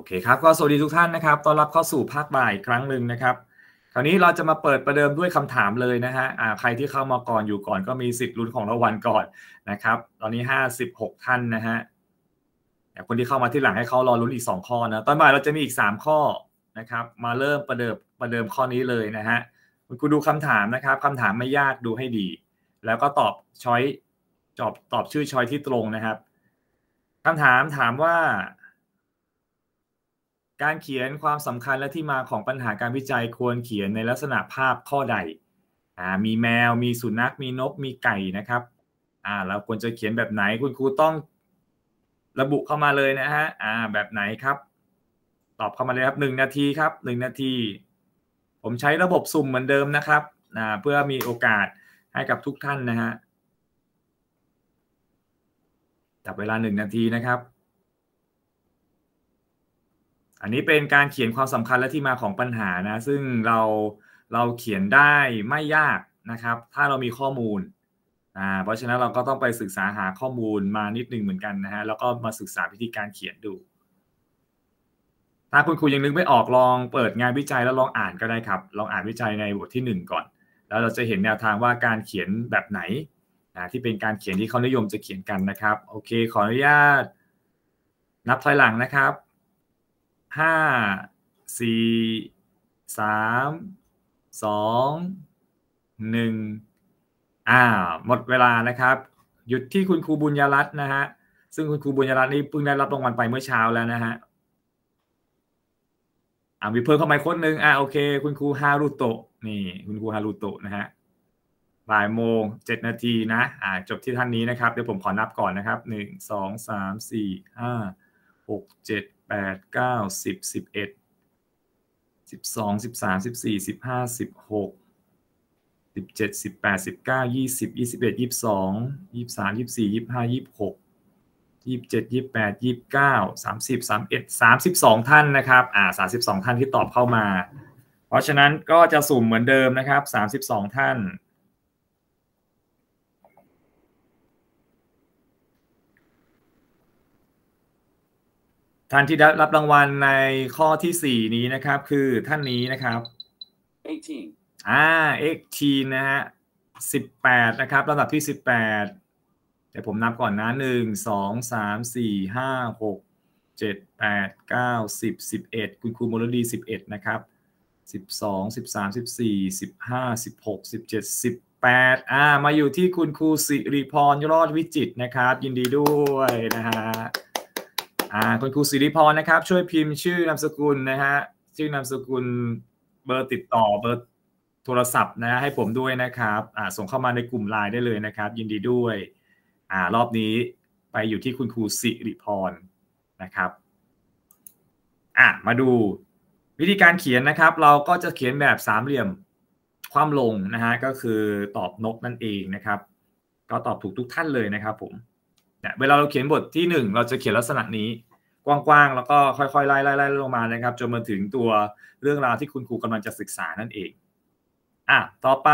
โอเคครับก็สวัสดีทุกท่านนะครับต้อนรับเข้าสู่ภาคบ่ายครั้งหนึ่งนะครับคราวนี้เราจะมาเปิดประเดิมด้วยคำถามเลยนะฮะอ่าใครที่เข้ามาก่อนอยู่ก่อนก็มีสิทธิ์ลุ้นของรางวัลก่อนนะครับ ตอนนี้ 56 ท่านนะฮะคนที่เข้ามาที่หลังให้เขารอลุ้นอีก 2 ข้อนะตอนบ่ายเราจะมีอีก 3 ข้อนะครับ มาเริ่มประเดิมประเดิมข้อนี้เลยนะฮะคุณดูคำถามนะครับ คำถามไม่ยากดูให้ดี แล้วก็ตอบช้อยตอบตอบชื่อช้อยที่ตรงนะครับคำถามถามว่าการเขียนความสำคัญและที่มาของปัญหาการวิจัยควรเขียนในลักษณะภาพข้อใด อ่า มีแมว มีสุนัข มีนก มีไก่นะครับ อ่าเราควรจะเขียนแบบไหนคุณครูต้องระบุเข้ามาเลยนะฮะ อ่า แบบไหนครับ ตอบเข้ามาเลยครับหนึ่งนาทีครับหนึ่งนาที ผมใช้ระบบสุ่มเหมือนเดิมนะครับ อ่า เพื่อมีโอกาสให้กับทุกท่านนะฮะจับเวลาหนึ่งนาทีนะครับอันนี้เป็นการเขียนความสำคัญและที่มาของปัญหานะ ซึ่งเรา เราเขียนได้ไม่ยากนะครับ ถ้าเรามีข้อมูลอ่าเพราะฉะนั้นเราก็ต้องไปศึกษาหาข้อมูลมานิดนึงเหมือนกันนะฮะแล้วก็มาศึกษาวิธีการเขียนดู ถ้าคุณครูยังนึกไม่ออกลองเปิดงานวิจัยแล้วลองอ่านก็ได้ครับ ลองอ่านวิจัยในบทที่ 1 ก่อน แล้วเราจะเห็นแนวทางว่าการเขียนแบบไหนนะที่เป็นการเขียนที่เขานิยมจะเขียนกันนะครับโอเค ขออนุญาต นับถอยหลังนะครับห้าสี่สามสองหนึ่งอ่าหมดเวลานะครับ หยุดที่คุณครูบุญยรัตน์นะฮะซึ่งคุณครูบุญยรัตน์นี่เพิ่งได้รับรางวัลไปเมื่อเช้าแล้วนะฮะอ่ามีเพิ่มเข้ามาคนหนึ่งอ่าโอเคคุณครูฮารุโตะนี่คุณครูฮารุโตะนะฮะบ่ายโมงเจ็ดนาทีนะอ่าจบที่ท่านนี้นะครับเดี๋ยวผมขอนับก่อนนะครับหนึ่งสองสามสี่ห้าหกเจ็ดแปดเก้าสิบสิบเอ็ดสิบสองสิบสามสิบสี่สิบห้าสิบหกสิบเจ็ดสิบแปดสิบเก้ายี่สิบยี่สิบเอ็ดยี่สิบสองยี่สิบสามยี่สิบสี่ยี่สิบห้ายี่สิบหกยี่สิบเจ็ดยี่สิบแปดยี่สิบเก้าสามสิบสามเอ็ดสามสิบสองท่านนะครับอ่าสามสิบสองท่านที่ตอบเข้ามา เพราะฉะนั้นก็จะสุ่มเหมือนเดิมนะครับสามสิบสองท่านท่านที่ได้รับรางวัลในข้อที่สี่นี้นะครับ คือท่านนี้นะครับ18อ่า18นะฮะ18นะครับลำดับที่ 18เดี๋ยวผมนับก่อนนะ1 2 3 4 5 6 7 8 9 10 11 คุณครูโมรดี 11 นะครับ12 13 14 15 16 17 18อ่า มาอยู่ที่คุณครูสิริพรยอดวิจิตนะครับ ยินดีด้วยนะฮะ่าคุณครูสิริพรนะครับ ช่วยพิมพ์ชื่อนามสกุลนะฮะชื่อนามสกุลเบอร์ติดต่อเบอร์โทรศัพท์นะให้ผมด้วยนะครับอ่าส่งเข้ามาในกลุ่มไลน์ได้เลยนะครับ ยินดีด้วยอ่ารอบนี้ไปอยู่ที่คุณครูสิริพรนะครับอ่ะมาดูวิธีการเขียนนะครับ เราก็จะเขียนแบบสามเหลี่ยมความลงนะฮะก็คือตอบนกนั่นเองนะครับ ก็ตอบถูกทุกท่านเลยนะครับผมเนี่ยเวลาเราเขียนบทที่ 1 เราจะเขียนลักษณะนี้กว้างๆแล้วก็ค่อยๆไล่ๆลงมานะครับจนมาถึงตัวเรื่องราวที่คุณครูกำลังจะศึกษานั่นเองอ่ะต่อไป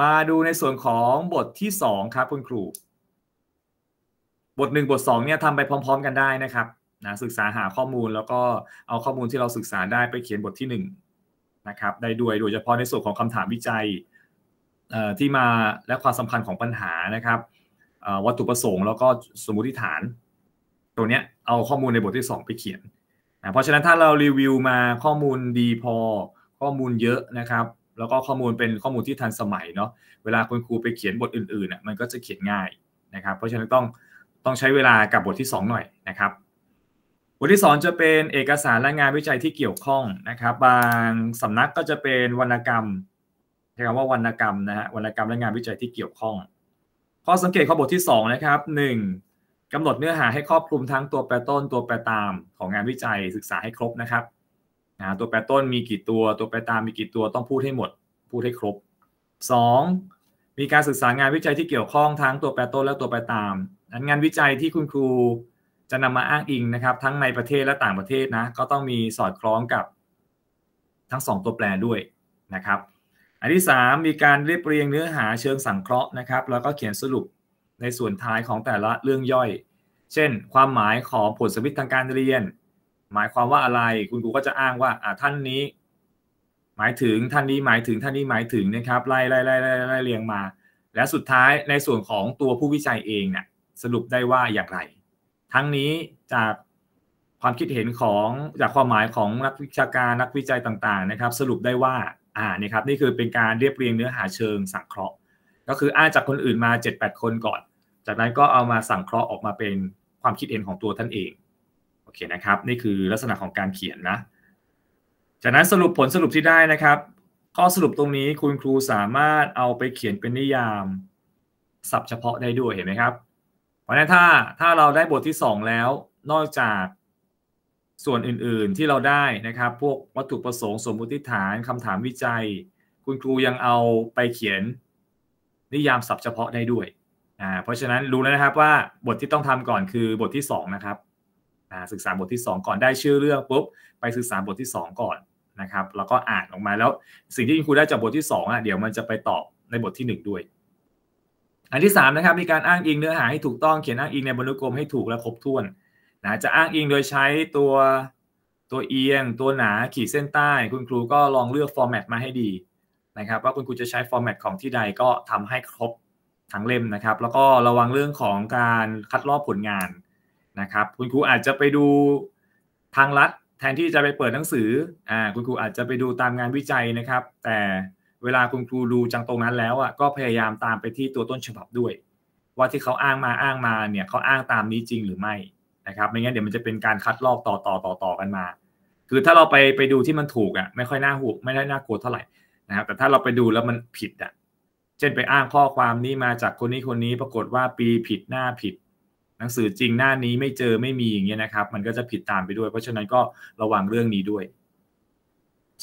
มาดูในส่วนของบทที่ 2ครับคุณครู บท 1 บท2เนี่ยทำไปพร้อม ๆ กันได้นะครับนะศึกษาหาข้อมูลแล้วก็เอาข้อมูลที่เราศึกษาได้ไปเขียนบทที่1นะครับได้ด้วยโดยเฉพาะในส่วนของคำถามวิจัยที่มาและความสัมพันธ์ของปัญหานะครับวัตถุประสงค์แล้วก็สมมติฐาน ตัวเนี้ยเอาข้อมูลในบทที่ 2 ไปเขียนนะเพราะฉะนั้นถ้าเรารีวิวมาข้อมูลดีพอ ข้อมูลเยอะนะครับ แล้วก็ข้อมูลเป็นข้อมูลที่ทันสมัยเนาะเวลาคุณครูไปเขียนบทอื่นๆน่ะมันก็จะเขียนง่ายนะครับ เพราะฉะนั้นต้องต้องใช้เวลากับบทที่ 2 หน่อยนะครับ บทที่2จะเป็นเอกสารและงานวิจัยที่เกี่ยวข้องนะครับ บางสำนักก็จะเป็นวรรณกรรมใช้คำว่าวรรณกรรมนะฮะวรรณกรรมและงานวิจัยที่เกี่ยวข้องข้อสังเกตข้อบทที่ 2 นะครับ 1. กำหนดเนื้อหาให้ครอบคลุมทั้งตัวแปรต้น ตัวแปรตามของงานวิจัยศึกษาให้ครบนะครับตัวแปรต้นมีกี่ตัว ตัวแปรตามมีกี่ตัวต้องพูดให้หมดพูดให้ครบ 2. มีการศึกษางานวิจัยที่เกี่ยวข้องทั้งตัวแปรต้นและตัวแปรตามงานวิจัยที่คุณครู จะนำมาอ้างอิงนะครับ ทั้งในประเทศและต่างประเทศนะ ก็ต้องมีสอดคล้องกับทั้ง 2 ตัวแปรด้วยนะครับอันที่3มีการเรียบเรียงเนื้อหาเชิงสังเคราะห์นะครับแล้วก็เขียนสรุปในส่วนท้ายของแต่ละเรื่องย่อย เช่น ความหมายของผลสวิตทางการเรียน หมายความว่าอะไรคุณครูก็จะอ้างว่าอ่าท่านนี้ หมายถึงท่านนี้หมายถึงท่านนี้หมายถึงนะครับไล่ไล่ไล่ไล่ไล่เรียงมา และสุดท้ายในส่วนของตัวผู้วิจัยเองเนี่ยสรุปได้ว่าอย่างไร ทั้งนี้จากความคิดเห็นของจากความหมายของนักวิชาการนักวิจัยต่างๆนะครับ สรุปได้ว่าอ่านี่ครับ นี่คือเป็นการเรียบเรียงเนื้อหาเชิงสังเคราะห์ ก็คืออ้านจากคนอื่นมา 7-8 คนก่อน จากนั้นก็เอามาสังเคราะห์ออกมาเป็นความคิดเห็นของตัวท่านเองโอเคนะครับนี่คือลักษณะของการเขียนนะจากนั้นสรุปผลสรุปที่ได้นะครับ ข้อสรุปตรงนี้คุณครูสามารถเอาไปเขียนเป็นนิยาม สับเฉพาะได้ด้วยเห็นไหมครับ เพราะนั้นถ้าถ้าเราได้บทที่ 2 แล้ว นอกจากส่วนอื่นๆที่เราได้นะครับพวกวัตถุประสงค์สมมติฐานคำถามวิจัย คุณครูยังเอาไปเขียนนิยามศัพท์เฉพาะได้ด้วยอ่าเพราะฉะนั้นรู้แล้วนะครับว่าบทที่ต้องทำก่อนคือบทที่ 2 นะครับอ่าศึกษาบทที่ 2 ก่อนได้ชื่อเรื่องปุ๊บไปศึกษาบทที่ 2 ก่อนนะครับแล้วก็อ่านออกมาแล้วสิ่งที่คุณครูได้จากบทที่2อ่ะเดี๋ยวมันจะไปตอบในบทที่ 1 ด้วย อันที่3นะครับมีการอ้างอิงเนื้อหาให้ถูกต้องเขียนอ้างอิงในบรรณกรมให้ถูกและครบถ้วนนะจะอ้างอิงโดยใช้ตัวตัวเอียงตัวหนาขีดเส้นใต้คุณครูก็ลองเลือกฟอร์แมตมาให้ดีนะครับว่าคุณครูจะใช้ฟอร์แมตของที่ใดก็ทำให้ครบทั้งเล่มนะครับ แล้วก็ระวังเรื่องของการคัดลอกผลงานนะครับคุณครูอาจจะไปดูทางลัดแทนที่จะไปเปิดหนังสืออ่าคุณครูอาจจะไปดูตามงานวิจัยนะครับ แต่เวลาคุณครูดูจังตรงนั้นแล้วอ่ะก็พยายามตามไปที่ตัวต้นฉบับด้วย ว่าที่เขาอ้างมาอ้างมาเนี่ยเขาอ้างตามนี้จริงหรือไม่นะครับไม่งั้นเดี๋ยวมันจะเป็นการคัดลอกต่อต่อต่อต่อกันมาคือถ้าเราไปไปดูที่มันถูกอ่ะไม่ค่อยน่าหูไม่ได้น่ากลัวเท่าไหร่นะครับ แต่ถ้าเราไปดูแล้วมันผิดอ่ะเช่นไปอ้างข้อความนี้มาจากคนนี้คนนี้ปรากฏว่าปีผิดหน้าผิด หนังสือจริงหน้านี้ไม่เจอไม่มีอย่างเงี้ยนะครับ มันก็จะผิดตามไปด้วย เพราะฉะนั้นก็ระวังเรื่องนี้ด้วย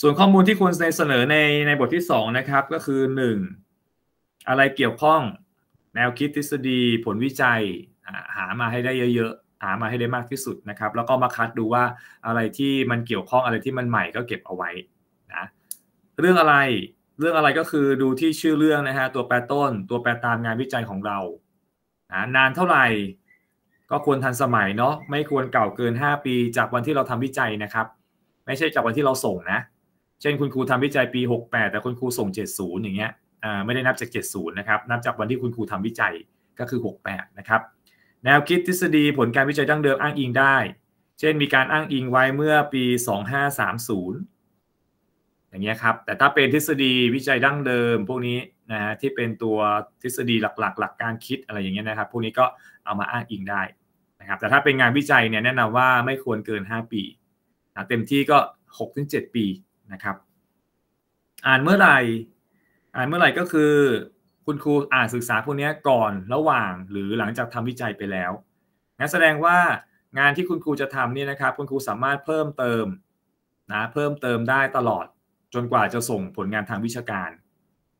ส่วนข้อมูลที่ควรเสนอในในบทที่2นะครับก็คือ1 อะไรเกี่ยวข้อง แนวคิดทฤษฎี ผลวิจัยหามาให้ได้เยอะหามาให้ได้มากที่สุดนะครับ แล้วก็มาคัดดูว่าอะไรที่มันเกี่ยวข้องอะไรที่มันใหม่ก็เก็บเอาไว้นะเรื่องอะไรเรื่องอะไรก็คือดูที่ชื่อเรื่องนะฮะตัวแปรต้นตัวแปรตามงานวิจัยของเรานะนานเท่าไหร่ก็ควรทันสมัยเนาะไม่ควรเก่าเกิน 5 ปีจากวันที่เราทำวิจัยนะครับ ไม่ใช่จากวันที่เราส่งนะ เช่นคุณครูทำวิจัยปี 68 แต่คุณครูส่ง 70อย่างเงี้ยไม่ได้นับจาก 70นะครับนับจากวันที่คุณครูทำวิจัยก็คือ 68 นะครับแนวคิดทฤษฎีผลการวิจัยดั้งเดิมอ้างอิงได้ เช่นมีการอ้างอิงไว้เมื่อปี 2530 อย่างเงี้ยครับ แต่ถ้าเป็นทฤษฎีวิจัยดั้งเดิมพวกนี้นะฮะที่เป็นตัวทฤษฎีหลักๆ หลลักการคิดอะไรอย่างเงี้ยนะครับ พวกนี้ก็เอามาอ้างอิงได้นะครับแต่ถ้าเป็นงานวิจัยเนี่ยแนะนำว่าไม่ควรเกิน 5 ปีนะเต็มที่ก็6เปีนะครับอ่านเมื่อไหร่อ่านเมื่อไหร่ก็คือคุณครูอ่านศึกษาพวกนี้ก่อนระหว่างหรือหลังจากทำวิจัยไปแล้ว งั้นแสดงว่างานที่คุณครูจะทำนี่นะครับ คุณครูสามารถเพิ่มเติมนะเพิ่มเติมได้ตลอด จนกว่าจะส่งผลงานทางวิชาการ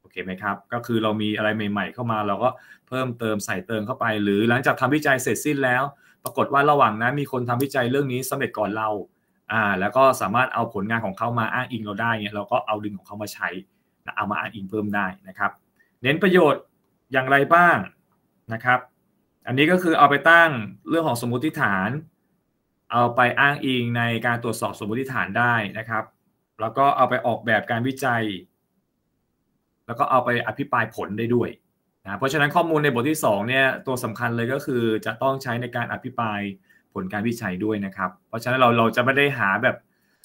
โอเคไหมครับ ก็คือเรามีอะไรใหม่ ๆเข้ามา เราก็เพิ่มเติมใส่เติมเข้าไป หรือหลังจากทำวิจัยเสร็จสิ้นแล้ว ปรากฏว่าระหว่างนั้นมีคนทำวิจัยเรื่องนี้สำเร็จก่อนเราอ่า แล้วก็สามารถเอาผลงานของเขามาอ้างอิงเราได้เนี่ยเราก็เอาดึงของเขามาใช้ เอามาอ้างอิงเพิ่มได้นะครับเน้นประโยชน์อย่างไรบ้างนะครับ อันนี้ก็คือเอาไปตั้งเรื่องของสมมติฐาน เอาไปอ้างอิงในการตรวจสอบสมมติฐานได้นะครับ แล้วก็เอาไปออกแบบการวิจัย แล้วก็เอาไปอภิปรายผลได้ด้วยนะ เพราะฉะนั้นข้อมูลในบทที่2เนี่ยตัวสำคัญเลยก็คือจะต้องใช้ในการอภิปรายผลการวิจัยด้วยนะครับ เพราะฉะนั้นเราเราจะไม่ได้หาแบบ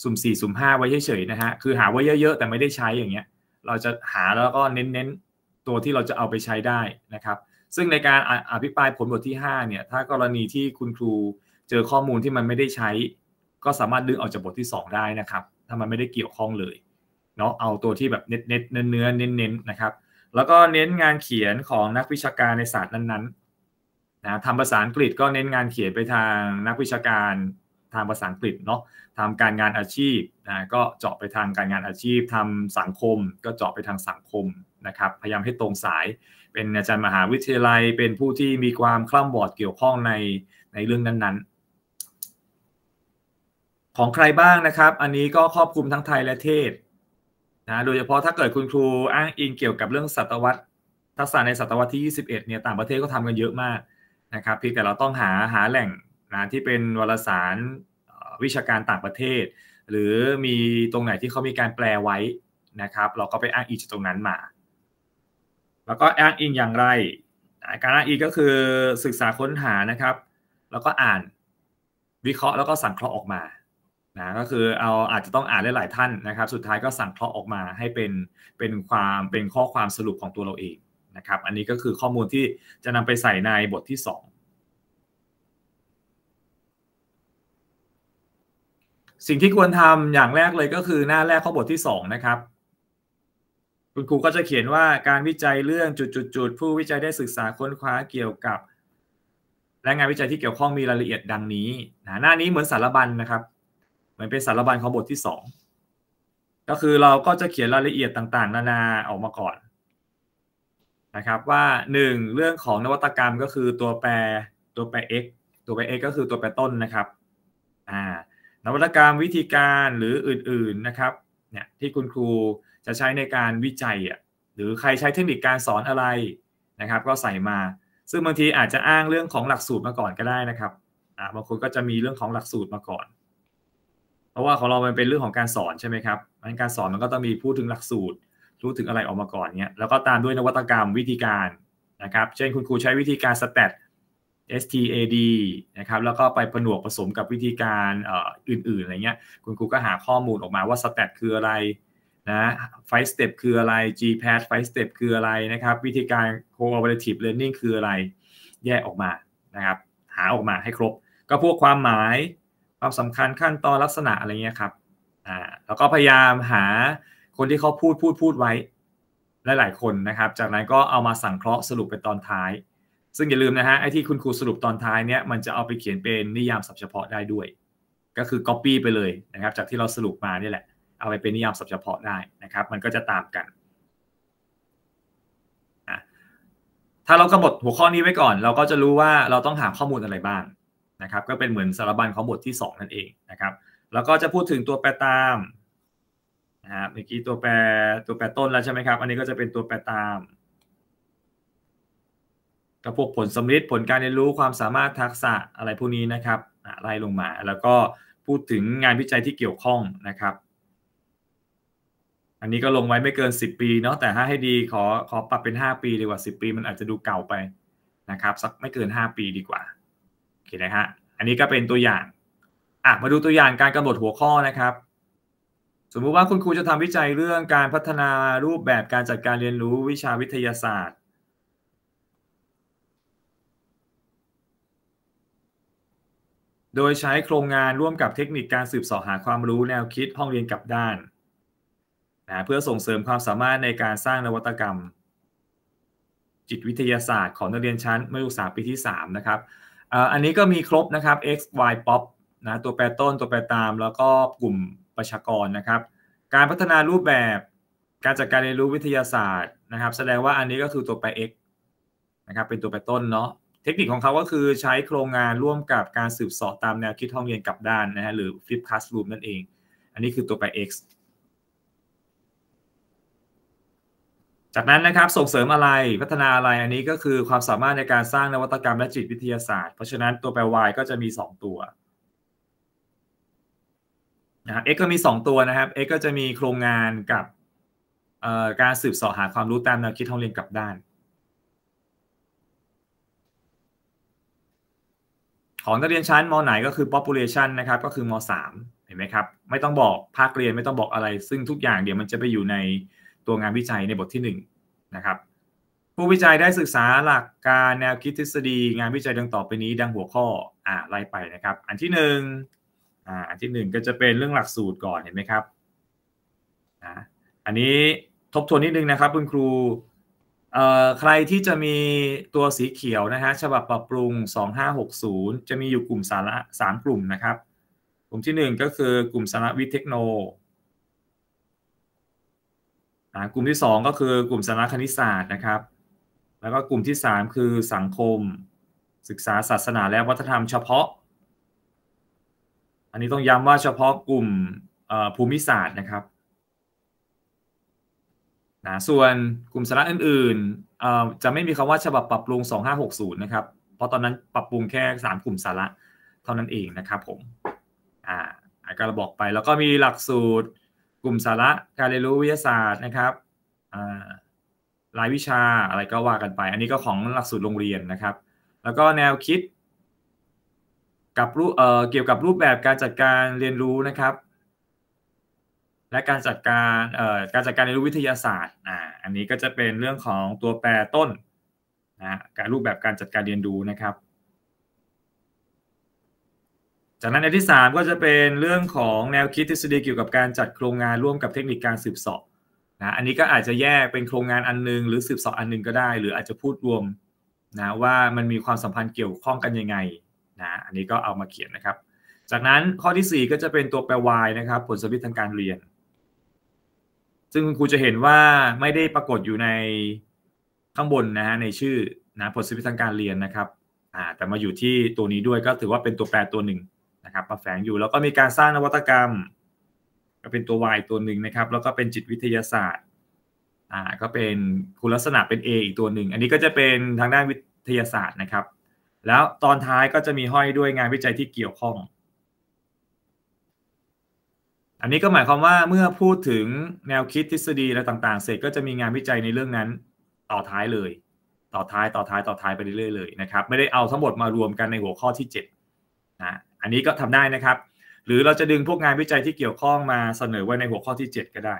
สุ่ม่สุ่มาไว้เฉยๆนะฮะ คือหาไว้เยอะๆแต่ไม่ได้ใช้อย่างเงี้ย เราจะหาแล้วก็เน้นตัวที่เราจะเอาไปใช้ได้นะครับ ซึ่งในการอภิปรายผลบทที่5เนี่ย ถ้ากรณีที่คุณครูเจอข้อมูลที่มันไม่ได้ใช้ ก็สามารถดึงออกจากบทที่ 2 ได้นะครับ ถ้ามันไม่ได้เกี่ยวข้องเลย เนาะ เอาตัวที่แบบเน็ตเนเนื้อเนื้อเน้นเน้นนะครับ แล้วก็เน้นงานเขียนของนักวิชาการในศาสตร์นั้นๆนะทำภาษาอังกฤษก็เน้นงานเขียนไปทางนักวิชาการทางภาษาอังกฤษเนาะทำการงานอาชีพนะก็เจาะไปทางการงานอาชีพทำสังคม ก็เจาะไปทางสังคมนะครับพยายามให้ตรงสาย เป็นอาจารย์มหาวิทยาลัย เป็นผู้ที่มีความคล่ำบอดเกี่ยวข้องในในเรื่องนั้นๆ ของใครบ้างนะครับ อันนี้ก็ครอบคลุมทั้งไทยและเทศนะ โดยเฉพาะถ้าเกิดคุณครูอ้างอิงเกี่ยวกับเรื่องศตวรรษ ทักษะในศตวรรษที่ 21เนี่ย ต่างประเทศก็ทำกันเยอะมากนะครับ เพียงแต่เราต้องหาหาแหล่งนะที่เป็นวารสารวิชาการต่างประเทศ หรือมีตรงไหนที่เขามีการแปลไว้นะครับ เราก็ไปอ้างอิงจากตรงนั้นมาแล้วก็อ้างอิงอย่างไร การอ้างอิงก็คือศึกษาค้นหานะครับ แล้วก็อ่านวิเคราะห์แล้วก็สังเคราะห์ออกมานะก็คือเอาอาจจะต้องอ่านหลายๆท่านนะครับ สุดท้ายก็สังเคราะห์ออกมา ให้เป็นเป็นความเป็นข้อความสรุปของตัวเราเองนะครับ อันนี้ก็คือข้อมูลที่จะนำไปใส่ในบทที่ 2 สิ่งที่ควรทำอย่างแรกเลยก็คือหน้าแรกข้อบทที่2นะครับคุณครูก็จะเขียนว่าการวิจัยเรื่องจุดๆผู้วิจัยได้ศึกษาค้นคว้าเกี่ยวกับ และงานวิจัยที่เกี่ยวข้องมีรายละเอียดดังนี้หน้านี้เหมือนสารบัญนะครับ เหมือนเป็นสารบัญของบทที่สองก็คือเราก็จะเขียนรายละเอียดต่าง ๆ นานาออกมาก่อนนะครับว่า 1 เรื่องของนวัตกรรมก็คือตัวแปร ตัวแปร x ตัวแปร x ก็คือตัวแปรต้นนะครับนวัตกรรมวิธีการหรืออื่นๆนะครับเนี่ยที่คุณครูจะใช้ในการวิจัยอ่ะหรือใครใช้เทคนิคการสอนอะไรนะครับ ก็ใส่มา ซึ่งบางทีอาจจะอ้างเรื่องของหลักสูตรมาก่อนก็ได้นะครับบางคนก็จะมีเรื่องของหลักสูตรมาก่อน เพราะว่าของเรามันเป็นเรื่องของการสอนใช่ไหมครับมันการสอนมันก็ต้องมีพูดถึงหลักสูตรรู้ถึงอะไรออกมาก่อนเนี้ยแล้วก็ตามด้วยนวัตกรรมวิธีการนะครับเช่นคุณครูใช้วิธีการ STAT STAD นะครับแล้วก็ไปผนวกผสมกับวิธีการอื่นๆอะไรเงี้ยคุณครูก็หาข้อมูลออกมาว่า STAT คืออะไรนะไฟสเต็ปคืออะไร GPath ไฟสเต็ปคืออะไรนะครับวิธีการ cooperative learning คืออะไรแยกออกมานะครับหาออกมาให้ครบ ก็พวกความหมายความสำคัญขั้นตอนลักษณะอะไรเงี้ยครับอ่าแล้วก็พยายามหาคนที่เขาพูดพูดพูดไว้หลายๆคนนะครับจากนั้นก็เอามาสังเคราะห์สรุปเป็นตอนท้าย ซึ่งอย่าลืมนะฮะไอ้ที่คุณครูสรุปตอนท้ายเนี้ยมันจะเอาไปเขียนเป็นนิยามสับเฉพาะได้ด้วย ก็คือ Copy ไปเลยนะครับจากที่เราสรุปมานี่แหละเอาไปเป็นนิยามสับเฉพาะได้นะครับ มันก็จะตามกัน ถ้าเรากำหนดหัวข้อนี้ไว้ก่อน เราก็จะรู้ว่าเราต้องหาข้อมูลอะไรบ้างนะครับ ก็เป็นเหมือนสารบัญของบทที่2นั่นเองนะครับ แล้วก็จะพูดถึงตัวแปรตามนะครับเมื่อกี้ตัวแปรตัวแปรต้นแล้วใช่ไหมครับ อันนี้ก็จะเป็นตัวแปรตามกับพวกผลสมฤทธิ์ผลการเรียนรู้ความสามารถทักษะอะไรพวกนี้นะครับไล่ลงมา แล้วก็พูดถึงงานวิจัยที่เกี่ยวข้องนะครับอันนี้ก็ลงไว้ไม่เกิน 10 ปีเนาะแต่ถ้าให้ดีขอขอปรับเป็น 5 ปีดีกว่า 10 ปี มันอาจจะดูเก่าไปนะครับสักไม่เกิน 5 ปีดีกว่าโอเคนะฮะอันนี้ก็เป็นตัวอย่างอ่ะมาดูตัวอย่างการกำหนดหัวข้อนะครับ สมมุติว่าคุณครูจะทำวิจัยเรื่องการพัฒนารูปแบบการจัดการเรียนรู้วิชาวิทยาศาสตร์ โดยใช้โครงงานร่วมกับเทคนิคการสืบสอหาความรู้ แนวคิดห้องเรียนกับด้านนะเพื่อส่งเสริมความสามารถในการสร้างนวัตกรรม จิตวิทยาศาสตร์ของนักเรียนชั้นมัธยมศึกษาปีที่ 3 นะครับ อันนี้ก็มีครบนะครับ x y pop นะตัวแปรต้นตัวแปรตาม แล้วก็กลุ่มประชากรนะครับ การพัฒนารูปแบบการจัดการเรียนรู้วิทยาศาสตร์นะครับแสดงว่าอันนี้ก็คือตัวแปร x นะครับเป็นตัวแปรต้นเนาะ เทคนิคของเขา ก็คือใช้โครงงานร่วมกับการสืบสอบตามแนวคิดห้องเรียนกลับด้านนะฮะหรือ flip classroom นั่นเอง อันนี้คือตัวแปร x จากนั้นนะครับ ส่งเสริมอะไร พัฒนาอะไร อันนี้ก็คือความสามารถในการสร้างนวัตกรรมและจิตวิทยาศาสตร์เพราะฉะนั้นตัวแปร y ก็จะมี 2 ตัวนะครับ x ก็มี 2 ตัวนะครับ x ก็จะมีโครงงานกับการสืบสอหาความรู้ตามแนวคิดทองเรียนกับด้าน ของนักเรียนชั้น ม ไหนก็คือ population นะครับ ก็คือ ม 3 เห็นไหมครับไม่ต้องบอกภาคเรียนไม่ต้องบอกอะไร ซึ่งทุกอย่างเดี๋ยวมันจะไปอยู่ในตัวงานวิจัยในบทที่1นะครับ ผู้วิจัยได้ศึกษาหลักการแนวคิดทฤษฎี งานวิจัยดังต่อไปนี้ดังหัวข้ออ่าไล่ไปนะครับ อันที่1อ่า อันที่1 ก็จะเป็นเรื่องหลักสูตรก่อนเห็นไหมครับ นะ อันนี้ทบทวนนิดนึงนะครับ คุณครูใครที่จะมีตัวสีเขียวนะฮะฉบับปรับปรุง 2560 จะมีอยู่กลุ่มสาระ 3 กลุ่มนะครับ กลุ่มที่1ก็คือกลุ่มสาระวิทเทคโนกลุ่มที่ 2 ก็คือกลุ่มสารคณิตศาสตร์นะครับ แล้วก็กลุ่มที่ 3 คือสังคมศึกษาศาสนา และวัฒนธรรมเฉพาะ อันนี้ต้องย้ำว่าเฉพาะกลุ่มภูมิศาสตร์นะครับนะส่วนกลุ่มสาระอื่นๆ จะไม่มีคำว่าฉบับปรับปรุง 2560 นะครับเพราะตอนนั้นปรับปรุงแค่ 3 กลุ่มสาระเท่านั้นเองนะครับผมอ่าอาการบอกไปแล้วก็มีหลักสูตรกลุ่มสาระการเรียนรู้วิทยาศาสตร์นะครับ รายวิชาอะไรก็ว่ากันไป อันนี้ก็ของหลักสูตรโรงเรียนนะครับ แล้วก็แนวคิดกับรูเเกี่ยวกับรูปแบบการจัดการเรียนรู้นะครับ และการจัดการการจัดการเรียนรู้วิทยาศาสตร์ออันนี้ก็จะเป็นเรื่องของตัวแปรต้นนะการรูปแบบการจัดการเรียนรู้นะครับจากนั้นอันที่ 3 ก็จะเป็นเรื่องของแนวคิดทฤษฎีเกี่ยวกับการจัดโครงงานร่วมกับเทคนิคการสืบสอบนะอันนี้ก็อาจจะแยกเป็นโครงงานอันนึงหรือสืบสอบอันนึงก็ได้ หรืออาจจะพูดรวมนะว่ามันมีความสัมพันธ์เกี่ยวข้องกันยังไงนะอันนี้ก็เอามาเขียนนะครับ จากนั้นข้อที่ 4 ก็จะเป็นตัวแปร y นะครับผลสมมธิทางการเรียน ซึ่งคุณครูจะเห็นว่าไม่ได้ปรากฏอยู่ในข้างบนนะฮะในชื่อนะผลสมมธิทางการเรียนนะครับอ่าแต่มาอยู่ที่ตัวนี้ด้วยก็ถือว่าเป็นตัวแปรตัวหนึ่งนะครับมาแฝงอยู่แล้วก็มีการสร้างนวัตกรรมก็เป็นตัว Y ตัวหนึ่งนะครับ แล้วก็เป็นจิตวิทยาศาสตร์อ่าก็เป็นคุณลักษณะเป็น A อีกตัวหนึ่งอันนี้ก็จะเป็นทางด้านวิทยาศาสตร์นะครับ แล้วตอนท้ายก็จะมีห้อยด้วยงานวิจัยที่เกี่ยวข้อง อันนี้ก็หมายความว่าเมื่อพูดถึงแนวคิดทฤษฎีและต่างๆ เสร็จก็จะมีงานวิจัยในเรื่องนั้นต่อท้ายเลย ต่อท้ายต่อท้าย ต่อท้ายไปเรื่อยๆเลยนะครับ ไม่ได้เอาทั้งหมดมารวมกันในหัวข้อที่ 7 นะอันนี้ก็ทำได้นะครับ หรือเราจะดึงพวกงานวิจัยที่เกี่ยวข้องมาเสนอไว้ในหัวข้อที่ 7 ก็ได้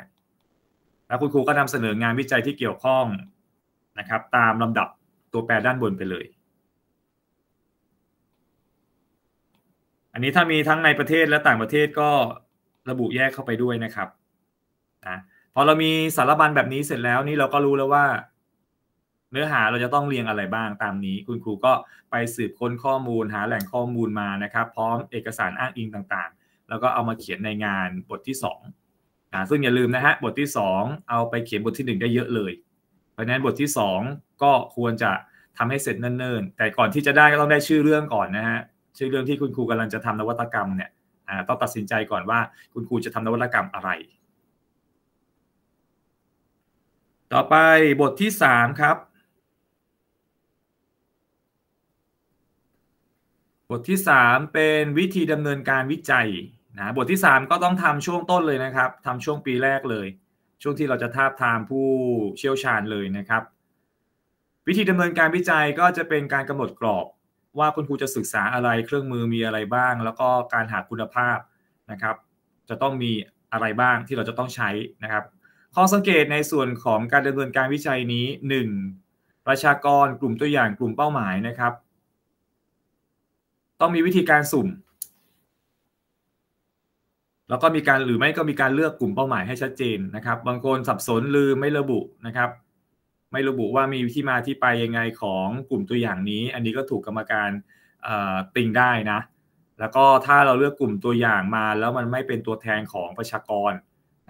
แล้วคุณครูก็นำเสนองานวิจัยที่เกี่ยวข้องนะครับ ตามลำดับตัวแปรด้านบนไปเลย อันนี้ถ้ามีทั้งในประเทศและต่างประเทศก็ระบุแยกเข้าไปด้วยนะครับนะพอเรามีสารบัญแบบนี้เสร็จแล้วนี่เราก็รู้แล้วว่าเนื้อหาเราจะต้องเรียงอะไรบ้างตามนี้ คุณครูก็ไปสืบค้นข้อมูลหาแหล่งข้อมูลมานะครับ พร้อมเอกสารอ้างอิงต่างๆ แล้วก็เอามาเขียนในงานบทที่2องซึ่งอย่าลืมนะฮะบทที่ 2 เอาไปเขียนบทที่ 1 ได้เยอะเลย เพราะนั้นบทที่ 2 ก็ควรจะทำให้เสร็จเนิ่นๆแต่ก่อนที่จะได้ก็ต้องได้ชื่อเรื่องก่อนนะฮะชื่อเรื่องที่คุณครูกำลังจะทำนวัตกรรมเนี่ยต้องตัดสินใจก่อนว่า คุณครูจะทำนวัตกรรมอะไร ต่อไปบทที่ 3 ครับทที่ 3 เป็นวิธีดำเนินการวิจัยนะบทที่ 3 ก็ต้องทำช่วงต้นเลยนะครับ ทำช่วงปีแรกเลย ช่วงที่เราจะทาบทามผู้เชี่ยวชาญเลยนะครับ วิธีดำเนินการวิจัยก็จะเป็นการกำหนดกรอบ ว่าคุณครูจะศึกษาอะไรเครื่องมือมีอะไรบ้างแล้วก็การหาคุณภาพนะครับ จะต้องมีอะไรบ้างที่เราจะต้องใช้นะครับ ข้อสังเกตในส่วนของการดำเนินการวิจัยนี้ 1. ประชากรกลุ่มตัวอย่างกลุ่มเป้าหมายนะครับต้องมีวิธีการสุ่ม แล้วก็มีการหรือไม่ก็มีการเลือกกลุ่มเป้าหมายให้ชัดเจนนะครับ บางคนสับสนลืมไม่ระบุนะครับ ไม่ระบุว่ามีที่มาที่ไปยังไงของกลุ่มตัวอย่างนี้ อันนี้ก็ถูกกรรมการติงได้นะ แล้วก็ถ้าเราเลือกกลุ่มตัวอย่างมาแล้วมันไม่เป็นตัวแทนของประชากร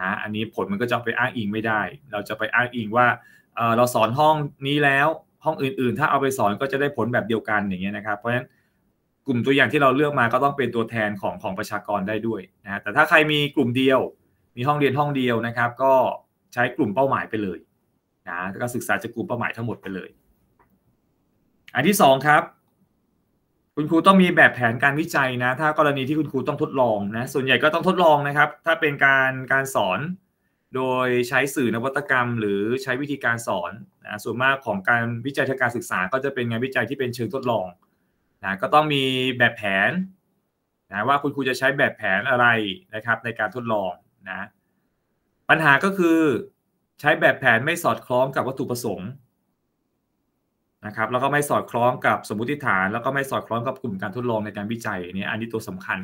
นะ อันนี้ผลมันก็จะไปอ้างอิงไม่ได้ เราจะไปอ้างอิงว่าเราสอนห้องนี้แล้วห้องอื่นๆ ถ้าเอาไปสอนก็จะได้ผลแบบเดียวกันอย่างเงี้ยนะครับ เพราะฉะนั้นกลุ่มตัวอย่างที่เราเลือกมาก็ต้องเป็นตัวแทนของของประชากรได้ด้วยนะ แต่ถ้าใครมีกลุ่มเดียวมีห้องเรียนห้องเดียวนะครับ ก็ใช้กลุ่มเป้าหมายไปเลยนะก็ศึกษาจากกลุ่มเป้าหมายทั้งหมดไปเลย อันที่ 2 ครับ คุณครูต้องมีแบบแผนการวิจัยนะ ถ้ากรณีที่คุณครูต้องทดลองนะ ส่วนใหญ่ก็ต้องทดลองนะครับ ถ้าเป็นการการสอน โดยใช้สื่อนวัตกรรม หรือใช้วิธีการสอนนะส่วนมากของการวิจัยทางการศึกษาก็จะเป็นงานวิจัยที่เป็นเชิงทดลองนะก็ต้องมีแบบแผนนะว่าคุณครูจะใช้แบบแผนอะไรนะครับในการทดลองนะปัญหาก็คือใช้แบบแผนไม่สอดคล้องกับวัตถุประสงค์นะครับแล้วก็ไม่สอดคล้องกับสมมติฐาน แล้วก็ไม่สอดคล้องกับกลุ่มการทดลองในการวิจัยนี่อันนี้ตัวสำคัญ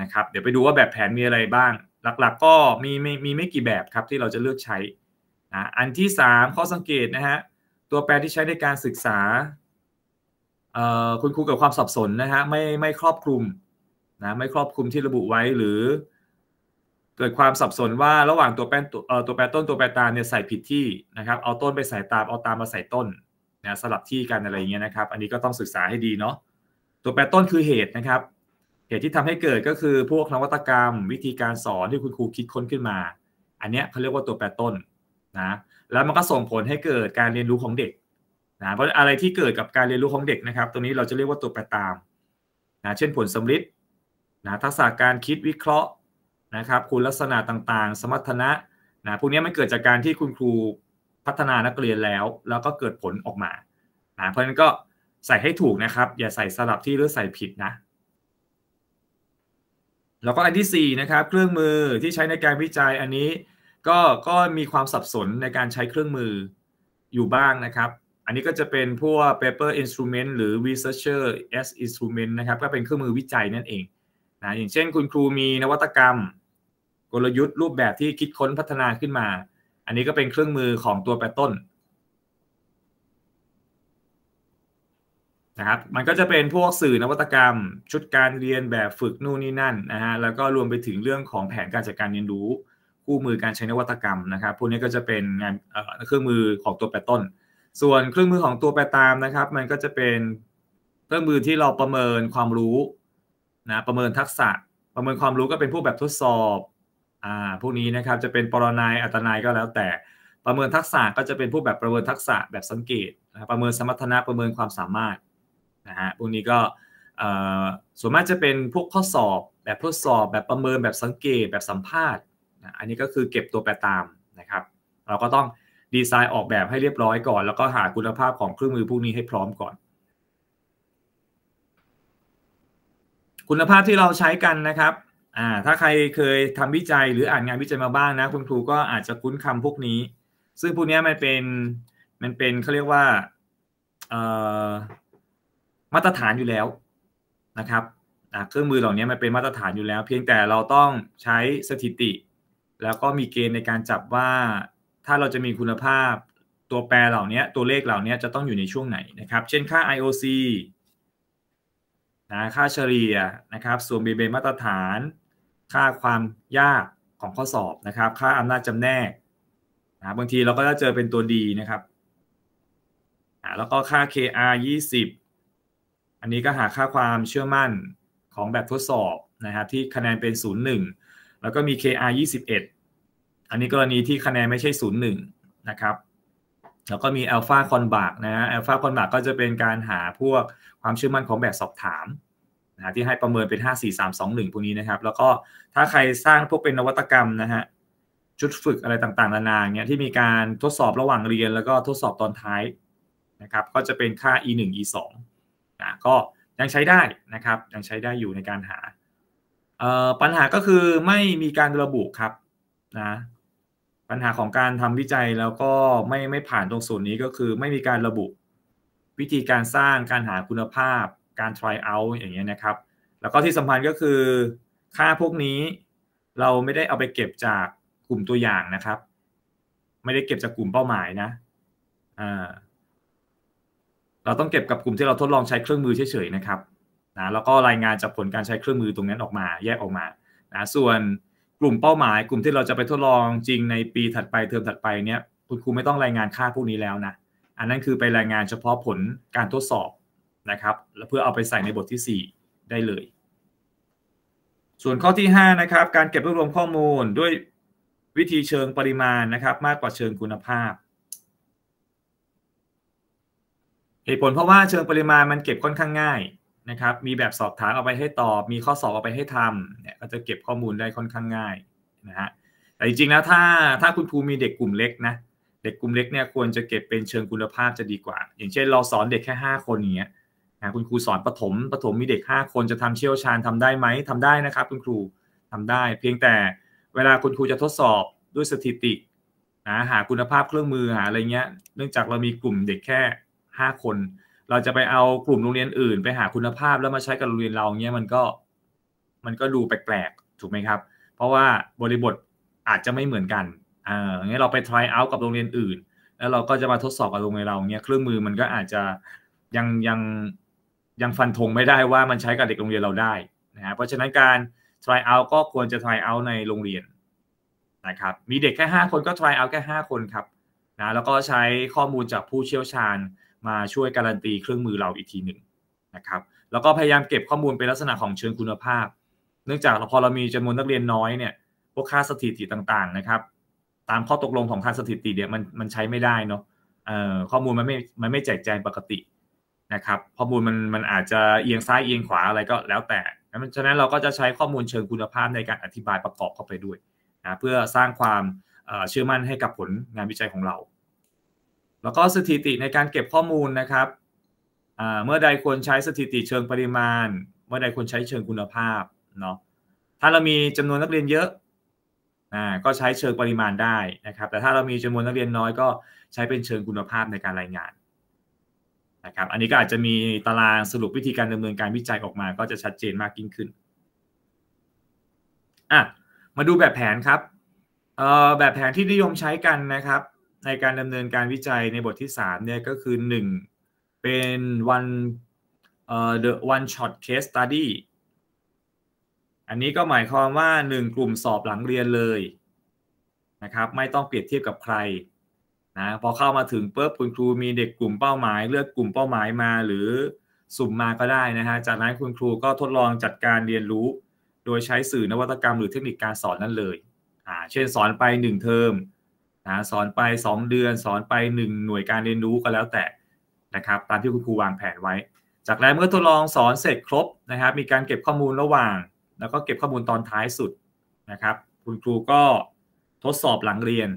นะครับเดี๋ยวไปดูว่าแบบแผนมีอะไรบ้าง หลักๆก็มีไม่มีไม่กี่แบบครับที่เราจะเลือกใช้นะอันที่ 3 ข้อสังเกตนะฮะตัวแปรที่ใช้ในการศึกษาคุณครูเกิดความสับสนนะฮะไม่ไม่ครอบคลุมนะไม่ครอบคลุมที่ระบุไว้หรือ เกิดความสับสนว่าระหว่างตัวแปรตัวแปรต้นตัวแปรตามเนี่ยใส่ผิดที่นะครับเอาต้นไปใส่ตามเอาตามมาใส่ต้นนะสลับที่กันอะไรเงี้ยนะครับอันนี้ก็ต้องศึกษาให้ดีเนาะตัวแปรต้นคือเหตุนะครับเหตุที่ทำให้เกิดก็คือพวกนวัตกรรมวิธีการสอนที่คุณครูคิดค้นขึ้นมา อันเนี้ยเขาเรียกว่าตัวแปรต้นนะแล้วมันก็ส่งผลให้เกิดการเรียนรู้ของเด็กนะเพราะอะไรที่เกิดกับการเรียนรู้ของเด็กนะครับตัวนี้เราจะเรียกว่าตัวแปรตามนะเช่นผลสมฤทธิ์นะทักษะการคิดวิเคราะห์นะครับ คุณลักษณะต่างๆ สมรรถนะนะ พวกนี้มันเกิดจากการที่คุณครูพัฒนานักเรียนแล้ว แล้วก็เกิดผลออกมานะเพราะฉะนั้นก็ใส่ให้ถูกนะครับ อย่าใส่สลับที่หรือใส่ผิดนะแล้วก็อันที่4นะครับ เครื่องมือที่ใช้ในการวิจัยอันนี้ ก็ก็มีความสับสนในการใช้เครื่องมืออยู่บ้างนะครับอันนี้ก็จะเป็นพวก paper instrument หรือ researcher as instrument นะครับ ก็เป็นเครื่องมือวิจัยนั่นเอง นะ อย่างเช่น คุณครูมีนวัตกรรม กลยุทธ์รูปแบบที่คิดค้นพัฒนาขึ้นมา อันนี้ก็เป็นเครื่องมือของตัวแปรต้น นะครับ มันก็จะเป็นพวกสื่อนวัตกรรม ชุดการเรียนแบบฝึกนู่นนี่นั่นนะฮะ แล้วก็รวมไปถึงเรื่องของแผนการจัดการเรียนรู้ คู่มือการใช้นวัตกรรมนะครับ พวกนี้ก็จะเป็นงานเครื่องมือของตัวแปรต้นส่วนเครื่องมือของตัวแปรตามนะครับ มันก็จะเป็นเครื่องมือที่เราประเมินความรู้นะประเมินทักษะประเมินความรู้ก็เป็นพวกแบบทดสอบอ่าพวกนี้นะครับจะเป็นปรนายอัตนายก็แล้วแต่ ประเมินทักษะก็จะเป็นพวกแบบประเมินทักษะแบบสังเกตนะประเมินสมรรถนะประเมินความสามารถนะฮะพวกนี้ก็ส่วนมากจะเป็นพวกข้อสอบ แบบทดสอบ แบบประเมินแบบสังเกตแบบสัมภาษณ์นะอันนี้ก็คือเก็บตัวแปรตามนะครับ เราก็ต้องดีไซน์ออกแบบให้เรียบร้อยก่อนแล้วก็หาคุณภาพของเครื่องมือพวกนี้ให้พร้อมก่อน คุณภาพที่เราใช้กันนะครับอ่าถ้าใครเคยทำวิจัยหรืออ่านงานวิจัยมาบ้างนะคุณครูก็อาจจะคุ้นคำพวกนี้ ซึ่งพวกนี้มันเป็นมันเป็นเขาเรียกว่ามาตรฐานอยู่แล้วนะครับเครื่องมือเหล่านี้มันเป็นมาตรฐานอยู่แล้ว เพียงแต่เราต้องใช้สถิติ แล้วก็มีเกณฑ์ในการจับว่าถ้าเราจะมีคุณภาพตัวแปรเหล่านี้ตัวเลขเหล่านี้จะต้องอยู่ในช่วงไหนนะครับ เช่นค่า IOC นะค่าเฉลี่ยนะครับส่วนเบเบมาตรฐาน ค่าความยากของข้อสอบนะครับค่าอำนาจจำแนกนะบางทีเราก็จะเจอเป็นตัวดีนะครับแล้วก็ค่า KR 20อันนี้ก็หาค่าความเชื่อมั่นของแบบทดสอบนะครับที่คะแนนเป็น01แล้วก็มี KR 21อันนี้กรณีที่คะแนนไม่ใช่ศูนย์หนึ่งนะครับแล้วก็มีอัลฟาคอนบากนะฮะอัลฟาคอนบากก็จะเป็นการหาพวกความเชื่อมั่นของแบบสอบถามนะที่ให้ประเมินเป็น 5 4 3 2 1 พวกนี้นะครับ แล้วก็ถ้าใครสร้างพวกเป็นนวัตกรรมนะฮะชุดฝึกอะไรต่างๆนานาเนี่ยที่มีการทดสอบระหว่างเรียนแล้วก็ทดสอบตอนท้ายนะครับ ก็จะเป็นค่า e 1 e 2นะก็ยังใช้ได้นะครับ ยังใช้ได้อยู่ในการหา ปัญหาก็คือไม่มีการระบุครับนะปัญหาของการทำวิจัยแล้วก็ไม่ไม่ผ่านตรงส่วนนี้ก็คือ ไม่มีการระบุวิธีการสร้างการหาคุณภาพ การ try out อย่างเงี้ยนะครับ แล้วก็ที่สำคัญก็คือ ค่าพวกนี้เราไม่ได้เอาไปเก็บจากกลุ่มตัวอย่างนะครับ ไม่ได้เก็บจากกลุ่มเป้าหมายนะอ่าเราต้องเก็บกับกลุ่มที่เราทดลองใช้เครื่องมือเฉยๆนะครับนะแล้วก็รายงานจากผลการใช้เครื่องมือตรงนั้นออกมา แยกออกมานะส่วนกลุ่มเป้าหมายกลุ่มที่เราจะไปทดลองจริงในปีถัดไปเทอมถัดไปเนี้ยคุณครูไม่ต้องรายงานค่าพวกนี้แล้วนะอันนั้นคือไปรายงานเฉพาะผลการทดสอบนะครับแล้วเพื่อเอาไปใส่ในบทที่ 4 ได้เลย ส่วนข้อที่5นะครับการเก็บรวบรวมข้อมูลด้วยวิธีเชิงปริมาณนะครับมากกว่าเชิงคุณภาพ เหตุผลเพราะว่าเชิงปริมาณมันเก็บค่อนข้างง่ายนะครับ มีแบบสอบถามเอาไปให้ตอบ มีข้อสอบเอาไปให้ทำเนี่ย ก็จะเก็บข้อมูลได้ค่อนข้างง่ายนะฮะ แต่จริงๆแล้วถ้า ถ้าคุณครูมีเด็กกลุ่มเล็กนะ เด็กกลุ่มเล็กเนี่ยควรจะเก็บเป็นเชิงคุณภาพจะดีกว่า อย่างเช่น เราสอนเด็กแค่ 5 คนอย่างเงี้ย นะคุณครูสอนประถมประถมมีเด็ก 5 คนจะทำเชี่ยวชาญทำได้ไหมทำได้นะครับคุณครูทำได้ เพียงแต่เวลาคุณครูจะทดสอบด้วยสถิตินะ หาคุณภาพเครื่องมือ หาอะไรเงี้ย เนื่องจากเรามีกลุ่มเด็กแค่ 5 คนเราจะไปเอากลุ่มโรงเรียนอื่น ไปหาคุณภาพแล้วมาใช้กับโรงเรียนเราเนี้ยมันก็มันก็ดูแปลกๆถูกไหมครับ เพราะว่าบริบทอาจจะไม่เหมือนกันอ่างี้เราไป try out กับโรงเรียนอื่น แล้วเราก็จะมาทดสอบกับโรงเรียนเราเนี้ยเครื่องมือมันก็อาจจะยังยังยังฟันธงไม่ได้ว่ามันใช้กับเด็กโรงเรียนเราได้นะฮะเพราะฉะนั้นการ try out ก็ควรจะ try out ในโรงเรียนนะครับมีเด็กแค่ 5 คนก็ try out แค่5 คนครับนะแล้วก็ใช้ข้อมูลจากผู้เชี่ยวชาญมาช่วยการันตีเครื่องมือเราอีกทีหนึ่งนะครับแล้วก็พยายามเก็บข้อมูลเป็นลักษณะของเชิงคุณภาพ เนื่องจากพอเรามีจำนวนนักเรียนน้อยเนี่ยพวกค่าสถิติต่างๆนะครับ ตามข้อตกลงของค่าสถิติเนี่ยมันมันใช้ไม่ได้เนาะข้อมูลมันไม่มันไม่แจกแจงปกตินะครับข้อมูลมันมันอาจจะเอียงซ้ายเอียงขวาอะไรก็แล้ว แต่ฉะนั้นเราก็จะใช้ข้อมูลเชิงคุณภาพในการอธิบายประกอบเข้าไปด้วยนะเพื่อสร้างความเชื่อมั่นให้กับผลงานวิจัยของเราแล้วก็สถิติในการเก็บข้อมูลนะครับ เมื่อใดควรใช้สถิติเชิงปริมาณ เมื่อใดควรใช้เชิงคุณภาพเนาะ ถ้าเรามีจำนวนนักเรียนเยอะอ่าก็ใช้เชิงปริมาณได้นะครับ แต่ถ้าเรามีจำนวนนักเรียนน้อย ก็ใช้เป็นเชิงคุณภาพในการรายงานนะครับ อันนี้ก็อาจจะมีตารางสรุปวิธีการดำเนินการวิจัยออกมาก็จะชัดเจนมากยิ่งขึ้น อ่ะ มาดูแบบแผนครับเอ่อแบบแผนที่นิยมใช้กันนะครับในการดำเนินการวิจัยในบทที่3เนี่ยก็คือ 1 เป็น one เอ่อ the one shot case study อันนี้ก็หมายความว่า 1 กลุ่มสอบหลังเรียนเลยนะครับไม่ต้องเปรียบเทียบกับใครนะพอเข้ามาถึงปุ๊บคุณครู มีเด็กกลุ่มเป้าหมาย เลือกกลุ่มเป้าหมายมาหรือสุ่มมาก็ได้นะฮะจากนั้นคุณครูก็ทดลองจัดการเรียนรู้ โดยใช้สื่อนวัตกรรมหรือเทคนิคการสอนนั่นเลยอ่าเช่นสอนไป 1 เทอมนะสอนไป 2 เดือน สอนไป 1 หน่วยการเรียนรู้ก็แล้วแต่นะครับตามที่คุณครูวางแผนไว้ จากนั้นเมื่อทดลองสอนเสร็จครบนะครับมีการเก็บข้อมูลระหว่าง แล้วก็เก็บข้อมูลตอนท้ายสุดนะครับคุณครูก็ทดสอบหลังเรียน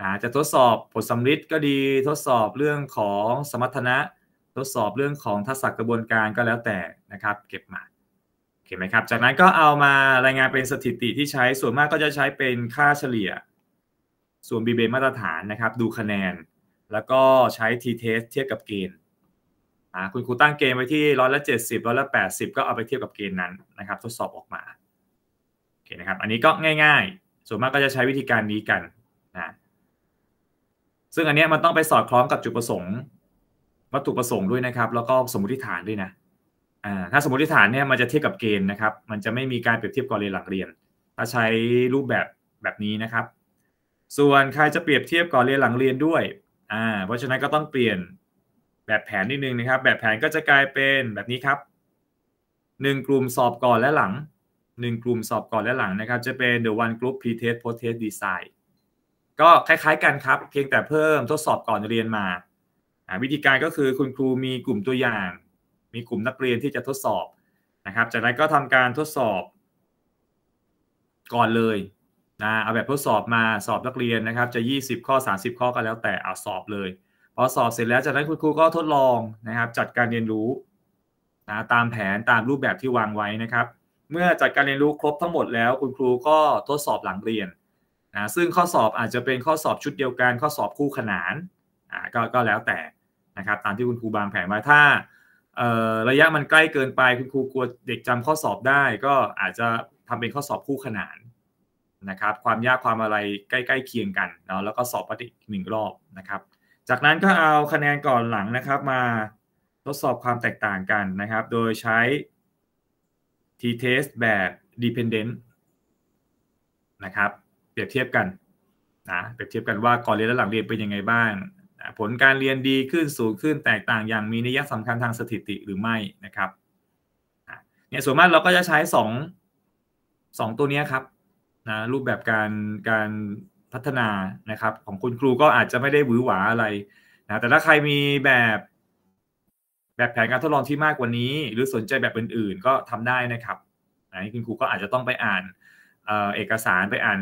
นะจะทดสอบผลสัมฤทธิ์ก็ดีทดสอบเรื่องของสมรรถนะทดสอบเรื่องของทักษะกระบวนการก็แล้วแต่นะครับ เก็บมาเห็นไหมครับ จากนั้นก็เอามารายงานเป็นสถิติที่ใช้ส่วนมากก็จะใช้เป็นค่าเฉลี่ยส่วน BB มาตรฐานนะครับ ดูคะแนนแล้วก็ใช้ t-test เทียบกับเกณฑ์คุณครูตั้งเกณฑ์ไว้ที่ร้อยละเจ็ดสิบร้อยละแปดสิบก็เอาไปเทียบกับเกณฑ์นั้นนะครับ ทดสอบออกมาโอเคนะครับ อันนี้ก็ง่ายๆส่วนมากก็จะใช้วิธีการนี้กันนะซึ่งอันนี้มันต้องไปสอดคล้องกับจุดประสงค์ วัตถุประสงค์ด้วยนะครับ แล้วก็สมมติฐานด้วยนะ ถ้าสมมติฐานเนี่ยมันจะเทียบกับเกณฑ์นะครับ มันจะไม่มีการเปรียบเทียบก่อนเรียนหลังเรียน ถ้าใช้รูปแบบแบบนี้นะครับส่วนใครจะเปรียบเทียบก่อนเรียนหลังเรียนด้วย อ่า เพราะฉะนั้นก็ต้องเปลี่ยนแบบแผนนิดนึงนะครับ แบบแผนก็จะกลายเป็นแบบนี้ครับหนึ่งกลุ่มสอบก่อนและหลังหนึ่งกลุ่มสอบก่อนและหลังนะครับ จะเป็น the one group pretest post test design ก็คล้ายๆกันครับ เพียงแต่เพิ่มทดสอบก่อนเรียนมา วิธีการก็คือคุณครูมีกลุ่มตัวอย่าง มีกลุ่มนักเรียนที่จะทดสอบนะครับ จากนั้นก็ทำการทดสอบ ก่อนเลยนะเอาแบบทดสอบมาสอบนักเรียนนะครับจะ 20 ข้อ 30 ข้อก็แล้วแต่เอาสอบเลยพอสอบเสร็จแล้วจากนั้นคุณครูก็ทดลองนะครับจัดการเรียนรู้นะตามแผนตามรูปแบบที่วางไว้นะครับ เมื่อจัดการเรียนรู้ครบทั้งหมดแล้ว คุณครูก็ทดสอบหลังเรียนนะซึ่งข้อสอบอาจจะเป็นข้อสอบชุดเดียวกันข้อสอบคู่ขนานอ่ากก็แล้วแต่นะครับตามที่คุณครูวางแผนไว้ถ้าระยะมันใกล้เกินไป คุณครูกลัวเด็กจำข้อสอบได้ ก็อาจจะทำเป็นข้อสอบคู่ขนานนะครับความยากความอะไรใกล้ๆเคียงกันเนาะแล้วก็สอบปฏิหนึ่งรอบนะครับ จากนั้นก็เอาคะแนนก่อนหลังนะครับมาทดสอบความแตกต่างกันนะครับ โดยใช้ t-test แบบ dependent นะครับ เปรียบเทียบกันนะเปรียบเทียบกันว่าก่อนเรียนและหลังเรียนเป็นยังไงบ้างนะผลการเรียนดีขึ้นสูงขึ้นแตกต่างอย่างมีนัยสำคัญทางสถิติหรือไม่นะครับเนี่ยส่วนมากเราก็จะใช้2 2ตัวนี้ครับนะรูปแบบการการพัฒนานะครับของคุณครูก็อาจจะไม่ได้หวือหวาอะไรนะแต่ถ้าใครมีแบบ แบบแผนการทดลองที่มากกว่านี้ หรือสนใจแบบอื่น ๆก็ทำได้นะครับนะคุณครูก็อาจจะต้องไปอ่านเอเอกสารไปอ่าน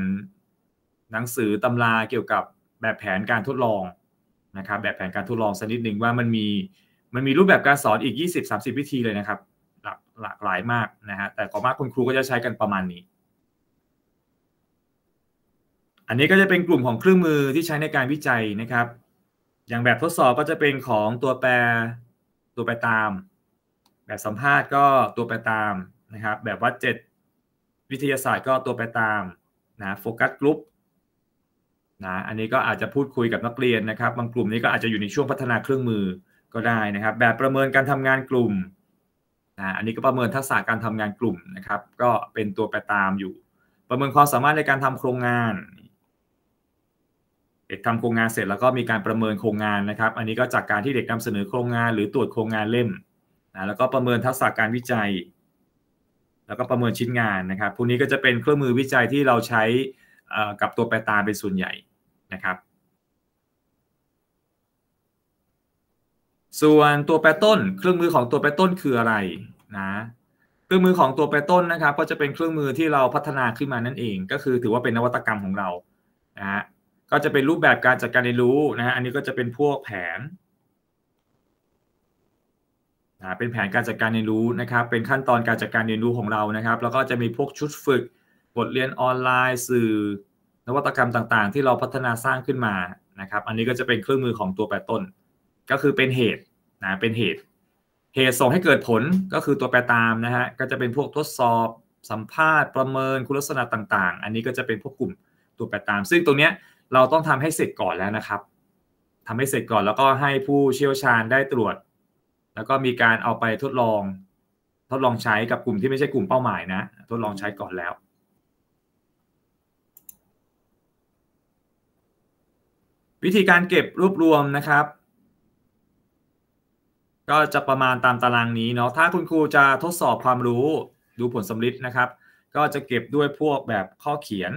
หนังสือตำราเกี่ยวกับแบบแผนการทดลองนะครับแบบแผนการทดลองสักนิดหนึ่งว่ามันมีมันมีรูปแบบการสอนอีก 20-30 วิธีเลยนะครับ หลากหลายมากนะฮะแต่ก็มากคุณครูก็จะใช้กันประมาณนี้อันนี้ก็จะเป็นกลุ่มของเครื่องมือที่ใช้ในการวิจัยนะครับ อย่างแบบทดสอบก็จะเป็นของตัวแปรตัวแปรตาม แบบสัมภาษณ์ก็ตัวแปรตามนะครับ แบบวัดเจ็ดวิทยาศาสตร์ก็ตัวแปรตามนะโฟกัสกลุ่มนะ อันนี้ก็อาจจะพูดคุยกับนักเรียนนะครับ บางกลุ่มนี้ก็อาจจะอยู่ในช่วงพัฒนาเครื่องมือก็ได้นะครับ แบบประเมินการทำงานกลุ่มนะ อันนี้ก็ประเมินทักษะการทำงานกลุ่มนะครับ ก็เป็นตัวแปรตามอยู่ ประเมินความสามารถในการทำโครงงานเด็กทำโครงงานเสร็จแล้วก็มีการประเมินโครงงานนะครับ อันนี้ก็จากการที่เด็กนำเสนอโครงงานหรือตรวจโครงงานเล่มนะแล้วก็ประเมินทักษะการวิจัย แล้วก็ประเมินชิ้นงานนะครับ พวกนี้ก็จะเป็นเครื่องมือวิจัยที่เราใช้กับตัวแปรตามเป็นส่วนใหญ่นะครับ ส่วนตัวแปรต้นเครื่องมือของตัวแปรต้นคืออะไรนะ เครื่องมือของตัวแปรต้นนะครับ ก็จะเป็นเครื่องมือที่เราพัฒนาขึ้นมานั่นเอง ก็คือถือว่าเป็นนวัตกรรมของเรา นะฮะก็จะเป็นรูปแบบการจัดการเรียนรู้นะฮะ อันนี้ก็จะเป็นพวกแผนนะ เป็นแผนการจัดการเรียนรู้นะครับ เป็นขั้นตอนการจัดการเรียนรู้ของเรานะครับ แล้วก็จะมีพวกชุดฝึก บทเรียนออนไลน์ สื่อ นวัตกรรมต่างๆ ที่เราพัฒนาสร้างขึ้นมานะครับ อันนี้ก็จะเป็นเครื่องมือของตัวแปรต้น ก็คือเป็นเหตุนะ เป็นเหตุ เหตุส่งให้เกิดผลก็คือตัวแปรตามนะฮะ ก็จะเป็นพวกทดสอบสัมภาษณ์ ประเมินคุณลักษณะต่างๆ อันนี้ก็จะเป็นพวกกลุ่มตัวแปรตาม ซึ่งตรงเนี้ยเราต้องทำให้เสร็จก่อนแล้วนะครับ ทำให้เสร็จก่อนแล้วก็ให้ผู้เชี่ยวชาญได้ตรวจ แล้วก็มีการเอาไปทดลอง ทดลองใช้กับกลุ่มที่ไม่ใช่กลุ่มเป้าหมายนะ ทดลองใช้ก่อนแล้ว วิธีการเก็บรวบรวมนะครับ ก็จะประมาณตามตารางนี้เนาะ ถ้าคุณครูจะทดสอบความรู้ ดูผลสมลิดนะครับ ก็จะเก็บด้วยพวกแบบข้อเขียน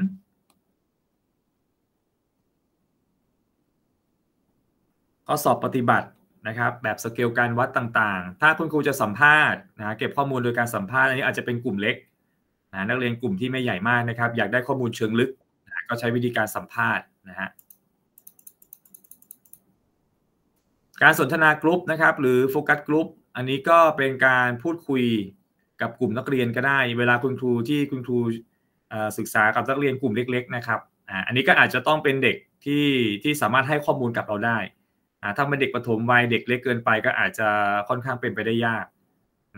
ข้อสอบปฏิบัตินะครับแบบสเกลการวัดต่าง ๆ ถ้าคุณครูจะสัมภาษณ์นะเก็บข้อมูลโดยการสัมภาษณ์ อันนี้อาจจะเป็นกลุ่มเล็กนะนักเรียนกลุ่มที่ไม่ใหญ่มากนะครับอยากได้ข้อมูลเชิงลึกนะก็ใช้วิธีการสัมภาษณ์นะฮะการสนทนากรุ๊ปนะครับหรือโฟกัสกรุ๊ปอันนี้ก็เป็นการพูดคุยกับกลุ่มนักเรียนก็ได้ เวลาคุณครูที่คุณครูศึกษากับนักเรียนกลุ่มเล็กๆนะครับอันนี้ก็อาจจะต้องเป็นเด็กที่ที่สามารถให้ข้อมูลกับเราได้ถ้าเป็นเด็กประถมวัยเด็กเล็กเกินไปก็อาจจะค่อนข้างเป็นไปได้ยาก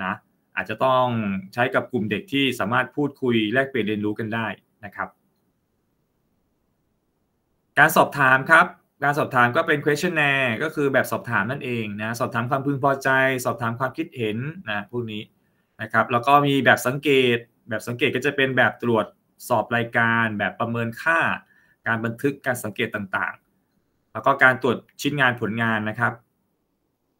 นะอาจจะต้องใช้กับกลุ่มเด็กที่สามารถพูดคุยแลกเปลี่ยนเรียนรู้กันได้นะครับ การสอบถามครับ การสอบถามก็เป็น questionnaire ก็คือแบบสอบถามนั่นเองนะสอบถามความพึงพอใจ สอบถามความคิดเห็นนะพวกนี้นะครับแล้วก็มีแบบสังเกตแบบสังเกตก็จะเป็นแบบตรวจสอบรายการแบบประเมินค่า การบันทึกการสังเกตต่างแล้วก็การตรวจชิ้นงานผลงานนะครับ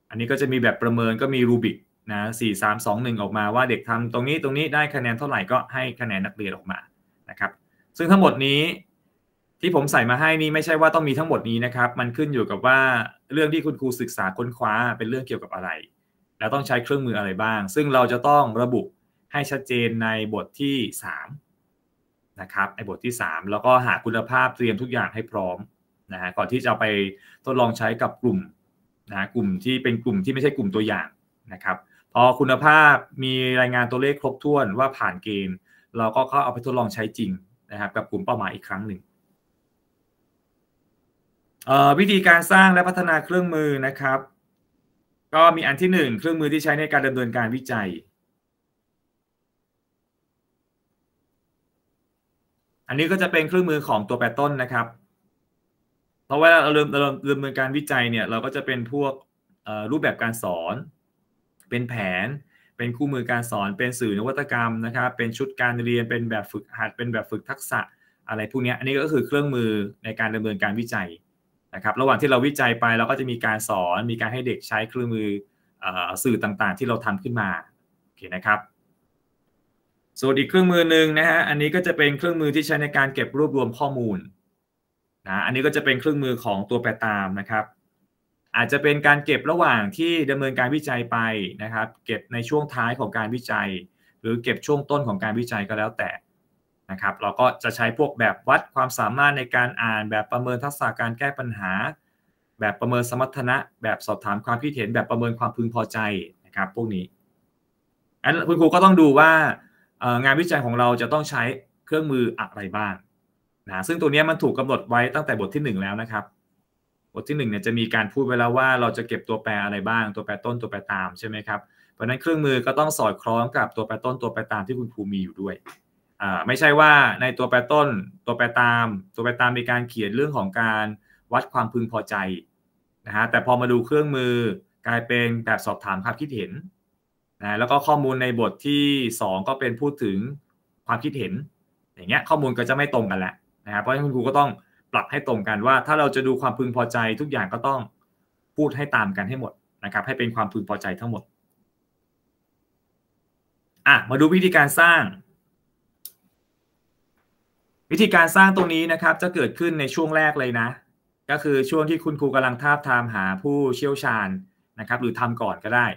อันนี้ก็จะมีแบบประเมินก็มีรูบิกนะสี่สามสองหนึ่งออกมาว่าเด็กทำตรงนี้ตรงนี้ได้คะแนนเท่าไหร่ก็ให้คะแนนนักเรียนออกมานะครับซึ่งทั้งหมดนี้ที่ผมใส่มาให้นี่ไม่ใช่ว่าต้องมีทั้งหมดนี้นะครับ มันขึ้นอยู่กับว่าเรื่องที่คุณครูศึกษาค้นคว้าเป็นเรื่องเกี่ยวกับอะไร แล้วต้องใช้เครื่องมืออะไรบ้าง ซึ่งเราจะต้องระบุให้ชัดเจนในบทที่3นะครับในบทที่3 แล้วก็หาคุณภาพเตรียมทุกอย่างให้พร้อมนะฮะก่อนที่จะไปทดลองใช้กับกลุ่มนะกลุ่มที่เป็นกลุ่มที่ไม่ใช่กลุ่มตัวอย่างนะครับ พอคุณภาพมีรายงานตัวเลขครบถ้วนว่าผ่านเกณฑ์ เราก็เข้าเอาไปทดลองใช้จริงนะครับ กับกลุ่มเป้าหมายอีกครั้งหนึ่งวิธีการสร้างและพัฒนาเครื่องมือนะครับ ก็มีอันที่หนึ่งเครื่องมือที่ใช้ในการดำเนินการวิจัย อันนี้ก็จะเป็นเครื่องมือของตัวแปรต้นนะครับเพราะว่าเราเริ่มเราเริ่มเนอนการวิจัยเนี่ยเราก็จะเป็นพวกรูปแบบการสอน เป็นแผน เป็นคู่มือการสอน เป็นสื่อนวัตกรรมนะครับ เป็นชุดการเรียน เป็นแบบฝึกหัดเป็นแบบฝึกทักษะอะไรพวกนี้อันนี้ก็คือเครื่องมือในการดำเนินการวิจัยนะครับระหว่างที่เราวิจัยไปเราก็จะมีการสอนมีการให้เด็กใช้เครื่องมือสื่อต่างๆ ที่เราทำขึ้นมาโอเคนะครับ ส่วนอีกเครื่องมือหนึ่งนะฮะอันนี้ก็จะเป็นเครื่องมือที่ใช้ในการเก็บรวบรวมข้อมูลนะอันนี้ก็จะเป็นเครื่องมือของตัวแปรตามนะครับ อาจจะเป็นการเก็บระหว่างที่ดำเนินการวิจัยไปนะครับ เก็บในช่วงท้ายของการวิจัย หรือเก็บช่วงต้นของการวิจัยก็แล้วแต่นะครับเราก็จะใช้พวกแบบวัดความสามารถในการอ่าน แบบประเมินทักษะการแก้ปัญหา แบบประเมินสมรรถนะ แบบสอบถามความคิดเห็นแบบประเมินความพึงพอใจนะครับพวกนี้อันคุณครูก็ต้องดูว่างานวิจัยของเราจะต้องใช้เครื่องมืออะไรบ้างนะซึ่งตัวนี้มันถูกกาหนดไว้ตั้งแต่บทที่ 1 แล้วนะครับ บทที่1เนี่ยจะมีการพูดไว้แล้วว่าเราจะเก็บตัวแปรอะไรบ้างตัวแปรต้นตัวแปรตามใช่ไหมครับ เพราะนั้นเครื่องมือก็ต้องสอดคล้องกับตัวแปรต้นตัวแปรตามที่คุณครูมีอยู่ด้วยอ่าไม่ใช่ว่าในตัวแปรต้น ตัวแปรตาม ตัวแปรตามมีการเขียนเรื่องของการวัดความพึงพอใจนะฮะแต่พอมาดูเครื่องมือกลายเป็นแบบสอบถามความคิดเห็นนะแล้วก็ข้อมูลในบทที่ 2 ก็เป็นพูดถึงความคิดเห็น อย่างเงี้ยข้อมูลก็จะไม่ตรงกันแหละะฮะเพราะฉะนั้นคุณครูก็ต้องปรับให้ตรงกันว่า ถ้าเราจะดูความพึงพอใจทุกอย่างก็ต้องพูดให้ตามกันให้หมดนะครับ ให้เป็นความพึงพอใจทั้งหมดอ่ะมาดูวิธีการสร้าง วิธีการสร้างตรงนี้นะครับ จะเกิดขึ้นในช่วงแรกเลยนะ ก็คือช่วงที่คุณครูกำลังทาบทามหาผู้เชี่ยวชาญนะครับหรือทำก่อนก็ได้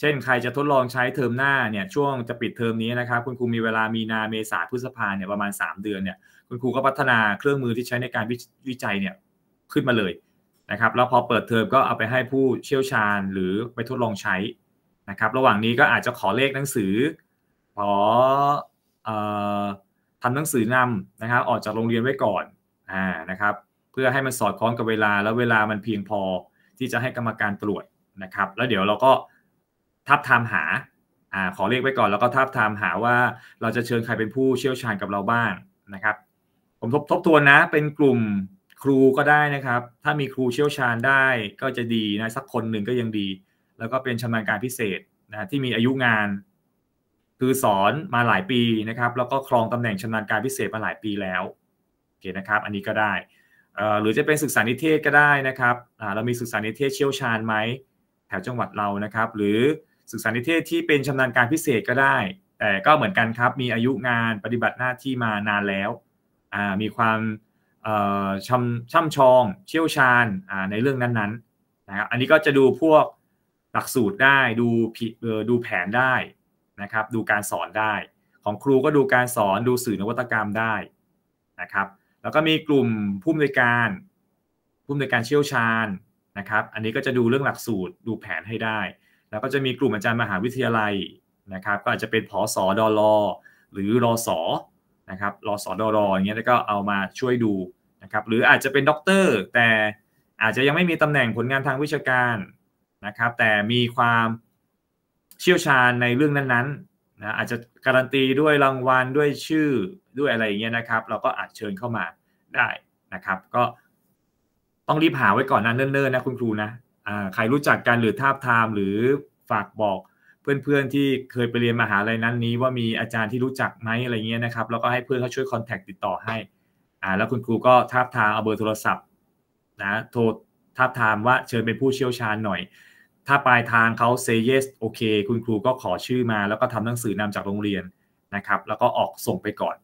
เช่น ใครจะทดลองใช้เทอมหน้าเนี่ย ช่วงจะปิดเทอมนี้นะครับ คุณครูมีเวลามีนาเมษาพฤษภาเนี่ยประมาณ 3 เดือนเนี่ยคุณครูก็พัฒนาเครื่องมือที่ใช้ในการวิจัยเนี่ยขึ้นมาเลยนะครับแล้วพอเปิดเทอมก็เอาไปให้ผู้เชี่ยวชาญหรือไปทดลองใช้นะครับ ระหว่างนี้ก็อาจจะขอเลขหนังสือขอทำหนังสือนำนะครับ ออกจากโรงเรียนไว้ก่อนอนะครับ เพื่อให้มันสอดคล้องกับเวลา แล้วเวลามันเพียงพอที่จะให้กรรมการตรวจนะครับ แล้วเดี๋ยวเราก็ทับทามหาอาขอเลขไว้ก่อน แล้วก็ทับทามหาว่า เราจะเชิญใครเป็นผู้เชี่ยวชาญกับเราบ้างนะครับผมทบทบทวนนะ เป็นกลุ่มครูก็ได้นะครับ ถ้ามีครูเชี่ยวชาญได้ก็จะดีนะสักคนหนึ่งก็ยังดี แล้วก็เป็นชำนาญการพิเศษนะที่มีอายุงานคือสอนมาหลายปีนะครับ แล้วก็ครองตำแหน่งชำนาญการพิเศษมาหลายปีแล้วโอเคนะครับ อันนี้ก็ได้หรือจะเป็นศึกษานิเทศก็ได้นะครับ เรามีศึกษานิเทศเชี่ยวชาญไหมแถวจังหวัดเรานะครับ หรือศึกษานิเทศที่เป็นชำนาญการพิเศษก็ได้ แต่ก็เหมือนกันครับมีอายุงานปฏิบัติหน้าที่มานานแล้วมีความช่ำช่ำชองเชี่ยวชาญในเรื่องนั้นๆนะครับอันนี้ก็จะดูพวกหลักสูตรได้ดูดูแผนได้นะครับดูการสอนได้ ของครูก็ดูการสอนดูสื่อนวัตกรรมได้นะครับแล้วก็มีกลุ่มผู้มำยการ ผู้มำยการเชี่ยวชาญนะครับอันนี้ก็จะดูเรื่องหลักสูตรดูแผนให้ได้ แล้วก็จะมีกลุ่มอาจารย์มหาวิทยาลัยนะครับก็อาจจะเป็นผอสอดอลอหรือรอสอนะครับรอสอดรออย่างเงี้ยแล้วก็เอามาช่วยดูนะครับ หรืออาจจะเป็นด็อกเตอร์ แต่อาจจะยังไม่มีตำแหน่งผลงานทางวิชาการนะครับ แต่มีความเชี่ยวชาญในเรื่องนั้นๆนะ อาจจะการันตีด้วยรางวัลด้วยชื่อ ด้วยอะไรอย่างเงี้ยนะครับ เราก็อาจเชิญเข้ามาได้นะครับ ก็ต้องรีบหาไว้ก่อนนะเนิ่นๆนะคุณครูนะใครรู้จักกันหรือทาบทาม หรือฝากบอกเพื่อนๆที่เคยไปเรียนมหาลัยนั้นนี้ว่ามีอาจารย์ที่รู้จักไหม อะไรเงี้ยนะครับ แล้วก็ให้เพื่อนเขาช่วยคอนแทคติดต่อให้ อ่าแล้วคุณครูก็ทาบทามเอาเบอร์โทรศัพท์นะโทรทาบทามว่าเชิญเป็นผู้เชี่ยวชาญหน่อย ถ้าปลายทางเขาเซเยสโอเคคุณครูก็ขอชื่อมาแล้วก็ทำหนังสือนำจากโรงเรียนนะครับ แล้วก็ออกส่งไปก่อน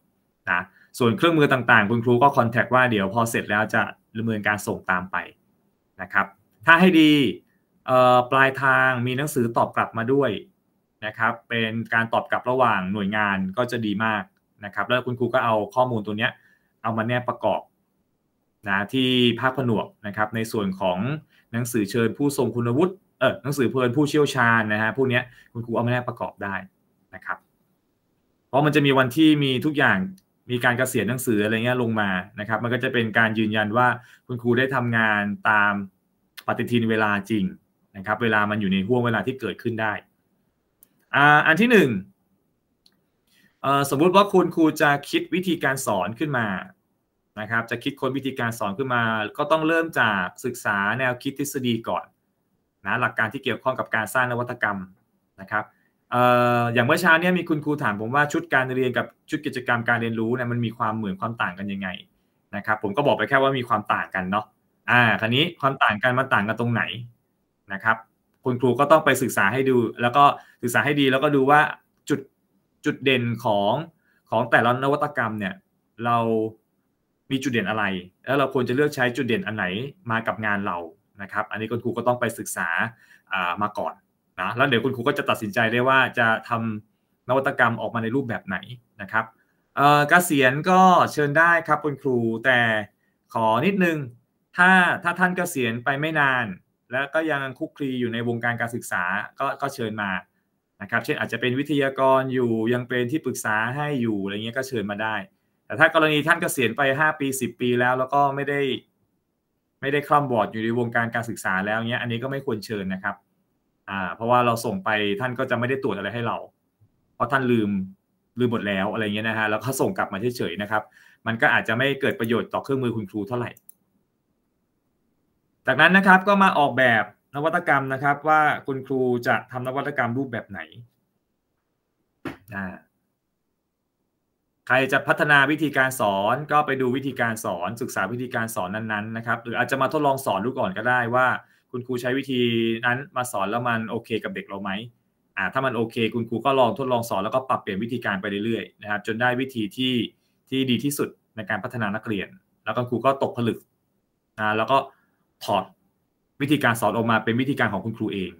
นะส่วนเครื่องมือต่างๆ คุณครูก็คอนแทคว่าเดี๋ยวพอเสร็จแล้วจะดำเนินการส่งตามไปนะครับ ถ้าให้ดีปลายทางมีหนังสือตอบกลับมาด้วยนะครับเป็นการตอบกลับระหว่างหน่วยงานก็จะดีมากนะครับแล้วคุณครูก็เอาข้อมูลตัวเนี้ยเอามาแนบประกอบนะที่ภาคผนวกนะครับในส่วนของหนังสือเชิญ ผู้ทรงคุณวุฒิเออหนังสือเพลินผู้เชี่ยวชาญนะฮะพวกนี้ยคุณครูเอามาแนบประกอบได้นะครับเพราะมันจะมีวันที่มีทุกอย่างมีการเกษียณหนังสืออะไรเงี้ยลงมานะครับมันก็จะเป็นการยืนยันว่าคุณครูได้ทำงานตามปฏิทินเวลาจริงะครับเวลา มันอยู่ในห่วงเวลาที่เกิดขึ้นได้อ่าอันที่หนึ่งสมมุติว่าคุณครูจะคิดวิธีการสอนขึ้นมา นะครับ จะคิดคนวิธีการสอนขึ้นมา ก็ต้องเริ่มจากศึกษาแนวคิดทฤษฎีก่อน นะ หลักการที่เกี่ยวข้องกับการสร้างนวัตกรรม นะครับอย่างเมื่อเช้าเนี่ย มีคุณครูถามผมว่าชุดการเรียนกับชุดกิจกรรมการเรียนรู้เนี่ยมันมีความเหมือนความต่างกันยังไง นะครับ ผมก็บอกไปแค่ว่ามีความต่างกันเนาะ อ่า คราวนี้ความต่างกันมันต่างกันตรงไหนนะครับคุณครูก็ต้องไปศึกษาให้ดู แล้วก็ศึกษาให้ดีแล้วก็ดูว่าจุดจุดเด่นของของแต่ละนวัตกรรมเนี่ยเรามีจุดเด่นอะไร แล้วเราควรจะเลือกใช้จุดเด่นอันไหนมากับงานเรานะครับอันนี้คุณครูก็ต้องไปศึกษามาก่อนนะแล้วเดี๋ยวคุณครูก็จะตัดสินใจได้ว่าจะทำนวัตกรรมออกมาในรูปแบบไหนนะครับกเกษียณก็เชิญได้ครับคุณครูแต่ขอนิดนึง ถ้าถ้าท่านกเกษียณไปไม่นานแล้วก็ยังคุกคลีอยู่ในวงการการศึกษาก็ก็เชิญมานะครับเช่นอาจจะเป็นวิทยากรอยู่ยังเป็นที่ปรึกษาให้อยู่อะไรเงี้ยก็เชิญมาได้ แต่ถ้ากรณีท่านกเกษียณไป 5 ปี 10 ปีแล้วแล้วก็ไม่ได้ ไม่ได้คล่ำบอดอยู่ในวงการการศึกษาแล้วเนี้ยอันนี้ก็ไม่ควรเชิญนะครับอ่าเพราะว่าเราส่งไปท่านก็จะไม่ได้ตรวจอะไรให้เรา เพราะท่านลืมลืมหมดแล้วอะไรเงี้ยนะฮะแล้วก็ส่งกลับมาเฉยๆนะครับ มันก็อาจจะไม่เกิดประโยชน์ต่อเครื่องมือคุณครูเท่าไหร่จากนั้นนะครับ ก็มาออกแบบนวัตกรรมนะครับว่าคุณครูจะทำนวัตกรรมรูปแบบไหน ใครจะพัฒนาวิธีการสอนก็ไปดูวิธีการสอนศึกษาวิธีการสอนนั้นๆนะครับหรืออาจจะมาทดลองสอนดูก่อนก็ได้ว่าคุณครูใช้วิธีนั้นมาสอนแล้วมันโอเค กับเด็กเราไหมอ่าถ้ามันโอเค คุณครูก็ลองทดลองสอน แล้วก็ปรับเปลี่ยนวิธีการไปเรื่อยๆนะครับจนได้วิธีที่ที่ดีที่สุดในการพัฒนานักเรียน แล้วก็ครูก็ตกผลึกนะแล้วก็ถอดวิธีการสอนออกมาเป็นวิธีการของคุณครูเอง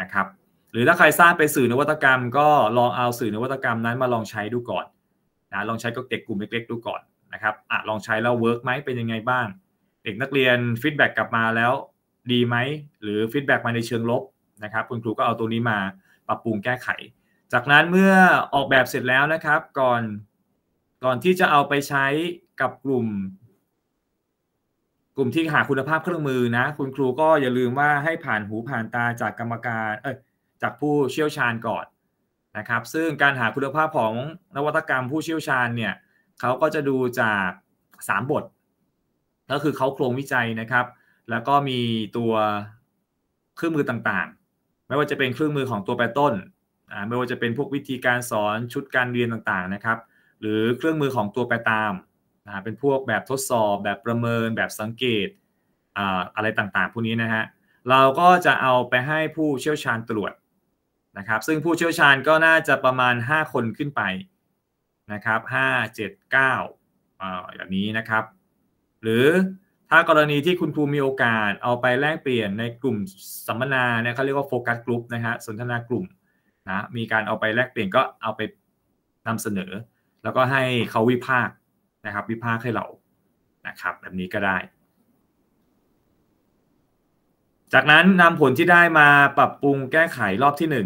นะครับหรือถ้าใครสร้างเป็นสื่อนวัตกรรม ก็ลองเอาสื่อนวัตกรรมนั้นมาลองใช้ดูก่อนนะลองใช้กับเด็กกลุ่มเล็กๆดูก่อนนะครับอ่ะลองใช้แล้วเวิร์กไหมเป็นยังไงบ้าง เด็กนักเรียนฟีดแบ็กกลับมาแล้วดีไหมหรือฟีดแบ็กมาในเชิงลบนะครับคุณครูก็เอาตัวนี้มา ปรับปรุงแก้ไข จากนั้นเมื่อออกแบบเสร็จแล้วนะครับก่อนก่อนที่จะเอาไปใช้กับกลุ่มกลุ่มที่หาคุณภาพเครื่องมือนะ คุณครูก็อย่าลืมว่าให้ผ่านหูผ่านตาจากกรรมการเอ้ยจากผู้เชี่ยวชาญก่อนนะครับ ซึ่งการหาคุณภาพของนวัตกรรม ผู้เชี่ยวชาญเนี่ยเขาก็จะดูจาก3บท ก็คือเขาโครงวิจัยนะครับ แล้วก็มีตัวเครื่องมือต่างๆ ไม่ว่าจะเป็นเครื่องมือของตัวแปรต้นไม่ว่าจะเป็นพวกวิธีการสอนชุดการเรียนต่างๆนะครับ หรือเครื่องมือของตัวแปรตามนะเป็นพวกแบบทดสอบแบบประเมินแบบสังเกตอะไรต่างๆพวกนี้นะฮะ เราก็จะเอาไปให้ผู้เชี่ยวชาญตรวจนะครับ ซึ่งผู้เชี่ยวชาญก็น่าจะประมาณ 5 คนขึ้นไปนะครับ5 7 9แบบนี้นะครับ หรือถ้ากรณีที่คุณครูมีโอกาส เอาไปแลกเปลี่ยนในกลุ่มสัมมนาเนี่ยเขาเรียกว่าโฟกัสกลุ่มนะฮะสนทนากลุ่มนะมีการเอาไปแลกเปลี่ยนก็เอาไปนำเสนอ แล้วก็ให้เขาวิพากษนะครับวิพากษ์ให้เรานะครับแบบนี้ก็ได้ จากนั้นนำผลที่ได้มาปรับปรุงแก้ไขรอบที่1น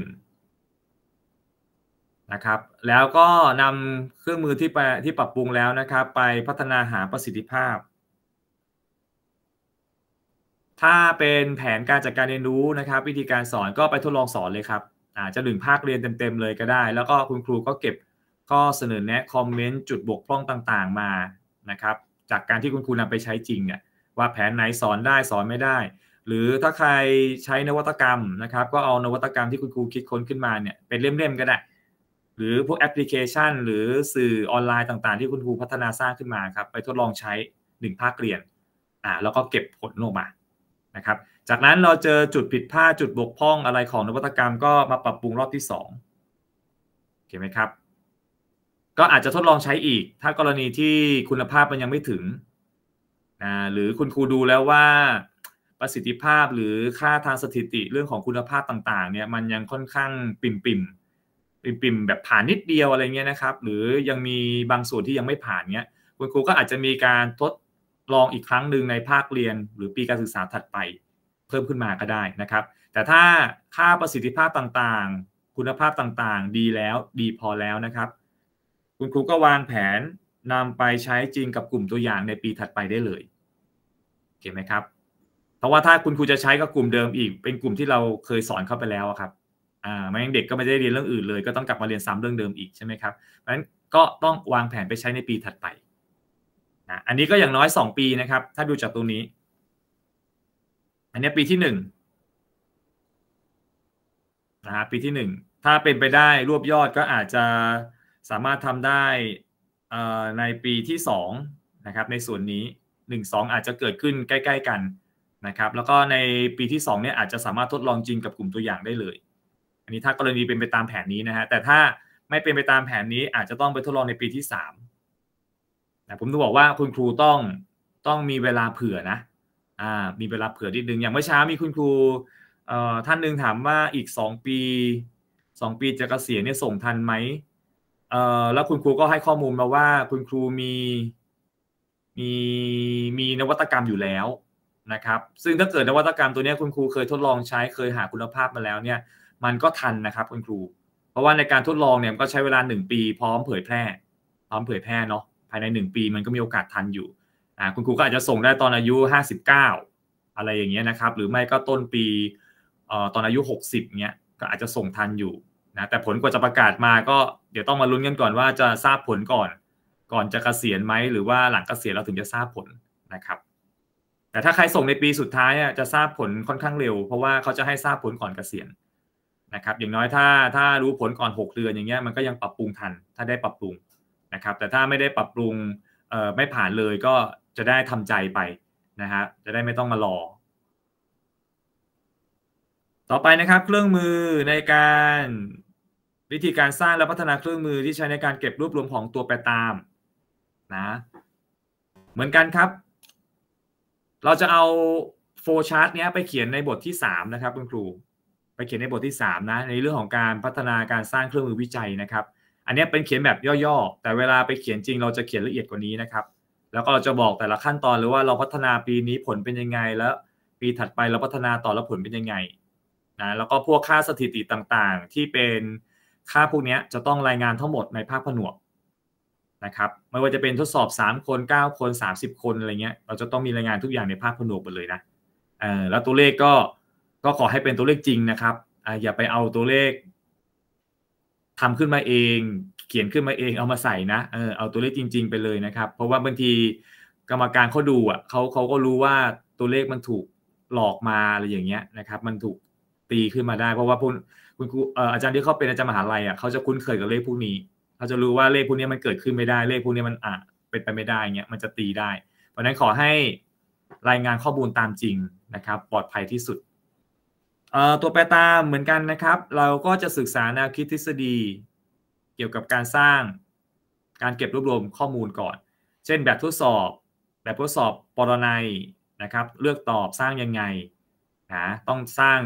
นะครับแล้วก็นำเครื่องมือที่ไปที่ปรับปรุงแล้วนะครับไปพัฒนาหาประสิทธิภาพ ถ้าเป็นแผนการจัดการเรียนรู้นะครับ วิธีการสอนก็ไปทดลองสอนเลยครับ อาจจะหนึ่งภาคเรียนเต็มๆเลยก็ได้ แล้วก็คุณครูก็เก็บก็เสนอแนะคอมเมนต์จุดบกพร่องต่างๆมานะครับ จากการที่คุณครูนำไปใช้จริงเ่ยว่าแผนไหนสอนได้สอนไม่ได้ หรือถ้าใครใช้นวัตกรรมนะครับ ก็เอานวัตกรรมที่คุณครูคิดค้นขึ้นมาเนี่ยเป็นเล่มๆก็ได้ หรือพวกแอปพลิเคชัน หรือสื่อออนไลน์ต่างๆ ที่คุณครูพัฒนาสร้างขึ้นมาครับ ไปทดลองใช้หนึ่งภาคเรียนอ่าแล้วก็เก็บผลลงมานะครับ จากนั้นเราเจอจุดผิดพลาดจุดบกพร่องอะไรของนวัตกรรม ก็มาปรับปรุงรอบที่2โอเคไหมครับก็อาจจะทดลองใช้อีกถ้ากรณีที่คุณภาพมันยังไม่ถึงนะหรือคุณครูดูแล้วว่าประสิทธิภาพหรือค่าทางสถิติเรื่องของคุณภาพต่างๆเนี่ยมันยังค่อนข้างปิ่มปิ่มปิ่มปิ่มแบบผ่านนิดเดียวอะไรเงี้ยนะครับ หรือยังมีบางส่วนที่ยังไม่ผ่านเนี้ยคุณครูก็อาจจะมีการทดลองอีกครั้งหนึ่งในภาคเรียนหรือปีการศึกษาถัดไปเพิ่มขึ้นมาก็ได้นะครับ แต่ถ้าค่าประสิทธิภาพต่างๆ คุณภาพต่างๆ ดีแล้วดีพอแล้วนะครับคุณครูก็วางแผนนำไปใช้จริงกับกลุ่มตัวอย่างในปีถัดไปได้เลยโอเคไหมครับ เพราะว่าถ้าคุณครูจะใช้กับกลุ่มเดิมอีก เป็นกลุ่มที่เราเคยสอนเข้าไปแล้วครับ อ่าไม่งั้นเด็กก็ไม่ได้เรียนเรื่องอื่นเลย ก็ต้องกลับมาเรียนซ้ำเรื่องเดิมอีกใช่ไหมครับเพราะฉะนั้นก็ต้องวางแผนไปใช้ในปีถัดไปนะอันนี้ก็อย่างน้อย2ปีนะครับ ถ้าดูจากตรงนี้ อันนี้ปีที่1นะฮะ ปีที่ 1 ถ้าเป็นไปได้รวบยอดก็อาจจะสามารถทำได้ในปีที่2นะครับในส่วนนี้1-2อาจจะเกิดขึ้นใกล้ ๆกันนะครับแล้วก็ในปีที่2เนี่ยอาจจะสามารถทดลองจริงกับกลุ่มตัวอย่างได้เลย อันนี้ถ้ากรณีเป็นไปตามแผนนี้นะฮะแต่ถ้าไม่เป็นไปตามแผนนี้อาจจะต้องไปทดลองในปีที่3นะผมต้องบอกว่าคุณครูต้องต้องมีเวลาเผื่อนะอ่ามีเวลาเผื่อนิดนึงอย่างเมื่อเช้ามีคุณครูท่านหนึ่งถามว่าอีก2 ปี 2 ปีจะกะเกษียณเนี่ยส่งทันไหมเอ่อแล้วคุณครูก็ให้ข้อมูลมาว่าคุณครูมีมีมีนวัตกรรมอยู่แล้วนะครับซึ่งถ้าเกิดนวัตกรรมตัวนี้คุณครูเคยทดลองใช้เคยหาคุณภาพมาแล้วเนี่ยมันก็ทันนะครับคุณครู เพราะว่าในการทดลองเนี่ยก็ใช้เวลาหนึ่งปีพร้อมเผยแพร่ พร้อมเผยแพร่เนาะภายในหนึ่งปีมันก็มีโอกาสทันอยู่อ่าคุณครูก็อาจจะส่งได้ตอนอายุห้าสิบเก้าอะไรอย่างเงี้ยนะครับหรือไม่ก็ต้นปีเอ่อตอนอายุหกสิบเนี้ยก็อาจจะส่งทันอยู่นะแต่ผลกว่าจะประกาศมาก็เดี๋ยวต้องมาลุ้นกันก่อนว่าจะทราบผลก่อนก่อนจะกะเกษียณไหม หรือว่าหลังกเกษียณเราถึงจะทราบผลนะครับ แต่ถ้าใครส่งในปีสุดท้ายจะทราบผลค่อนข้างเร็ว เพราะว่าเขาจะให้ทราบผลก่อนกเกษียณนะครับ อย่างน้อยถ้าถ้ารู้ผลก่อน 6 เดือนอย่างเงี้ยมันก็ยังปรับปรุงทันถ้าได้ปรับปรุงนะครับแต่ถ้าไม่ได้ปรับปรุงไม่ผ่านเลยก็จะได้ทำใจไปนะฮะจะได้ไม่ต้องมารอต่อไปนะครับเครื่องมือในการวิธีการสร้างและพัฒนาเครื่องมือที่ใช้ในการเก็บรวบรวมของตัวแปรตามนะเหมือนกันครับ เราจะเอาโฟชาร์ตเนี้ยไปเขียนในบทที่ 3 นะครับคุณครูไปเขียนในบทที่ 3 นะ ในเรื่องของการพัฒนาการสร้างเครื่องมือวิจัยนะครับ อันนี้เป็นเขียนแบบย่อๆแต่เวลาไปเขียนจริงเราจะเขียนละเอียดกว่านี้นะครับ แล้วก็เราจะบอกแต่ละขั้นตอนหรือว่าเราพัฒนาปีนี้ผลเป็นยังไงแล้วปีถัดไปเราพัฒนาต่อแล้วผลเป็นยังไงนะแล้วก็พวกค่าสถิติต่างๆ ที่เป็นค่าพวกนี้จะต้องรายงานทั้งหมดในภาคผนวกนะครับ ไม่ว่าจะเป็นทดสอบ3คน9คน30 คนอะไรเงี้ยเราจะต้องมีรายงานทุกอย่างในภาคผนวกหมดเลยนะเออแล้วตัวเลขก็ก็ขอให้เป็นตัวเลขจริงนะครับออย่าไปเอาตัวเลข ทำขึ้นมาเอง เขียนขึ้นมาเองเอามาใส่นะเออเอาตัวเลขจริง ๆไปเลยนะครับ เพราะว่าบางที กรรมการเขาดูอ่ะเขาเขาก็รู้ว่าตัวเลขมันถูกหลอกมาอะไรอย่างเงี้ยนะครับ มันถูกตีขึ้นมาได้เพราะว่าพวกคุณครูอาจารย์ที่เขาเป็นอาจารย์มหาลัยอ่ะเขาจะคุ้นเคยกับเลขพวกนี้เขาจะรู้ว่าเลขพวกนี้มันเกิดขึ้นไม่ได้เลขพวกนี้มันอ่ะเป็นไปไม่ได้เงี้ยมันจะตีได้ เพราะนั้นขอให้รายงานข้อมูลตามจริงนะครับ ปลอดภัยที่สุดตัวแปรตามเหมือนกันนะครับ เราก็จะศึกษาแนวคิดทฤษฎี เกี่ยวกับการสร้าง การเก็บรวบรวมข้อมูลก่อน เช่น แบบทดสอบ แบบทดสอบปรนัยนะครับ เลือกตอบสร้างยังไงนะต้องสร้าง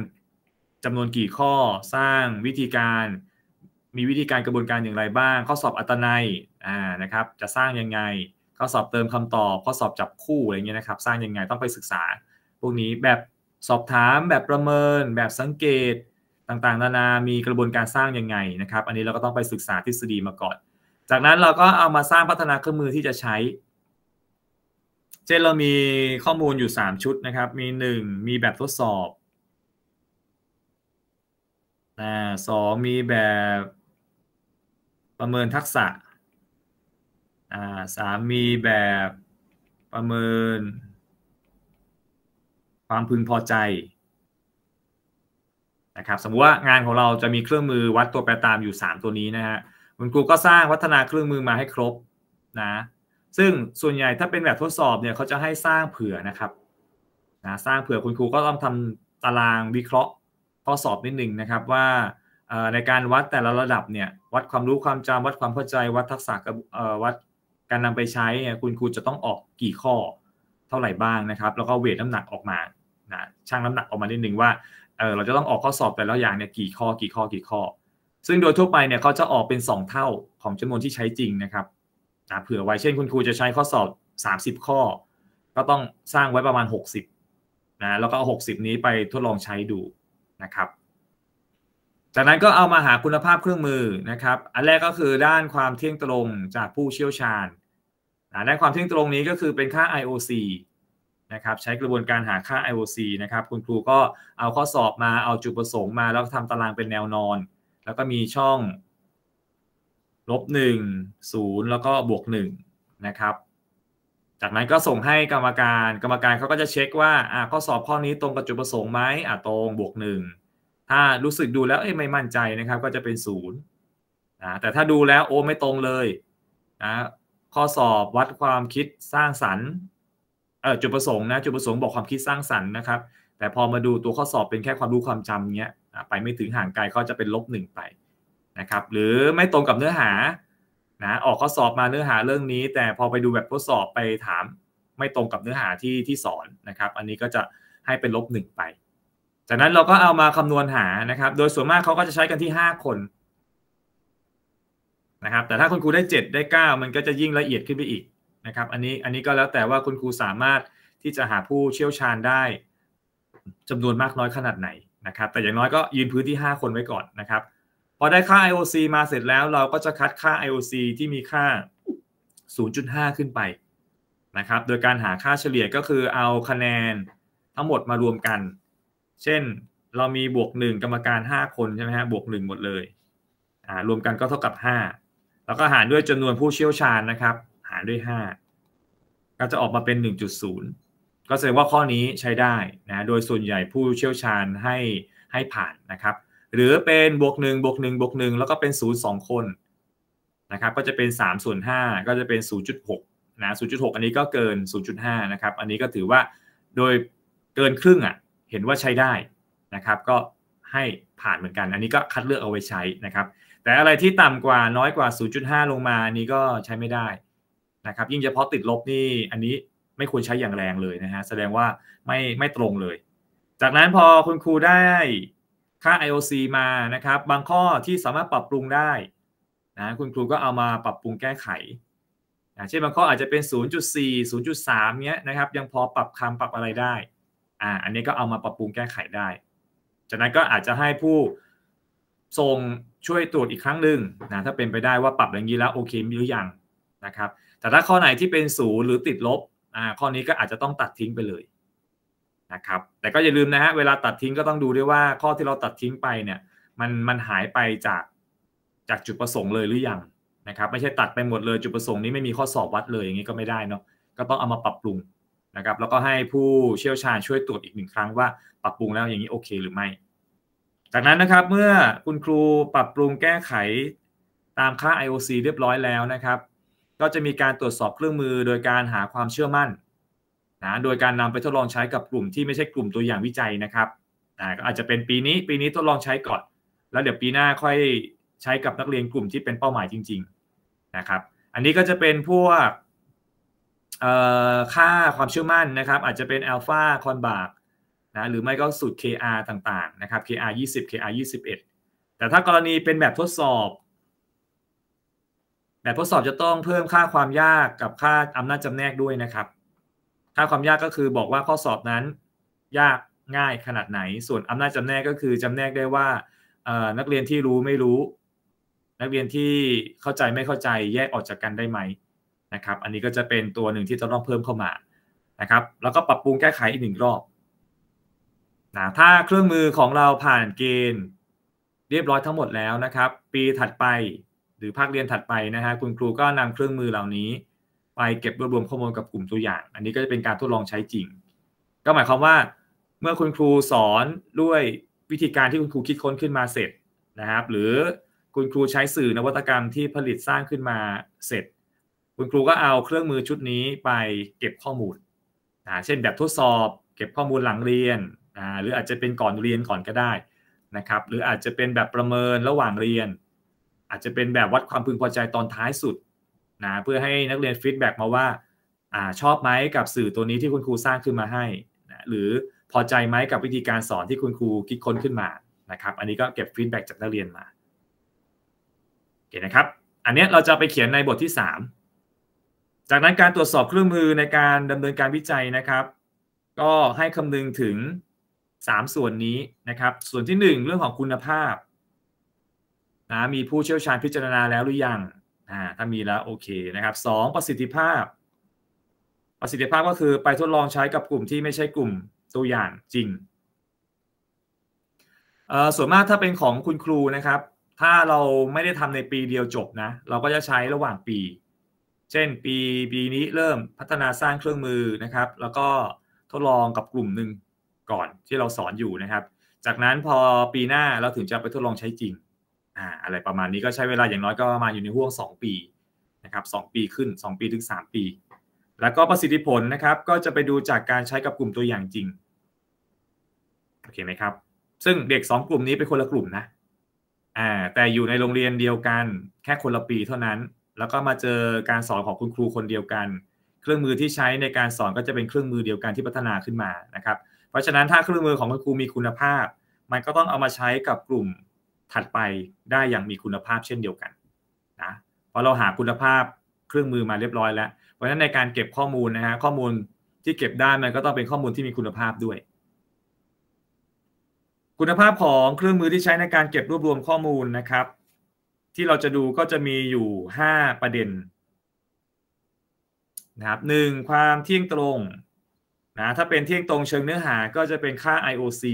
จำนวนกี่ข้อสร้างวิธีการมีวิธีการกระบวนการอย่างไรบ้าง ข้อสอบอัตนัยอ่านะครับจะสร้างยังไงข้อสอบเติมคำตอบข้อสอบจับคู่อะไรเงี้ยนะครับ สร้างยังไงต้องไปศึกษา พวกนี้แบบสอบถาม แบบประเมิน แบบสังเกต ต่างๆนานามีกระบวนการสร้างยังไงนะครับ อันนี้เราก็ต้องไปศึกษาทฤษฎีมาก่อน จากนั้นเราก็เอามาสร้างพัฒนาเครื่องมือที่จะใช้เช่นเรามีข้อมูลอยู่ 3 ชุดนะครับ มี 1 มีแบบทดสอบอ่าสองมีแบบประเมินทักษะอ่าสามมีแบบประเมินความพึงพอใจนะครับสมมุติว่างานของเราจะมีเครื่องมือวัดตัวแปรตามอยู่ 3 ตัวนี้นะฮะคุณครูก็สร้างวัฒนาเครื่องมือมาให้ครบนะซึ่งส่วนใหญ่ถ้าเป็นแบบทดสอบเนี่ยเขาจะให้สร้างเผื่อนะครับนะสร้างเผื่อคุณครูก็ต้องทำตารางวิเคราะห์ข้อสอบนิดนึงนะครับว่าในการวัดแต่ละระดับเนี่ยวัดความรู้ความจำวัดความเข้าใจวัดทักษะวัดการนำไปใช้คุณครูจะต้องออกกี่ข้อเท่าไหร่บ้างนะครับ แล้วก็เวทน้ำหนักออกมานะช่างน้ำหนักออกมานิดนึงว่าเราจะต้องออกข้อสอบแต่ละอย่างเนี่ยกี่ข้อกี่ข้อกี่ข้อ ซึ่งโดยทั่วไปเนี่ยเขาจะออกเป็น 2 เท่าของจำนวนที่ใช้จริงนะครับนะเผื่อไว้เช่น คุณครูจะใช้ข้อสอบ 30 ข้อ ก็ต้องสร้างไว้ประมาณ 60 นะแล้วก็เอา60 นี้ไปทดลองใช้ดูนะครับ จากนั้นก็เอามาหาคุณภาพเครื่องมือนะครับ อันแรกก็คือด้านความเที่ยงตรงจากผู้เชี่ยวชาญ ด้านความเที่ยงตรงนี้ก็คือเป็นค่า IOC นะครับ ใช้กระบวนการหาค่า IOC นะครับ คุณครูก็เอาข้อสอบมา เอาจุดประสงค์มาแล้วทำตารางเป็นแนวนอน แล้วก็มีช่องลบหนนึ่งศูย์แล้วก็บวกหนึ่งนะครับจากนั้นก็ส่งให้กรรมการ กรรมการเขาก็จะเช็คว่าอ่าข้อสอบข้อนี้ตรงกับจุดประสงค์ไหมอ่าตรงบวกหนึ่ง ถ้ารู้สึกดูแล้วเอ้ยไม่มั่นใจนะครับก็จะเป็นศูนย์นะแต่ถ้าดูแล้วโอ้ไม่ตรงเลยนะข้อสอบวัดความคิดสร้างสรรค์เออจุดประสงค์นะจุดประสงค์บอกความคิดสร้างสรรค์นะครับ แต่พอมาดูตัวข้อสอบเป็นแค่ความรู้ความจำเงี้ยไปไม่ถึงห่างไกลเขาจะเป็นลบหนึ่งไปนะครับ หรือไม่ตรงกับเนื้อหานะออกข้อสอบมาเนื้อหาเรื่องนี้ แต่พอไปดูแบบทดสอบไปถามไม่ตรงกับเนื้อหาที่ที่สอนนะครับ อันนี้ก็จะให้เป็นลบหนึ่งไป จากนั้นเราก็เอามาคำนวณหานะครับ โดยส่วนมากเขาก็จะใช้กันที่ห้าคนนะครับ แต่ถ้าคุณครูได้เจ็ดได้เก้ามันก็จะยิ่งละเอียดขึ้นไปอีกนะครับ อันนี้อันนี้ก็แล้วแต่ว่าคุณครูสามารถที่จะหาผู้เชี่ยวชาญได้จำนวนมากน้อยขนาดไหนนะครับ แต่อย่างน้อยก็ยืนพื้นที่ 5 คนไว้ก่อนนะครับพอได้ค่า IOC มาเสร็จแล้วเราก็จะคัดค่า IOC ที่มีค่า 0.5 ขึ้นไปนะครับ โดยการหาค่าเฉลี่ยก็คือเอาคะแนนทั้งหมดมารวมกัน เช่นเรามีบวก 1 กรรมการ 5 คนใช่ไหมฮะบวก 1 หมดเลย อ่ารวมกันก็เท่ากับ 5 แล้วก็หารด้วยจำนวนผู้เชี่ยวชาญนะครับ หารด้วย 5 ก็จะออกมาเป็น 1.0 ก็แสดงว่าข้อนี้ใช้ได้นะโดยส่วนใหญ่ผู้เชี่ยวชาญให้ให้ผ่านนะครับหรือเป็นบวกหนึ่งบวกหนึ่งบวกหนึ่งแล้วก็เป็นศูนย์สองคนนะครับ ก็จะเป็นสามส่วนห้าก็จะเป็นศูนย์จุดหกนะศูนย์จุดหกอันนี้ก็เกินศูนย์จุดห้านะครับอันนี้ก็ถือว่าโดยเกินครึ่งอ่ะเห็นว่าใช้ได้นะครับ ก็ให้ผ่านเหมือนกัน อันนี้ก็คัดเลือกเอาไว้ใช้นะครับ แต่อะไรที่ต่ำกว่าน้อยกว่า 0.5 ลงมานี้ก็ใช้ไม่ได้นะครับ ยิ่งเฉพาะติดลบนี่อันนี้ไม่ควรใช้อย่างแรงเลยนะฮะแสดงว่าไม่ไม่ตรงเลย จากนั้นพอคุณครูได้ค่า IOC มานะครับบางข้อที่สามารถปรับปรุงได้นะคุณครูก็เอามาปรับปรุงแก้ไขนะเช่นบางข้ออาจจะเป็น 0.4 0.3เนี้ยนะครับยังพอปรับคำปรับอะไรได้อ่าอันนี้ก็เอามาปรับปรุงแก้ไขได้จากนั้นก็อาจจะให้ผู้ส่งช่วยตรวจอีกครั้งหนึ่งนะถ้าเป็นไปได้ว่าปรับอย่างนี้แล้ว โอเคหรือยังนะครับแต่ถ้าข้อไหนที่เป็นศูนย์หรือติดลบอ่าข้อนี้ก็อาจจะต้องตัดทิ้งไปเลยนะครับ แต่ก็อย่าลืมนะฮะ เวลาตัดทิ้งก็ต้องดูด้วยว่า ข้อที่เราตัดทิ้งไปเนี่ย มันมันหายไปจากจากจุดประสงค์เลยหรือยังนะครับ ไม่ใช่ตัดไปหมดเลย จุดประสงค์นี้ไม่มีข้อสอบวัดเลยอย่างนี้ก็ไม่ได้เนาะ ก็ต้องเอามาปรับปรุงนะครับ แล้วก็ให้ผู้เชี่ยวชาญช่วยตรวจอีกหนึ่งครั้งว่าปรับปรุงแล้วอย่างนี้โอเคหรือไม่ จากนั้นนะครับ เมื่อคุณครูปรับปรุงแก้ไขตามค่า IOC เรียบร้อยแล้วนะครับ ก็จะมีการตรวจสอบเครื่องมือโดยการหาความเชื่อมั่นนะโดยการนำไปทดลองใช้กับกลุ่มที่ไม่ใช่กลุ่มตัวอย่างวิจัยนะครับนะอาจจะเป็นปีนี้ปีนี้ทดลองใช้ก่อน แล้วเดี๋ยวปีหน้าค่อยใช้กับนักเรียนกลุ่มที่เป็นเป้าหมายจริง ๆนะครับ อันนี้ก็จะเป็นพวกค่าความเชื่อมั่นนะครับ อาจจะเป็นอัลฟาคอนบาร์นะหรือไม่ก็สูตร KR ต่างๆนะครับ KR 20 KR 21 แต่ถ้ากรณีเป็นแบบทดสอบ แบบทดสอบจะต้องเพิ่มค่าความยากกับค่าอำนาจจำแนกด้วยนะครับค่าความยากก็คือบอกว่าข้อสอบนั้นยากง่ายขนาดไหนส่วนอำนาจจำแนกก็คือจำแนกได้ว่านักเรียนที่รู้ไม่รู้ นักเรียนที่เข้าใจไม่เข้าใจแยกออกจากกันได้ไหมนะครับอันนี้ก็จะเป็นตัวหนึ่งที่จะต้องเพิ่มเข้ามานะครับแล้วก็ปรับปรุงแก้ไขอีกหนึ่งรอบนะถ้าเครื่องมือของเราผ่านเกณฑ์ เรียบร้อยทั้งหมดแล้วนะครับ ปีถัดไปหรือภาคเรียนถัดไปนะฮะคุณครูก็นำเครื่องมือเหล่านี้ไปเก็บรวบรวมข้อมูลกับกลุ่มตัวอย่าง อันนี้ก็จะเป็นการทดลองใช้จริง ก็หมายความว่า เมื่อคุณครูสอนด้วยวิธีการที่คุณครูคิดค้นขึ้นมาเสร็จนะครับหรือคุณครูใช้สื่อนวัตกรรมที่ผลิตสร้างขึ้นมาเสร็จ คุณครูก็เอาเครื่องมือชุดนี้ไปเก็บข้อมูลนะเช่น แบบทดสอบ เก็บข้อมูลหลังเรียนนะหรืออาจจะเป็นก่อนเรียนก่อนก็ได้นะครับหรืออาจจะเป็นแบบประเมินระหว่างเรียน อาจจะเป็นแบบวัดความพึงพอใจตอนท้ายสุดนะเพื่อให้นักเรียนฟีดแบ็กมาว่าอ่าชอบไหมกับสื่อตัวนี้ที่คุณครูสร้างขึ้นมาให้นะหรือพอใจไหมกับวิธีการสอนที่คุณครูคิดค้นขึ้นมานะครับ อันนี้ก็เก็บฟีดแบ็กจากนักเรียนมาโอเคนะครับอันนี้เราจะไปเขียนในบทที่ 3 จากนั้นการตรวจสอบเครื่องมือในการดำเนินการวิจัยนะครับ ก็ให้คำนึงถึง 3 ส่วนนี้นะครับส่วนที่ 1 เรื่องของคุณภาพนะมีผู้เชี่ยวชาญพิจารณาแล้วหรือยังอ่าถ้ามีแล้วโอเคนะครับสองประสิทธิภาพ ประสิทธิภาพก็คือไปทดลองใช้กับกลุ่มที่ไม่ใช่กลุ่มตัวอย่างจริงเอ่อส่วนมากถ้าเป็นของคุณครูนะครับ ถ้าเราไม่ได้ทำในปีเดียวจบนะ เราก็จะใช้ระหว่างปี เช่น ปีปีนี้เริ่มพัฒนาสร้างเครื่องมือนะครับ แล้วก็ทดลองกับกลุ่มหนึ่งก่อนที่เราสอนอยู่นะครับ จากนั้นพอปีหน้าเราถึงจะไปทดลองใช้จริงอ่าอะไรประมาณนี้ก็ใช้เวลาอย่างน้อยก็ประมาณอยู่ในห่วง 2 ปีนะครับสปีขึ้น 2 ปีถึง 3 ปี แล้วก็ประสิทธิผลนะครับก็จะไปดูจากการใช้กับกลุ่มตัวอย่างจริงโอเคไหมครับซึ่งเด็ก2 กลุ่มนี้เป็นคนละกลุ่มนะอ่าแต่อยู่ในโรงเรียนเดียวกันแค่คนละปีเท่านั้น แล้วก็มาเจอการสอนของคุณครูคนเดียวกัน เครื่องมือที่ใช้ในการสอนก็จะเป็นเครื่องมือเดียวกันที่พัฒนาขึ้นมานะครับเพราะฉะนั้นถ้าเครื่องมือของคุณครูมีคุณภาพ มันก็ต้องเอามาใช้กับกลุ่มถัดไปได้อย่างมีคุณภาพเช่นเดียวกันนะเพราะเราหาคุณภาพเครื่องมือมาเรียบร้อยแล้ว เพราะฉะนั้นในการเก็บข้อมูลนะฮะข้อมูลที่เก็บได้มันก็ต้องเป็นข้อมูลที่มีคุณภาพด้วย คุณภาพของเครื่องมือที่ใช้ในการเก็บรวบรวมข้อมูลนะครับ ที่เราจะดูก็จะมีอยู่ 5 ประเด็นนะครับหนึ่งความเที่ยงตรงนะถ้าเป็นเที่ยงตรงเชิงเนื้อหาก็จะเป็นค่า IOC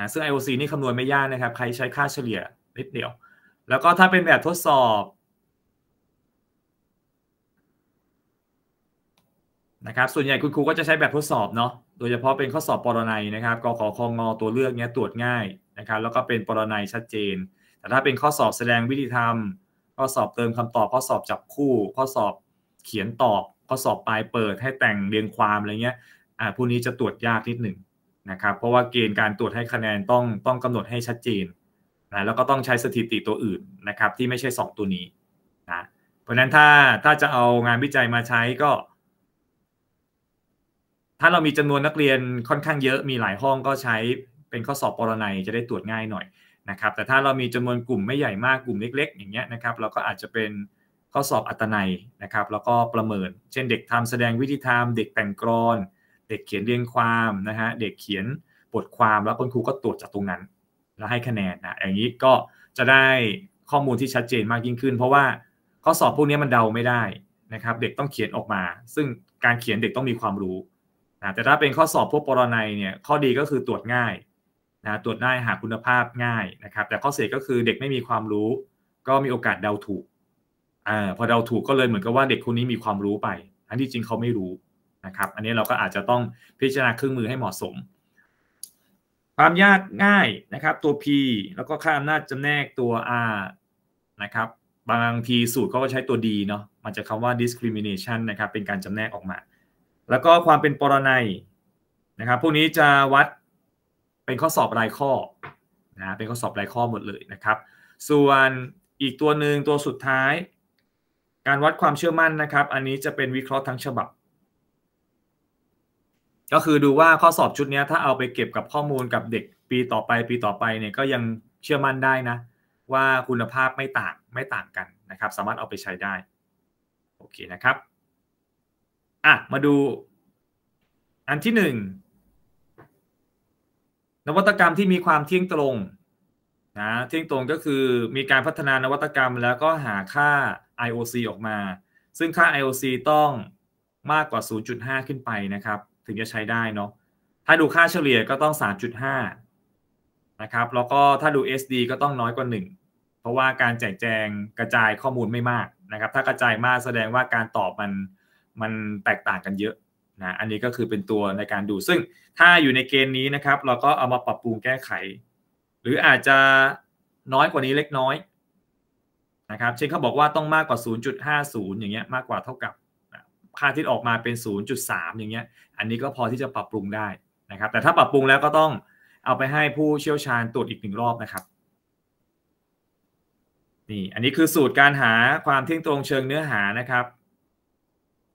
นะซึ่ง IOC นี่คำนวณไม่ยากนะครับใครใช้ค่าเฉลี่ยนิดเดียวแล้วก็ถ้าเป็นแบบทดสอบนะครับส่วนใหญ่คุณครูก็จะใช้แบบทดสอบเนาะโดยเฉพาะเป็นข้อสอบปรนัยนะครับกขคงอตัวเลือกเนี้ยตรวจง่ายนะครับแล้วก็เป็นปรนัยชัดเจน แต่ถ้าเป็นข้อสอบแสดงวิธีธรรม ข้อสอบเติมคำตอบข้อสอบจับคู่ ข้อสอบเขียนตอบข้อสอบปลายเปิดให้แต่งเรียงความอะไรเงี้ยอ่าพวกนี้จะตรวจยากนิดหนึ่งนะครับเพราะว่าเกณฑ์การตรวจให้คะแนนต้องต้องกำหนดให้ชัดเจนนะแล้วก็ต้องใช้สถิติตัวอื่นนะครับที่ไม่ใช่2ตัวนี้นะเพราะนั้นถ้าถ้าจะเอางานวิจัยมาใช้ก็ ถ้าเรามีจำนวนนักเรียนค่อนข้างเยอะมีหลายห้องก็ใช้เป็นข้อสอบปรนัยจะได้ตรวจง่ายหน่อยนะครับแต่ถ้าเรามีจำนวนกลุ่มไม่ใหญ่มากกลุ่มเล็กๆอย่างเงี้ยนะครับเราก็อาจจะเป็นข้อสอบอัตนัยนะครับแล้วก็ประเมินเช่นเด็กทำ แสดงวิธีทำเด็กแต่งกรอนเด็กเขียนเรียงความนะฮะเด็กเขียนบทความแล้วคุณครูก็ตรวจจากตรงนั้น แล้วให้คะแนนนะอย่างนี้ก็จะได้ข้อมูลที่ชัดเจนมากยิ่งขึ้น เพราะว่าข้อสอบพวกนี้มันเดาไม่ได้นะครับเด็กต้องเขียนออกมา ซึ่งการเขียนเด็กต้องมีความรู้นะแต่ถ้าเป็นข้อสอบพวกปรนัยเนี่ยข้อดีก็คือตรวจง่ายนะตรวจได้หาคุณภาพง่ายนะครับแต่ข้อเสียก็คือเด็กไม่มีความรู้ ก็มีโอกาสเดาถูกอ่าพอเดาถูกก็เลยเหมือนกับว่าเด็กคนนี้มีความรู้ไป ทั้งที่จริงเขาไม่รู้นะครับอันนี้เราก็อาจจะต้องพิจารณาเครื่องมือให้เหมาะสม ความยากง่ายนะครับตัว P แล้วก็ค่าอำนาจจำแนกตัว R นะครับบางทีสูตรเขาก็ใช้ตัว D เนาะมันจะคำว่า discrimination นะครับเป็นการจำแนกออกมา แล้วก็ความเป็นปรนัยนะครับพวกนี้จะวัดเป็นข้อสอบรายข้อนะเป็นข้อสอบรายข้อหมดเลยนะครับ ส่วนอีกตัวหนึ่งตัวสุดท้าย การวัดความเชื่อมั่นนะครับ อันนี้จะเป็นวิเคราะห์ทั้งฉบับก็คือดูว่าข้อสอบชุดนี้ถ้าเอาไปเก็บกับข้อมูลกับเด็กปีต่อไปปีต่อไปเนี่ยก็ยังเชื่อมั่นได้นะ ว่าคุณภาพไม่ต่างไม่ต่างกันนะครับ สามารถเอาไปใช้ได้ โอเคนะครับ อ่ะมาดู อันที่หนึ่งนวัตกรรมที่มีความเที่ยงตรงนะเที่ยงตรงก็คือมีการพัฒนานวัตกรรมแล้วก็หาค่า IOC ออกมา ซึ่งค่า IOC ต้องมากกว่า 0.5 ขึ้นไปนะครับถึงจะใช้ได้เนาะ ถ้าดูค่าเฉลี่ยก็ต้อง 3.5 นะครับ แล้วก็ถ้าดู SD ก็ต้องน้อยกว่า 1 เพราะว่าการแจกแจงกระจายข้อมูลไม่มากนะครับ ถ้ากระจายมากแสดงว่าการตอบมัน มันแตกต่างกันเยอะนะ อันนี้ก็คือเป็นตัวในการดู ซึ่งถ้าอยู่ในเกณฑ์นี้นะครับ เราก็เอามาปรับปรุงแก้ไข หรืออาจจะน้อยกว่านี้เล็กน้อย นะครับ เช่นเขาบอกว่าต้องมากกว่า 0.50 อย่างเงี้ย มากกว่าเท่ากับค่าที่ออกมาเป็น 0.3 อย่างเงี้ย อันนี้ก็พอที่จะปรับปรุงได้นะครับ แต่ถ้าปรับปรุงแล้วก็ต้องเอาไปให้ผู้เชี่ยวชาญตรวจอีกหนึ่งรอบนะครับ นี่ อันนี้คือสูตรการหาความเที่ยงตรงเชิงเนื้อหานะครับ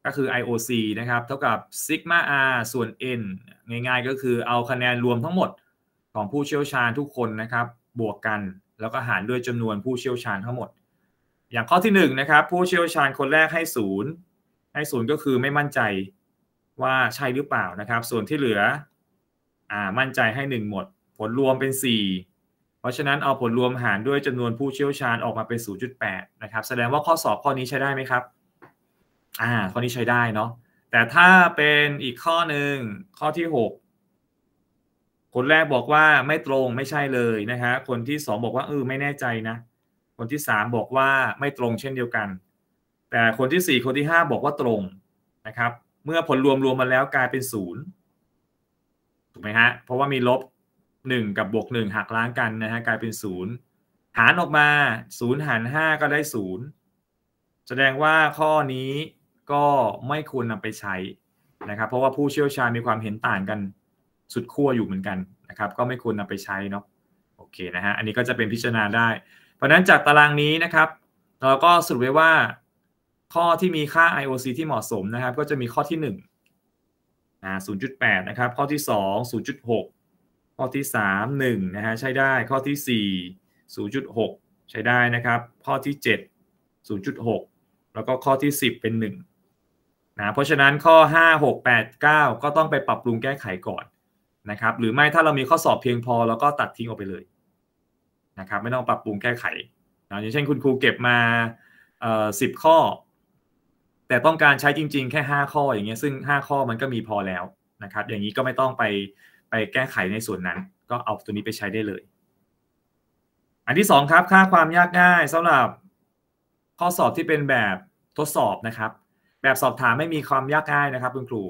ก็คือ IOC นะครับ เท่ากับ sigma r ส่วน n ง่ายๆ ก็คือเอาคะแนนรวมทั้งหมดของผู้เชี่ยวชาญทุกคนนะครับ บวกกันแล้วก็หารด้วยจำนวนผู้เชี่ยวชาญทั้งหมด อย่างข้อที่1นนะครับ ผู้เชี่ยวชาญคนแรกให้0ให้ศูนย์ก็คือไม่มั่นใจว่าใช่หรือเปล่านะครับ ส่วนที่เหลือ อ่ามั่นใจให้1หมด ผลรวมเป็น 4 เพราะฉะนั้นเอาผลรวมหารด้วยจำนวนผู้เชี่ยวชาญออกมาเป็น 0.8 นะครับ แสดงว่าข้อสอบข้อนี้ใช้ได้ไหมครับอ่า ข้อนี้ใช้ได้เนาะแต่ถ้าเป็นอีกข้อหนึ่งข้อที่6คนแรกบอกว่าไม่ตรงไม่ใช่เลยนะครคนที่2บอกว่าเออไม่แน่ใจนะ คนที่3บอกว่าไม่ตรงเช่นเดียวกันแต่คนที่ 4คนที่ 5 บอกว่าตรงนะครับเมื่อผลรวมรวมมาแล้วกลายเป็นศูนย์ถูกไหมฮะเพราะว่ามีลบ 1 กับบวก 1 หักล้างกันนะฮะกลายเป็นศูนย์หารออกมาศูนย์หาร5 ก็ได้ศูนย์แสดงว่าข้อนี้ก็ไม่ควรนำไปใช้นะครับเพราะว่าผู้เชี่ยวชาญมีความเห็นต่างกัน สุดขั้วอยู่เหมือนกันนะครับ ก็ไม่ควรนำไปใช้เนาะโอเคนะฮะอันนี้ก็จะเป็นพิจารณาได้ เพราะนั้นจากตารางนี้นะครับ เราก็สรุปไว้ว่าข้อที่มีค่า IOC ที่เหมาะสมนะครับก็จะมีข้อที่1ึ่ง0.8 นะครับข้อที่ 2 0.6 ข้อที่ 3 1นะฮะใช้ได้ข้อที่ 4 0.6 ใช้ได้นะครับ ข้อที่ 7 0.6 แล้วก็ข้อที่ 10 เป็น1นะเพราะฉะนั้นข้อ 5 6 8 9 ก็ต้องไปปรับปรุงแก้ไขก่อนนะครับหรือไม่ถ้าเรามีข้อสอบเพียงพอเราก็ตัดทิ้งออกไปเลยนะครับไม่ต้องปรับปรุงแก้ไขนะอย่างเช่นคุณครูเก็บมาสิบข้อแต่ต้องการใช้จริง ๆ แค่ 5 ข้ออย่างเงี้ยซึ่ง 5 ข้อมันก็มีพอแล้วนะครับ อย่างนี้ก็ไม่ต้องไปไปแก้ไขในส่วนนั้น ก็เอาตัวนี้ไปใช้ได้เลย อันที่ 2ครับค่าความยากง่าย สำหรับ ข้อสอบที่เป็นแบบทดสอบนะครับ แบบสอบถามไม่มีความยากง่ายนะครับคุณครู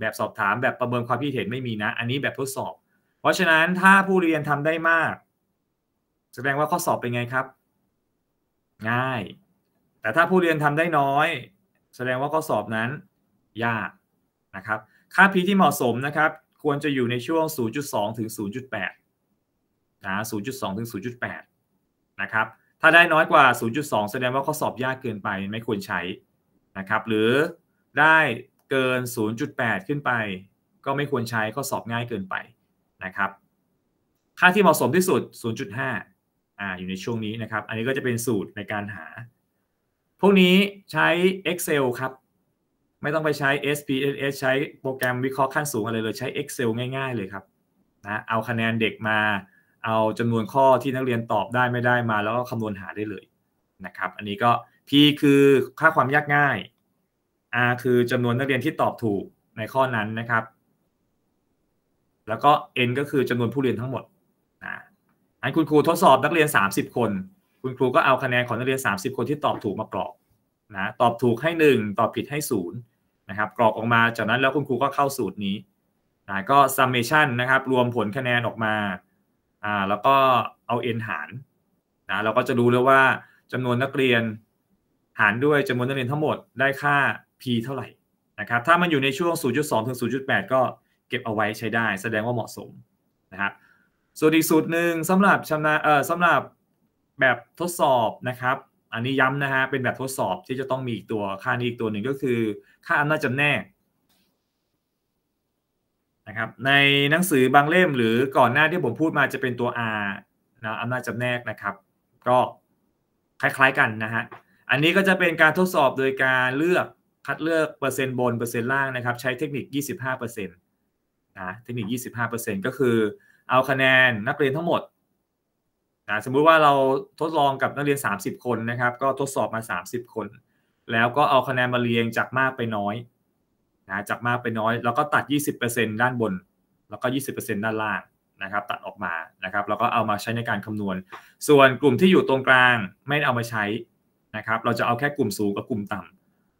แบบสอบถามแบบประเมินความคิดเห็นไม่มีนะ อันนี้แบบทดสอบ เพราะฉะนั้นถ้าผู้เรียนทำได้มาก แสดงว่าข้อสอบเป็นไงครับ ง่าย แต่ถ้าผู้เรียนทำได้น้อยแสดงว่าข้อสอบนั้นยากนะครับ ค่า P ที่เหมาะสมนะครับควรจะอยู่ในช่วง 0.2 ถึง 0.8นะ0.2 ถึง 0.8 นะครับ ถ้าได้น้อยกว่า 0.2 แสดงว่าข้อสอบยากเกินไปไม่ควรใช้นะครับ หรือได้เกิน 0.8 ขึ้นไป ก็ไม่ควรใช้ข้อสอบง่ายเกินไปนะครับ ค่าที่เหมาะสมที่สุด 0.5อ่าอยู่ในช่วงนี้นะครับ อันนี้ก็จะเป็นสูตรในการหาพวกนี้ใช้ Excel ครับไม่ต้องไปใช้ SPSS ใช้โปรแกรมวิเคราะห์ขั้นสูงอะไรเลยใช้ Excel ง่ายๆ เลยครับนะเอาคะแนนเด็กมาเอาจำนวนข้อที่นักเรียนตอบได้ไม่ได้มาแล้วก็คำนวณหาได้เลยนะครับ อันนี้ก็ P คือค่าความยากง่าย R คือจำนวนนักเรียนที่ตอบถูกในข้อนั้นนะครับ แล้วก็ N ก็คือจำนวนผู้เรียนทั้งหมดนะอันคุณครูทดสอบนักเรียน 30 คนคุณครูก็เอาคะแนนของนักเรียน 30 คนที่ตอบถูกมากรอกนะตอบถูกให้ 1 ตอบผิดให้0นะครับกรอกออกมาจากนั้นแล้วคุณครูก็เข้าสูตรนี้นะก็ summation นะครับรวมผลคะแนนออกมาอ่าแล้วก็เอา n หารนะเราก็จะรู้เลยว่า จำนวนนักเรียนหารด้วยจำนวนนักเรียนทั้งหมดได้ค่า p เท่าไหร่นะครับถ้ามันอยู่ในช่วง 0.2 ถึง 0.8 ก็เก็บเอาไว้ใช้ได้ แสดงว่าเหมาะสมนะครับส่วนอีกสูตรหนึ่งสำหรับชำนาญเอ่อสำหรับแบบทดสอบนะครับ อันนี้ย้ำนะฮะ เป็นแบบทดสอบที่จะต้องมีอีกตัว ค่านี้อีกตัวหนึ่งก็คือ ค่าอำนาจจำแนกนะครับ ในหนังสือบางเล่มหรือก่อนหน้าที่ผมพูดมาจะเป็นตัว R นะอำนาจจำแนกนะครับ ก็คล้ายๆกันนะฮะ อันนี้ก็จะเป็นการทดสอบโดยการเลือกคัดเลือกเปอร์เซ็นต์บนเปอร์เซ็นต์ล่างนะครับ ใช้เทคนิค 25%นะ เทคนิค 25%ก็คือ เอาคะแนนนักเรียนทั้งหมดนะสมมุติว่าเราทดลองกับนักเรียน 30 คนนะครับ ก็ทดสอบมา 30 คน แล้วก็เอาคะแนนมาเรียงจากมากไปน้อยนะจากมากไปน้อย แล้วก็ตัด 20%ด้านบน แล้วก็ 20%ด้านล่างนะครับ ตัดออกมา นะครับ แล้วก็เอามาใช้ในการคำนวณ ส่วนกลุ่มที่อยู่ตรงกลางไม่เอามาใช้นะครับ เราจะเอาแค่กลุ่มสูงกับกลุ่มต่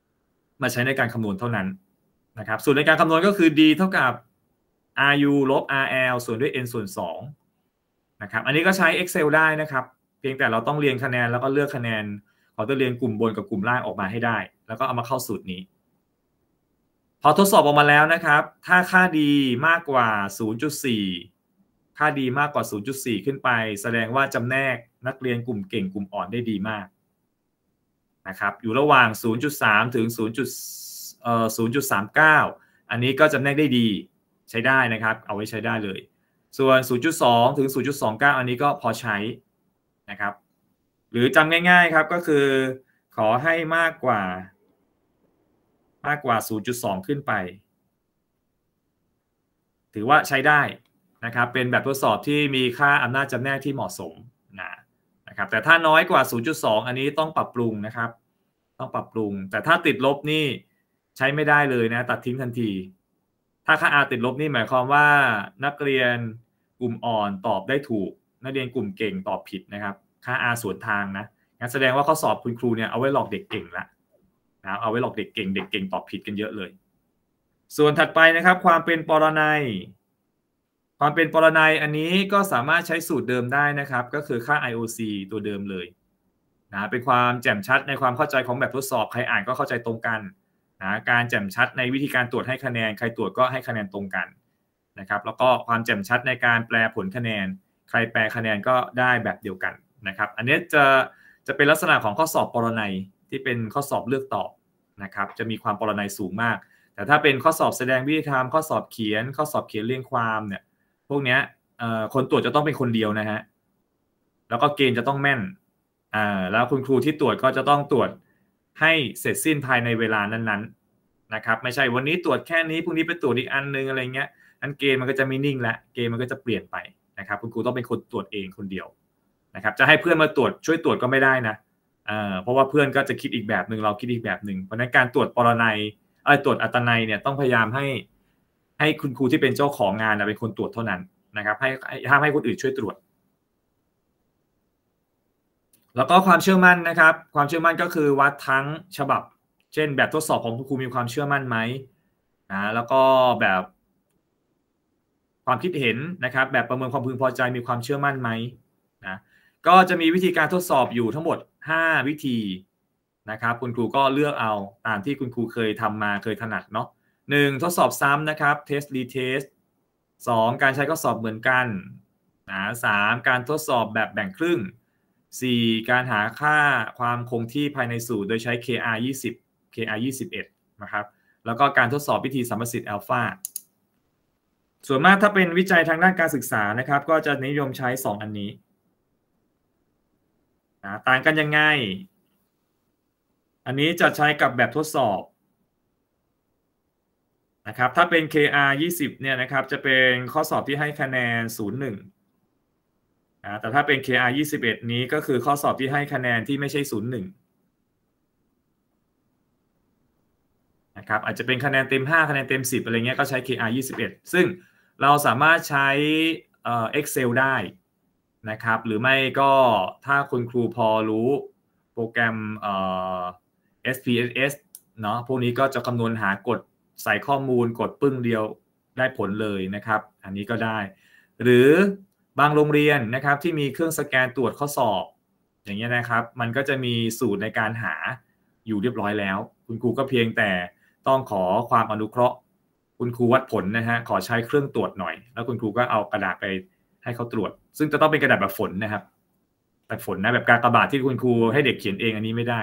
ำมาใช้ในการคำนวณเท่านั้นนะครับส่วนในการคำนวณก็คือ d เท่ากับ ru ลบ rl ส่วนด้วย n ส่วน 2นะครับ อันนี้ก็ใช้ Excel ได้นะครับ เพียงแต่เราต้องเรียงคะแนนแล้วก็เลือกคะแนน ขอตัวเรียนกลุ่มบนกับกลุ่มล่างออกมาให้ได้ แล้วก็เอามาเข้าสูตรนี้ พอทดสอบออกมาแล้วนะครับ ถ้าค่าดีมากกว่า 0.4 ค่าดีมากกว่า 0.4 ขึ้นไป แสดงว่าจำแนกนักเรียนกลุ่มเก่งกลุ่มอ่อนได้ดีมากนะครับ อยู่ระหว่าง 0.3 ถึง0.39 อันนี้ก็จำแนกได้ดี ใช้ได้นะครับ เอาไว้ใช้ได้เลยส่วน 0.2 ถึง 0.29 อันนี้ก็พอใช้นะครับหรือจำง่ายๆครับก็คือขอให้มากกว่ามากกว่า 0.2 ขึ้นไป ถือว่าใช้ได้นะครับเป็นแบบทดสอบที่มีค่าอำนาจจำแนกที่เหมาะสมนะนะครับแต่ถ้าน้อยกว่า 0.2 อันนี้ต้องปรับปรุงนะครับต้องปรับปรุง แต่ถ้าติดลบนี่ใช้ไม่ได้เลยนะตัดทิ้งทันทีถ้าค่า R ติดลบนี่หมายความว่านักเรียนกลุ่มอ่อนตอบได้ถูก นักเรียนกลุ่มเก่งตอบผิดนะครับ ค่า R สวนทางนะงั้นแสดงว่าข้อสอบคุณครูเนี่ยเอาไว้หลอกเด็กเก่งละนะเอาไว้หลอกเด็กเก่ง เด็กเก่งตอบผิดกันเยอะเลย ส่วนถัดไปนะครับ ความเป็นปรนัย ความเป็นปรนัยอันนี้ก็สามารถใช้สูตรเดิมได้นะครับ ก็คือค่า IOC ตัวเดิมเลยนะเป็นความแจ่มชัดในความเข้าใจของแบบทดสอบใครอ่านก็เข้าใจตรงกันนะการแจ่มชัดในวิธีการตรวจให้คะแนนใครตรวจก็ให้คะแนนตรงกันนะครับแล้วก็ความแจ่มชัดในการแปลผลคะแนน ใครแปลคะแนนก็ได้แบบเดียวกันนะครับ อันนี้จะจะเป็นลักษณะของข้อสอบปรนัยที่เป็นข้อสอบเลือกตอบนะครับจะมีความปรนัยสูงมาก แต่ถ้าเป็นข้อสอบแสดงวิธีทำข้อสอบเขียน ข้อสอบเขียนเรียงความเนี่ยพวกนี้คนตรวจจะต้องเป็นคนเดียวนะฮะแล้วก็เกณฑ์จะต้องแม่นแล้วคุณครูที่ตรวจก็จะต้องตรวจให้เสร็จสิ้นภายในเวลานั้นๆนะครับ ไม่ใช่วันนี้ตรวจแค่นี้พรุ่งนี้ไปตรวจอีกอันนึงอะไรเงี้ยนั้นเกณฑ์มันก็จะไม่นิ่ง และเกณฑ์มันก็จะเปลี่ยนไปนะครับ คุณครูต้องเป็นคนตรวจเองคนเดียวนะครับจะให้เพื่อนมาตรวจช่วยตรวจก็ไม่ได้นะเออเพราะว่าเพื่อนก็จะคิดอีกแบบหนึ่งเราคิดอีกแบบหนึ่งเพราะนั้นการตรวจปรนัยเออตรวจอัตนัยเนี่ยต้องพยายามให้ ให้คุณครูที่เป็นเจ้าของงานเป็นคนตรวจเท่านั้นนะครับ ให้ห้ามให้คนอื่นช่วยตรวจแล้วก็ความเชื่อมั่นนะครับความเชื่อมั่นก็คือวัดทั้งฉบับ เช่นแบบทดสอบของคุณครูมีความเชื่อมั่นไหมนะแล้วก็แบบ ความคิดเห็นนะครับแบบประเมินความพึงพอใจมีความเชื่อมั่นไหมนะก็จะมีวิธีการทดสอบอยู่ทั้งหมด 5 วิธีนะครับคุณครูก็เลือกเอาตามที่คุณครูเคยทำมาเคยถนัดเนาะหนึ่งทดสอบซ้ำนะครับ test retest 2การใช้ข้อสอบเหมือนกันนะสการทดสอบแบบแบ่งครึ่ง 4. การหาค่าความคงที่ภายในสูตรโดยใช้ KR 20 KR 21นะครับแล้วก็การทดสอบวิธีสัมประสิทธิ์อัลฟาส่วนมากถ้าเป็นวิจัยทางด้านการศึกษานะครับก็จะนิยมใช้ 2 อันนี้นะต่างกันยังไงอันนี้จะใช้กับแบบทดสอบนะครับถ้าเป็น KR 20เนี่ยนะครับจะเป็นข้อสอบที่ให้คะแนน 0 1แต่ถ้าเป็น KR 21นี้ก็คือข้อสอบที่ให้คะแนนที่ไม่ใช่ศูนย์หนนึ่งะครับอาจจะเป็นคะแนนเต็ม 5 คะแนนเต็ม 10อะไรเงี้ยก็ใช้ KR 21ซึ่งเราสามารถใช้เอ็กเซลได้นะครับ หรือไม่ก็ถ้าคุณครูพอรู้โปรแกรม SPSS เนาะพวกนี้ก็จะคำนวณหากดใส่ข้อมูลกดปึ้งเดียวได้ผลเลยนะครับ อันนี้ก็ได้ หรือบางโรงเรียนนะครับที่มีเครื่องสแกนตรวจข้อสอบ อย่างเงี้ยนะครับมันก็จะมีสูตรในการหาอยู่เรียบร้อยแล้ว คุณครูก็เพียงแต่ต้องขอความอนุเคราะห์ คุณครูวัดผลนะฮะขอใช้เครื่องตรวจหน่อย แล้วคุณครูก็เอากระดาษไปให้เขาตรวจ ซึ่งจะต้องเป็นกระดาษแบบฝนนะครับแบบฝนนะ แบบการกระบาดที่คุณครูให้เด็กเขียนเองอันนี้ไม่ได้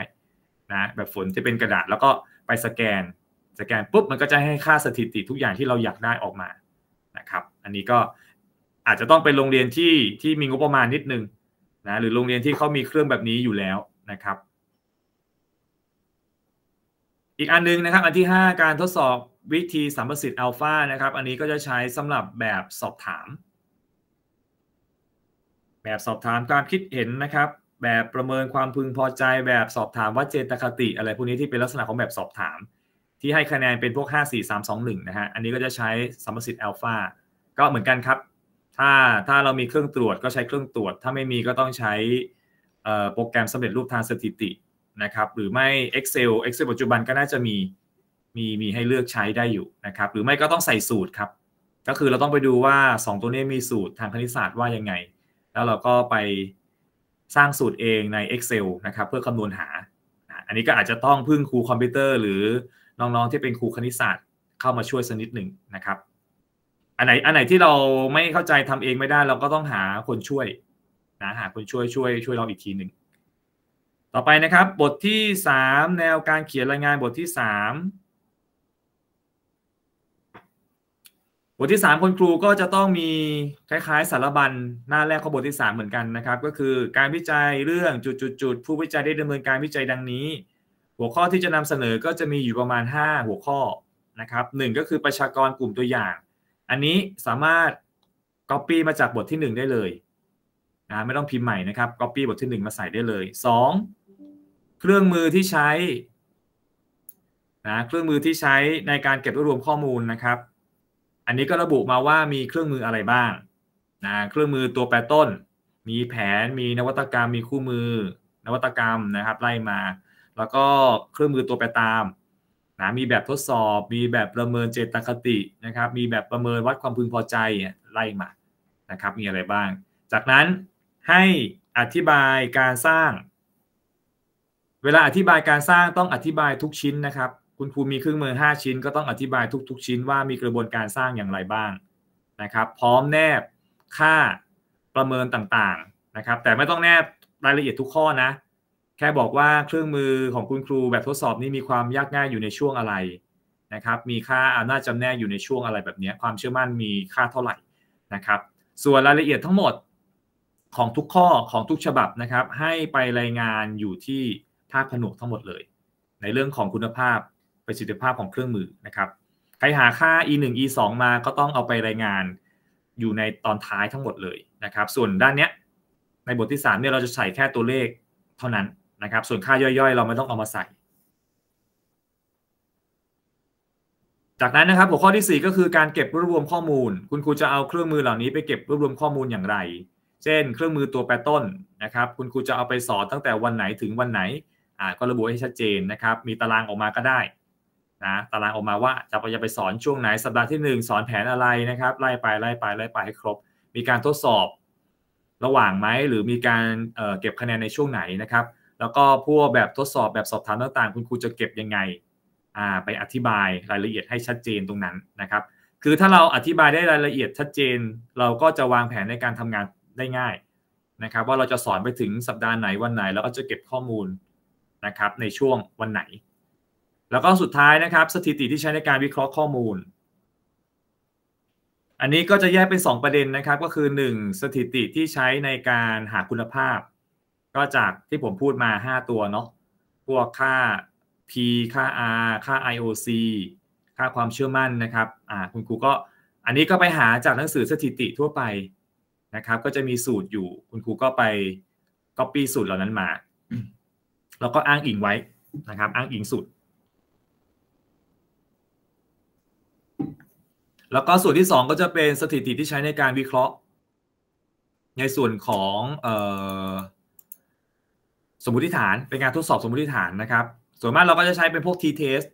นะแบบฝนจะเป็นกระดาษแล้วก็ไปสแกนสแกนปุ๊บ มันก็จะให้ค่าสถิติทุกอย่างที่เราอยากได้ออกมานะครับ อันนี้ก็อาจจะต้องเป็นโรงเรียนที่ที่มีงบประมาณนิดนึงนะหรือโรงเรียนที่เขามีเครื่องแบบนี้อยู่แล้วนะครับ อีกอันนึงนะครับ อันที่ 5 การทดสอบวิธีสัมประสิทธิ์อัลฟา นะครับ อันนี้ก็จะใช้สำหรับแบบสอบถาม แบบสอบถามความคิดเห็นนะครับ แบบประเมินความพึงพอใจแบบสอบถามว่าเจตคติอะไรพวกนี้ที่เป็นลักษณะของแบบสอบถาม ที่ให้คะแนนเป็นพวก5 4 3 2 1นะฮะอันนี้ก็จะใช้สัมประสิทธิ์อัลฟาก็เหมือนกันครับถ้าถ้าเรามีเครื่องตรวจก็ใช้เครื่องตรวจ ถ้าไม่มีก็ต้องใช้โปรแกรมสำเร็จรูปทางสถิตินะครับ หรือไม่ Excel Excel ปัจจุบันก็น่าจะมีมีมีให้เลือกใช้ได้อยู่นะครับ หรือไม่ก็ต้องใส่สูตรครับก็คือเราต้องไปดูว่า 2 ตัวนี้มีสูตรทางคณิตศาสตร์ว่ายังไง แล้วเราก็ไปสร้างสูตรเองใน Excel นะครับเพื่อคำนวณหาอันนี้ก็อาจจะต้องพึ่งครูคอมพิวเตอร์หรือน้องๆที่เป็นครูคณิตศาสตร์ เข้ามาช่วยสักนิดหนึ่งนะครับอันไหนอันไหนที่เราไม่เข้าใจทำเองไม่ได้ เราก็ต้องหาคนช่วยนะหาคนช่วยช่วยช่วยเราอีกทีหนึ่ง ต่อไปนะครับ บทที่สามแนวการเขียนรายงานบทที่สามบทที่สามคนครูก็จะต้องมีคล้าย ๆ สารบัญ หน้าแรกของบทที่สามเหมือนกันนะครับ ก็คือการวิจัยเรื่องจุดๆผู้วิจัยได้ดำเนินการวิจัยดังนี้ หัวข้อที่จะนำเสนอก็จะมีอยู่ประมาณ5หัวข้อนะครับหก็คือประชากรกลุ่มตัวอย่างอันนี้สามารถ Copy มาจากบทที่1 ได้เลยนะไม่ต้องพิมพ์ใหม่นะครับ Copy บทที่1 มาใส่ได้เลย 2. เครื่องมือที่ใช้นะเครื่องมือที่ใช้ในการเก็บรวบรวมข้อมูลนะครับ อันนี้ก็ระบุมาว่ามีเครื่องมืออะไรบ้างนะเครื่องมือตัวแปรต้น มีแผนมีนวัตกรรม มีคู่มือ นวัตกรรมนะครับไล่มา แล้วก็เครื่องมือตัวแปรตามนะมีแบบทดสอบ มีแบบประเมินเจตคตินะครับ มีแบบประเมินวัดความพึงพอใจไล่มานะครับ มีอะไรบ้าง จากนั้นให้อธิบายการสร้าง เวลาอธิบายการสร้างต้องอธิบายทุกชิ้นนะครับ คุณครูมีเครื่องมือ 5 ชิ้นก็ต้องอธิบายทุก ๆ ชิ้นว่ามีกระบวนการสร้างอย่างไรบ้างนะครับ พร้อมแนบค่าประเมินต่างๆนะครับ แต่ไม่ต้องแนบรายละเอียดทุกข้อนะแค่บอกว่าเครื่องมือของคุณครูแบบทดสอบนี้ มีความยากง่ายอยู่ในช่วงอะไรนะครับมีค่าอำนาจจำแนกอยู่ในช่วงอะไรแบบนี้ ความเชื่อมั่นมีค่าเท่าไหร่นะครับ ส่วนรายละเอียดทั้งหมดของทุกข้อของทุกฉบับนะครับ ให้ไปรายงานอยู่ที่ภาคผนวกทั้งหมดเลย ในเรื่องของคุณภาพประสิทธิภาพของเครื่องมือนะครับใครหาค่า e 1 e 2มาก็ต้องเอาไปรายงานอยู่ในตอนท้ายทั้งหมดเลยนะครับ ส่วนด้านเนี้ยในบทที่3เนี่ยเราจะใส่แค่ตัวเลขเท่านั้นะครับส่วนค่าย่อยๆ เราไม่ต้องเอามาใส่ จากนั้นนะครับหัวข้อที่ 4 ก็คือการเก็บรวบรวมข้อมูล คุณครูจะเอาเครื่องมือเหล่านี้ไปเก็บรวบรวมข้อมูลอย่างไร เช่น เครื่องมือตัวแปรต้นนะครับ คุณครูจะเอาไปสอนตั้งแต่วันไหนถึงวันไหนอ่าก็ระบุให้ชัดเจนนะครับ มีตารางออกมาก็ได้นะตารางออกมาว่าจะไปจะไปสอนช่วงไหนสัปดาห์ที่ 1 สอนแผนอะไรนะครับ ไล่ไปไล่ไป ไล่ไปให้ครบ มีการทดสอบระหว่างไหมหรือมีการเเก็บคะแนนในช่วงไหนนะครับแล้วก็พวกแบบทดสอบ แบบสอบถามต่างๆ คุณครูจะเก็บยังไง อ่า ไปอธิบายรายละเอียดให้ชัดเจนตรงนั้นนะครับ คือถ้าเราอธิบายได้รายละเอียดชัดเจน เราก็จะวางแผนในการทำงานได้ง่ายนะครับ ว่าเราจะสอนไปถึงสัปดาห์ไหนวันไหน แล้วก็จะเก็บข้อมูลนะครับในช่วงวันไหน แล้วก็สุดท้ายนะครับ สถิติที่ใช้ในการวิเคราะห์ข้อมูล อันนี้ก็จะแยกเป็น 2 ประเด็นนะครับ ก็คือ 1 สถิติที่ใช้ในการหาคุณภาพก็จากที่ผมพูดมา 5 ตัวเนาะพวกค่า P ค่า R ค่า IOC ค่าความเชื่อมั่นนะครับอ่าคุณครูก็อันนี้ก็ไปหาจากหนังสือสถิติทั่วไปนะครับ ก็จะมีสูตรอยู่ คุณครูก็ไปก๊อปปี้สูตรเหล่านั้นมา แล้วก็อ้างอิงไว้นะครับ อ้างอิงสูตร แล้วก็ส่วนที่ 2 ก็จะเป็นสถิติที่ใช้ในการวิเคราะห์ในส่วนของเอ่อสมมติฐานเป็นการทดสอบสมมติฐานนะครับ ส่วนมากเราก็จะใช้เป็นพวก t-test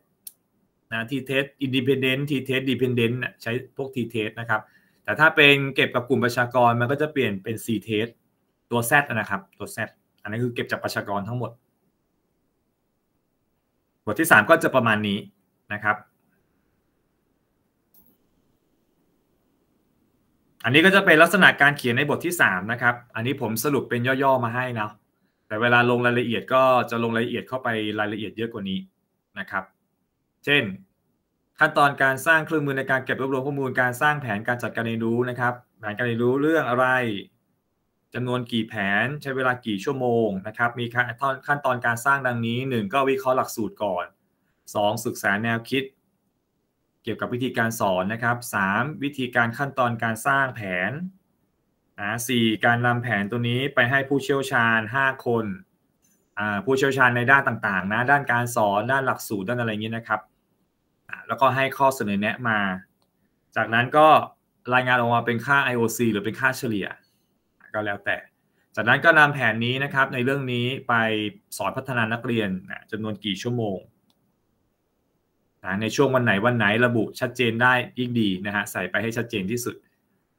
นะ t-test independent t-test dependent ใช้พวก t-test นะครับแต่ถ้าเป็นเก็บกับกลุ่มประชากรมันก็จะเปลี่ยนเป็น c-test ตัว z นะครับตัว z อันนี้คือเก็บจากประชากรทั้งหมด บทที่ 3 ก็จะประมาณนี้นะครับ อันนี้ก็จะเป็นลักษณะการเขียนในบทที่3นะครับอันนี้ผมสรุปเป็นย่อๆมาให้นะแต่เวลาลงรายละเอียดก็จะลงรายละเอียดเข้าไปรายละเอียดเยอะกว่านี้นะครับ เช่น ขั้นตอนการสร้างเครื่องมือในการเก็บรวบรวมข้อมูลการสร้างแผนการจัดการเรียนรู้นะครับแผนการเรียนรู้เรื่องอะไร จำนวนกี่แผนใช้เวลากี่ชั่วโมงนะครับมีขั้นตอนการสร้างดังนี้ 1 ก็วิเคราะห์หลักสูตรก่อน 2 ศึกษาแนวคิด เกี่ยวกับวิธีการสอนนะครับ 3 วิธีการขั้นตอนการสร้างแผน่าสี่การนำแผนตัวนี้ไปให้ผู้เชี่ยวชาญห้าคนอ่าผู้เชี่ยวชาญในด้านต่างๆนะด้านการสอนด้านหลักสูตรด้านอะไรเงี้ยนะครับอ่าแล้วก็ให้ข้อเสนอแนะมาจากนั้นก็รายงานออกมาเป็นค่า IOC หรือเป็นค่าเฉลี่ย ก็แล้วแต่จากนั้นก็นำแผนนี้นะครับ ในเรื่องนี้ไปสอนพัฒนานักเรียนจำนวนกี่ชั่วโมงนะในช่วงวันไหนวันไหนระบุชัดเจนได้ยิ่งดีนะฮะใส่ไปให้ชัดเจนที่สุด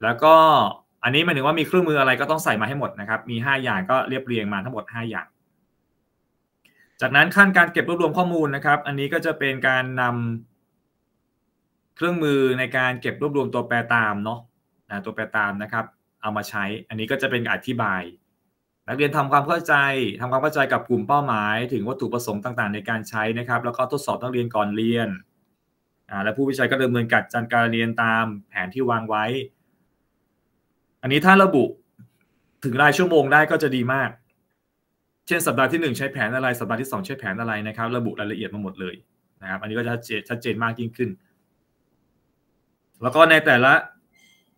แล้วก็อันนี้หมายถึงว่ามีเครื่องมืออะไรก็ต้องใส่มาให้หมดนะครับ มี 5 อย่างก็เรียบเรียงมาทั้งหมด 5 อย่าง จากนั้นขั้นการเก็บรวบรวมข้อมูลนะครับ อันนี้ก็จะเป็นการนำ เครื่องมือในการเก็บรวบรวมตัวแปรตามเนาะตัวแปรตามนะครับ เอามาใช้ อันนี้ก็จะเป็นอธิบายนักเรียนทำความเข้าใจทำความเข้าใจกับกลุ่มเป้าหมาย ถึงวัตถุประสงค์ต่างๆ ในการใช้นะครับ แล้วก็ทดสอบนักเรียยนก่อนเรียนและผู้วิจัยก็ดำเนินการจัดการเรียนตาม แผนที่วางไว้อันนี้ถ้าระบุถึงรายชั่วโมงได้ก็จะดีมาก เช่น สัปดาห์ที่ 1 ใช้แผนอะไร สัปดาห์ที่2ใช้แผนอะไรนะครับ ระบุรายละเอียดมาหมดเลยนะครับ อันนี้ก็จะชัดเจนมากยิ่งขึ้น แล้วก็ในแต่ละ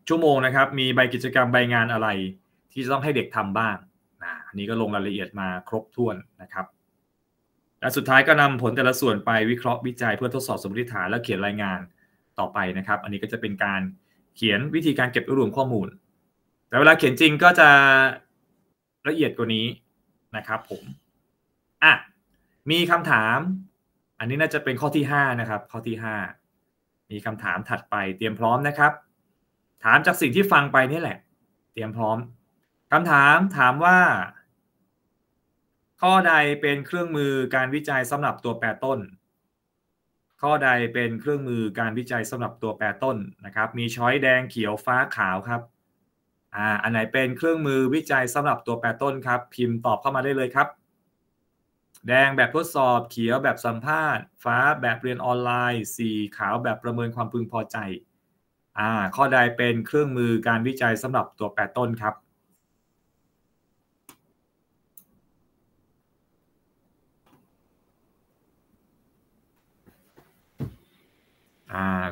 ชั่วโมงนะครับ มีใบกิจกรรมใบงานอะไรที่จะต้องให้เด็กทำบ้างนะอันนี้ก็ลงรายละเอียดมาครบถ้วนนะครับ และสุดท้ายก็นำผลแต่ละส่วนไปวิเคราะห์วิจัย เพื่อทดสอบสมมติฐานและเขียนรายงานต่อไปนะครับ อันนี้ก็จะเป็นการเขียนวิธีการเก็บรวบรวมข้อมูลแต่เวลาเขียนจริงก็จะละเอียดกว่านี้นะครับผม อ่ะ มีคำถาม อันนี้น่าจะเป็นข้อที่5นะครับ ข้อที่ 5 มีคำถามถัดไป เตรียมพร้อมนะครับ ถามจากสิ่งที่ฟังไปนี่แหละ เตรียมพร้อมคำถามถามว่า ข้อใดเป็นเครื่องมือการวิจัยสำหรับตัวแปรต้น ข้อใดเป็นเครื่องมือการวิจัยสำหรับตัวแปรต้นนะครับ มีช้อยแดงเขียวฟ้าขาวครับอ่าอันไหนเป็นเครื่องมือวิจัยสำหรับตัวแปรต้นครับ พิมพ์ตอบเข้ามาได้เลยครับ แดงแบบทดสอบเขียวแบบสัมภาษณ์ ฟ้าแบบเรียนออนไลน์สีขาวแบบประเมินความพึงพอใจอ่าข้อใดเป็นเครื่องมือการวิจัยสำหรับตัวแปรต้นครับ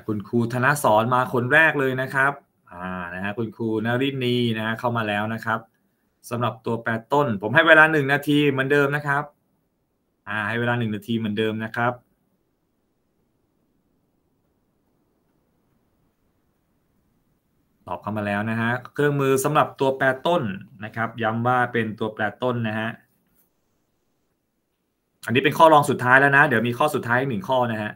คุณครูธนสอนมาคนแรกเลยนะครับอ่านะฮะคุณครูนรินีนะฮะเข้ามาแล้วนะครับสำหรับตัวแปรต้น ผมให้เวลาหนึ่งนาทีเหมือนเดิมนะครับอ่าให้เวลาหนึ่งนาทีเหมือนเดิมนะครับ ตอบเข้ามาแล้วนะฮะเครื่องมือสำหรับตัวแปรต้นนะครับย้ำว่าเป็นตัวแปรต้นนะฮะอันนี้เป็นข้อรองสุดท้ายแล้วนะ เดี๋ยวมีข้อสุดท้ายหนึ่งข้อนะฮะ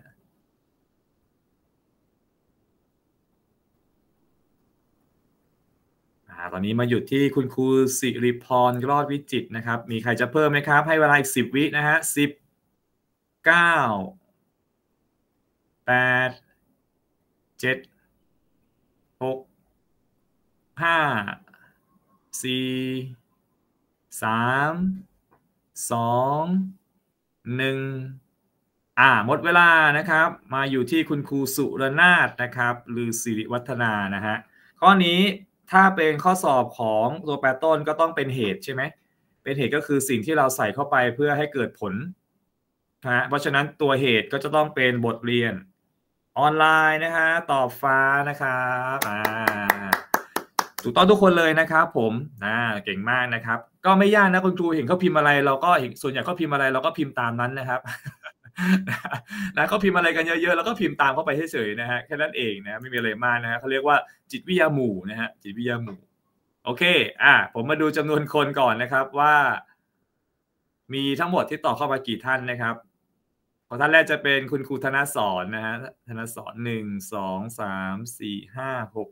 ตอนนี้มาหยุดที่คุณครูสิริพรรอดวิจิตนะครับ มีใครจะเพิ่มไหมครับ ให้เวลาอีกสิบวินะฮะสิบเก้าแปดเจ็ดหกห้าสี่สามสองหนึ่งอ่าหมดเวลานะครับ มาอยู่ที่คุณครูสุรนาถนะครับ หรือสิริวัฒนานะฮะข้อนี้ถ้าเป็นข้อสอบของตัวแปรต้นก็ต้องเป็นเหตุใช่ไหม เป็นเหตุก็คือสิ่งที่เราใส่เข้าไปเพื่อให้เกิดผลนะเพราะฉะนั้นตัวเหตุก็จะต้องเป็นบทเรียนออนไลน์นะฮะตอบฟ้านะครับอ่าถูกต้องทุกคนเลยนะครับผมนะเก่งมากนะครับ ก็ไม่ยากนะคุณครูเห็นเขาพิมพ์อะไร เราก็เห็นส่วนใหญ่เขาพิมพ์อะไรเราก็พิมพ์ตามนั้นนะครับนะเขาพิมพ์อะไรกันเยอะๆ แล้วก็พิมพ์ตามเข้าไปเฉยๆนะฮะแค่นั้นเองนะไม่มีอะไรมากนะฮะเขาเรียกว่าจิตวิทยาหมู่นะฮะจิตวิทยาหมู่ โอเคอ่ะผมมาดูจำนวนคนก่อนนะครับว่า มีทั้งหมดที่ต่อเข้ามากี่ท่านนะครับขอท่านแรกจะเป็นคุณครูธนสอนนะฮะธนสอนหนึ่งสองสามสี่ห้าหก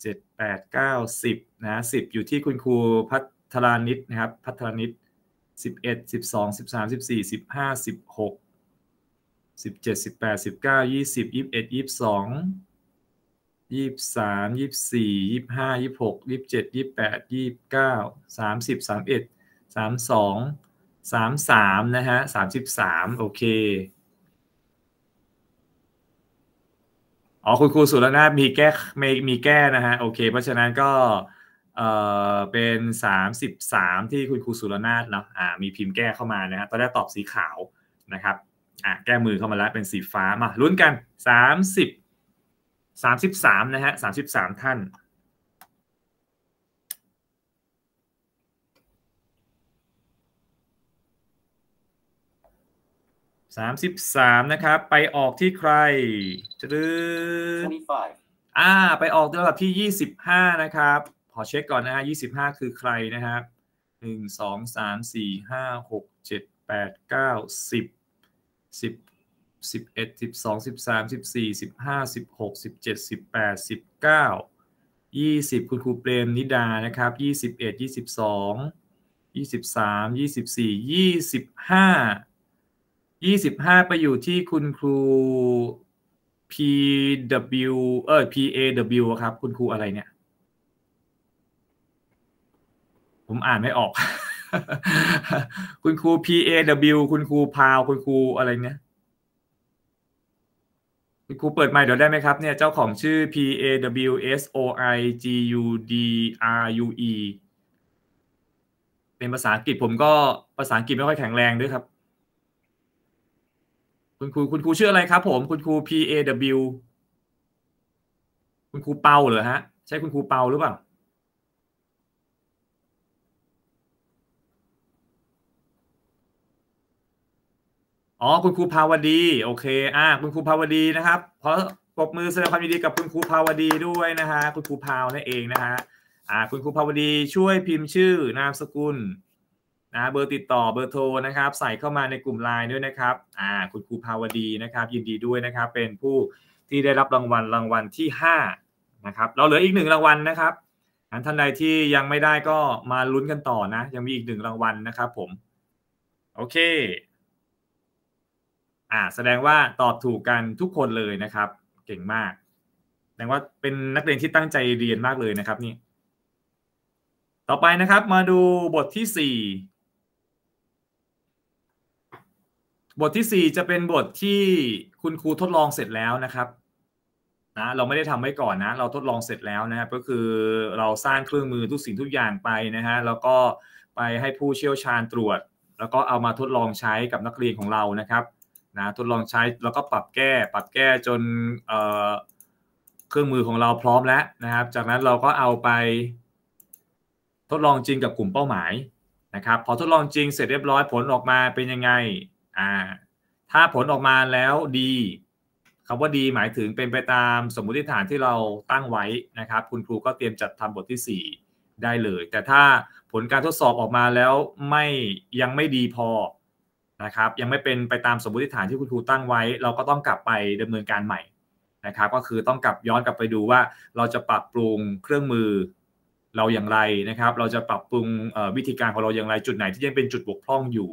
เจ็ดแปดเก้าสิบนะสิบอยู่ที่คุณครูพัฒรานิตนะครับพัฒรานิตสิบเอ็ดสิบสองสิบสามสิบสี่สิบห้าสิบหกสิบเจ็ดสิบแปดสิบเก้ายี่สิบยี่สิบเอ็ดยี่สิบสองยี่สิบสามยี่สิบสี่ยี่สิบห้ายี่สิบหกยี่สิบเจ็ดยี่สิบแปดยี่สิบเก้าสามสิบสามเอ็ดสามสองสามสามนะฮะสามสิบสามโอเคอ๋อคุณครูสุรนาถมีแก้ไม่มีแก้นะฮะโอเคเพราะฉะนั้นก็เออเป็นสามสิบสามที่คุณครูสุรนาถเนาะอ่ามีพิมพ์แก้เข้ามานะฮะตอนแรกตอบสีขาวนะครับ่ะแก้มือเข้ามาแล้วเป็นสีฟ้ามาลุ้นกันสามสิบสามสิบสามนะฮะสามสิบสามท่านสามสิบสามนะครับ ไปออกที่ใครจะดื้ออ่าไปออกระดับที่ยี่สิบห้านะครับขอเช็คก่อนนะฮะยี่สิบห้าคือใครนะครับหนึ่งสองสามสี่ห้าหกเจ็ดแปดเก้าสิบสิบสิบเอ็ดสิบสองสิบสามสิบสี่สิบห้าสิบหกสิบเจ็ดสิบแปดสิบเก้ายี่สิบคุณครูเปรมนิดานะครับยี่สิบเอ็ดยี่สิบสองยี่สิบสามยี่สิบสี่ยี่สิบห้ายี่สิบห้าไปอยู่ที่คุณครู PW เออ PAW ครับคุณครูอะไรเนี่ย ผมอ่านไม่ออกคุณครู PAW คุณครูพาว คุณครูอะไรเนี่ยคุณครูเปิดใหม่เดี๋ยวได้ไหมครับ เนี่ย เจ้าของชื่อ P A W S O I G U D R U E เป็นภาษาอังกฤษผมก็ภาษาอังกฤษไม่ค่อยแข็งแรงด้วยครับ คุณครูคุณครูชื่ออะไรครับผมคุณครู P A W คุณครูเปาเหรอฮะใช่คุณครูเปาหรือเปล่าอ๋อคุณครูภาวดี โอเคอ่าคุณครูภาวดีนะครับ ขอปรบมือแสดงความยินดีกับคุณครูภาวดีด้วยนะฮะคุณครูภาวนั่นเองนะฮะอ่าคุณครูภาวดี ช่วยพิมพ์ชื่อนามสกุลนะเบอร์ติดต่อเบอร์โทรนะครับ ใส่เข้ามาในกลุ่มไลน์ด้วยนะครับอ่าคุณครูภาวดีนะครับ ยินดีด้วยนะครับ เป็นผู้ที่ได้รับรางวัลรางวัลที่5นะครับเราเหลืออีกหนึ่งรางวัลนะครับท่านใดที่ยังไม่ได้ก็มาลุ้นกันต่อนะ ยังมีอีกหนึ่งรางวัลนะครับผมโอเคอ่าแสดงว่าตอบถูกกันทุกคนเลยนะครับ เก่งมาก แสดงว่าเป็นนักเรียนที่ตั้งใจเรียนมากเลยนะครับนี่ ต่อไปนะครับ มาดูบทที่สี่บทที่สี่จะเป็นบทที่คุณครูทดลองเสร็จแล้วนะครับนะเราไม่ได้ทำไว้ก่อนนะ เราทดลองเสร็จแล้วนะครับ ก็คือเราสร้างเครื่องมือทุกสิ่งทุกอย่างไปนะฮะแล้วก็ไปให้ผู้เชี่ยวชาญตรวจ แล้วก็เอามาทดลองใช้กับนักเรียนของเรานะครับนะทดลองใช้แล้วก็ปรับแก้ปรับแก้จนเครื่องมือของเราพร้อมแล้วนะครับ จากนั้นเราก็เอาไป ทดลองจริงกับกลุ่มเป้าหมายนะครับพอทดลองจริงเสร็จเรียบร้อยผลออกมาเป็นยังไงอ่าถ้าผลออกมาแล้วดีคำว่าดีหมายถึงเป็นไปตามสมมุติฐานที่เราตั้งไว้นะครับ คุณครูก็เตรียมจัดทำบทที่ 4 ได้เลย แต่ถ้าผลการทดสอบออกมาแล้วไม่ยังไม่ดีพอนะครับยังไม่เป็นไปตามสมมติฐานที่คุณครูตั้งไว้ เราก็ต้องกลับไปดำเนินการใหม่นะครับก็คือต้องกลับย้อนกลับไปดูว่า เราจะปรับปรุงเครื่องมือเราอย่างไรนะครับ เราจะปรับปรุงวิธีการของเราอย่างไรจุดไหนที่ยังเป็นจุดบกพร่องอยู่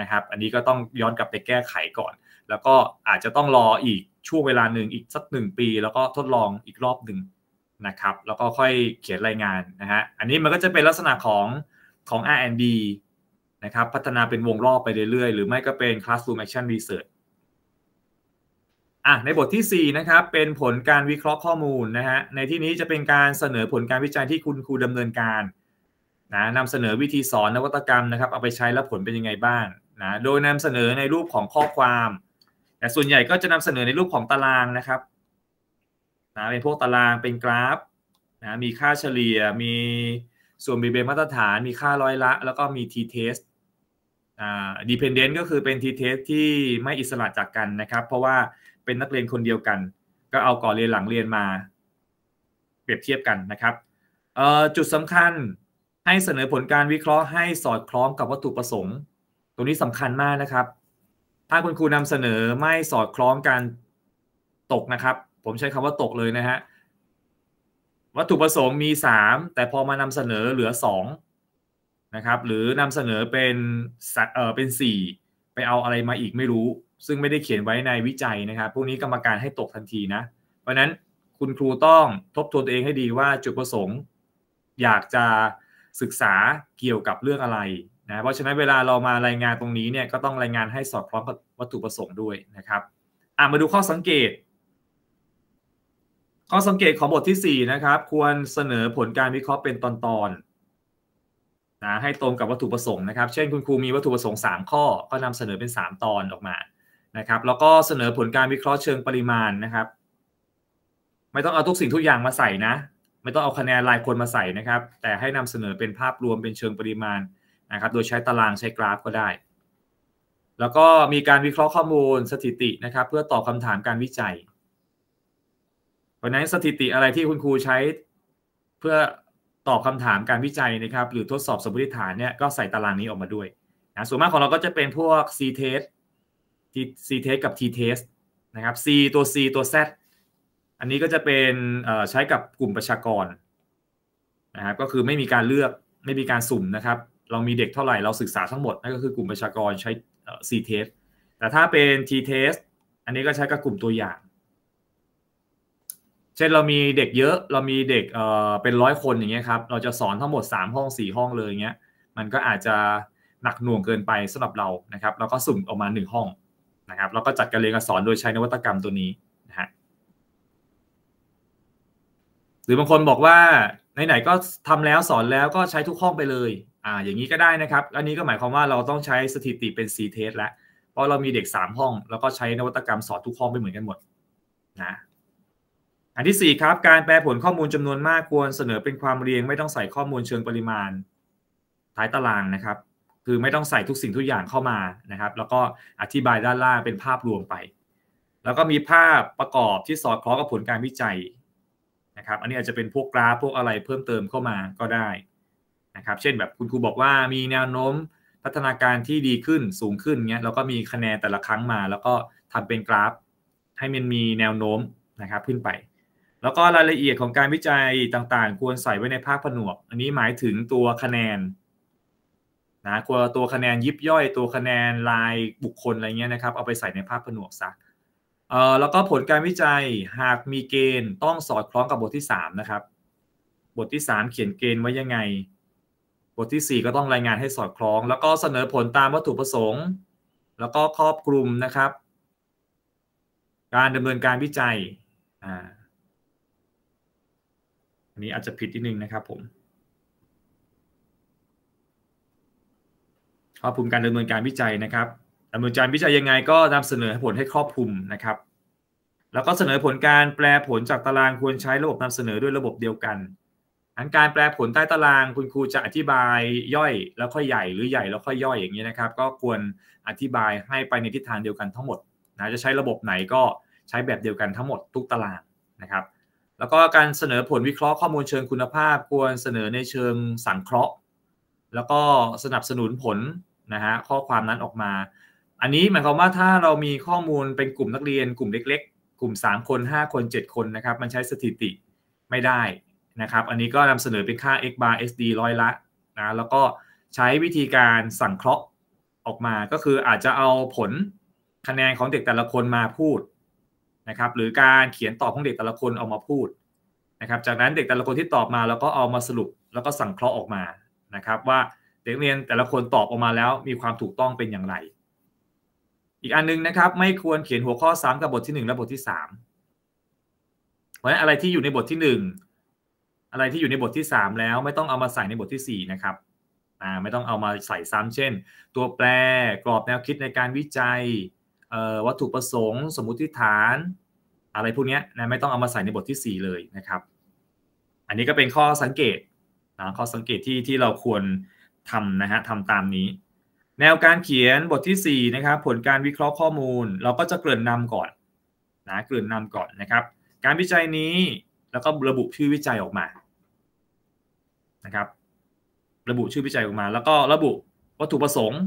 นะครับอันนี้ก็ต้องย้อนกลับไปแก้ไขก่อน แล้วก็อาจจะต้องรออีกช่วงเวลาหนึ่งอีกสักหนึ่งปี แล้วก็ทดลองอีกรอบหนึ่งนะครับแล้วก็ค่อยเขียนรายงานนะฮะอันนี้มันก็จะเป็นลักษณะของของ R&D นะครับพัฒนาเป็นวงรอบไปเรื่อยๆ หรือไม่ก็เป็น classroom action research อ่ะในบทที่ 4 นะครับ เป็นผลการวิเคราะห์ข้อมูลนะฮะในที่นี้จะเป็นการเสนอผลการวิจัยที่คุณครูดำเนินการนะนำเสนอวิธีสอนนวัตกรรมนะครับเอาไปใช้แล้วผลเป็นยังไงบ้างนะโดยนำเสนอในรูปของข้อความแต่ส่วนใหญ่ก็จะนำเสนอในรูปของตารางนะครับนะเป็นพวกตารางเป็นกราฟนะมีค่าเฉลี่ย มีส่วนบีเบมาตรฐาน มีค่าร้อยละ แล้วก็มีทีเทสดีเพนเดนต์ก็คือเป็นทีเทสที่ไม่อิสระจากกันนะครับ เพราะว่าเป็นนักเรียนคนเดียวกัน ก็เอาก่อนเรียนหลังเรียนมา เปรียบเทียบกันนะครับจุดสำคัญให้เสนอผลการวิเคราะห์ให้สอดคล้องกับวัตถุประสงค์ ตรงนี้สำคัญมากนะครับ ถ้าคุณครูนำเสนอไม่สอดคล้องกันตกนะครับ ผมใช้คำว่าตกเลยนะฮะวัตถุประสงค์มี 3 แต่พอมานำเสนอเหลือ 2นะครับหรือนำเสนอเป็นสัเออเป็น 4 ไปเอาอะไรมาอีกไม่รู้ ซึ่งไม่ได้เขียนไว้ในวิจัยนะครับพวกนี้กรรมการให้ตกทันทีนะเพราะนั้นคุณครูต้องทบทวนตัวเองให้ดีว่าจุดประสงค์ อยากจะศึกษาเกี่ยวกับเรื่องอะไรนะเพราะฉะนั้นเวลาเรามารายงานตรงนี้เนี่ยก็ต้องรายงานให้สอดคล้องกับวัตถุประสงค์ด้วยนะครับอ่ะมาดูข้อสังเกต ข้อสังเกตของบทที่ 4 นะครับ ควรเสนอผลการวิเคราะห์เป็นตอนๆนะให้ตรงกับวัตถุประสงค์ นะครับ เช่นคุณครูมีวัตถุประสงค์ 3 ข้อ ก็นำเสนอเป็น 3 ตอนออกมานะครับแล้วก็เสนอผลการวิเคราะห์เชิงปริมาณนะครับ ไม่ต้องเอาทุกสิ่งทุกอย่างมาใส่นะไม่ต้องเอาคะแนนรายคนมาใส่นะครับ แต่ให้นำเสนอเป็นภาพรวมเป็นเชิงปริมาณนะครับโดยใช้ตารางใช้กราฟก็ได้ แล้วก็มีการวิเคราะห์ข้อมูลสถิตินะครับเพื่อตอบคาถามการวิจัยเพราะนั้นสถิติอะไรที่คุณครูใช้เพื่อตอบคำถามการวิจัยนะครับหรือทดสอบสมมติฐานเนี่ยก็ใส่ตารางนี้ออกมาด้วยนะส่วนมากของเราก็จะเป็นพวก C test C test กับ T test นะครับ C ตัว C ตัว Z อันนี้ก็จะเป็นใช้กับกลุ่มประชากรนะครับก็คือไม่มีการเลือกไม่มีการสุ่มนะครับเรามีเด็กเท่าไหร่เราศึกษาทั้งหมดนั่นก็คือกลุ่มประชากรใช้ C test แต่ถ้าเป็น T test อันนี้ก็ใช้กับกลุ่มตัวอย่างช่นเรามีเด็กเยอะเรามีเด็กเอ่อเป็นร้อยคนอย่างเงี้ยครับเราจะสอนทั้งหมด3ห้อง4ห้องเลยเงี้ยมันก็อาจจะหนักหน่วงเกินไปสำหรับเรานะครับ เราก็สุ่มออกมา 1 ห้องนะครับแล้วก็จัดการเรียนการสอนโดยใช้นวัตกรรมตัวนี้นะฮะหรือบางคนบอกว่า ไหนๆก็ทำแล้วสอนแล้วก็ใช้ทุกห้องไปเลยอ่าอย่างนี้ก็ได้นะครับอันนี้ก็หมายความว่าเราต้องใช้สถิติเป็น C test แล้วเพราะเรามีเด็ก3ห้องแล้วก็ใช้นวัตกรรมสอนทุกห้องไปเหมือนกันหมดนะอันที่4ครับการแปลผลข้อมูลจำนวนมากควร เสนอเป็นความเรียงไม่ต้องใส่ข้อมูลเชิงปริมาณท้ายตาราง นะครับคือไม่ต้องใส่ทุกสิ่งทุกอย่างเข้ามานะครับ แล้วก็อธิบายด้านล่าง เป็นภาพรวมไป แล้วก็มีภาพประกอบที่สอดคล้องกับผลการวิจัยนะครับอันนี้อาจจะเป็นพวกกราฟพวกอะไรเพิ่มเติมเข้ามาก็ได้นะครับ เช่นแบบคุณครูบอกว่ามีแนวโน้มพัฒนาการที่ดีขึ้นสูงขึ้นเงี้ยแล้วก็มีคะแนนแต่ละครั้งมา แล้วก็ทำเป็นกราฟให้มันมีแนวโน้มนะครับขึ้นไปแล้วก็รายละเอียดของการวิจัยต่างๆควรใส่ไว้ในภาคผนวก อันนี้หมายถึงตัวคะแนนนะควรตัวคะแนนยิบย่อยตัวคะแนนรายบุคคลอะไรเงี้ยนะครับ เอาไปใส่ในภาคผนวกซะเอ่อ แล้วก็ผลการวิจัยหากมีเกณฑ์ต้องสอดคล้องกับบทที่ 3 นะครับ บทที่ 3 เขียนเกณฑ์ไว้ยังไง บทที่ 4 ก็ต้องรายงานให้สอดคล้อง แล้วก็เสนอผลตามวัตถุประสงค์ แล้วก็ครอบคลุมนะครับ การดำเนินการวิจัย อ่านี้อาจจะผิดนิดนึงนะครับผมครอบคลุมการดำเนินการวิจัยนะครับดำเนินการวิจัยยังไง ก็นำเสนอผลให้ครอบคลุมนะครับ แล้วก็เสนอผลการแปลผลจากตารางควรใช้ระบบนำเสนอด้วยระบบเดียวกัน อันการแปลผลใต้ตาราง คุณครูจะอธิบายย่อย แล้วค่อยใหญ่หรือใหญ่แล้วค่อยย่อยอย่างนี้นะครับ ก็ควรอธิบายให้ไปในทิศทางเดียวกันทั้งหมดนะจะใช้ระบบไหนก็ใช้แบบเดียวกันทั้งหมดทุกตารางนะครับแล้วก็การเสนอผลวิเคราะห์ข้อมูลเชิงคุณภาพควรเสนอในเชิงสังเคราะห์ แล้วก็สนับสนุนผลนะฮะข้อความนั้นออกมา อันนี้หมายความว่าถ้าเรามีข้อมูลเป็นกลุ่มนักเรียนกลุ่มเล็กๆ กลุ่ม3คน 5 คน 7 คนนะครับ มันใช้สถิติไม่ได้นะครับ อันนี้ก็นำเสนอเป็นค่า x bar sd ร้อยละนะแล้วก็ใช้วิธีการสังเคราะห์ออกมา ก็คืออาจจะเอาผลคะแนนของเด็กแต่ละคนมาพูดนะครับหรือการเขียนตอบของเด็กแต่ละคนออกมาพูดนะครับจากนั้นเด็กแต่ละคนที่ตอบมา แล้วก็เอามาสรุปแล้วก็สั่งเคราะห์ออกมานะครับ ว่าเด็กเรียนแต่ละคนตอบออกมาแล้วมีความถูกต้องเป็นอย่างไร อีกอันนึงนะครับไม่ควรเขียนหัวข้อซ้ำกับบทที่1 และบทที่ 3เพราะฉะนั้นอะไรที่อยู่ในบทที่ 1 อะไรที่อยู่ในบทที่ 3 แล้วไม่ต้องเอามาใส่ในบทที่ 4 นะครับ ไม่ต้องเอามาใส่ซ้ำเช่น ตัวแปรกรอบแนวคิดในการวิจัยวัตถุประสงค์ สมมติฐานอะไรพวกนี้นะไม่ต้องเอามาใส่ในบทที่ 4 เลยนะครับ อันนี้ก็เป็นข้อสังเกตนะข้อสังเกตที่ที่เราควรทำนะฮะทำตามนี้แนวการเขียนบทที่ 4 นะครับ ผลการวิเคราะห์ข้อมูลเราก็จะเกริ่นนำก่อนนะเกริ่นนำก่อนนะครับ การวิจัยนี้ แล้วก็ระบุชื่อวิจัยออกมานะครับระบุชื่อวิจัยออกมา แล้วก็ระบุวัตถุประสงค์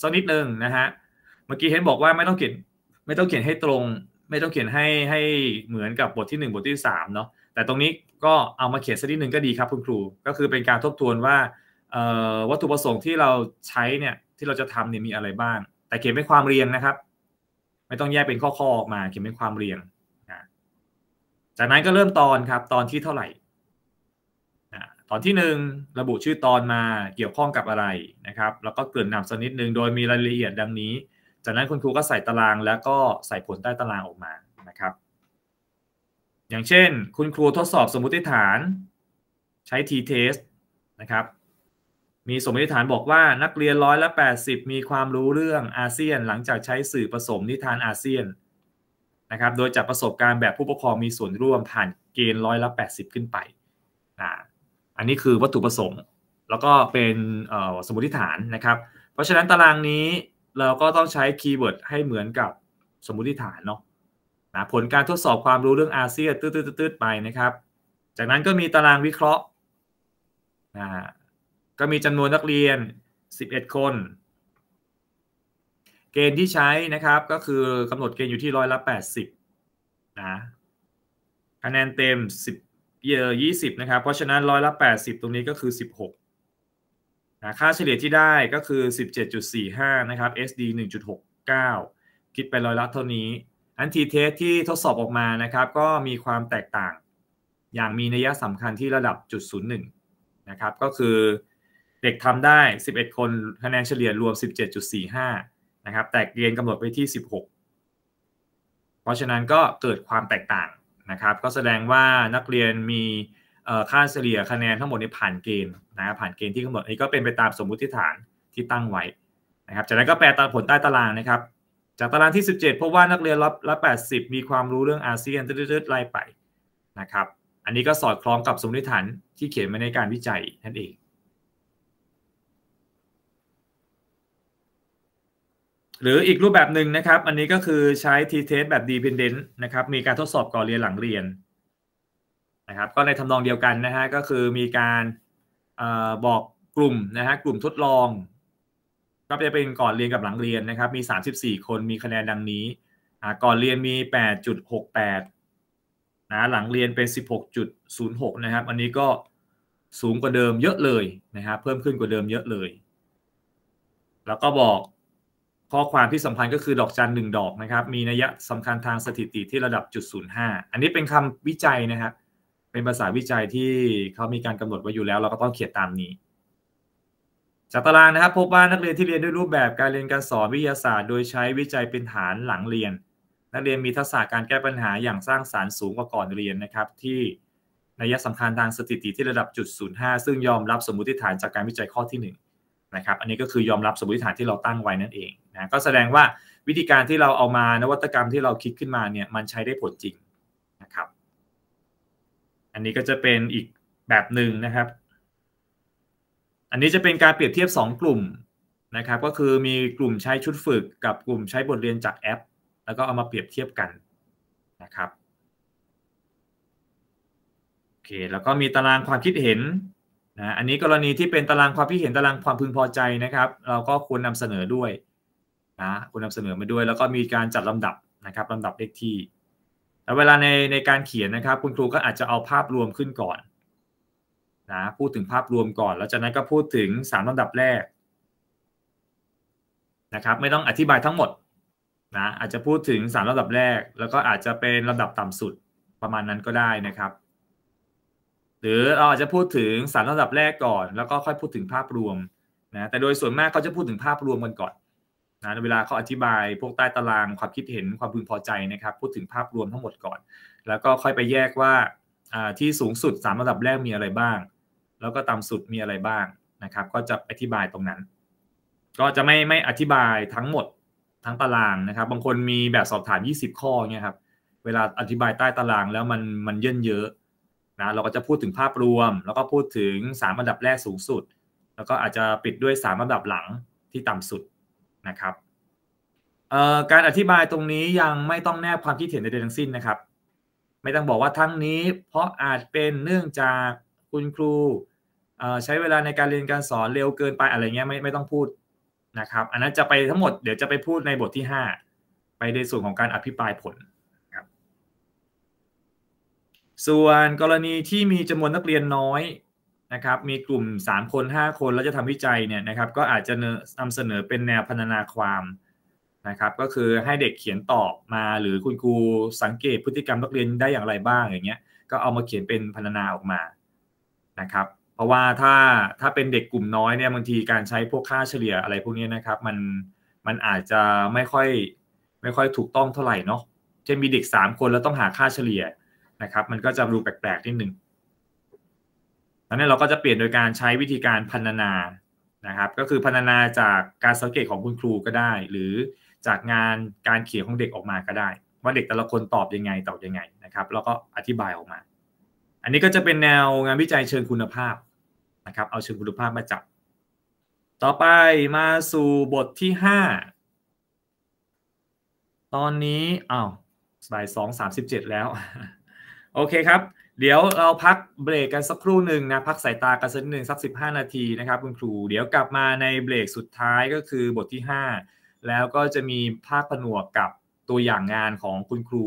สักนิดหนึ่งนะฮะเมื่อกี้เห็นบอกว่าไม่ต้องเขียนไม่ต้องเขียนให้ตรงไม่ต้องเขียนให้ให้เหมือนกับบทที่ 1 บทที่3เนาะแต่ตรงนี้ก็เอามาเขียนสักนิดนึ่งก็ดีครับคุณครูก็คือเป็นการทบทวนว่าวัตถุประสงค์ที่เราใช้เนี่ยที่เราจะทำเนี่ยมีอะไรบ้างแต่เขียนเป็นความเรียงนะครับ ไม่ต้องแยกเป็นข้อๆออกมาเขียนเป็นความเรียงนะจากนั้นก็เริ่มตอนครับตอนที่เท่าไหร่ ตอนที่1ระบุชื่อตอนมาเกี่ยวข้องกับอะไรนะครับ แล้วก็เกริ่นนำสักนิดนึ่งโดยมีรายละเอียดดังนี้จากนั้นคุณครูก็ใส่ตารางแล้วก็ใส่ผลใต้ตารางออกมานะครับ อย่างเช่นคุณครูทดสอบสมมติฐานใช้ t-test นะครับมีสมมติฐานบอกว่านักเรียนร้อยละ 80 มีความรู้เรื่องอาเซียนหลังจากใช้สื่อผสมนิทานอาเซียนนะครับโดยจากประสบการณ์แบบผู้ปกครองมีส่วนร่วมผ่านเกณฑ์ร้อยละ 80 ขึ้นไปนะอันนี้คือวัตถุประสงค์แล้วก็เป็นสมมติฐานนะครับ เพราะฉะนั้นตารางนี้เราก็ต้องใช้คีย์เวิร์ดให้เหมือนกับสมมติฐานเนาะนะผลการทดสอบความรู้เรื่องอาเซียนตืดๆไปนะครับ จากนั้นก็มีตารางวิเคราะห์นะก็มีจำนวนนักเรียน 11 คน เกณฑ์ที่ใช้นะครับก็คือกำหนดเกณฑ์อยู่ที่ร้อยละ 80 นะคะแนนเต็ม10 20 นะครับ เพราะฉะนั้นร้อยละ 80 ตรงนี้ก็คือ 16นะค่าเฉลี่ยที่ได้ก็คือ 17.45 นะครับ SD 1.69 คิดไปร้อยละเท่านี้ อันทีเทสที่ทดสอบออกมานะครับก็มีความแตกต่าง อย่างมีนัยสำคัญที่ระดับจุด01นะครับก็คือเด็กทำได้ 11 คนคะแนนเฉลี่ยรวม 17.45 นะครับ แตกเกณฑ์กำหนดไปที่ 16 เพราะฉะนั้นก็เกิดความแตกต่างนะครับก็แสดงว่านักเรียนมีค่าเฉลี่ยคะแนนทั้งหมดในผ่านเกณฑ์นะผ่านเกณฑ์ที่กำหนดอันนี้ก็เป็นไปตามสมมุติฐานที่ตั้งไว้นะครับจากนั้นก็แปลตามผลใต้ตารางนะครับ จากตารางที่ 17 พบว่านักเรียนรับรับ80 มีความรู้เรื่องอาเซียนเรืดๆไล่ไปนะครับอันนี้ก็สอดคล้องกับสมมติฐานที่เขียนมาในการวิจัยนั่นเอง หรืออีกรูปแบบหนึ่งนะครับอันนี้ก็คือใช้ t-test แบบ dependent นะครับมีการทดสอบก่อนเรียนหลังเรียนนะครับก็ในทำนองเดียวกันนะฮะก็คือมีการบอกกลุ่มนะฮะกลุ่มทดลอง ก็จะเป็นก่อนเรียนกับหลังเรียนนะครับ มี 34 คนมีคะแนนดังนี้ก่อนเรียนมี 8.68นะหลังเรียนเป็น 16.06 นะครับ อันนี้ก็สูงกว่าเดิมเยอะเลยนะครับเพิ่มขึ้นกว่าเดิมเยอะเลย แล้วก็บอกข้อความที่สำคัญก็คือ ดอกจันหนึ่งดอกนะครับมีนัยสำคัญทางสถิติที่ระดับจุดศูนย์ห้าอันนี้เป็นคำวิจัยนะครับเป็นภาษาวิจัยที่เขามีการกำหนดไว้อยู่แล้ว เราก็ต้องเขียนตามนี้ จากตารางนะครับพบว่านักเรียนที่เรียนด้วยรูปแบบ การเรียนการสอนวิทยาศาสตร์ โดยใช้วิจัยเป็นฐานหลังเรียน นักเรียนมีทักษะการแก้ปัญหาอย่างสร้างสารรค์สูงกว่าก่อนเรียนนะครับที่นัยสำคัญทางสถิติที่ระดับจุด05 ซึ่งยอมรับสมมติฐานจากการวิจัยข้อที่1นะครับอันนี้ก็คือยอมรับสมมติฐานที่เราตั้งไว้นั่นเองนะก็แสดงว่าวิธีการที่เราเอามานวัตกรรมที่เราคิดขึ้นมาเนี่ยมันใช้ได้ผลจริงอันนี้ก็จะเป็นอีกแบบหนึ่งนะครับ อันนี้จะเป็นการเปรียบเทียบ 2 กลุ่มนะครับ ก็คือมีกลุ่มใช้ชุดฝึกกับกลุ่มใช้บทเรียนจากแอป แล้วก็เอามาเปรียบเทียบกันนะครับ โอเค แล้วก็มีตารางความคิดเห็นนะอันนี้กรณีที่เป็นตารางความคิดเห็นตารางความพึงพอใจนะครับ เราก็ควรนำเสนอด้วยนะควรนำเสนอมาด้วย แล้วก็มีการจัดลำดับนะครับลำดับเลขที่แต่เวลาในในการเขียนนะครับ คุณครูก็อาจจะเอาภาพรวมขึ้นก่อนนะพูดถึงภาพรวมก่อนแล้วจากนั้นก็พูดถึง3ลำดับแรกนะครับไม่ต้องอธิบายทั้งหมดนะอาจจะพูดถึง3ลำดับแรก แล้วก็อาจจะเป็นลำดับต่ำสุดประมาณนั้นก็ได้นะครับ หรือเราอาจจะพูดถึงสารลำดับแรกก่อน แล้วก็ค่อยพูดถึงภาพรวมนะแต่โดยส่วนมากเขาจะพูดถึงภาพรวมกันก่อนนะเวลาเขาอธิบายพวกใต้ตารางความคิดเห็นความพึงพอใจนะครับพูดถึงภาพรวมทั้งหมดก่อน แล้วก็ค่อยไปแยกว่าที่สูงสุด3ระดับแรกมีอะไรบ้างแล้วก็ต่ำสุดมีอะไรบ้างนะครับก็จะอธิบายตรงนั้น ก็จะไม่ไม่อธิบายทั้งหมดทั้งตารางนะครับ บางคนมีแบบสอบถาม20 ข้อเนี่ยครับเวลาอธิบายใต้ตารางแล้วมันมันเยินเยอะนะเราก็จะพูดถึงภาพรวม แล้วก็พูดถึง3ระดับแรกสูงสุด แล้วก็อาจจะปิดด้วย3ระดับหลังที่ต่ำสุดนะครับการอธิบายตรงนี้ยังไม่ต้องแนบความคิดเห็นใดๆทั้งสิ้นนะครับ ไม่ต้องบอกว่าทั้งนี้เพราะอาจเป็นเนื่องจากคุณครู ใช้เวลาในการเรียนการสอนเร็วเกินไปอะไรเงี้ยไม่ไม่ต้องพูดนะครับอันนั้นจะไปทั้งหมดเดี๋ยวจะไปพูดในบทที่ 5 ไปในส่วนของการอภิปรายผล ส่วนกรณีที่มีจำนวนนักเรียนน้อยนะครับมีกลุ่ม3คน5 คนแล้วจะทำวิจัยเนี่ยนะครับก็อาจจะนำเสนอเป็นแนวพันธนาความนะครับก็คือให้เด็กเขียนตอบมาหรือคุณครูสังเกตพฤติกรรมนักเรียนได้อย่างไรบ้างอย่างเงี้ยก็เอามาเขียนเป็นพันธนาออกมานะครับเพราะว่าถ้าถ้าเป็นเด็กกลุ่มน้อยเนี่ยบางทีการใช้พวกค่าเฉลี่ยอะไรพวกนี้นะครับมันมันอาจจะไม่ค่อยไม่ค่อยถูกต้องเท่าไหร่เนาะเช่นมีเด็ก 3 คนแล้วต้องหาค่าเฉลี่ยนะครับมันก็จะดูแปลกๆนิดนึงนั้นเราก็จะเปลี่ยนโดยการใช้วิธีการพันนานะครับ ก็คือพันนาจากการสังเกตของคุณครูก็ได้ หรือจากงานการเขียนของเด็กออกมาก็ได้ ว่าเด็กแต่ละคนตอบยังไงตอบยังไงนะครับ แล้วก็อธิบายออกมา อันนี้ก็จะเป็นแนวงานวิจัยเชิงคุณภาพนะครับ เอาเชิงคุณภาพมาจับ ต่อไปมาสู่บทที่ 5ตอนนี้อา้าวบายสองสามสิบเจ็ดแล้ว โอเคครับเดี๋ยวเราพักเบรกกันสักครู่หนึ่งนะพักสายตากันสักหนึ่งสัก้านาทีนะครับ คุณครู เดี๋ยวกลับมาในเบรกสุดท้ายก็คือบทที่ 5 แล้วก็จะมีภาคผนวกกับตัวอย่างงานของคุณครู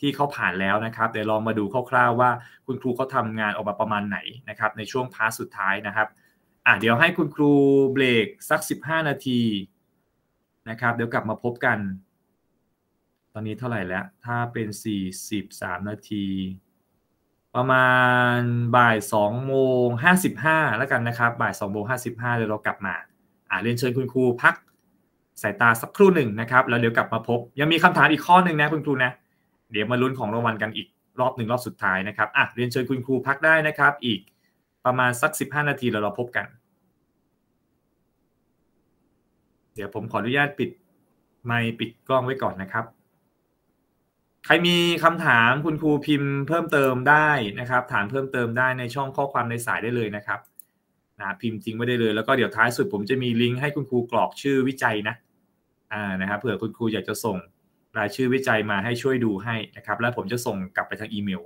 ที่เขาผ่านแล้วนะครับเดี๋ยวลองมาดูคร่าวๆว่าคุณครูเขาทำงานออกมาประมาณไหนนะครับ ในช่วงพาร์ทสุดท้ายนะครับ อ่ะเดี๋ยวให้คุณครูเบรกสัก15 นาทีนะครับ เดี๋ยวกลับมาพบกัน ตอนนี้เท่าไหร่แล้ว ถ้าเป็น43นาทีประมาณบ่ายสองโมงห้าสิบห้าแล้วกันนะครับบ่ายสองโมงห้าสิบห้าเดี๋ยวเรากลับมาอ่าเรียนเชิญคุณครูพักสายตาสักครู่หนึ่งนะครับแล้วเดี๋ยวกลับมาพบ ยังมีคำถามอีกข้อหนึ่งนะคุณครูนะ เดี๋ยวมาลุ้นของรางวัลกันอีกรอบหนึ่งรอบสุดท้ายนะครับอ่ะเรียนเชิญคุณครูพักได้นะครับ อีกประมาณสักสิบห้านาทีแล้วเราพบกัน เดี๋ยวผมขออนุญาตปิดไมค์ปิดกล้องไว้ก่อนนะครับใครมีคำถามคุณครูพิมพ์เพิ่มเติมได้นะครับถามเพิ่มเติมได้ในช่องข้อความในสายได้เลยนะครับนะพิมพ์ทิ้งไว้ได้เลย แล้วก็เดี๋ยวท้ายสุดผมจะมีลิงก์ให้คุณครูกรอกชื่อวิจัยนะอ่านะครับเผื่อคุณครูอยากจะส่งรายชื่อวิจัยมาให้ช่วยดูให้นะครับ แล้วผมจะส่งกลับไปทางอีเมล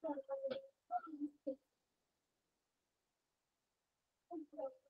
Thank you.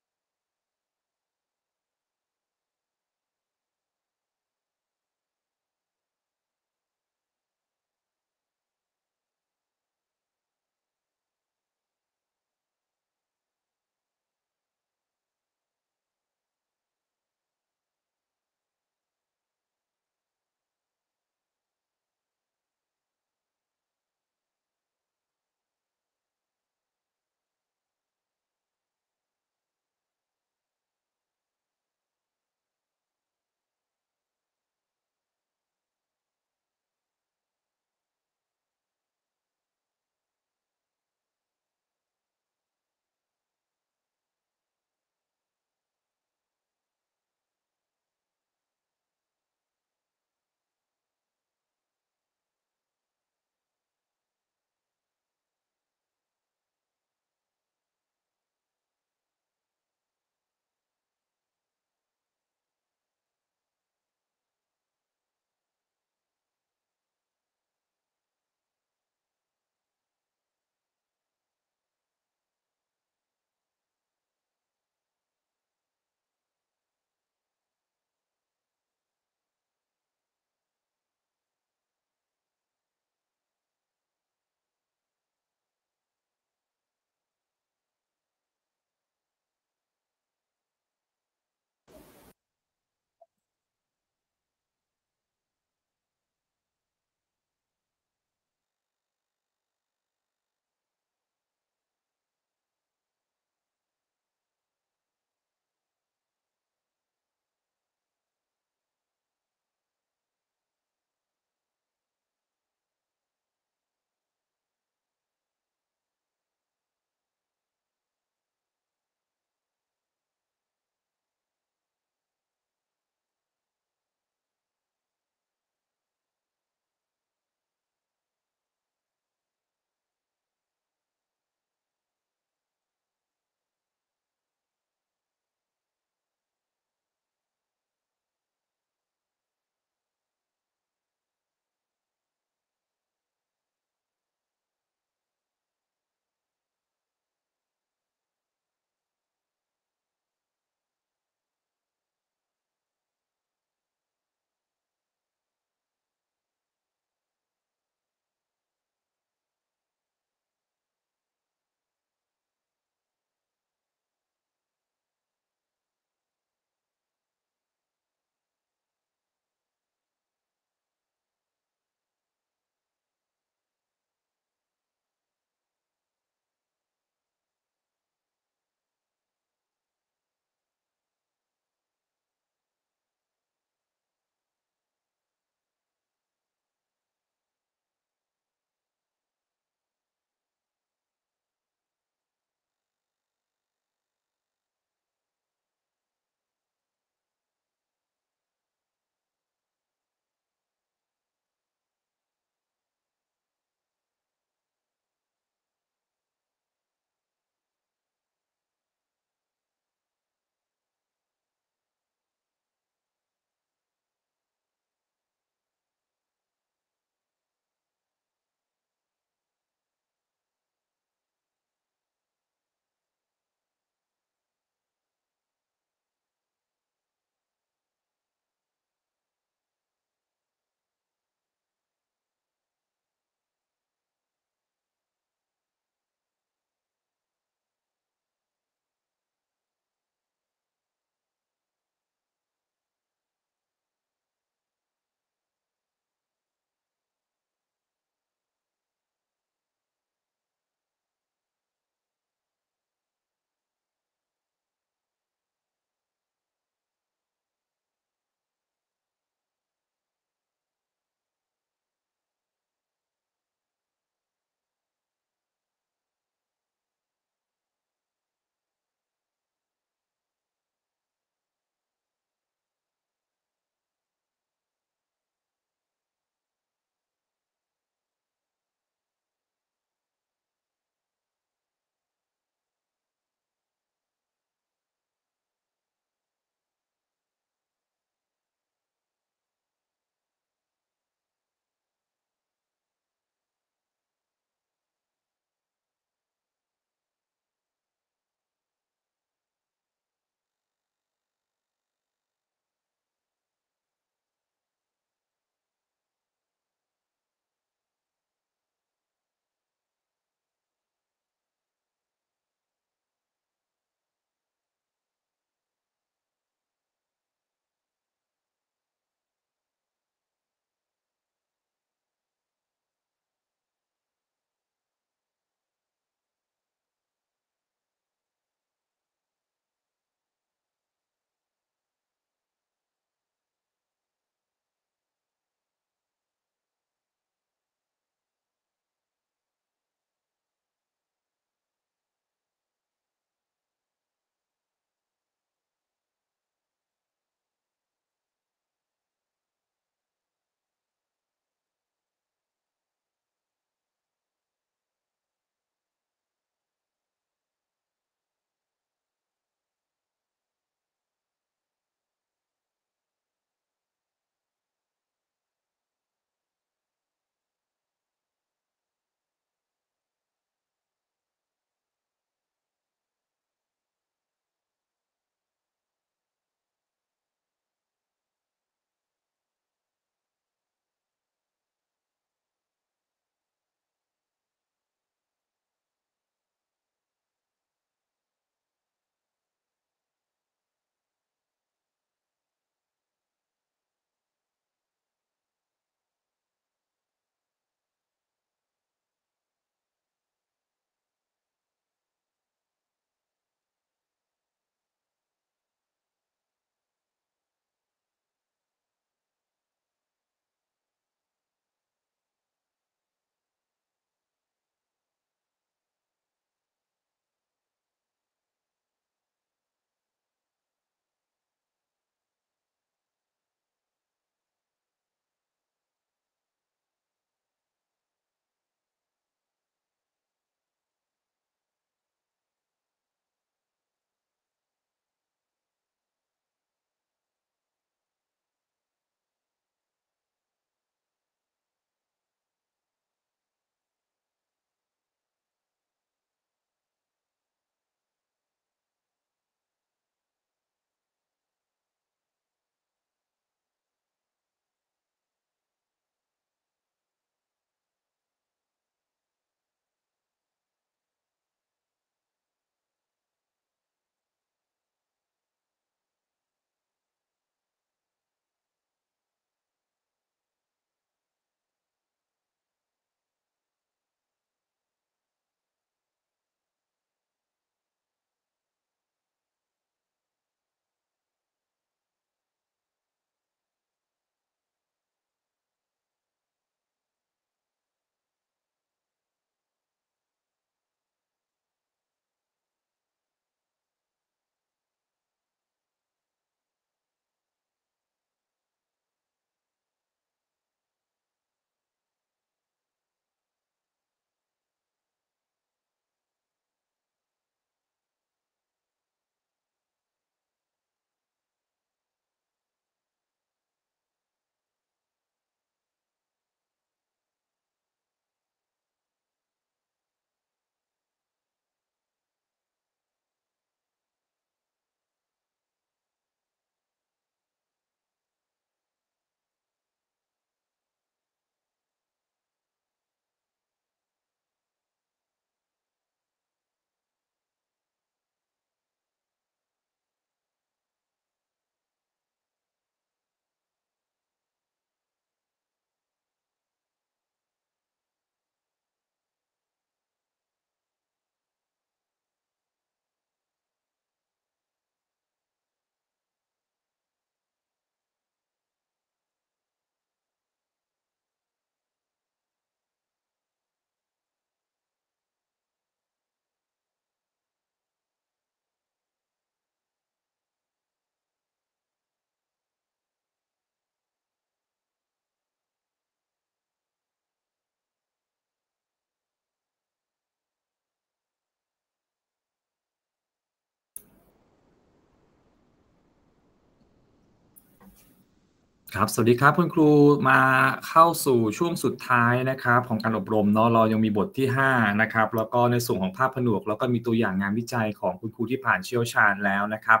ครับ สวัสดีครับ คุณครู มาเข้าสู่ช่วงสุดท้ายนะครับ ของการอบรมเนาะ เรายังมีบทที่5นะครับ แล้วก็ในส่วนของภาพผนวกแล้วก็มีตัวอย่างงานวิจัยของคุณครูที่ผ่านเชี่ยวชาญแล้วนะครับ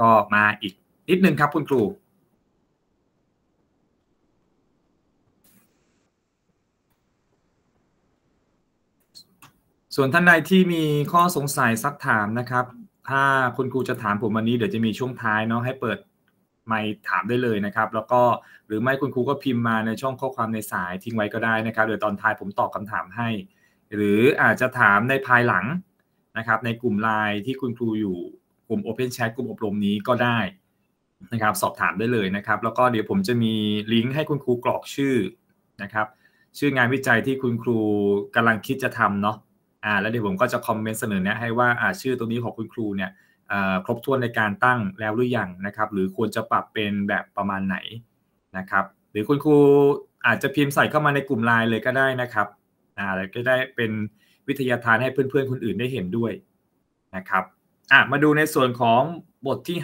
ก็มาอีกนิดนึงครับคุณครู ส่วนท่านใดที่มีข้อสงสัยซักถามนะครับ ถ้าคุณครูจะถามผมวันนี้เดี๋ยวจะมีช่วงท้ายเนาะให้เปิดไม่ถามได้เลยนะครับ แล้วก็หรือไม่คุณครูก็พิมพ์มาในช่องข้อความในสายทิ้งไว้ก็ได้นะครับเดี๋ยวตอนท้ายผมตอบคาถามให้ หรืออาจจะถามในภายหลัง นะครับในกลุ่มไลน์ที่คุณครูอยู่กลุ่ม Open Chat กลุ่มอบรมนี้ก็ได้นะครับสอบถามได้เลยนะครับ แล้วก็เดี๋ยวผมจะมีลิงก์ให้คุณครูกรอกชื่อนะครับชื่องานวิจัยที่คุณครูกำลังคิดจะทำเนาะอ่าแล้วเดี๋ยวผมก็จะคอมเมนต์เสนอแนะให้ว่าอ่าชื่อตรงนี้ของคุณครูเนี่ยครบถ้วนในการตั้งแล้วหรือยังนะครับ หรือควรจะปรับเป็นแบบประมาณไหนนะครับ หรือคุณครูอาจจะพิมพ์ใส่เข้ามาในกลุ่มไลน์เลยก็ได้นะครับ อ่าแล้วก็ได้เป็นวิทยาทานให้เพื่อนๆ คนอื่นได้เห็นด้วยนะครับอ่ะมาดูในส่วนของบทที่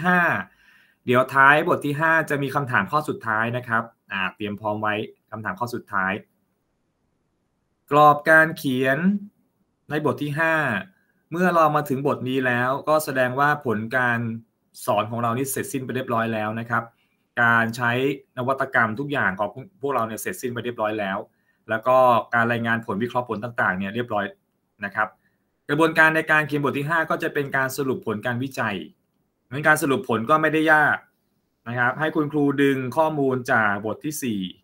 5 เดี๋ยวท้ายบทที่ 5 จะมีคำถามข้อสุดท้ายนะครับอ่าเตรียมพร้อมไว้คำถามข้อสุดท้าย กรอบการเขียนในบทที่5เมื่อเรามาถึงบทนี้แล้วก็แสดงว่าผลการสอนของเรานี่เสร็จสิ้นไปเรียบร้อยแล้วนะครับ การใช้นวัตกรรมทุกอย่างของพวกเราเนี่ยเสร็จสิ้นไปเรียบร้อยแล้ว แล้วก็การรายงานผลวิเคราะห์ผลต่างๆเนี่ยเรียบร้อยนะครับ กระบวนการในการเขียนบทที่ 5 ก็จะเป็นการสรุปผลการวิจัยงั้นการสรุปผลก็ไม่ได้ยากนะครับ ให้คุณครูดึงข้อมูลจากบทที่ 4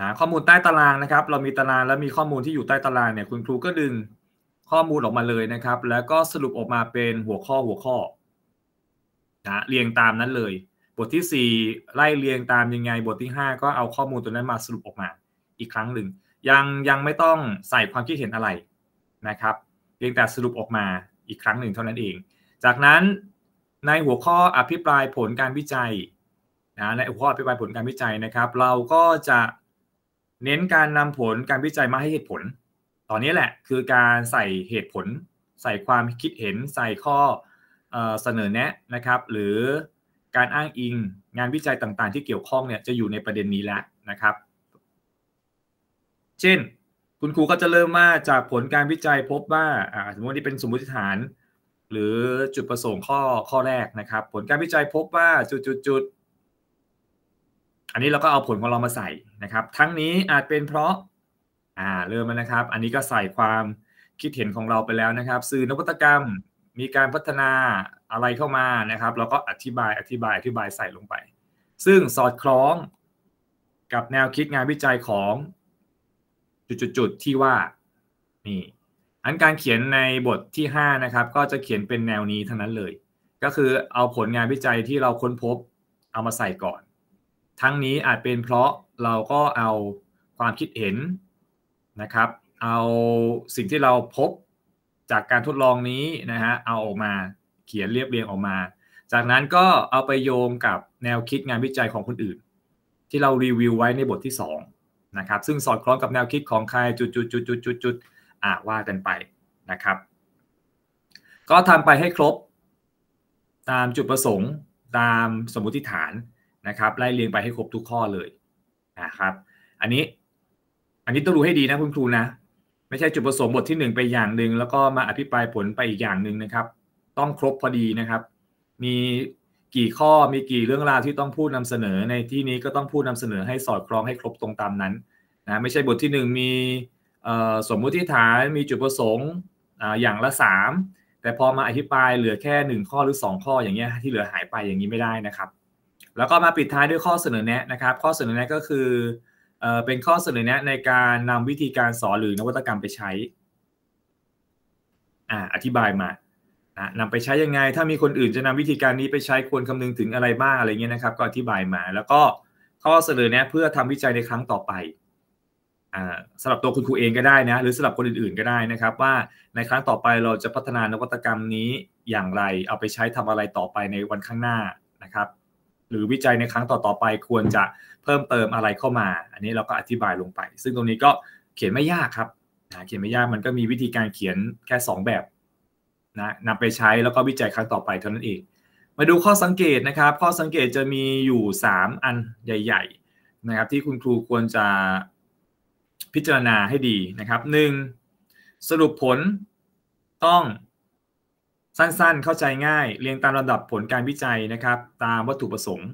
นะข้อมูลใต้ตารางนะครับ เรามีตารางแล้วมีข้อมูลที่อยู่ใต้ตารางเนี่ยคุณครูก็ดึงข้อมูลออกมาเลยนะครับ แล้วก็สรุปออกมาเป็นหัวข้อหัวข้อนะเรียงตามนั้นเลย บทที่ 4 ไล่เรียงตามยังไงบทที่ 5 ก็เอาข้อมูลตัวนั้นมาสรุปออกมา อีกครั้งหนึ่งยังยังไม่ต้องใส่ความคิดเห็นอะไรนะครับเพียงแต่สรุปออกมาอีกครั้งหนึ่งเท่านั้นเอง จากนั้นในหัวข้ออภิปรายผลการวิจัยนะในหัวข้ออภิปรายผลการวิจัยนะครับ เราก็จะเน้นการนำผลการวิจัยมาให้เหตุผล ตอนนี้แหละคือการใส่เหตุผล ใส่ความคิดเห็นใส่ข้อเสนอแนะนะครับ หรือการอ้างอิงงานวิจัยต่างๆ ที่เกี่ยวข้องเนี่ยจะอยู่ในประเด็นนี้แล้วนะครับ เช่นคุณครูก็จะเริ่มว่าจากผลการวิจัยพบว่าสมมติที่เป็นสมมติฐาน หรือจุดประสงค์ข้อข้อแรกนะครับ ผลการวิจัยพบว่าจุดจุดอันนี้เราก็เอาผลของเรามาใส่นะครับ ทั้งนี้อาจเป็นเพราะ อ่าเริ่มแล้วนะครับ อันนี้ก็ใส่ความคิดเห็นของเราไปแล้วนะครับสื่อนวัตกรรมมีการพัฒนาอะไรเข้ามานะครับเราก็อธิบายอธิบายอธิบายใส่ลงไป ซึ่งสอดคล้องกับแนวคิดงานวิจัยของจุดๆที่ว่า นี่อันการเขียนในบทที่ 5 นะครับ ก็จะเขียนเป็นแนวนี้ทั้งนั้นเลย ก็คือเอาผลงานวิจัยที่เราค้นพบเอามาใส่ก่อนทั้งนี้อาจเป็นเพราะเราก็เอาความคิดเห็นนะครับ เอาสิ่งที่เราพบจากการทดลองนี้นะฮะเอาออกมาเขียนเรียบเรียงออกมา จากนั้นก็เอาไปโยงกับแนวคิดงานวิจัยของคนอื่น ที่เรารีวิวไว้ในบทที่2นะครับซึ่งสอดคล้องกับแนวคิดของใครจุดจุดจุดจุดจุดจุดอ่าว่ากันไปนะครับ ก็ทำไปให้ครบตามจุดประสงค์ตามสมมติฐานนะครับไล่เรียงไปให้ครบทุกข้อเลยนะครับ อันนี้ อันนี้ต้องรูให้ดีนะคุณครูนะ ไม่ใช่จุดประสงค์บทที่ 1 ไปอย่างหนึ่งแล้วก็มาอภิปรายผลไปอีกอย่างหนึ่งนะครับ ต้องครบพอดีนะครับ มีกี่ข้อมีกี่เรื่องราวที่ต้องพูดนำเสนอในที่นี้ก็ต้องพูดนำเสนอให้สอดคล้องให้ครบตรงตามนั้นนะไม่ใช่บทที่ 1 มีสมมุติฐานมีจุดประสงค์อย่างละ 3 แต่พอมาอธิบายเหลือแค่ 1 ข้อหรือ 2 ข้ออย่างเงี้ยที่เหลือหายไปอย่างนี้ไม่ได้นะครับแล้วก็มาปิดท้ายด้วยข้อเสนอแนะนะครับ ข้อเสนอแนะก็คือเเป็นข้อเสนอแนะในการนำวิธีการสอนหรือนวัตกรรมไปใช้อ่าอธิบายมานำไปใช้ยังไง ถ้ามีคนอื่นจะนำวิธีการนี้ไปใช้ควรคำนึงถึงอะไรบ้างอะไรเงี้ยนะครับ ก็อธิบายมา แล้วก็ข้อเสนอแนะ เพื่อทำวิจัยในครั้งต่อไปอสำหรับตัวคุณครูเองก็ได้นะหรือสำหรับคนอื่น ๆก็ได้นะครับ ว่าในครั้งต่อไปเราจะพัฒนานวัตกรรมนี้อย่างไรเอาไปใช้ทำอะไรต่อไปในวันข้างหน้านะครับหรือวิจัยในครั้งต่อๆไปควรจะเพิ่มเติมอะไรเข้ามา อันนี้เราก็อธิบายลงไป ซึ่งตรงนี้ก็เขียนไม่ยากครับนะเขียนไม่ยากมันก็มีวิธีการเขียนแค่ 2 แบบนะนำไปใช้แล้วก็วิจัยครั้งต่อไปเท่านั้นเอง มาดูข้อสังเกตนะครับ ข้อสังเกตจะมีอยู่ 3 อันใหญ่ ๆนะครับ ที่คุณครูควรจะพิจารณาให้ดีนะครับ 1. สรุปผลต้องสั้นๆ เข้าใจง่าย เรียงตามลำดับผลการวิจัยนะครับ ตามวัตถุประสงค์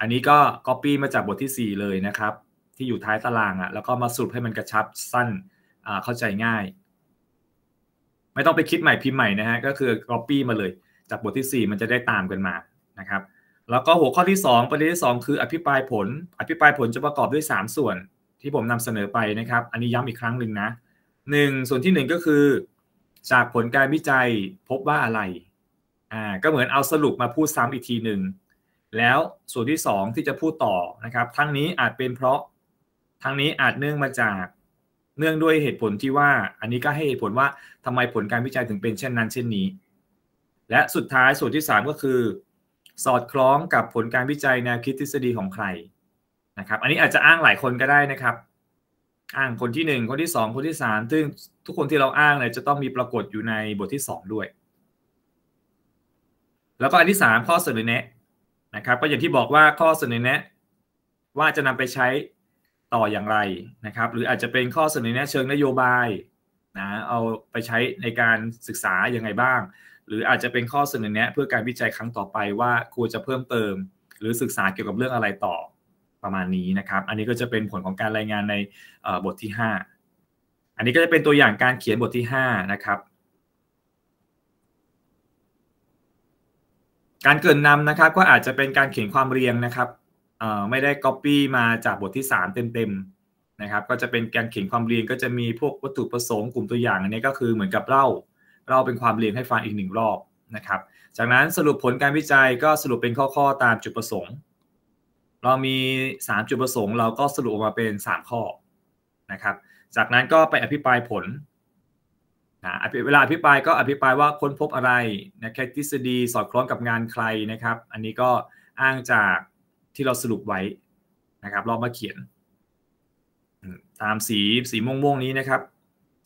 อันนี้ก็ Copy มาจากบทที่ 4 เลยนะครับ ที่อยู่ท้ายตารางอะ่ะแล้วก็มาสรุปให้มันกระชับสั้นเข้าใจง่าย ไม่ต้องไปคิดใหม่พิมพ์ใหม่นะฮะ ก็คือ Copy มาเลย จากบทที่ 4 มันจะได้ตามกันมา นะครับ แล้วก็หัวข้อที่ 2 ประเด็นที่ 2 คือ อภิปรายผล อภิปรายผลจะประกอบด้วย 3 ส่วน ที่ผมนำเสนอไปนะครับ อันนี้ย้ำอีกครั้งหนึ่งนะหส่วนที่1ก็คือจากผลการวิจัยพบว่าอะไร อ่า ก็เหมือนเอาสรุปมาพูดซ้ำอีกทีหนึ่ง แล้วส่วนที่ 2 ที่จะพูดต่อนะครับ ทั้งนี้อาจเป็นเพราะ ทั้งนี้อาจเนื่องมาจากเนื่องด้วยเหตุผลที่ว่า อันนี้ก็ให้เหตุผลว่าทำไมผลการวิจัยถึงเป็นเช่นนั้น เช่นนี้ และสุดท้ายส่วนที่ 3 ก็คือ สอดคล้องกับผลการวิจัยแนวคิดทฤษฎีของใครนะครับ อันนี้อาจจะอ้างหลายคนก็ได้นะครับอ้างคนที่หนึ่งคนที่สองคนที่สามซึ่งทุกคนที่เราอ้างเนี่ยจะต้องมีปรากฏอยู่ในบทที่สองด้วย แล้วก็อันที่สามข้อเสนอแนะนะครับก็อย่างที่บอกว่าข้อเสนอแนะว่าจะนำไปใช้ต่ออย่างไรนะครับหรืออาจจะเป็นข้อเสนอแนะเชิงนโยบายนะ เอาไปใช้ในการศึกษาอย่างไงบ้าง หรืออาจจะเป็นข้อเสนอแนะเพื่อการวิจัยครั้งต่อไปว่าควรจะเพิ่มเติม หรือศึกษาเกี่ยวกับเรื่องอะไรต่อประมาณนี้นะครับ อันนี้ก็จะเป็นผลของการรายงานในบทที่ 5 อันนี้ก็จะเป็นตัวอย่างการเขียนบทที่5นะครับ การเกินนำนะครับก็อาจจะเป็นการเขียนความเรียงนะครับ ไม่ได้ Copy มาจากบทที่ 3 เต็มๆนะครับก็จะเป็นการเขียนความเรียง ก็จะมีพวกวัตถุประสงค์กลุ่มตัวอย่างอันนี้ก็คือเหมือนกับเล่าเล่าเป็นความเรียงให้ฟังอีกหนึ่งรอบนะครับจากนั้นสรุปผลการวิจัยก็สรุปเป็นข้อๆตามจุดประสงค์เรามี 3 จุดประสงค์เราก็สรุปมาเป็น 3 ข้อนะครับ จากนั้นก็ไปอภิปรายผลนะเวลาอภิปรายก็อภิปรายว่าค้นพบอะไรนะแค่ทฤษฎีสอดคล้องกับงานใครนะครับ อันนี้ก็อ้างจากที่เราสรุปไว้นะครับเรามาเขียนตามสีสีม่วงๆ นี้นะครับ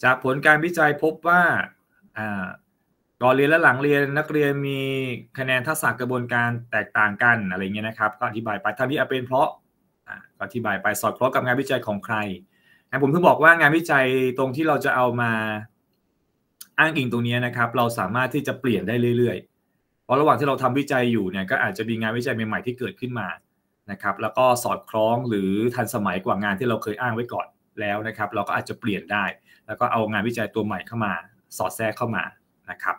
จากผลการวิจัยพบว่าก่อนเรียนและหลังเรียนนักเรียนมีคะแนนทักษะกระบวนการแตกต่างกันอะไรเงี้ยนะครับก็อธิบายไปทางนี้เป็นเพราะก็อธิบายไปสอดคล้องกับงานวิจัยของใครผมเพิ่งบอกว่างานวิจัยตรงที่เราจะเอามาอ้างอิงตรงนี้นะครับ เราสามารถที่จะเปลี่ยนได้เรื่อย ๆ เพราะระหว่างที่เราทำวิจัยอยู่เนี่ยก็อาจจะมีงานวิจัยใหม่ๆที่เกิดขึ้นมานะครับ แล้วก็สอดคล้องหรือทันสมัยกว่างานที่เราเคยอ้างไว้ก่อนแล้วนะครับ เราก็อาจจะเปลี่ยนได้ แล้วก็เอางานวิจัยตัวใหม่เข้ามา สอดแทรกเข้ามานะครับ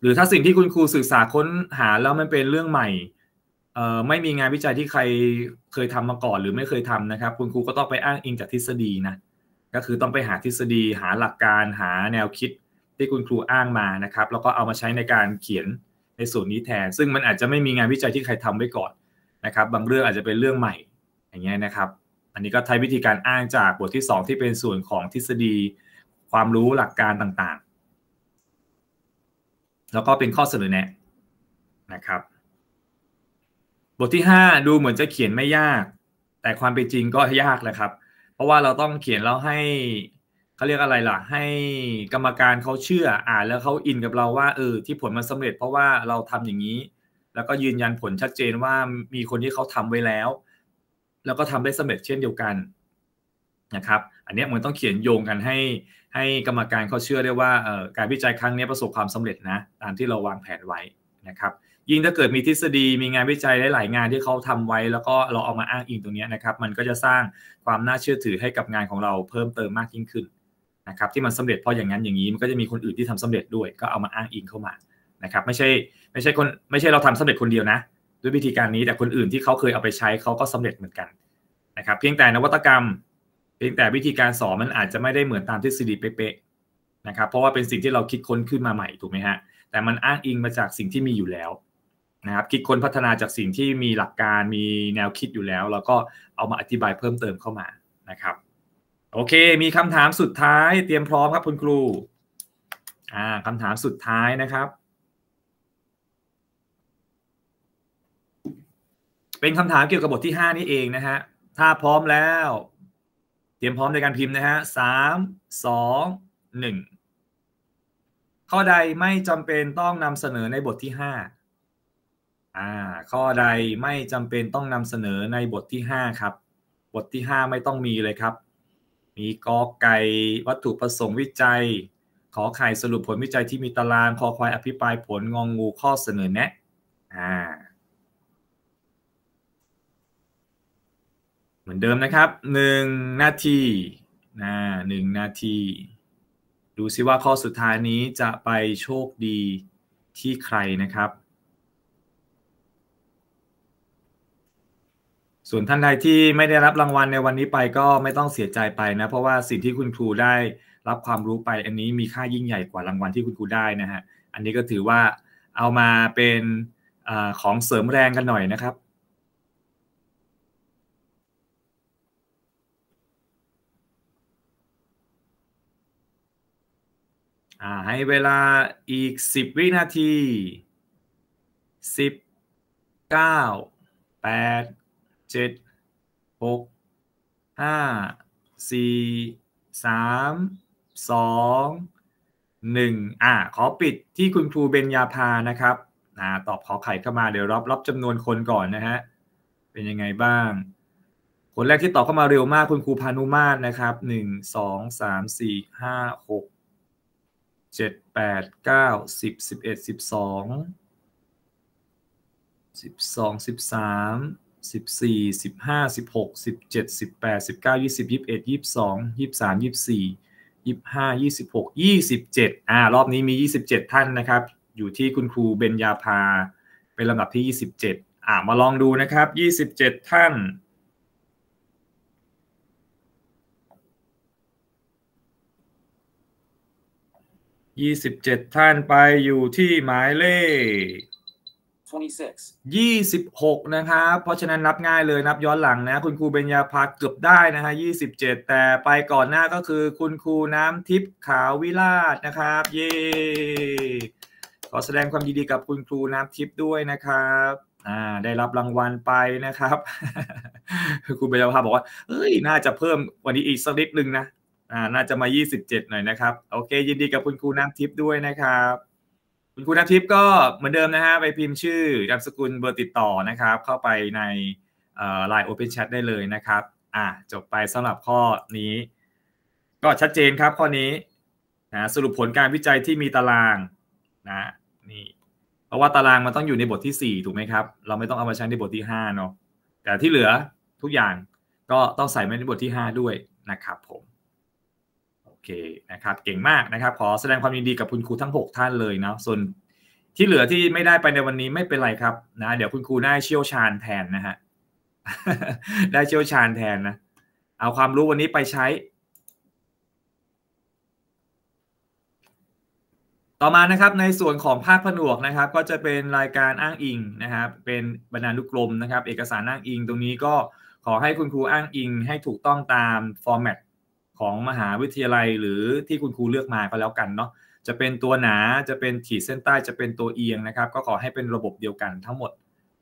หรือถ้าสิ่งที่คุณครูศึกษาค้นหาแล้วมันเป็นเรื่องใหม่ ไม่มีงานวิจัยที่ใครเคยทำมาก่อน หรือไม่เคยทำนะครับ คุณครูก็ต้องไปอ้างอิงจากทฤษฎีนะ ก็คือต้องไปหาทฤษฎี หาหลักการหาแนวคิดที่คุณครูอ้างมานะครับแล้วก็เอามาใช้ในการเขียนในส่วนนี้แทน ซึ่งมันอาจจะไม่มีงานวิจัยที่ใครทำไว้ก่อนนะครับบางเรื่องอาจจะเป็นเรื่องใหม่อย่างเงี้ยนะครับ อันนี้ก็ใช้วิธีการอ้างจากบทที่ 2 ที่เป็นส่วนของทฤษฎี ความรู้หลักการต่างแล้วก็เป็นข้อเสนอแนะนะครับ บทที่ 5 ดูเหมือนจะเขียนไม่ยาก แต่ความเป็นจริงก็ยากนะครับ เพราะว่าเราต้องเขียนแล้วให้เขาเรียกอะไรล่ะให้กรรมการเขาเชื่ออ่านแล้วเขาอินกับเราว่าเออที่ผลมันสาเร็จ เพราะว่าเราทำอย่างนี้ แล้วก็ยืนยันผลชัดเจนว่ามีคนที่เขาทำไว้แล้ว แล้วก็ทำได้สำเร็จเช่นเดียวกันนะครับ อันนี้มันต้องเขียนโยงกันให้ให้กรรมการเขาเชื่อได้ว่าการวิจัยครั้งนี้ประสบความสำเร็จนะตามที่เราวางแผนไว้นะครับยิ่งถ้าเกิดมีทฤษฎีมีงานวิจัยหลายๆงานที่เขาทำไว้ แล้วก็เราเอามาอ้างอิงตรงนี้นะครับมันก็จะสร้างความน่าเชื่อถือให้กับงานของเราเพิ่มเติมมากยิ่งขึ้นนะครับที่มันสำเร็จเพราะอย่างนั้นอย่างนี้มันก็จะมีคนอื่นที่ทำสำเร็จด้วย ก็เอามาอ้างอิงเข้ามานะครับไม่ใช่ไม่ใช่คนไม่ใช่เราทำสำเร็จคนเดียวนะด้วยวิธีการนี้แต่คนอื่นที่เขาเคยเอาไปใช้เขาก็สำเร็จเหมือนกันนะครับเพียงแต่นวัตกรรมเพียงแต่วิธีการสอนมันอาจจะไม่ได้เหมือนตามทฤษฎีเป๊ะๆนะครับ เพราะว่าเป็นสิ่งที่เราคิดค้นขึ้นมาใหม่ถูกไหมฮะแต่มันอ้างอิงมาจากสิ่งที่มีอยู่แล้วนะครับ คิดค้นพัฒนาจากสิ่งที่มีหลักการมีแนวคิดอยู่แล้วแล้วก็เอามาอธิบายเพิ่มเติมเข้ามานะครับโอเค มีคำถามสุดท้าย เตรียมพร้อมครับคุณครูอ่าคำถามสุดท้ายนะครับ เป็นคำถามเกี่ยวกับบทที่ 5 นี่เองนะฮะถ้าพร้อมแล้วเตรียมพร้อมในการพิมพ์นะฮะ สาม สอง หนึ่ง ข้อใดไม่จำเป็นต้องนำเสนอในบทที่ห้าอ่า ข้อใดไม่จำเป็นต้องนำเสนอในบทที่ห้าครับ บทที่ห้าไม่ต้องมีเลยครับ มีกอไก่วัตถุประสงค์วิจัยขอไข่สรุปผลวิจัยที่มีตารางคอควายอภิปรายผลงองงูข้อเสนอแนะ อ่าหมือนเดิมนะครับหนึ่งนาทีนะหนึ่งนาที ดูซิว่าข้อสุดท้ายนี้จะไปโชคดีที่ใครนะครับ ส่วนท่านใดที่ไม่ได้รับรางวัลในวันนี้ไปก็ไม่ต้องเสียใจไปนะเพราะว่าสิ่งที่คุณครูได้รับความรู้ไปอันนี้มีค่ายิ่งใหญ่กว่ารางวัลที่คุณครูได้นะฮะอันนี้ก็ถือว่าเอามาเป็นอของเสริมแรงกันหน่อยนะครับ่าให้เวลาอีก 10 วินาที 10 9 8 7 6 5 4 3 2 1 อ่าขอปิดที่คุณครูเบญญาภานะครับ อ่าตอบขอไข่เข้ามาเดี๋ยวรับรับจำนวนคนก่อนนะฮะ เป็นยังไงบ้าง คนแรกที่ตอบเข้ามาเร็วมากคุณครูพานุมาตรนะครับหนึ่งงสสสอามี่ห้าหกเจ็ดแปดเก้าสิบสิบเอ็ดสิบสองสิบสองสิบสามสิบสี่สิบห้าสิบหกสิบเจ็ดสิบแปดสิบเก้ายี่สิบยี่สิบเอ็ดยี่สิบสองยี่สิบสามยี่สิบสี่ยี่สิบห้ายี่สิบหกยี่สิบเจ็ดอ่า รอบนี้มียี่สิบเจ็ดท่านนะครับ อยู่ที่คุณครูเบญญาภา เป็นลำดับที่ยี่สิบเจ็ดอ่ามาลองดูนะครับยี่สิบเจ็ดท่านยี่สิบเจ็ดท่านไปอยู่ที่หมายเลขยี่สิบหกนะครับเพราะฉะนั้นนับง่ายเลยนับย้อนหลังนะคุณครูเบญญาภาเกือบได้นะฮะยี่สิบเจ็ดแต่ไปก่อนหน้าก็คือคุณครูน้ำทิพย์ขาววิราชนะครับเย่ขอแสดงความยินดีกับคุณครูน้ำทิพย์ด้วยนะครับอ่าได้รับรางวัลไปนะครับคุณเบญญาภาบอกว่าเอ้ยน่าจะเพิ่มวันนี้อีกสักนิดนึงนะอ่าน่าจะมา 27 หน่อยนะครับ โอเคยินดีกับคุณครูน้ำทิพย์ด้วยนะครับ คุณครูน้ำทิพย์ก็เหมือนเดิมนะฮะ ไปพิมพ์ชื่อนามสกุลเบอร์ติดต่อนะครับ เข้าไปในไลน์โอเพนแชทได้เลยนะครับอ่าจบไปสำหรับข้อนี้ ก็ชัดเจนครับข้อนี้นะสรุปผลการวิจัยที่มีตารางนะนี่เพราะว่าตารางมันต้องอยู่ในบทที่ 4 ถูกไหมครับ เราไม่ต้องเอามาใช้ในบทที่5เนาะแต่ที่เหลือทุกอย่างก็ต้องใส่ไว้ในบทที่ 5 ด้วยนะครับผมอเคนะครับเก่งมากนะครับขอแสดงความยินดีกับคุณครูทั้ง 6 ท่านเลยเนาะส่วนที่เหลือที่ไม่ได้ไปในวันนี้ไม่เป็นไรครับนะเดี๋ยวคุณครูได้เชี่ยวชาญแทนนะฮะได้เชี่ยวชาญแทนนะเอาความรู้วันนี้ไปใช้ ต่อมานะครับในส่วนของภาคผนวกนะครับ ก็จะเป็นรายการอ้างอิงนะครับเป็นบรรณานุกรมนะครับ เอกสารอ้างอิงตรงนี้ก็ขอให้คุณครูอ้างอิงให้ถูกต้องตามฟอร์แมตของมหาวิทยาลัยหรือที่คุณครูเลือกมาก็แล้วกันเนาะจะเป็นตัวหนาจะเป็นขีดเส้นใต้จะเป็นตัวเอียงนะครับ ก็ขอให้เป็นระบบเดียวกันทั้งหมด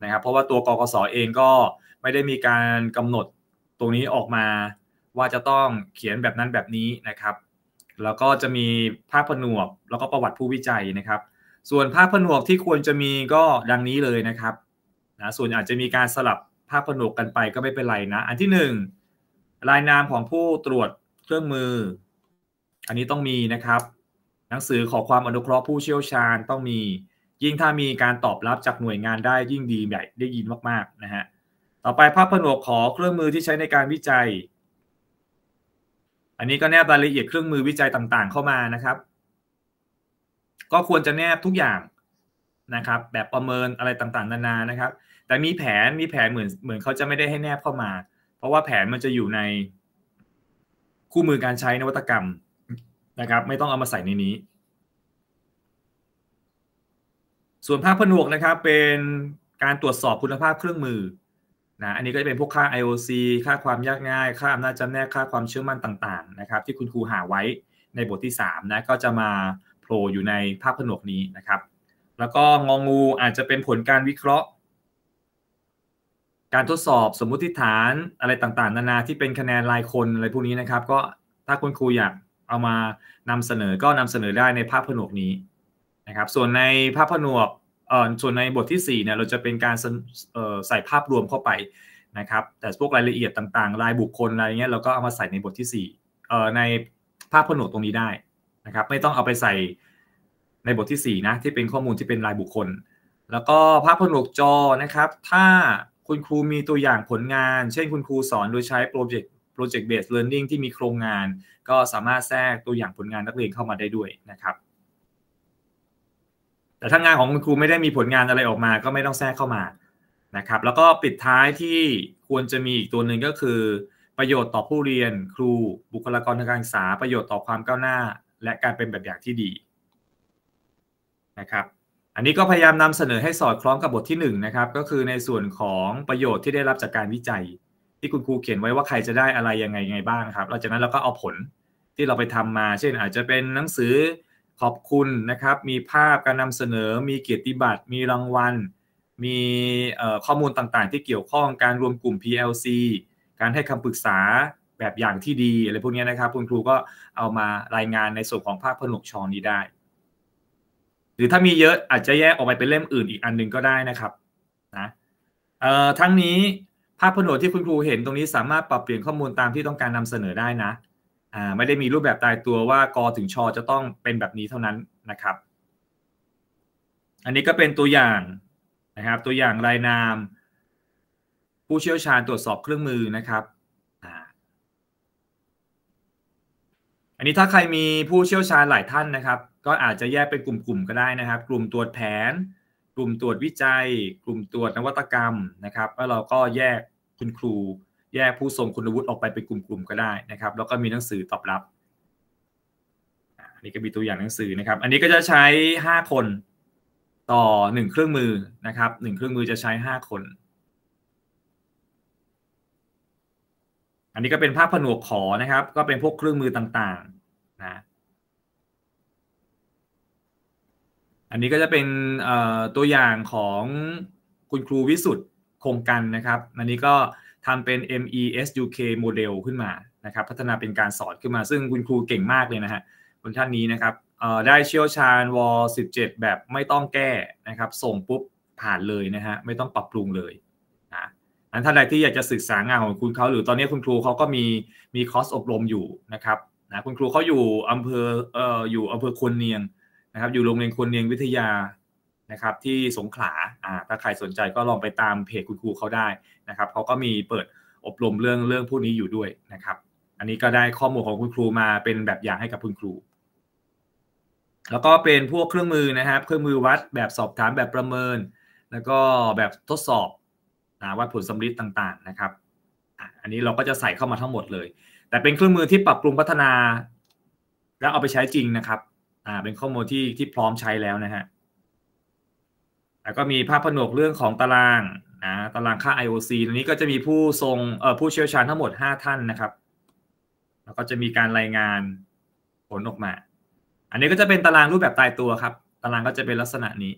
นะครับ เพราะว่าตัวกกศเองก็ไม่ได้มีการกำหนดตรงนี้ออกมาว่าจะต้องเขียนแบบนั้นแบบนี้นะครับ แล้วก็จะมีภาพผนวกแล้วก็ประวัติผู้วิจัยนะครับ ส่วนภาพผนวกที่ควรจะมีก็ดังนี้เลยนะครับนะส่วนอาจจะมีการสลับภาพผนวกกันไปก็ไม่เป็นไรนะ อันที่1รายนามของผู้ตรวจเครื่องมือ อันนี้ต้องมีนะครับ หนังสือขอความอนุเคราะห์ผู้เชี่ยวชาญต้องมี ยิ่งถ้ามีการตอบรับจากหน่วยงานได้ยิ่งดีใหญ่ได้ยินมากๆนะฮะต่อไปภาพผนวกขอเครื่องมือที่ใช้ในการวิจัย อันนี้ก็แนบรายละเอียดเครื่องมือวิจัยต่างๆ เข้ามานะครับ ก็ควรจะแนบทุกอย่างนะครับ แบบประเมินอะไรต่างๆ นานานะครับ แต่มีแผนมีแผนเหมือนเหมือนเขาจะไม่ได้ให้แนบเข้ามา เพราะว่าแผนมันจะอยู่ในคู่มือการใช้นวัตกรรมนะครับไม่ต้องเอามาใส่ในนี้ ส่วนภาพผนวกนะครับเป็นการตรวจสอบคุณภาพเครื่องมือนะอันนี้ก็จะเป็นพวกค่า IOC ค่าความยากง่าย ค่าอำนาจจำแนกค่าความเชื่อมั่นต่างๆนะครับที่คุณครูหาไว้ในบทที่3นะก็จะมาโผล่อยู่ในภาพผนวกนี้นะครับ แล้วก็งองูอาจจะเป็นผลการวิเคราะห์การทดสอบสมมุติฐานอะไรต่าง ๆ นานาที่เป็นคะแนนรายคนอะไรพวกนี้นะครับ ก็ถ้าคุณครูอยากเอามานำเสนอก็นำเสนอได้ในภาพผนวกนี้นะครับ ส่วนในภาพผนวกเอ่อส่วนในบทที่4เนี่ยเราจะเป็นการใส่ภาพรวมเข้าไปนะครับ แต่พวกรายละเอียดต่างๆ รายบุคคลอะไรเงี้ยเราก็เอามาใส่ในบทที่4เอ่อในภาพผนวกตรงนี้ได้นะครับ ไม่ต้องเอาไปใส่ในบทที่4นะที่เป็นข้อมูลที่เป็นรายบุคคล แล้วก็ภาพผนวกจอนะครับ ถ้าคุณครูมีตัวอย่างผลงาน เช่นคุณครูสอนโดยใช้โปรเจกต์โปรเจกต์เบสเรีนนิูงที่มีโครงงาน ก็สามารถแทรกตัวอย่างผลงานนักเรียนเข้ามาได้ด้วยนะครับ แต่ถ้างานของคุณครูไม่ได้มีผลงานอะไรออกมา ก็ไม่ต้องแทรกเข้ามานะครับ แล้วก็ปิดท้ายที่ควรจะมีอีกตัวหนึ่งก็คือประโยชน์ต่อผู้เรียนครู บุคลากรทางการศึกษา ประโยชน์ต่อความก้าวหน้า และการเป็นแบบอย่างที่ดี นะครับอันนี้ก็พยายามนำเสนอให้สอดคล้องกับบทที่1นนะครับ ก็คือในส่วนของประโยชน์ที่ได้รับจากการวิจัย ที่คุณครูเขียนไว้ว่าใครจะได้อะไรยังไงไงบ้างครับหลังจากนั้นเราก็เอาผลที่เราไปทำมา เช่น อาจจะเป็นหนังสือขอบคุณนะครับ มีภาพการนำเสนอ มีเกียรติบัตรมีรางวัล มีข้อมูลต่างๆ ที่เกี่ยวข้องการรวมกลุ่ม PLC การให้คำปรึกษาแบบอย่างที่ดีอะไรพวกนี้นะครับ คุณครูก็เอามารายงานในส่วนของภาคผนวกชองนี้ได้หรือถ้ามีเยอะอาจจะแยกออกไปเป็นเล่มอื่นอีกอันหนึ่งก็ได้นะครับนะเอ่อทั้งนี้ภาพผนวกที่คุณครูเห็นตรงนี้สามารถปรับเปลี่ยนข้อมูลตามที่ต้องการนำเสนอได้นะอ่าไม่ได้มีรูปแบบตายตัวว่ากอถึงชอ จะต้องเป็นแบบนี้เท่านั้นนะครับ อันนี้ก็เป็นตัวอย่างนะครับ ตัวอย่างรายนาม ผู้เชี่ยวชาญตรวจสอบเครื่องมือนะครับอันนี้ถ้าใครมีผู้เชี่ยวชาญหลายท่านนะครับก็อาจจะแยกเป็นกลุ่มๆก็ได้นะครับ กลุ่มตรวจแผน กลุ่มตรวจวิจัย กลุ่มตรวจนวัตกรรมนะครับ แล้วเราก็แยกคุณครูแยกผู้ทรงคุณวุฒิออกไปเป็นกลุ่มๆก็ได้นะครับ แล้วก็มีหนังสือตอบรับอันนี้ก็มีตัวอย่างหนังสือนะครับ อันนี้ก็จะใช้ 5 คน ต่อ 1 เครื่องมือนะครับ 1 เครื่องมือจะใช้5คนอันนี้ก็เป็นภาพผนวกขอนะครับ ก็เป็นพวกเครื่องมือต่างๆนะอันนี้ก็จะเป็นตัวอย่างของคุณครูวิสุทธ์คงกันนะครับอันนี้ก็ทำเป็น MESUK โมเดลขึ้นมานะครับพัฒนาเป็นการสอนขึ้นมาซึ่งคุณครูเก่งมากเลยนะฮะคนท่านนี้นะครับได้เชี่ยวชาญวอล17แบบไม่ต้องแก้นะครับ ส่งปุ๊บผ่านเลยนะฮะไม่ต้องปรับปรุงเลยนะอันท่านใดที่อยากจะศึกษางานของคุณเขาหรือตอนนี้คุณครูเขาก็มีมีคอร์สอบรมอยู่นะครับนะคุณครูเขาอยู่อำเภอเอ่ออยู่อำเภอควนเนียงนะครับอยู่โรงเรียนคนเนียงวิทยานะครับ ที่สงขลาอ่าถ้าใครสนใจก็ลองไปตามเพจคุณครูเขาได้นะครับเขาก็มีเปิดอบรมเรื่องเรื่องพวกนี้อยู่ด้วยนะครับ อันนี้ก็ได้ข้อมูลของคุณครูมาเป็นแบบอย่างให้กับคุณครู แล้วก็เป็นพวกเครื่องมือนะครับ เครื่องมือวัดแบบสอบถามแบบประเมิน แล้วก็แบบทดสอบนะวัดผลสัมฤทธิ์ต่างๆ นะครับอันนี้เราก็จะใส่เข้ามาทั้งหมดเลย แต่เป็นเครื่องมือที่ปรับปรุงพัฒนา แล้วเอาไปใช้จริงนะครับอ่าเป็นข้อมูลที่ที่พร้อมใช้แล้วนะฮะ แล้วก็มีภาพผนวกเรื่องของตารางนะตารางค่า IOC ตรงนี้ก็จะมีผู้ทรงเอ่อผู้เชี่ยวชาญทั้งหมด 5 ท่านนะครับแล้วก็จะมีการรายงานผลออกมา อันนี้ก็จะเป็นตารางรูปแบบตายตัวครับ ตารางก็จะเป็นลักษณะนี้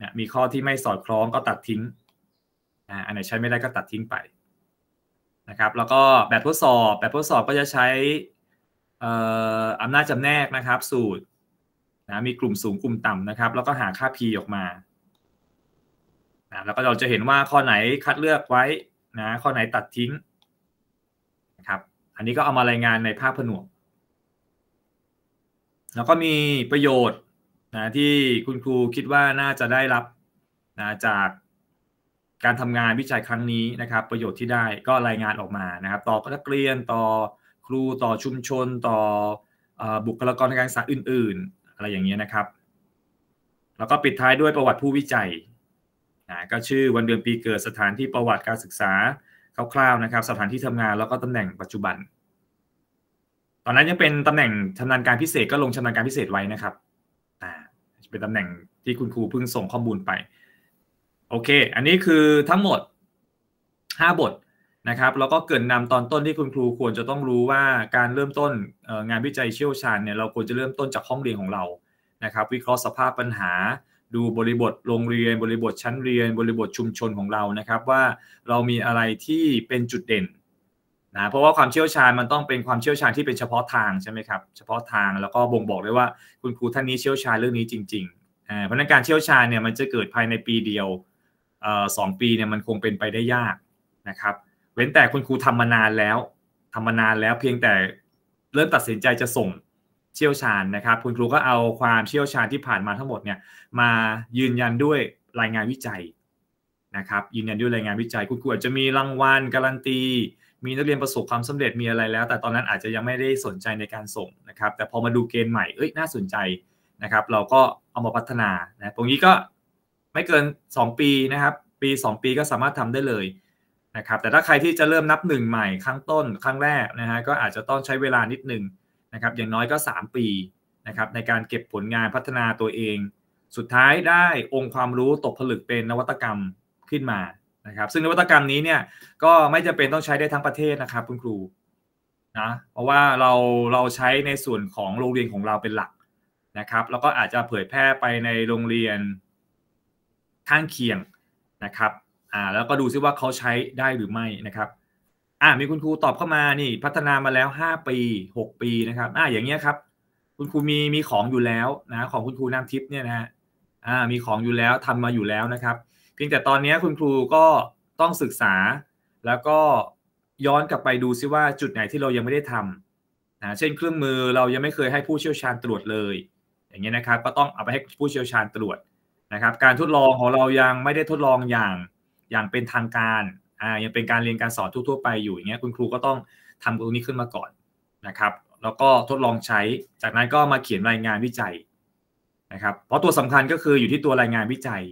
นะมีข้อที่ไม่สอดคล้องก็ตัดทิ้งนะอันไหนใช้ไม่ได้ก็ตัดทิ้งไปนะครับ แล้วก็แบบทดสอบแบบทดสอบก็จะใช้อำนาจจำแนกนะครับสูตรนะมีกลุ่มสูงกลุ่มต่ำนะครับ แล้วก็หาค่า P ออกมานะแล้วก็เราจะเห็นว่าข้อไหนคัดเลือกไว้นะข้อไหนตัดทิ้งนะครับอันนี้ก็เอามารายงานในภาคผนวก แล้วก็มีประโยชน์นะที่คุณครูคิดว่าน่าจะได้รับนะจากการทำงานวิจัยครั้งนี้นะครับ ประโยชน์ที่ได้ก็รายงานออกมานะครับ ต่อนักเรียน ต่อครูต่อชุมชน ต่อบุคลากรทางการศึกษาอื่นอะไรอย่างเงี้ยนะครับ แล้วก็ปิดท้ายด้วยประวัติผู้วิจัยนะก็ชื่อวันเดือนปีเกิดสถานที่ประวัติการศึกษาคร่าวๆนะครับ สถานที่ทำงานแล้วก็ตำแหน่งปัจจุบัน ตอนนั้นยังเป็นตำแหน่งชานาญการพิเศษก็ลงชานาญการพิเศษไว้นะครับ อ่าเป็นตำแหน่งที่คุณครูเพิ่งส่งข้อมูลไป โอเค อันนี้คือทั้งหมด 5 บทนะครับแล้วก็เกินนำตอนต้นที่คุณครูควรจะต้องรู้ว่าการเริ่มต้นงานวิจัยเชี่ยวชาญเนี่ยเราควรจะเริ่มต้นจากห้องเรียนของเรานะครับ วิเคราะห์สภาพปัญหาดูบริบทโรงเรียนบริบทชั้นเรียน บริบทชุมชนของเรานะครับ ว่าเรามีอะไรที่เป็นจุดเด่นนะเพราะว่าความเชี่ยวชาญมันต้องเป็นความเชี่ยวชาญที่เป็นเฉพาะทางใช่ไหมครับเฉพาะทางแล้วก็บ่งบอกได้ว่าคุณครูท่านนี้เชี่ยวชาญเรื่องนี้จริงๆเพราะนั้นการเชี่ยวชาญเนี่ยมันจะเกิดภายในปีเดียวสองปีเนี่ยมันคงเป็นไปได้ยากนะครับเว้นแต่คุณครูทำมานานแล้วทำมานานแล้วเพียงแต่เริ่มตัดสินใจจะส่งเชี่ยวชาญนะครับ คุณครูก็เอาความเชี่ยวชาญที่ผ่านมาทั้งหมดเนี่ยมายืนยันด้วยรายงานวิจัยนะครับ ยืนยันด้วยรายงานวิจัย คุณครูอาจจะมีรางวัลการันตี มีนักเรียนประสบความสำเร็จมีอะไรแล้ว แต่ตอนนั้นอาจจะยังไม่ได้สนใจในการส่งนะครับ แต่พอมาดูเกณฑ์ใหม่เอ้ยน่าสนใจนะครับ เราก็เอามาพัฒนานะตรงนี้ก็ไม่เกิน 2 ปีนะครับ ปี 2 ปีก็สามารถทำได้เลยนะครับแต่ถ้าใครที่จะเริ่มนับหนึ่งใหม่ครั้งต้นครั้งแรกนะฮะก็อาจจะต้องใช้เวลานิดหนึ่งนะครับ อย่างน้อยก็ 3 ปีนะครับ ในการเก็บผลงานพัฒนาตัวเอง สุดท้ายได้องค์ความรู้ตกผลึกเป็นนวัตกรรมขึ้นมานะครับ ซึ่งนวัตกรรมนี้เนี่ยก็ไม่จำเป็นต้องใช้ได้ทั้งประเทศนะครับคุณครูนะเพราะว่าเราเราใช้ในส่วนของโรงเรียนของเราเป็นหลักนะครับ แล้วก็อาจจะเผยแพร่ไปในโรงเรียนข้างเคียงนะครับอ่าแล้วก็ดูซิว่าเขาใช้ได้หรือไม่นะครับอ่ามีคุณครูตอบเข้ามานี่ พัฒนามาแล้ว5ปี 6 ปีนะครับอ่าอย่างเงี้ยครับคุณครูมีมีของอยู่แล้วนะของคุณครูน้ำทิพย์เนี่ยนะอ่ามีของอยู่แล้วทำมาอยู่แล้วนะครับเพียงแต่ตอนนี้คุณครูก็ต้องศึกษาแล้วก็ย้อนกลับไปดูซิว่าจุดไหนที่เรายังไม่ได้ทำนะเช่นเครื่องมือเรายังไม่เคยให้ผู้เชี่ยวชาญตรวจเลย อย่างเงี้ยนะครับ ก็ต้องเอาไปให้ผู้เชี่ยวชาญตรวจนะครับ การทดลองของเรายังไม่ได้ทดลองอย่างอย่างเป็นทางการ อ่า ยังเป็นการเรียนการสอนทั่วๆไปอยู่อย่างเงี้ยคุณครูก็ต้องทำตรงนี้ขึ้นมาก่อนนะครับ แล้วก็ทดลองใช้ จากนั้นก็มาเขียนรายงานวิจัยนะครับ เพราะตัวสำคัญก็คืออยู่ที่ตัวรายงานวิจัย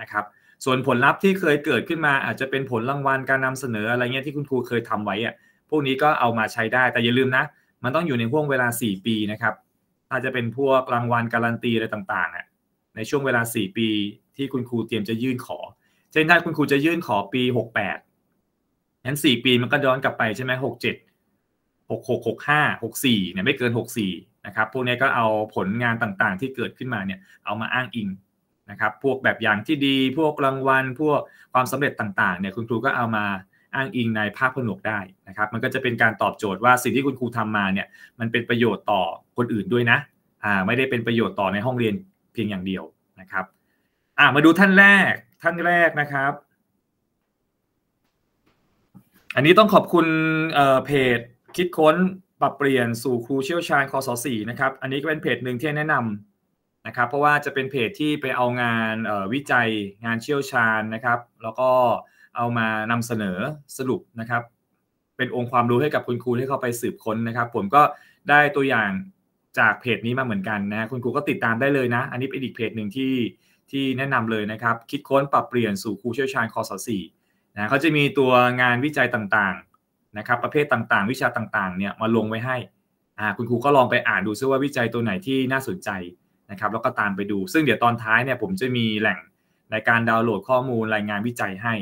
นะครับ ส่วนผลลัพธ์ที่เคยเกิดขึ้นมา อาจจะเป็นผลรางวัลการนำเสนออะไรเงี้ยที่คุณครูเคยทำไว้อะพวกนี้ก็เอามาใช้ได้ แต่อย่าลืมนะ มันต้องอยู่ในห่วงเวลา 4 ปีนะครับอาจจะเป็นพวกรางวัลการันตีอะไรต่างๆอ่ะในช่วงเวลา 4 ปี ที่คุณครูเตรียมจะยื่นขอเช่นถ้าคุณครูจะยื่นขอปีหกแปดงั้นสี่ปีมันก็ย้อนกลับไปใช่ไหมหกเจ็ดหกหกหกห้าหกสี่เนี่ยไม่เกินหกสี่นะครับ พวกนี้ก็เอาผลงานต่างๆที่เกิดขึ้นมาเนี่ยเอามาอ้างอิงนะครับ พวกแบบอย่างที่ดีพวกรางวัล พวกความสำเร็จต่างๆเนี่ยคุณครูก็เอามาอ้างอิงในภาคผนวกได้นะครับ มันก็จะเป็นการตอบโจทย์ว่าสิ่งที่คุณครูทำมาเนี่ยมันเป็นประโยชน์ต่อคนอื่นด้วยนะอ่าไม่ได้เป็นประโยชน์ต่อในห้องเรียนเพียงอย่างเดียวนะครับอ่มาดูท่านแรก ท่านแรกนะครับ อันนี้ต้องขอบคุณเเพจคิดค้นปรับเปลี่ยนสู่ครูเชี่ยวชาญคอสสี่นะครับ อันนี้ก็เป็นเพจหนึ่งที่แนะนำนะครับ เพราะว่าจะเป็นเพจที่ไปเอางานวิจัยงานเชี่ยวชาญนะครับ แล้วก็เอามานำเสนอสรุปนะครับ เป็นองค์ความรู้ให้กับคุณครูที่เข้าไปสืบค้นนะครับ ผมก็ได้ตัวอย่างจากเพจนี้มาเหมือนกันนะ คุณครูก็ติดตามได้เลยนะ อันนี้เป็นอีกเพจหนึ่งที่ที่แนะนำเลยนะครับ คิดค้นปรับเปลี่ยนสู่ครูเชี่ยวชาญคอสสี่นะเขาจะมีตัวงานวิจัยต่างๆนะครับ ประเภทต่างๆ วิชาต่างๆเนี่ยมาลงไว้ให้อ่าคุณครูก็ลองไปอ่านดูซิว่า วิจัยตัวไหนที่น่าสนใจนะครับ แล้วก็ตามไปดู ซึ่งเดี๋ยวตอนท้ายเนี่ยผมจะมีแหล่งในการดาวน์โหลดข้อมูลรายงานวิจัยให้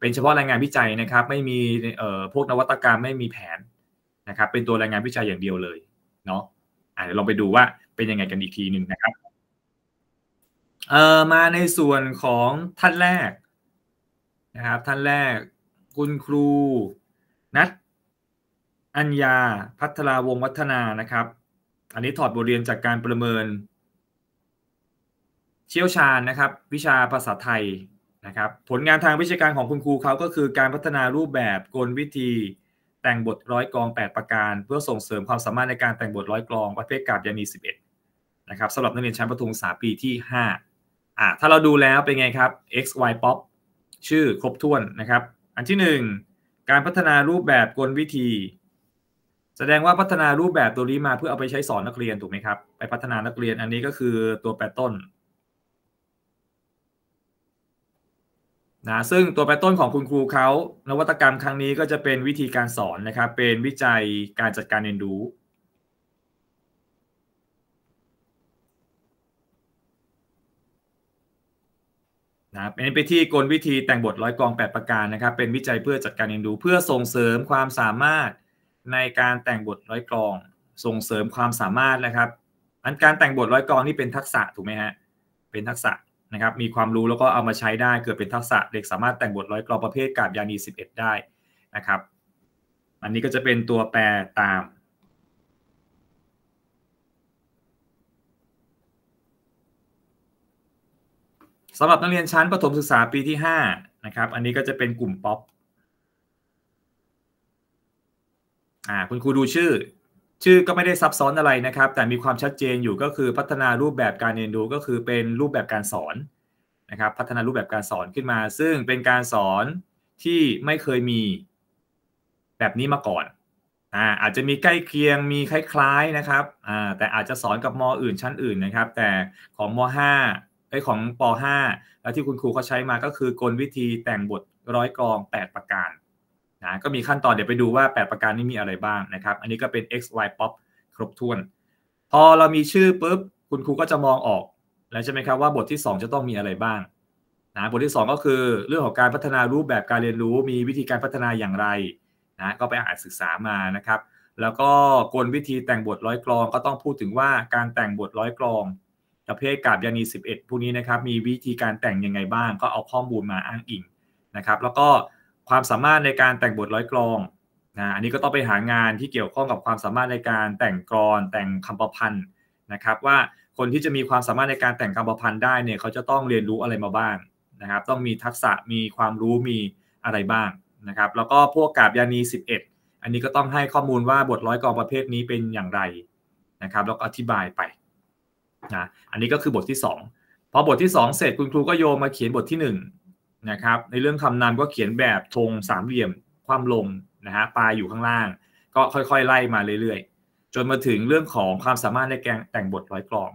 เป็นเฉพาะรายงานวิจัยนะครับ ไม่มีเอ่อพวกนวัตกรรมไม่มีแผนนะครับเป็นตัวรายงานวิจัยอย่างเดียวเลยเนาะอ่าเดี๋ยวลองไปดูว่าเป็นยังไงกันอีกทีหนึ่งนะครับเอ่อมาในส่วนของท่านแรกนะครับท่านแรกคุณครูนัทอัญญาพัฒราวงวัฒนานะครับ อันนี้ถอดบทเรียนจากการประเมิน เชี่ยวชาญนะครับวิชาภาษาไทย นะครับผลงานทางวิชาการของคุณครูเขาก็คือการพัฒนารูปแบบกลวิธีแต่งบทร้อยกอง8ประการเพื่อส่งเสริมความสามารถในการแต่งบทร้อยกลอง ประเภทกาบยามี 11นะครับสำหรับนักเรียนชั้นประถมศึกษาปีที่ 5่าถ้าเราดูแล้วเป็นไงครับ XY Pop ชื่อครบถ้วนนะครับ อันที่ 1 การพัฒนารูปแบบกลวิธี แสดงว่าพัฒนารูปแบบตัวนี้มาเพื่อเอาไปใช้สอนนักเรียนถูกไหมครับไปพัฒนานักเรียนอันนี้ก็คือตัวแปรต้นนะซึ่งตัวแปรต้นของคุณครูเขานวัตกรรมครั้งนี้ก็จะเป็นวิธีการสอนนะครับเป็นวิจัยการจัดการเรียนรู้นะครับ n p นีกลวิธีแต่งบทร้อยกอง 8 ประการนะครับ เป็นวิจัยเพื่อจัดการเรียนรู้เพื่อส่งเสริมความสามารถ ในการแต่งบทร้อยกอง ส่งเสริมความสามารถนะครับ อันการแต่งบทร้อยกองนี่เป็นทักษะถูกไหมฮะ เป็นทักษะนะครับ มีความรู้แล้วก็เอามาใช้ได้เกิดเป็นทักษะ เด็กสามารถแต่งบทร้อยกรองประเภท กาบยานี11 ได้นะครับ อันนี้ก็จะเป็นตัวแปรตามสำหรับนักเรียนชั้นประถมศึกษาปีที่5นะครับอันนี้ก็จะเป็นกลุ่มป๊อปอ่าคุณครูดูชื่อ ชื่อก็ไม่ได้ซับซ้อนอะไรนะครับ แต่มีความชัดเจนอยู่ก็คือพัฒนารูปแบบการเรียนรู้ก็คือเป็นรูปแบบการสอนนะครับ พัฒนารูปแบบการสอนขึ้นมา ซึ่งเป็นการสอนที่ไม่เคยมีแบบนี้มาก่อนอ่าอาจจะมีใกล้เคียงมีคล้ายๆนะครับอ่าแต่อาจจะสอนกับมออื่นชั้นอื่นนะครับ แต่ของม5ไอ้ของป .5 แล้วที่คุณครูเขาใช้มาก็คือ กลวิธีแต่งบทร้อยกรอง 8 ประการนะ ก็มีขั้นตอนเดี๋ยวไปดูว่า 8 ประการนี้มีอะไรบ้างนะครับ อันนี้ก็เป็น x y pop ครบถ้วน พอเรามีชื่อปุ๊บคุณครูก็จะมองออกแล้วใช่ไหมครับว่าบทที่ 2 จะต้องมีอะไรบ้างนะ บทที่ 2 ก็คือเรื่องของการพัฒนารูปแบบการเรียนรู้มีวิธีการพัฒนาอย่างไรนะ ก็ไปอ่านศึกษามานะครับ แล้วก็กลวิธีแต่งบทร้อยกรอง ก็ต้องพูดถึงว่าการแต่งบทร้อยกรองประเภทกาบยานี11พวกนี้นะครับมีวิธีการแต่งยังไงบ้าง ก็เอาข้อมูลมาอ้างอิงนะครับแล้วก็ความสามารถในการแต่งบทร้อยกรองนะอันนี้ก็ต้องไปหางานที่เกี่ยวข้องกับความสามารถในการแต่งกรอนแต่งคำประพันธ์นะครับว่าคนที่จะมีความสามารถในการแต่งคำประพันธ์ได้เนี่ยเขาจะต้องเรียนรู้อะไรมาบ้างนะครับต้องมีทักษะมีความรู้มีอะไรบ้างนะครับแล้วก็พวกกาบยานี11 อันนี้ก็ต้องให้ข้อมูลว่าบทร้อยกรองประเภทนี้เป็นอย่างไรนะครับแล้วก็อธิบายไปนะอันนี้ก็คือบทที่ 2พอบทที่ 2 เสร็จคุณครูก็โยมาเขียนบทที่1นะครับในเรื่องคำนมก็เขียนแบบธงสามเหลี่ยมความลงนะฮะปลายอยู่ข้างล่าง ก็ค่อยๆไล่มาเรื่อย ๆ จนมาถึงเรื่องของความสามารถในการแต่งบทร้อยกลอง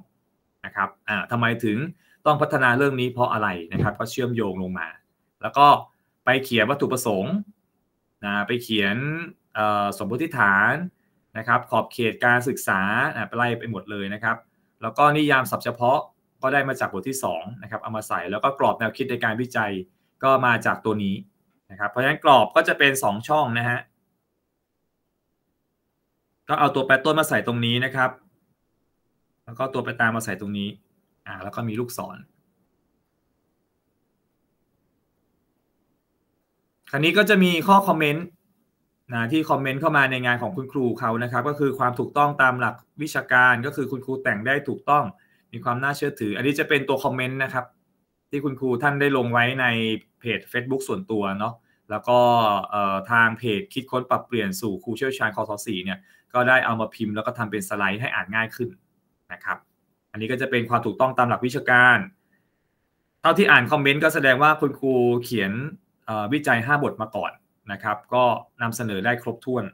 นะครับอ่าทำไมถึงต้องพัฒนาเรื่องนี้เพราะอะไรนะครับ ก็เชื่อมโยงลงมา แล้วก็ไปเขียนวัตถุประสงค์นะไปเขียนสมมติฐานนะครับ ขอบเขตการศึกษาไปไล่ไปหมดเลยนะครับแล้วก็นิยามสับเฉพาะก็ได้มาจากบทที่2นะครับเอามาใส่แล้วก็กรอบแนวคิดในการวิจัยก็มาจากตัวนี้นะครับเพราะฉะนั้นกรอบก็จะเป็น 2 ช่องนะฮะก็เอาตัวแปรต้นมาใส่ตรงนี้นะครับ แล้วก็ตัวแปรตามมาใส่ตรงนี้อ่าแล้วก็มีลูกศร คราวนี้ก็จะมีข้อคอมเมนต์นะที่คอมเมนต์เข้ามาในงานของคุณครูเขานะครับ ก็คือความถูกต้องตามหลักวิชาการก็คือคุณครูแต่งได้ถูกต้องมีความน่าเชื่อถือ อันนี้จะเป็นตัวคอมเมนต์นะครับ ที่คุณครูท่านได้ลงไว้ในเพจ Facebook ส่วนตัวเนาะแล้วก็ทางเพจคิดค้นปรับเปลี่ยนสู่ครูเชี่ยวชาญคอสสีเนี่ยก็ได้เอามาพิมพ์แล้วก็ทำเป็นสไลด์ให้อ่านง่ายขึ้นนะครับอันนี้ก็จะเป็นความถูกต้องตามหลักวิชาการเท่าที่อ่านคอมเมนต์ก็แสดงว่าคุณครูเขียนวิจัย 5 บทมาก่อนนะครับ ก็นำเสนอได้ครบถ้วน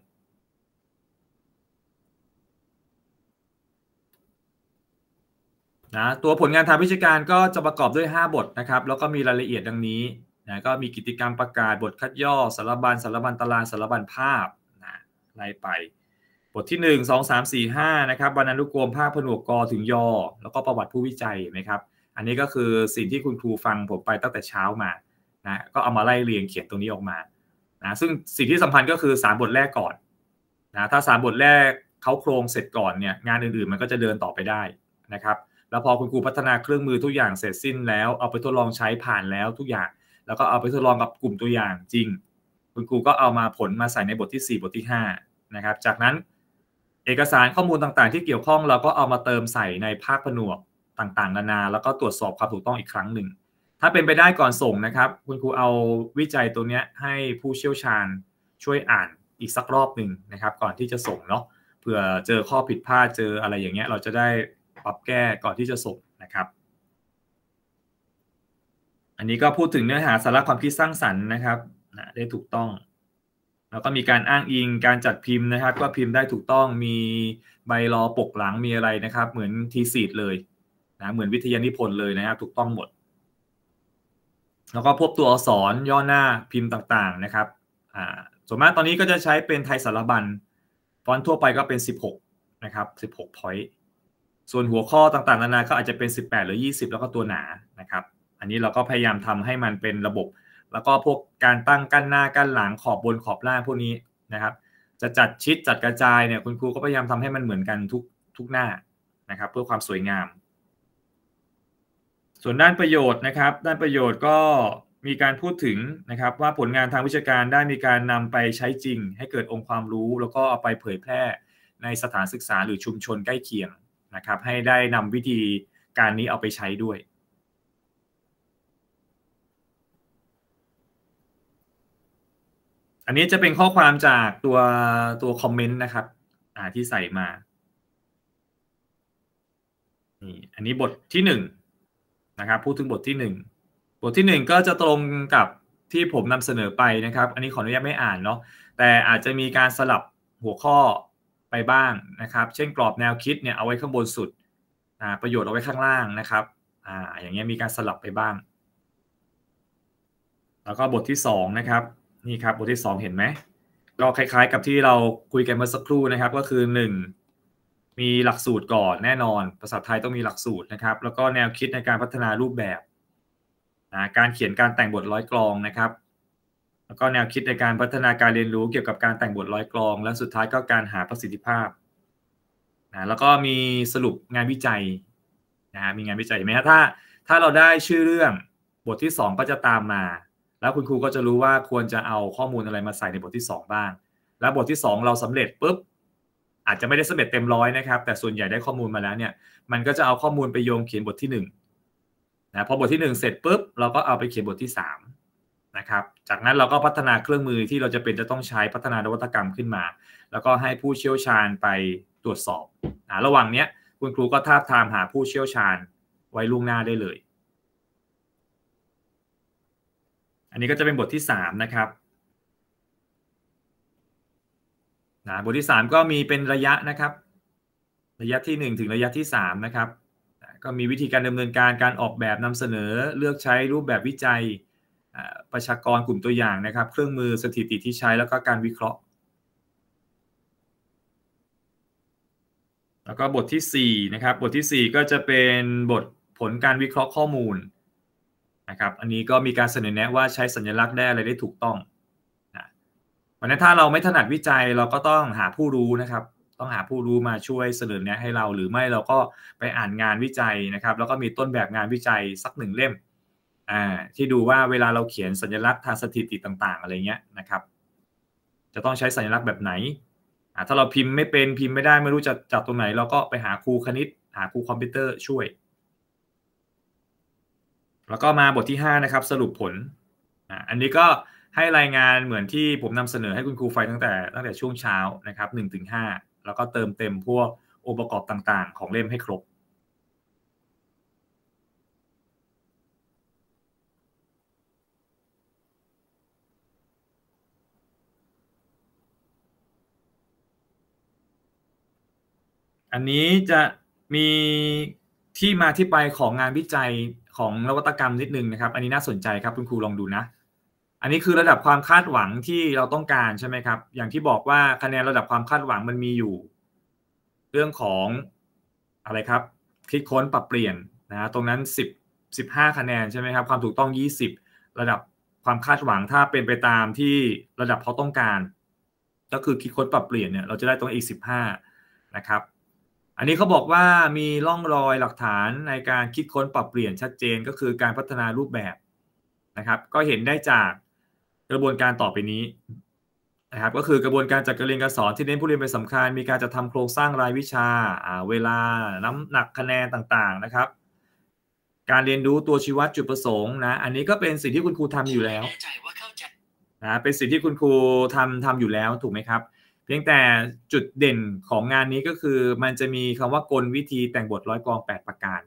นะ ตัวผลงานทางวิชาการก็จะประกอบด้วย 5 บทนะครับ แล้วก็มีรายละเอียดดังนี้นะ ก็มีกิจกรรมประกาศบทคัดย่อ สารบัญสารบัญตารางสารบัญภาพนะไล่ไป บทที่ 1 2 3 4 5นะครับบรรณานุกรมภาคผนวกกถึงยอ แล้วก็ประวัติผู้วิจัยนะครับ อันนี้ก็คือสิ่งที่คุณครูฟังผมไปตั้งแต่เช้ามานะ ก็เอามาไล่เรียงเขียนตรงนี้ออกมานะซึ่งสิ่งที่สำคัญก็คือสามบทแรกก่อนนะถ้าสามบทแรกเขาโครงเสร็จก่อนเนี่ยงานอื่นๆมันก็จะเดินต่อไปได้นะครับ แล้วพอคุณครูพัฒนาเครื่องมือทุกอย่างเสร็จสิ้นแล้วเอาไปทดลองใช้ผ่านแล้วทุกอย่าง แล้วก็เอาไปทดลองกับกลุ่มตัวอย่างจริง คุณครูก็เอามาผลมาใส่ในบทที่ 4 บทที่5นะครับ จากนั้นเอกสารข้อมูลต่างๆ ที่เกี่ยวข้องเราก็เอามาเติมใส่ในภาคผนวกต่างๆ นานา แล้วก็ตรวจสอบความถูกต้องอีกครั้งหนึ่งถ้าเป็นไปได้ก่อนส่งนะครับ คุณครูเอาวิจัยตัวเนี้ยให้ผู้เชี่ยวชาญช่วยอ่านอีกสักรอบหนึ่งนะครับ ก่อนที่จะส่งเนาะเผื่อเจอข้อผิดพลาดเจออะไรอย่างเงี้ยเราจะได้ปรับแก้ก่อนที่จะส่งนะครับ อันนี้ก็พูดถึงเนื้อหาสาระความคิดสร้างสรรค์นะครับนะได้ถูกต้องแล้วก็มีการอ้างอิงการจัดพิมพ์นะครับ ก็พิมพ์ได้ถูกต้องมีใบรอปกหลังมีอะไรนะครับ เหมือนทีสีดเลยนะเหมือนวิทยานิพนธ์เลยนะครับถูกต้องหมดแล้วก็พบตัวอักษรย่อหน้าพิมพ์ต่าง ๆ นะครับอ่าส่วนมากตอนนี้ก็จะใช้เป็นไทยสารบัญฟอนต์ทั่วไปก็เป็น 16 นะครับ 16 point ส่วนหัวข้อต่างๆนานาก็อาจจะเป็น 18 หรือ 20 แล้วก็ตัวหนา นะครับ อันนี้เราก็พยายามทำให้มันเป็นระบบ แล้วก็พวกการตั้งกั้นหน้ากั้นหลังขอบบนขอบล่างพวกนี้นะครับ จะจัดชิดจัดกระจายเนี่ยคุณครูก็พยายามทำให้มันเหมือนกันทุกทุกหน้านะครับเพื่อความสวยงามส่วนด้านประโยชน์นะครับ ด้านประโยชน์ก็มีการพูดถึงนะครับ ว่าผลงานทางวิชาการได้มีการนำไปใช้จริง ให้เกิดองค์ความรู้แล้วก็เอาไปเผยแพร่ในสถานศึกษาหรือชุมชนใกล้เคียงนะครับ ให้ได้นำวิธีการนี้เอาไปใช้ด้วย อันนี้จะเป็นข้อความจากตัวตัวคอมเมนต์นะครับที่ใส่มานี่อันนี้บทที่หนึ่งนะครับพูดถึงบทที่ 1 บทที่ 1 ก็จะตรงกับที่ผมนำเสนอไปนะครับอันนี้ขออนุญาตไม่อ่านเนาะแต่อาจจะมีการสลับหัวข้อไปบ้างนะครับ เช่นกรอบแนวคิดเนี่ยเอาไว้ข้างบนสุดประโยชน์เอาไว้ข้างล่างนะครับออย่างเงี้ยมีการสลับไปบ้าง แล้วก็บทที่2นะครับนี่ครับบทที่ 2 เห็นไหมก็คล้ายๆกับที่เราคุยกันเมื่อสักครู่นะครับก็คือ 1มีหลักสูตรก่อนแน่นอนภาษาไทยต้องมีหลักสูตรนะครับ แล้วก็แนวคิดในการพัฒนารูปแบบ การเขียนการแต่งบทร้อยกลองนะครับ แล้วก็แนวคิดในการพัฒนาการเรียนรู้เกี่ยวกับการแต่งบทร้อยกลอง และสุดท้ายก็การหาประสิทธิภาพ แล้วก็มีสรุปงานวิจัยนะฮะมีงานวิจัยไหมฮะถ้าถ้าเราได้ชื่อเรื่องบทที่ 2 ก็จะตามมา แล้วคุณครูก็จะรู้ว่าควรจะเอาข้อมูลอะไรมาใส่ในบทที่ 2 บ้าง แล้วบทที่ 2 เราสำเร็จปุ๊บอาจจะไม่ได้สำเร็จเต็มร้อยนะครับแต่ส่วนใหญ่ได้ข้อมูลมาแล้วเนี่ย มันก็จะเอาข้อมูลไปโยงเขียนบทที่1นึ่นะพอบทที่ 1 เสร็จปุ๊บเราก็เอาไปเขียนบทที่3นะครับจากนั้นเราก็พัฒนาเครื่องมือที่เราจะเป็นจะต้องใช้พัฒนานวัตกรรมขึ้นมา แล้วก็ให้ผู้เชี่ยวชาญไปตรวจสอบนะระหว่างเนี้ยคุณครูก็ทาบทามหาผู้เชี่ยวชาญไว้ล่วงหน้าได้เลย อันนี้ก็จะเป็นบทที่ 3 นะครับะบทที่ 3 ก็มีเป็นระยะนะครับระยะที่ 1 ถึงระยะที่3นะครับ ก็มีวิธีการดำเนินการการออกแบบนำเสนอเลือกใช้รูปแบบวิจัยประชากรกลุ่มตัวอย่างนะครับเครื่องมือสถิติที่ใช้แล้วก็การวิเคราะห์ แล้วก็บทที่4นะครับบทที่ 4 ก็จะเป็นบทผลการวิเคราะห์ข้อมูลนะครับอันนี้ก็มีการเสนอแนะว่าใช้สัญลักษณ์ได้อะไรได้ถูกต้องวันนั้นถ้าเราไม่ถนัดวิจัยเราก็ต้องหาผู้รู้นะครับ ต้องหาผู้รู้มาช่วยเสนอแนะให้เราหรือไม่เราก็ไปอ่านงานวิจัยนะครับแล้วก็มีต้นแบบงานวิจัยสักหนึ่งเล่มอ่าที่ดูว่าเวลาเราเขียนสัญลักษณ์ทางสถิติต่าง ๆ อะไรเงี้ยนะครับ จะต้องใช้สัญลักษณ์แบบไหนอ่าถ้าเราพิมพ์ไม่เป็นพิมพ์ไม่ได้ไม่รู้จะจับตรงไหน เราก็ไปหาครูคณิต หาครูคอมพิวเตอร์ช่วยแล้วก็มาบทที่5นะครับสรุปผลอันนี้ก็ให้รายงานเหมือนที่ผมนำเสนอให้คุณครูไฟตั้งแต่ตั้งแต่ช่วงเช้านะครับหนึ่งถึงห้าแล้วก็เติมเต็มพวกองค์ประกอบต่างๆ ของเล่มให้ครบ อันนี้จะมีที่มาที่ไปของงานวิจัยของนวัตกรรมนิดนึงนะครับ อันนี้น่าสนใจครับคุณครูลองดูนะอันนี้คือระดับความคาดหวังที่เราต้องการใช่ไหมครับอย่างที่บอกว่าคะแนนระดับความคาดหวังมันมีอยู่ เรื่องของอะไรครับคลิกค้นปรับเปลี่ยนนะตรงนั้น 10 15 คะแนนใช่ไหมครับความถูกต้อง 20 ระดับความคาดหวังถ้าเป็นไปตามที่ระดับเขาต้องการ ก็คือคิดค้นปรับเปลี่ยนเนี่ยเราจะได้ตรงอีก15นะครับอันนี้เขาบอกว่ามีร่องรอยหลักฐานในการคิดค้นปรับเปลี่ยนชัดเจนก็คือการพัฒนารูปแบบนะครับ ก็เห็นได้จากกระบวนการต่อไปนี้นะครับก็คือกระบวนการจัดการเรียนการสอนที่เน้นผู้เรียนเป็นสำคัญ มีการจัดทาโครงสร้างรายวิชาเวลาน้ำหนักคะแนน ต่างๆนะครับ การเรียนรู้ตัวชีวัดจุดประสงค์นะอันนี้ก็เป็นสิ่งที่คุณครูทำอยู่แล้วนะเป็นสิ่งที่คุณครูทำทำอยู่แล้วถูกไหมครับ เพียงแต่จุดเด่นของงานนี้ก็คือมันจะมีคำว่ากลวิธีแต่งบทร้อยกอง8ประการ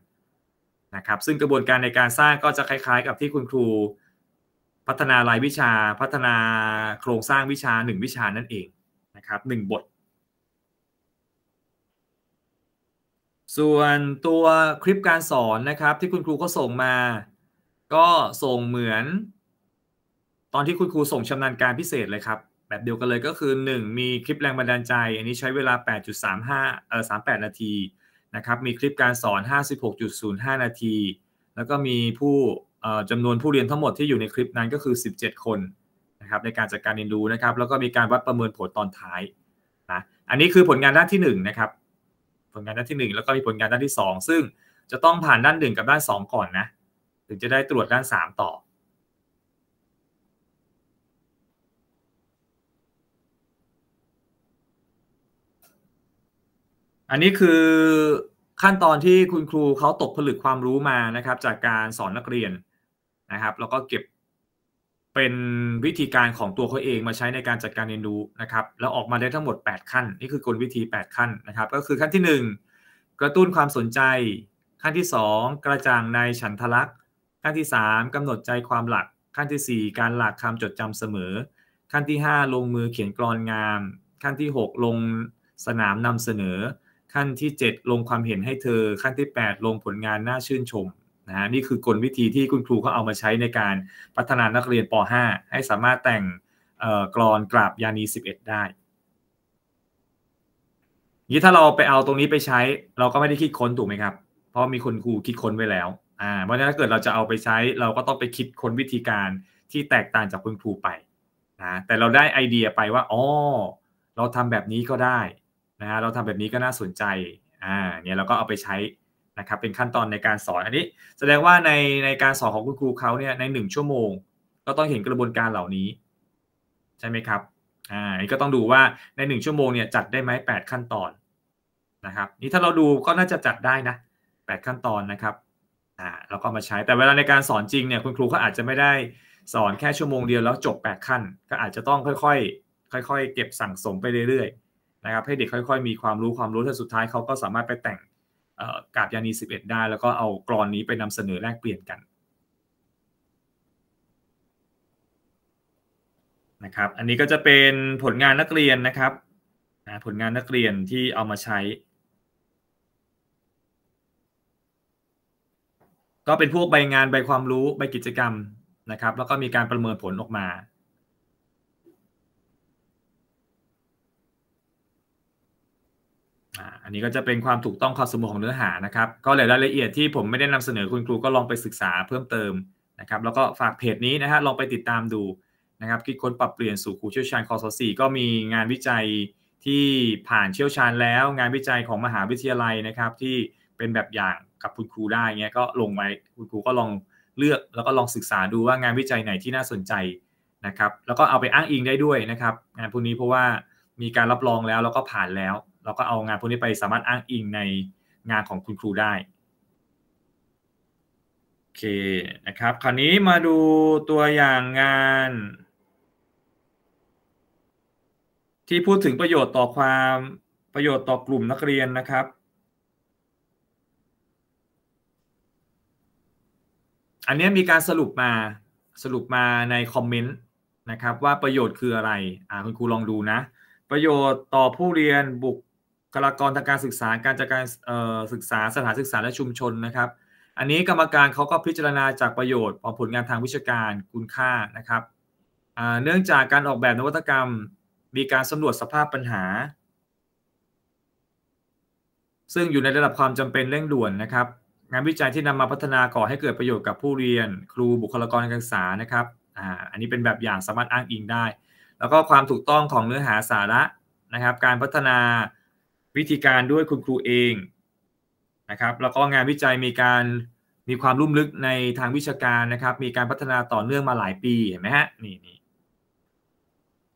นะครับ ซึ่งกระบวนการในการสร้างก็จะคล้ายๆ กับที่คุณครูพัฒนารายวิชาพัฒนาโครงสร้างวิชาหนึ่งวิชา นั่นเองนะครับหนึ่งบท ส่วนตัวคลิปการสอนนะครับ ที่คุณครูก็ส่งมาก็ส่งเหมือน ตอนที่คุณครูส่งชำนาญการพิเศษเลยครับ แบบเดียวกันเลยก็คือ 1 มีคลิปแรงบันดาลใจ อันนี้ใช้เวลา 8.35เอ่อ38 นาทีนะครับ มีคลิปการสอน 56.05 นาที แล้วก็มีผู้จำนวนผู้เรียนทั้งหมดที่อยู่ในคลิปนั้นก็คือ 17 คนนะครับในการจัดการเรียนรู้นะครับแล้วก็มีการวัดประเมินผลตอนท้ายนะอันนี้คือผลงานด้านที่1นะครับผลงานด้านที่ 1 แล้วก็มีผลงานด้านที่ 2 ซึ่งจะต้องผ่านด้าน 1 กับด้าน 2 ก่อนนะ ถึงจะได้ตรวจด้าน 3 ต่อ อันนี้คือขั้นตอนที่คุณครูเขาตกผลึกความรู้มานะครับจากการสอนนักเรียนนะครับแล้วก็เก็บเป็นวิธีการของตัวเขาเองมาใช้ในการจัดการเรียนรู้นะครับแล้วออกมาได้ทั้งหมด 8 ขั้นนี่คือกลวิธี 8 ขั้นนะครับก็คือขั้นที่ 1 กระตุ้นความสนใจ ขั้นที่ 2 กระจ่างในฉันทลักษณ์ ขั้นที่ 3 กำหนดใจความหลัก ขั้นที่ 4 การหลักคำจดจำเสมอ ขั้นที่ 5 ลงมือเขียนกรอนงาม ขั้นที่ 6 ลงสนามนำเสนอ ขั้นที่ 7 ลงความเห็นให้เธอ ขั้นที่ 8 ลงผลงานน่าชื่นชมนะฮะนี่คือกลวิธีที่คุณครูเขาเอามาใช้ในการพัฒนานักเรียนป .5 ให้สามารถแต่งกรอนกราบยานี11 ได้นี่ถ้าเราไปเอาตรงนี้ไปใช้เราก็ไม่ได้คิดค้นถูกไหมครับ เพราะมีคนครูคิดค้นไว้แล้ว อ่า เพราะฉะนั้นถ้าเกิดเราจะเอาไปใช้เราก็ต้องไปคิดค้นวิธีการที่แตกต่างจากคุณครูไปนะ แต่เราได้ไอเดียไปว่า อ๋อ เราทำแบบนี้ก็ได้นะฮะ เราทำแบบนี้ก็น่าสนใจ อ่า เนี่ยเราก็เอาไปใช้นะครับเป็นขั้นตอนในการสอนอันนี้ แสดงว่าในในการสอนของคุณครูเขาเนี่ยในหนึ่งชั่วโมงก็ต้องเห็นกระบวนการเหล่านี้ ใช่ไหมครับอ่าก็ต้องดูว่าในหนึ่งชั่วโมงเนี่ยจัดได้ไหมแปดขั้นตอนนะครับนี่ถ้าเราดูก็น่าจะจัดได้นะแปดขั้นตอนนะครับอ่าเราก็มาใช้แต่เวลาในการสอนจริงเนี่ยคุณครูเขาอาจจะไม่ได้สอนแค่ชั่วโมงเดียวแล้วจบแปดขั้นก็อาจจะต้องค่อยๆ ค่อยๆ เก็บสั่งสมไปเรื่อยๆนะครับให้เด็กค่อย ๆ มีความรู้ความรู้จนสุดท้ายเขาก็สามารถไปแต่งกาบยานี 11 ได้ แล้วก็เอากรอนนี้ไปนำเสนอแลกเปลี่ยนกันนะครับอันนี้ก็จะเป็นผลงานนักเรียนนะครับ ผลงานนักเรียนที่เอามาใช้ ก็เป็นพวกใบงานใบความรู้ใบกิจกรรมนะครับ แล้วก็มีการประเมินผลออกมาอันนี้ก็จะเป็นความถูกต้องข้อสมมติของเนื้อหานะครับ ก็หลายรายละเอียดที่ผมไม่ได้นำเสนอคุณครูก็ลองไปศึกษาเพิ่มเติมนะครับ แล้วก็ฝากเพจนี้นะฮะลองไปติดตามดูนะครับคิดค้นปรับเปลี่ยนสู่ครูเชี่ยวชาญคอสสีก็มีงานวิจัยที่ผ่านเชี่ยวชาญแล้ว งานวิจัยของมหาวิทยาลัยนะครับ ที่เป็นแบบอย่างกับคุณครูได้เงี้ยก็ลงไว้คุณครูก็ลองเลือกแล้วก็ลองศึกษาดูว่างานวิจัยไหนที่น่าสนใจนะครับแล้วก็เอาไปอ้างอิงได้ด้วยนะครับงานพวกนี้เพราะว่ามีการรับรองแล้วแล้วก็ผ่านแล้วเราก็เอางานพวกนี้ไปสามารถอ้างอิงในงานของคุณครูได้ โอเคนะครับคราวนี้มาดูตัวอย่างงาน ที่พูดถึงประโยชน์ต่อความประโยชน์ต่อกลุ่มนักเรียนนะครับ อันนี้มีการสรุปมาสรุปมาในคอมเมนต์นะครับว่าประโยชน์คืออะไรอ่าคุณครูลองดูนะประโยชน์ต่อผู้เรียนบุคคลากรทางการศึกษาการจัดการศึกษาสถานศึกษาและชุมชนนะครับ อันนี้กรรมการเขาก็พิจารณาจากประโยชน์ของผลงานทางวิชาการคุณค่านะครับเนื่องจากการออกแบบนวัตกรรมมีการสำรวจสภาพปัญหา ซึ่งอยู่ในระดับความจำเป็นเร่งด่วนนะครับ งานวิจัยที่นำมาพัฒนาก่อให้เกิดประโยชน์กับผู้เรียน ครูบุคลากรการศึกษานะครับอันนี้เป็นแบบอย่างสามารถอ้างอิงได้ แล้วก็ความถูกต้องของเนื้อหาสาระนะครับ การพัฒนาวิธีการด้วยคุณครูเองนะครับ แล้วก็งานวิจัยมีการมีความลุ่มลึกในทางวิชาการนะครับ มีการพัฒนาต่อเนื่องมาหลายปีเห็นไหมฮะนี่นี่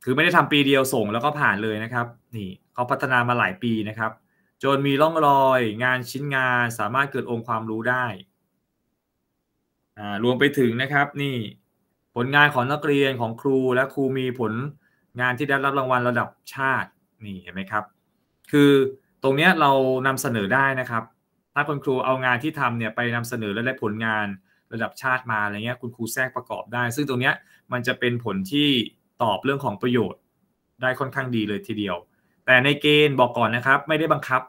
คือไม่ได้ทำปีเดียวส่งแล้วก็ผ่านเลยนะครับนี่เขาพัฒนามาหลายปีนะครับจนมีร่องรอยงานชิ้นงานสามารถเกิดองค์ความรู้ได้อ่ารวมไปถึงนะครับนี่ผลงานของนักเรียนของครูและครูมีผลงานที่ได้รับรางวัลระดับชาตินี่เห็นไหมครับคือตรงนี้เรานำเสนอได้นะครับ ถ้าคุณครูเอางานที่ทำเนี่ยไปนำเสนอและได้ผลงานระดับชาติมาอะไรเงี้ยคุณครูแทรกประกอบได้ ซึ่งตรงนี้มันจะเป็นผลที่ตอบเรื่องของประโยชน์ได้ค่อนข้างดีเลยทีเดียว แต่ในเกณฑ์บอกก่อนนะครับ ไม่ได้บังคับ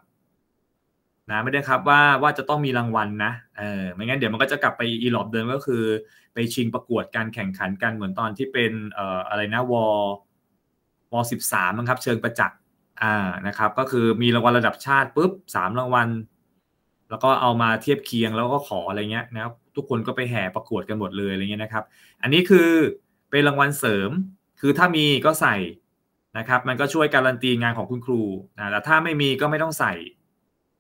นะไม่ได้ครับว่าว่าจะต้องมีรางวัลนะเออไม่งั้นเดี๋ยวมันก็จะกลับไปอีหลอบเดิมก็คือ ไปชิงประกวดการแข่งขันกันเหมือนตอนที่เป็นเอ่ออะไรนะวอวอสิบสามครับเชิงประจักษ์อ่า นะครับ ก็คือมีรางวัลระดับชาติปุ๊บสามรางวัล แล้วก็เอามาเทียบเคียงแล้วก็ขออะไรเงี้ยนะครับ ทุกคนก็ไปแห่ประกวดกันหมดเลยอะไรเงี้ยนะครับ อันนี้คือเป็นรางวัลเสริม คือถ้ามีก็ใส่ นะครับ มันก็ช่วยการันตีงานของคุณครู นะแต่ถ้าไม่มีก็ไม่ต้องใส่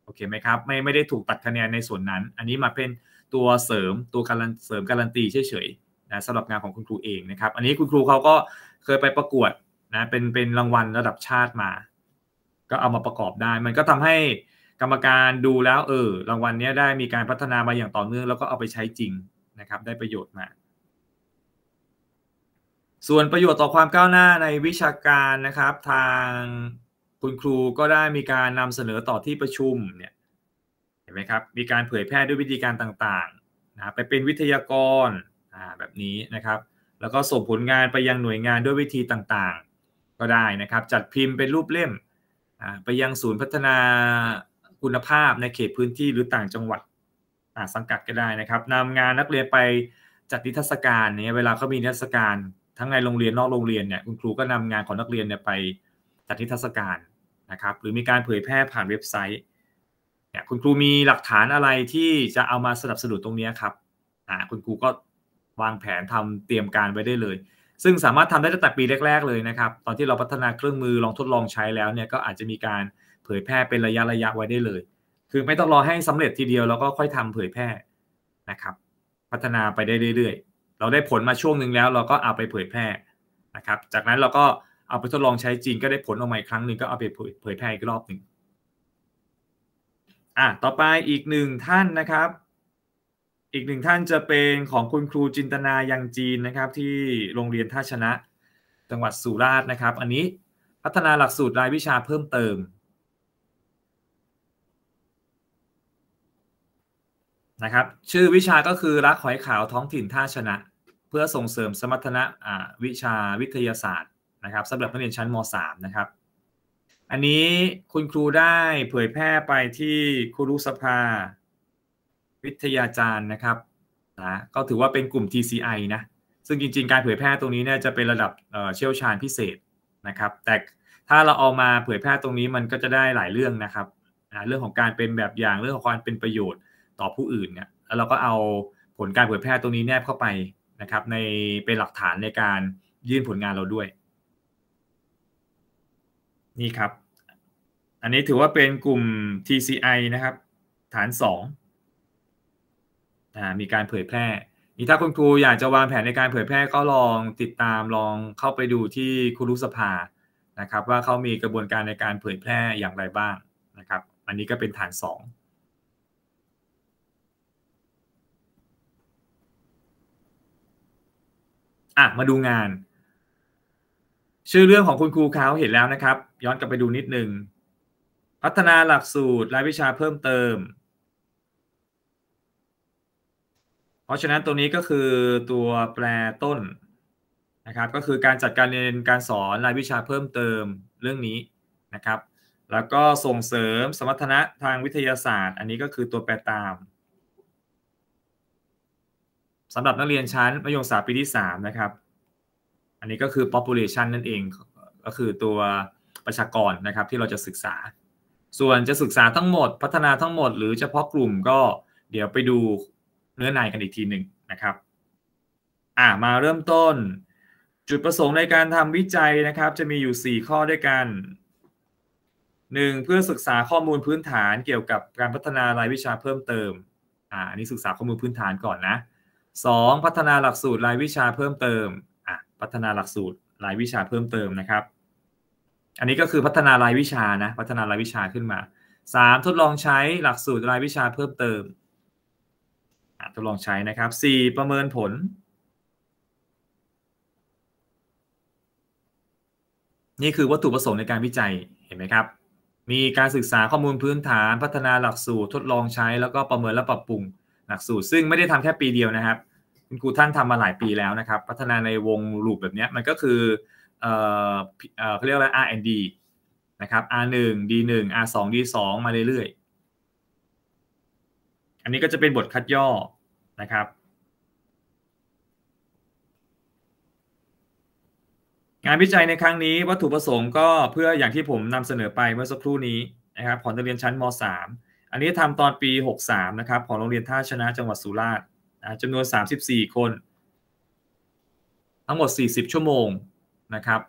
โอเคไหมครับ ไม่ ไม่ได้ถูกตัดคะแนนในส่วนนั้น อันนี้มาเป็นตัวเสริม ตัวการันเสริมการันตีเฉยๆนะสำหรับงานของคุณครูเองนะครับ อันนี้คุณครูเขาก็เคยไปประกวดนะ เป็น เป็นรางวัลระดับชาติมาก็เอามาประกอบได้ มันก็ทำให้กรรมการดูแล้วเออรางวัลนี้ได้มีการพัฒนามาอย่างต่อเนื่องแล้วก็เอาไปใช้จริงนะครับได้ประโยชน์มาส่วนประโยชน์ต่อความก้าวหน้าในวิชาการนะครับ ทางคุณครูก็ได้มีการนำเสนอต่อที่ประชุมเนี่ยเห็นไหมครับมีการเผยแพร่ด้วยวิธีการต่างๆนะไปเป็นวิทยากรแบบนี้นะครับ แล้วก็ส่งผลงานไปยังหน่วยงานด้วยวิธีต่างๆ ก็ได้นะครับ จัดพิมพ์เป็นรูปเล่มไปยังศูนย์พัฒนาคุณภาพในเขตพื้นที่หรือต่างจังหวัดสังกัดก็ได้นะครับนำงานนักเรียนไปจัดนิทรรศการเนี่ยเวลาเขามีนิทรรศการ ทั้งในโรงเรียนนอกโรงเรียนเนี่ยคุณครูก็นำงานของนักเรียนเนี่ยไปจัดนิทรรศการนะครับหรือมีการเผยแพร่ผ่านเว็บไซต์เนี่ยคุณครูมีหลักฐานอะไรที่จะเอามาสนับสนุนตรงนี้ครับอ่าคุณครูก็วางแผนทำเตรียมการไว้ได้เลยซึ่งสามารถทำได้ตั้งแต่ปีแรกๆเลยนะครับ ตอนที่เราพัฒนาเครื่องมือลองทดลองใช้แล้วเนี่ยก็อาจจะมีการเผยแพร่เป็นระยะระยะไว้ได้เลย คือไม่ต้องรอให้สำเร็จทีเดียวแล้วก็ค่อยทำเผยแพร่นะครับ พัฒนาไปได้เรื่อยๆ เราได้ผลมาช่วงหนึ่งแล้วเราก็เอาไปเผยแพร่นะครับ จากนั้นเราก็เอาไปทดลองใช้จริงก็ได้ผลออกมาอีกครั้งหนึ่งก็เอาไปเผยแพร่อีกรอบหนึ่งอ่ะต่อไปอีกหนึ่งท่านนะครับอีกหนึ่งท่านจะเป็นของคุณครูจินตนา ยังจีนนะครับที่โรงเรียนท่าชนะ จังหวัดสุราษฎร์นะครับ อันนี้พัฒนาหลักสูตรรายวิชาเพิ่มเติมนะครับชื่อวิชาก็คือรักหอยขาวท้องถิ่นท่าชนะ เพื่อส่งเสริมสมรรถนะวิชาวิทยาศาสตร์นะครับสำหรับนักเรียนชั้นม .3 นะครับ อันนี้คุณครูได้เผยแพร่ไปที่ครูรุสภาวิทยาจารย์นะครับนะก็ถือว่าเป็นกลุ่ม TCI นะซึ่งจริงๆ การเผยแพร่ตรงนี้เนี่ยจะเป็นระดับเชี่ยวชาญพิเศษนะครับ แต่ถ้าเราเอามาเผยแพร่ตรงนี้มันก็จะได้หลายเรื่องนะครับเรื่องของการเป็นแบบอย่างเรื่องของความเป็นประโยชน์ต่อผู้อื่นเนี่ยแล้วเราก็เอาผลการเผยแพร่ตรงนี้แนบเข้าไปนะครับ ในเป็นหลักฐานในการยื่นผลงานเราด้วย นี่ครับ อันนี้ถือว่าเป็นกลุ่ม TCI นะครับ ฐาน 2มีการเผยแพร่มีถ้าคุณครูอยากจะวางแผนในการเผยแพร่ก็ลองติดตาม ลองเข้าไปดูที่ครูสภานะครับ ว่าเขา มีกระบวนการในการเผยแพร่อย่างไรบ้างนะครับ อันนี้ก็เป็นฐานสองอ่ะมาดูงาน ชื่อเรื่องของคุณครูเขาเห็นแล้วนะครับ ย้อนกลับไปดูนิดนึงพัฒนาหลักสูตรรายวิชาเพิ่มเติมเพราะฉะนั้นตัวนี้ก็คือตัวแปรต้นนะครับก็คือการจัดการเรียนการสอนรายวิชาเพิ่มเติมเรื่องนี้นะครับแล้วก็ส่งเสริมสมรรถนะทางวิทยาศาสตร์ อันนี้ก็คือตัวแปรตามสำหรับนักเรียนชั้นมัธยมศึกษาปีที่ 3 นะครับ อันนี้ก็คือ population นั่นเอง ก็คือตัวประชากรนะครับที่เราจะศึกษา ส่วนจะศึกษาทั้งหมด พัฒนาทั้งหมด หรือเฉพาะกลุ่มก็เดี๋ยวไปดูเนื้อในกันอีก ทีหนึ่งนะครับ อ่ามาเริ่มต้น จุดประสงค์ในการทำวิจัยนะครับ จะมีอยู่ 4 ข้อด้วยกัน 1. เพื่อศึกษาข้อมูลพื้นฐานเกี่ยวกับการพัฒนารายวิชาเพิ่มเติม อ่า อันนี้ศึกษาข้อมูลพื้นฐานก่อนนะ 2. พัฒนาหลักสูตรรายวิชาเพิ่มเติม อ่ะพัฒนาหลักสูตรรายวิชาเพิ่มเติมนะครับ อันนี้ก็คือพัฒนารายวิชานะพัฒนารายวิชาขึ้นมา 3. ทดลองใช้หลักสูตรรายวิชาเพิ่มเติมทดลองใช้นะครับสี่ประเมินผล นี่คือวัตถุประสงค์ในการวิจัย เห็นไหมครับ มีการศึกษาข้อมูลพื้นฐาน พัฒนาหลักสูตรทดลองใช้ แล้วก็ประเมินและปรับปรุงหลักสูตรซึ่งไม่ได้ทำแค่ปีเดียวนะครับ คุณครูท่านทำมาหลายปีแล้วนะครับ พัฒนาในวงลูปแบบนี้มันก็คือเขาเรียกว่า R&D นะครับ R1 D1 R2 D2 มาเรื่อยอันนี้ก็จะเป็นบทคัดย่อนะครับ งานวิจัยในครั้งนี้วัตถุประสงค์ก็เพื่ออย่างที่ผมนำเสนอไปเมื่อสักครู่นี้นะครับผอนเรียนชั้นม .3 อันนี้ทำตอนปี 63 นะครับผอโรงเรียนท่าชนะจังหวัดสุราษฎร์จำนวน 34 คน ทั้งหมด 40 ชั่วโมงนะครับ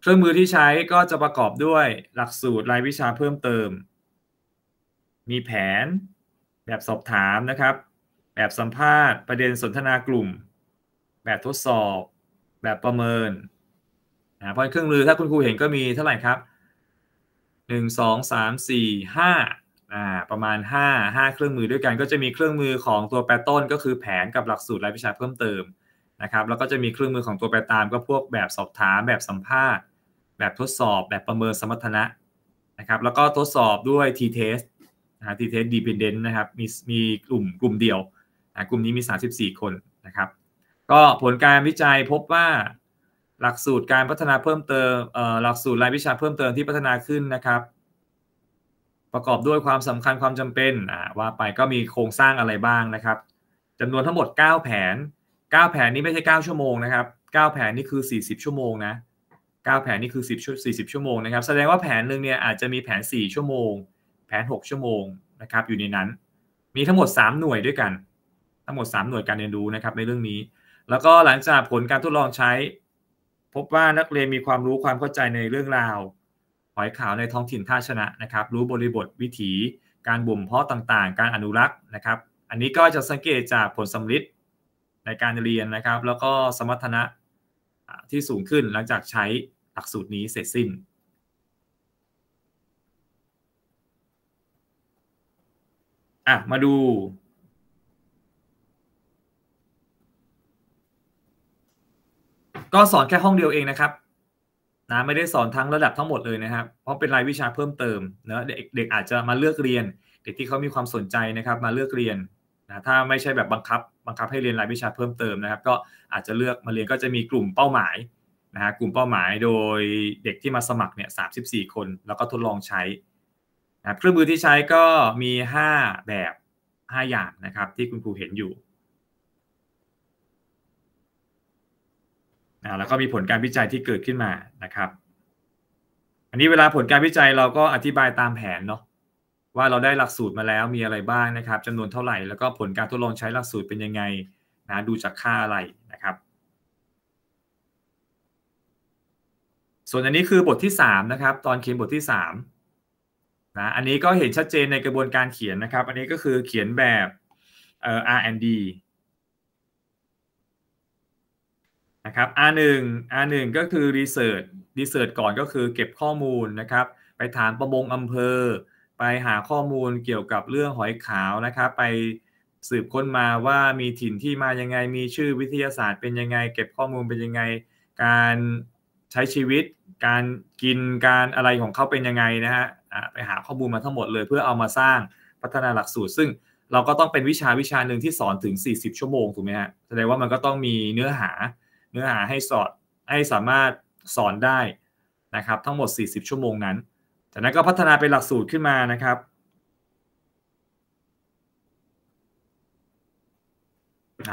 เครื่องมือที่ใช้ก็จะประกอบด้วยหลักสูตรรายวิชาเพิ่มเติม มีแผนแบบสอบถามนะครับแบบสัมภาษณ์ ประเด็นสนทนากลุ่ม แบบทดสอบแบบประเมินนะเพราะเครื่องมือถ้าคุณครูเห็นก็มีเท่าไหร่ครับ 1 2 3 4 5อ่าประมาณ 5 5 เครื่องมือด้วยกันก็จะมีเครื่องมือของตัวแปรต้นก็คือแผนกับหลักสูตรรายวิชาเพิ่มเติมนะครับแล้วก็จะมีเครื่องมือของตัวแปรตามก็พวกแบบสอบถามแบบสัมภาษณ์ แบบทดสอบแบบประเมินสมรรถนะนะครับแล้วก็ทดสอบด้วย t-test นะทีเทสดีเพนเดนต์นะครับ มีมีกลุ่มกลุ่มเดียวนะกลุ่มนี้มี 34 คนนะครับ ก็ผลการวิจัยพบว่าหลักสูตรการพัฒนาเพิ่มเติมหลักสูตรรายวิชาเพิ่มเติมที่พัฒนาขึ้นนะครับ ประกอบด้วยความสำคัญความจำเป็นว่าไปก็มีโครงสร้างอะไรบ้างนะครับ จำนวนทั้งหมด 9 แผน 9 แผนนี้ไม่ใช่ 9 ชั่วโมงนะครับ 9 แผนนี่คือ 40 ชั่วโมงนะ 9 แผนนี่คือ 10 40 ชั่วโมงนะครับแสดงว่าแผนหนึ่งเนี่ยอาจจะมีแผน4ชั่วโมงผน6ชั่วโมงนะครับอยู่ในนั้นมีทั้งหมด 3 หน่วยด้วยกัน ทั้งหมด 3 หน่วยการเรียนรู้นะครับในเรื่องนี้ แล้วก็หลังจากผลการทดลองใช้ พบว่านักเรียนมีความรู้ความเข้าใจในเรื่องราวหอยขาวในท้องถิ่นท่าชนะนะครับรู้บริบทวิถีการบ่มเพาะต่างๆ การอนุรักษ์นะครับอันนี้ก็จะสังเกตจากผลสัมฤทธิ์ในการเรียนนะครับแล้วก็สมรรถนะที่สูงขึ้นหลังจากใช้หลักสูตรนี้เสร็จสิ้นอ่ะ มาดู ก็สอนแค่ห้องเดียวเองนะครับนะไม่ได้สอนทั้งระดับทั้งหมดเลยนะครับ เพราะเป็นรายวิชาเพิ่มเติมเนะเด็กเด็กอาจจะมาเลือกเรียน เด็กที่เขามีความสนใจนะครับ มาเลือกเรียนนะถ้าไม่ใช่แบบบังคับบังคับให้เรียนรายวิชาเพิ่มเติมนะครับ ก็อาจจะเลือกมาเรียนก็จะมีกลุ่มเป้าหมายนะฮะกลุ่มเป้าหมายโดยเด็กที่มาสมัครเนี่ยสาคนแล้วก็ทดลองใช้เครื่องมือที่ใช้ก็มี 5 แบบ 5 อย่างนะครับ ที่คุณครูเห็นอยู่แล้วก็มีผลการวิจัยที่เกิดขึ้นมานะครับ อันนี้เวลาผลการวิจัยเราก็อธิบายตามแผนเนาะว่าเราได้หลักสูตรมาแล้วมีอะไรบ้างนะครับจำนวนเท่าไหร่แล้วก็ผลการทดลองใช้หลักสูตรเป็นยังไงนะดูจากค่าอะไรนะครับ ส่วนอันนี้คือบทที่3นะครับตอนเขียนบทที่ 3นะอันนี้ก็เห็นชัดเจนในกระบวนการเขียนนะครับ อันนี้ก็คือเขียนแบบเอ่อ R&D นะครับ R1 R1 ก็คือ Research Research ก่อนก็คือเก็บข้อมูลนะครับ ไปถามประมงอำเภอ ไปหาข้อมูลเกี่ยวกับเรื่องหอยขาวนะครับ ไปสืบค้นมาว่ามีถิ่นที่มายังไง มีชื่อวิทยาศาสตร์เป็นยังไง เก็บข้อมูลเป็นยังไง การใช้ชีวิต การกิน การอะไรของเขาเป็นยังไงนะฮะไปหาข้อมูลมาทั้งหมดเลย เพื่อเอามาสร้างพัฒนาหลักสูตร ซึ่งเราก็ต้องเป็นวิชาวิชาหนึ่งที่สอนถึง 40 ชั่วโมงถูกไหมฮะแสดงว่ามันก็ต้องมีเนื้อหาเนื้อหาให้สอดให้สามารถสอนได้นะครับทั้งหมด 40 ชั่วโมงนั้นจากนั้นก็พัฒนาเป็นหลักสูตรขึ้นมานะครับ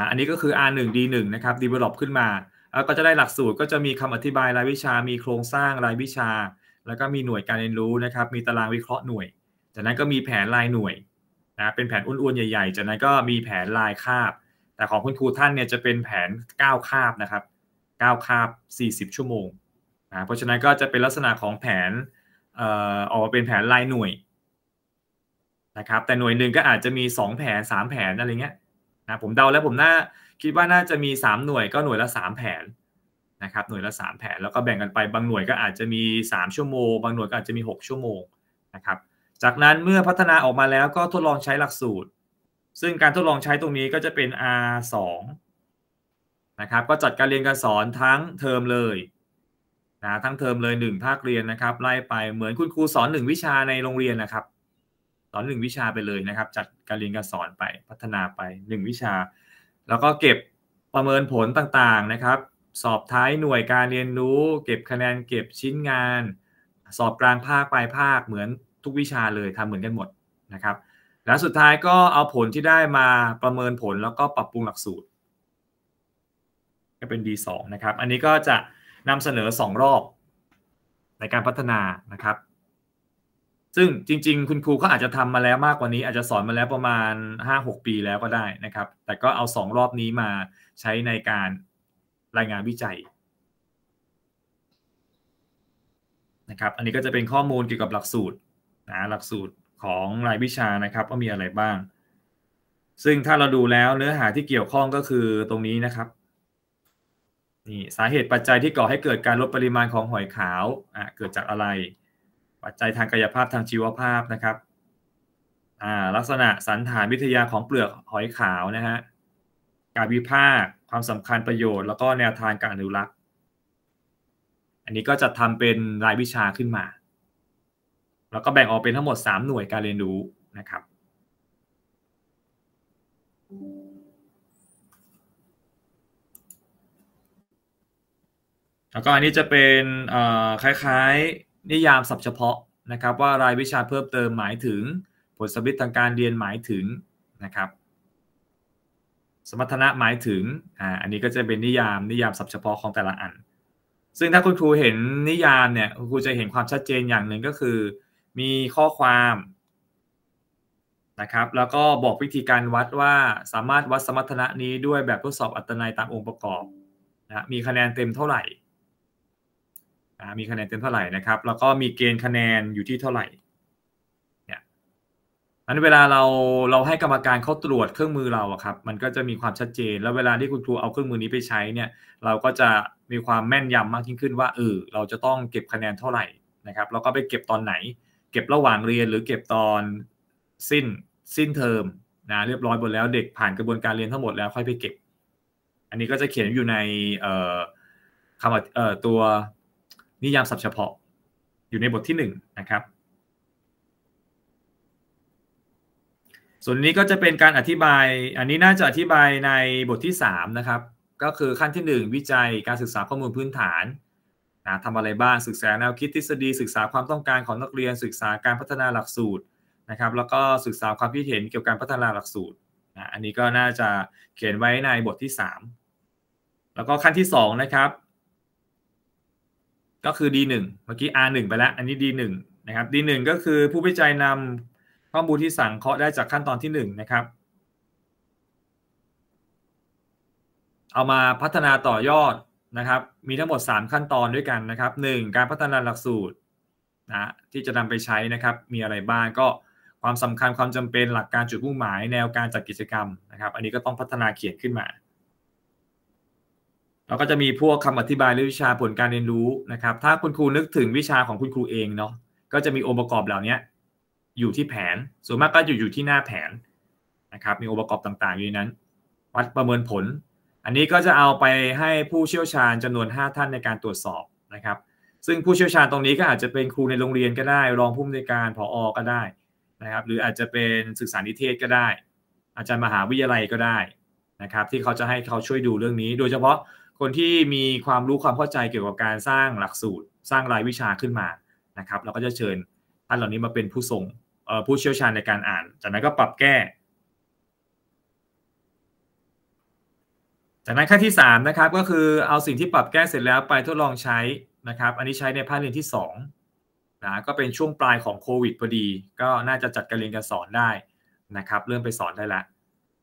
อันนี้ก็คือ R1 D1 นะครับ develop ขึ้นมาแล้วก็จะได้หลักสูตรก็จะมีคำอธิบายรายวิชามีโครงสร้างรายวิชาแล้วก็มีหน่วยการเรียนรู้นะครับ มีตารางวิเคราะห์หน่วย จากนั้นก็มีแผนรายหน่วยนะ เป็นแผนอ้วนๆใหญ่ๆจากนั้นก็มีแผนรายคาบ แต่ของคุณครูท่านเนี่ยจะเป็นแผน 9 คาบนะครับ9คาบ40 ชั่วโมงนะเพราะฉะนั้นก็จะเป็นลักษณะของแผนออกมาเป็นแผนรายหน่วยนะครับ แต่หน่วยหนึ่งก็อาจจะมี2แผน3 แผนอะไรเงี้ยนะ ผมเดาแล้วผมน่าคิดว่าน่าจะมี 3 หน่วย ก็หน่วยละ 3 แผนนะครับหน่วยละ3 แผนแล้วก็แบ่งกันไปบางหน่วยก็อาจจะมี 3 ชั่วโมงบางหน่วยก็อาจจะมี 6ชั่วโมงนะครับ จากนั้นเมื่อพัฒนาออกมาแล้วก็ทดลองใช้หลักสูตร ซึ่งการทดลองใช้ตรงนี้ก็จะเป็น R2 นะครับ ก็จัดการเรียนการสอนทั้งเทอมเลยนะทั้งเทอมเลย 1 ภาคเรียนนะครับไล่ไปเหมือนคุณครูสอน 1 วิชาในโรงเรียนนะครับสอน 1 วิชาไปเลยนะครับ จัดการเรียนการสอนไปพัฒนาไป 1 วิชา แล้วก็เก็บประเมินผลต่างๆนะครับสอบท้ายหน่วยการเรียนรู้ เก็บคะแนนเก็บชิ้นงาน สอบกลางภาคปลายภาคเหมือนทุกวิชาเลยทำเหมือนกันหมดนะครับ แล้วสุดท้ายก็เอาผลที่ได้มาประเมินผลแล้วก็ปรับปรุงหลักสูตร ก็เป็น D2 นะครับ อันนี้ก็จะนำเสนอ 2 รอบ ในการพัฒนานะครับ ซึ่งจริง ๆ คุณครูก็อาจจะทำมาแล้วมากกว่านี้ อาจจะสอนมาแล้วประมาณ 5-6 ปีแล้วก็ได้นะครับ แต่ก็เอา 2 รอบนี้มาใช้ในการรายงานวิจัยนะครับ อันนี้ก็จะเป็นข้อมูลเกี่ยวกับหลักสูตรนะหลักสูตรของรายวิชานะครับว่ามีอะไรบ้าง ซึ่งถ้าเราดูแล้วเนื้อหาที่เกี่ยวข้องก็คือตรงนี้นะครับนี่สาเหตุปัจจัยที่ก่อให้เกิดการลดปริมาณของหอยขาวอ่ะเกิดจากอะไร ปัจจัยทางกายภาพทางชีวภาพนะครับอ่าลักษณะสันฐานวิทยาของเปลือกหอยขาวนะฮะการวิพากษ์ความสำคัญประโยชน์แล้วก็แนวทางการอนุรักษ์ อันนี้ก็จะทำเป็นรายวิชาขึ้นมา แล้วก็แบ่งออกเป็นทั้งหมด 3 หน่วยการเรียนรู้นะครับ แล้วก็อันนี้จะเป็นคล้ายๆนิยามสับเฉพาะนะครับ ว่ารายวิชาเพิ่มเติมหมายถึงผลสมฤทธิ์ทางการเรียนหมายถึงนะครับสมรรถนะหมายถึง อ่า อันนี้ก็จะเป็นนิยามนิยามสับเฉพาะของแต่ละอัน ซึ่งถ้าคุณครูเห็นนิยามเนี่ยคุณครูจะเห็นความชัดเจนอย่างหนึ่งก็คือ มีข้อความนะครับแล้วก็บอกวิธีการวัดว่าสามารถวัดสมรรถนะนี้ด้วยแบบทดสอบอัตนัยตามองค์ประกอบนะมีคะแนนเต็มเท่าไหร่ มีคะแนนเต็มเท่าไหร่นะครับแล้วก็มีเกณฑ์คะแนนอยู่ที่เท่าไหร่อันเวลาเราเราให้กรรมการเขาตรวจเครื่องมือเราอะครับ มันก็จะมีความชัดเจนแล้วเวลาที่คุณครูเอาเครื่องมือนี้ไปใช้เนี่ย เราก็จะมีความแม่นยำมากยิ่งขึ้นว่าเออเราจะต้องเก็บคะแนนเท่าไหร่นะครับแล้วก็ไปเก็บตอนไหน เก็บระหว่างเรียนหรือเก็บตอนสิ้น สิ้นเทอม นะ เรียบร้อยหมดแล้วเด็กผ่านกระบวนการเรียนทั้งหมดแล้ว ค่อยไปเก็บ อันนี้ก็จะเขียนอยู่ในคำตัวนิยามสับเฉพาะ อยู่ในบทที่1นนะครับส่วนนี้ก็จะเป็นการอธิบาย อันนี้น่าจะอธิบายในบทที่3นะครับ ก็คือขั้นที่ 1 วิจัยการศึกษาข้อมูลพื้นฐานนะทำอะไรบ้างศึกษาแนวคิดทฤษฎี ศึกษาความต้องการของนักเรียน ศึกษาการพัฒนาหลักสูตรนะครับแล้วก็ศึกษาความคิดเห็นเกี่ยวกับการพัฒนาหลักสูตรนะอันนี้ก็น่าจะเขียนไว้ในบทที่ 3 แล้วก็ขั้นที่ 2 นะครับ ก็คือ D1 เมื่อกี้ R1 ไปแล้วอันนี้ D1 นะครับ D1 ก็คือผู้วิจัยนำข้อมูลที่สั่งเคาะได้จากขั้นตอนที่หนึ่งนะครับ เอามาพัฒนาต่อยอดนะครับ มีทั้งหมด 3 ขั้นตอนด้วยกันนะครับ 1. การพัฒนาหลักสูตรนะที่จะนำไปใช้นะครับ มีอะไรบ้างก็ความสำคัญความจำเป็นหลักการจุดมุ่งหมายแนวการจัดกิจกรรมนะครับ อันนี้ก็ต้องพัฒนาเขียนขึ้นมา เราก็จะมีพวกคำอธิบายหรือวิชาผลการเรียนรู้นะครับ ถ้าคุณครูนึกถึงวิชาของคุณครูเองเนาะ ก็จะมีองค์ประกอบเหล่านี้อยู่ที่แผนส่วนมากก็อยู่อยู่ที่หน้าแผนนะครับมีองค์ประกอบต่าง ๆอยู่นนั้น วัดประเมินผล อันนี้ก็จะเอาไปให้ผู้เชี่ยวชาญจำนวน 5 ท่านในการตรวจสอบนะครับ ซึ่งผู้เชี่ยวชาญตรงนี้ก็อาจจะเป็นครูในโรงเรียนก็ได้ รองผู้อำนวยการผออก็ได้นะครับหรืออาจจะเป็นศึกษานิเทศก็ได้ อาจารย์มหาวิทยาลัยก็ได้นะครับที่เขาจะให้เขาช่วยดูเรื่องนี้ โดยเฉพาะคนที่มีความรู้ความเข้าใจเกี่ยวกับการสร้างหลักสูตร สร้างรายวิชาขึ้นมานะครับเราก็จะเชิญท่านเหล่านี้มาเป็นผู้ทรงผู้เชี่ยวชาญในการอ่าน จากนั้นก็ปรับแก้ จากนั้นขั้นที่3นะครับก็คือเอาสิ่งที่ปรับแก้เสร็จแล้วไปทดลองใช้นะครับ อันนี้ใช้ในภาคเรียนที่2นะก็เป็นช่วงปลายของโควิดพอดี ก็น่าจะจัดการเรียนการสอนได้นะครับเริ่มไปสอนได้ละ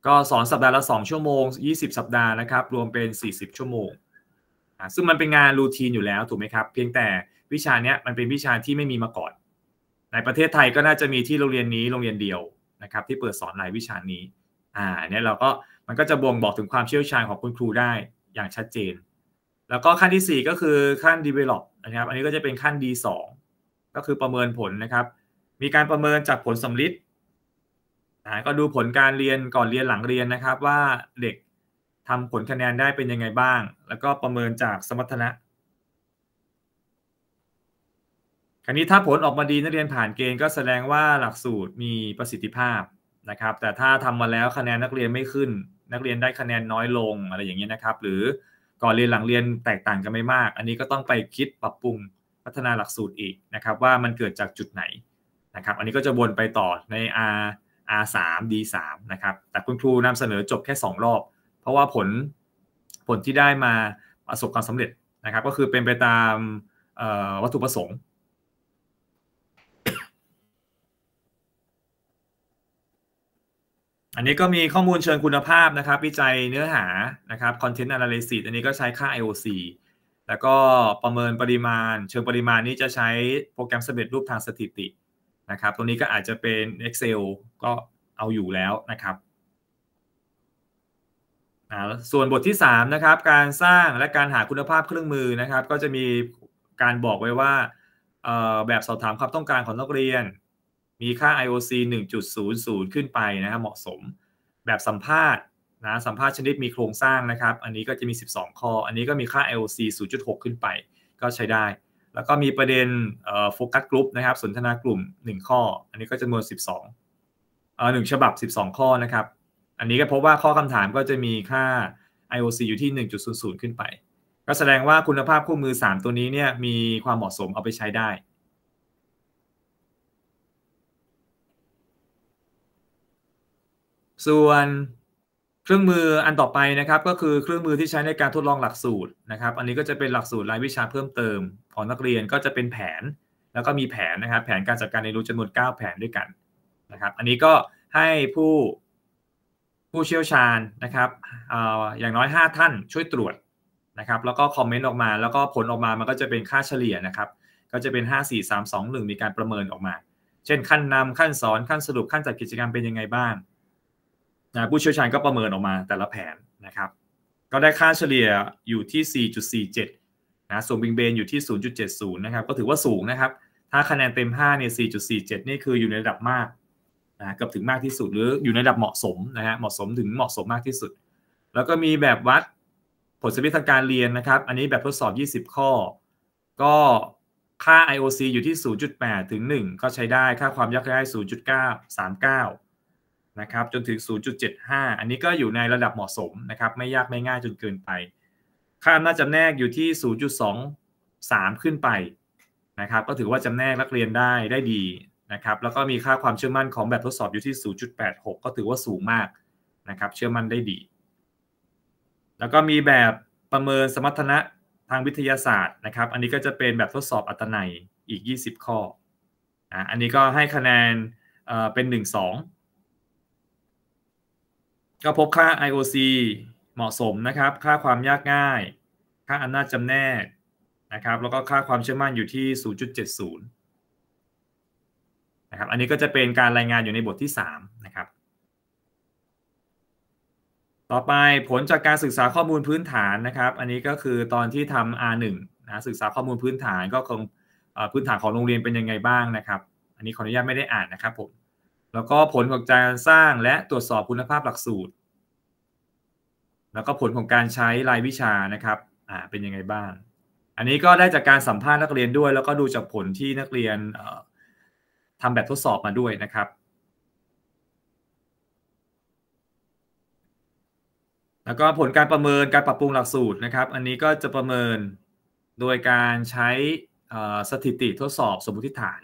ก็สอนสัปดาห์ละ2 ชั่วโมง 20 สัปดาห์นะครับ รวมเป็น 40 ชั่วโมงซึ่งมันเป็นงานรูทีนอยู่แล้วถูกไหมครับเพียงแต่วิชาเนี้ยมันเป็นวิชาที่ไม่มีมาก่อนในประเทศไทยก็น่าจะมีที่โรงเรียนนี้โรงเรียนเดียวนะครับ ที่เปิดสอนรายวิชานี้ อ่าเนี่ยเราก็มันก็จะบ่งบอกถึงความเชี่ยวชาญของคุณครูได้อย่างชัดเจน แล้วก็ขั้นที่ 4 ก็คือขั้น develop นะครับอันนี้ก็จะเป็นขั้น D2 ก็คือประเมินผลนะครับ มีการประเมินจากผลสำลิดก็ดูผลการเรียนก่อนเรียนหลังเรียนนะครับ ว่าเด็กทำผลคะแนนได้เป็นยังไงบ้าง แล้วก็ประเมินจากสมรรถนะครั้นี้ถ้าผลออกมาดีนักเรียนผ่านเกณฑ์ก็แสดงว่าหลักสูตรมีประสิทธิภาพนะครับแต่ถ้าทำมาแล้วคะแนนนักเรียนไม่ขึ้น นักเรียนได้คะแนนน้อยลงอะไรอย่างนี้นะครับหรือก่อนเรียนหลังเรียนแตกต่างกันไม่มาก อันนี้ก็ต้องไปคิดปรับปรุงพัฒนาหลักสูตรอีกนะครับว่ามันเกิดจากจุดไหนนะครับอันนี้ก็จะวนไปต่อใน R R3 D3 นะครับแต่คุณครูนำเสนอจบแค่ 2 รอบ เพราะว่าผลผลที่ได้มาประสบความสำเร็จนะครับก็คือเป็นไปตามวัตถุประสงค์อันนี้ก็มีข้อมูลเชิงคุณภาพนะครับ วิจัยเนื้อหานะครับ content analysis อันนี้ก็ใช้ค่า IOC แล้วก็ประเมินปริมาณ เชิงปริมาณนี้จะใช้โปรแกรมสำเร็จรูปทางสถิตินะครับ ตรงนี้ก็อาจจะเป็น Excel ก็เอาอยู่แล้วนะครับ ส่วนบทที่3นะครับการสร้างและการหาคุณภาพเครื่องมือนะครับ ก็จะมีการบอกไว้ว่าแบบสอบถามความต้องการของนักเรียนมีค่า IOC 1.00 ขึ้นไปนะครับเหมาะสมแบบสัมภาษณ์นะ สัมภาษณ์ชนิดมีโครงสร้างนะครับ อันนี้ก็จะมี 12 ข้อ อันนี้ก็มีค่า IOC 0.6 ขึ้นไป ก็ใช้ได้ แล้วก็มีประเด็นโฟกัสกลุ่มนะครับสนทนากลุ่ม 1 ข้อ อันนี้ก็จำนวน 12เอ่อ1ฉบับ 12 ข้อนะครับ อันนี้ก็พบว่าข้อคำถามก็จะมีค่า IOC อยู่ที่ 1.00 ขึ้นไป ก็แสดงว่าคุณภาพคู่มือ 3 ตัวนี้เนี่ยมีความเหมาะสมเอาไปใช้ได้ส่วนเครื่องมืออันต่อไปนะครับก็คือเครื่องมือที่ใช้ในการทดลองหลักสูตรนะครับ อันนี้ก็จะเป็นหลักสูตรรายวิชาเพิ่มเติมของนักเรียนก็จะเป็นแผนแล้วก็มีแผนนะครับแผนการจัดการเรียนรู้จำนวน9แผนด้วยกันนะครับอันนี้ก็ให้ผู้ผู้เชี่ยวชาญนะครับออย่างน้อย 5 ท่านช่วยตรวจนะครับแล้วก็คอมเมนต์ออกมา แล้วก็ผลออกมามันก็จะเป็นค่าเฉลี่ยนะครับก็จะเป็น 5 4 3 2 1มีการประเมินออกมา เช่นขั้นนำขั้นสอนขั้นสรุปขั้นจัดกิจกรรมเป็นยังไงบ้างนะผู้เชี่ยวชาญก็ประเมินออกมาแต่ละแผนนะครับ ก็ได้ค่าเฉลี่ยอยู่ที่ 4.47 นะส่วนบิงเบนอยู่ที่ 0.70 นะครับก็ถือว่าสูงนะครับ ถ้าคะแนนเต็ม 5 เนี่ย 4.47 นี่คืออยู่ในระดับมากนะกับถึงมากที่สุดหรืออยู่ในระดับเหมาะสมนะฮะเหมาะสมถึงเหมาะสมมากที่สุด แล้วก็มีแบบวัดผลสำเทางการเรียนนะครับ อันนี้แบบทดสอบ 20 ข้อ ก็ค่า IOC อยู่ที่ 0.8 ถึง 1 ก็ใช้ได้ค่าความยากง่าย 0.9 39นะครับจนถึง 0.75 อันนี้ก็อยู่ในระดับเหมาะสมนะครับ ไม่ยากไม่ง่ายจนเกินไป ค่าอำนาจจำแนกอยู่ที่ 0.23 ขึ้นไปนะครับก็ถือว่าจำแนกนักเรียนได้ได้ดีนะครับแล้วก็มีค่าความเชื่อมั่นของแบบทดสอบอยู่ที่ 0.86 ก็ถือว่าสูงมากนะครับเชื่อมั่นได้ดี แล้วก็มีแบบประเมินสมรรถนะทางวิทยาศาสตร์นะครับอันนี้ก็จะเป็นแบบทดสอบอัตนัยอีก 20 ข้ออันนี้ก็ให้คะแนนเป็น 1 2ก็พบค่า IOC เหมาะสมนะครับ ค่าความยากง่าย ค่าอำนาจจำแนกนะครับ แล้วก็ค่าความเชื่อมั่นอยู่ที่ 0.70นะครับ อันนี้ก็จะเป็นการรายงานอยู่ในบทที่3นะครับ ต่อไปผลจากการศึกษาข้อมูลพื้นฐานนะครับ อันนี้ก็คือตอนที่ทำ R1 นะศึกษาข้อมูลพื้นฐานก็คงพื้นฐานของโรงเรียนเป็นยังไงบ้างนะครับ อันนี้ขออนุญาตไม่ได้อ่านนะครับผมแล้วก็ผลของการสร้างและตรวจสอบคุณภาพหลักสูตร แล้วก็ผลของการใช้รายวิชานะครับ อ่า เป็นยังไงบ้าง อันนี้ก็ได้จากการสัมภาษณ์นักเรียนด้วย แล้วก็ดูจากผลที่นักเรียนทำแบบทดสอบมาด้วยนะครับ แล้วก็ผลการประเมินการปรับปรุงหลักสูตรนะครับ อันนี้ก็จะประเมินโดยการใช้สถิติทดสอบสมมติฐาน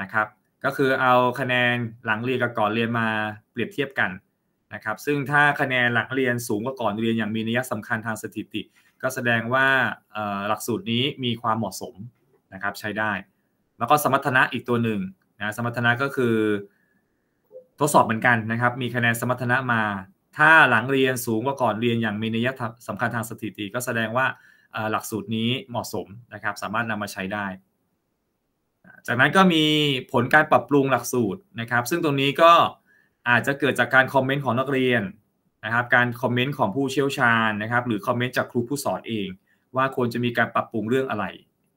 นะครับก็คือเอาคะแนนหลังเรียนกับก่อนเรียนมาเปรียบเทียบกันนะครับซึ่งถ้าคะแนนหลังเรียนสูงกว่าก่อนเรียนอย่างมีนัยสำคัญทางสถิติ ก็แสดงว่าหลักสูตรนี้มีความเหมาะสมนะครับใช้ได้ แล้วก็สมรรถนะอีกตัวหนึ่งนะสมรรถนะก็คือ ทดสอบเหมือนกันนะครับมีคะแนนสมรรถนะมา ถ้าหลังเรียนสูงกว่าก่อนเรียนอย่างมีนัยสำคัญทางสถิติ ก็แสดงว่าหลักสูตรนี้เหมาะสมนะครับสามารถนำมาใช้ได้จากนั้นก็มีผลการปรับปรุงหลักสูตรนะครับซึ่งตรงนี้ก็อาจจะเกิดจากการคอมเมนต์ของนักเรียนนะครับ การคอมเมนต์ของผู้เชี่ยวชาญนะครับ หรือคอมเมนต์จากครูผู้สอนเอง ว่าควรจะมีการปรับปรุงเรื่องอะไร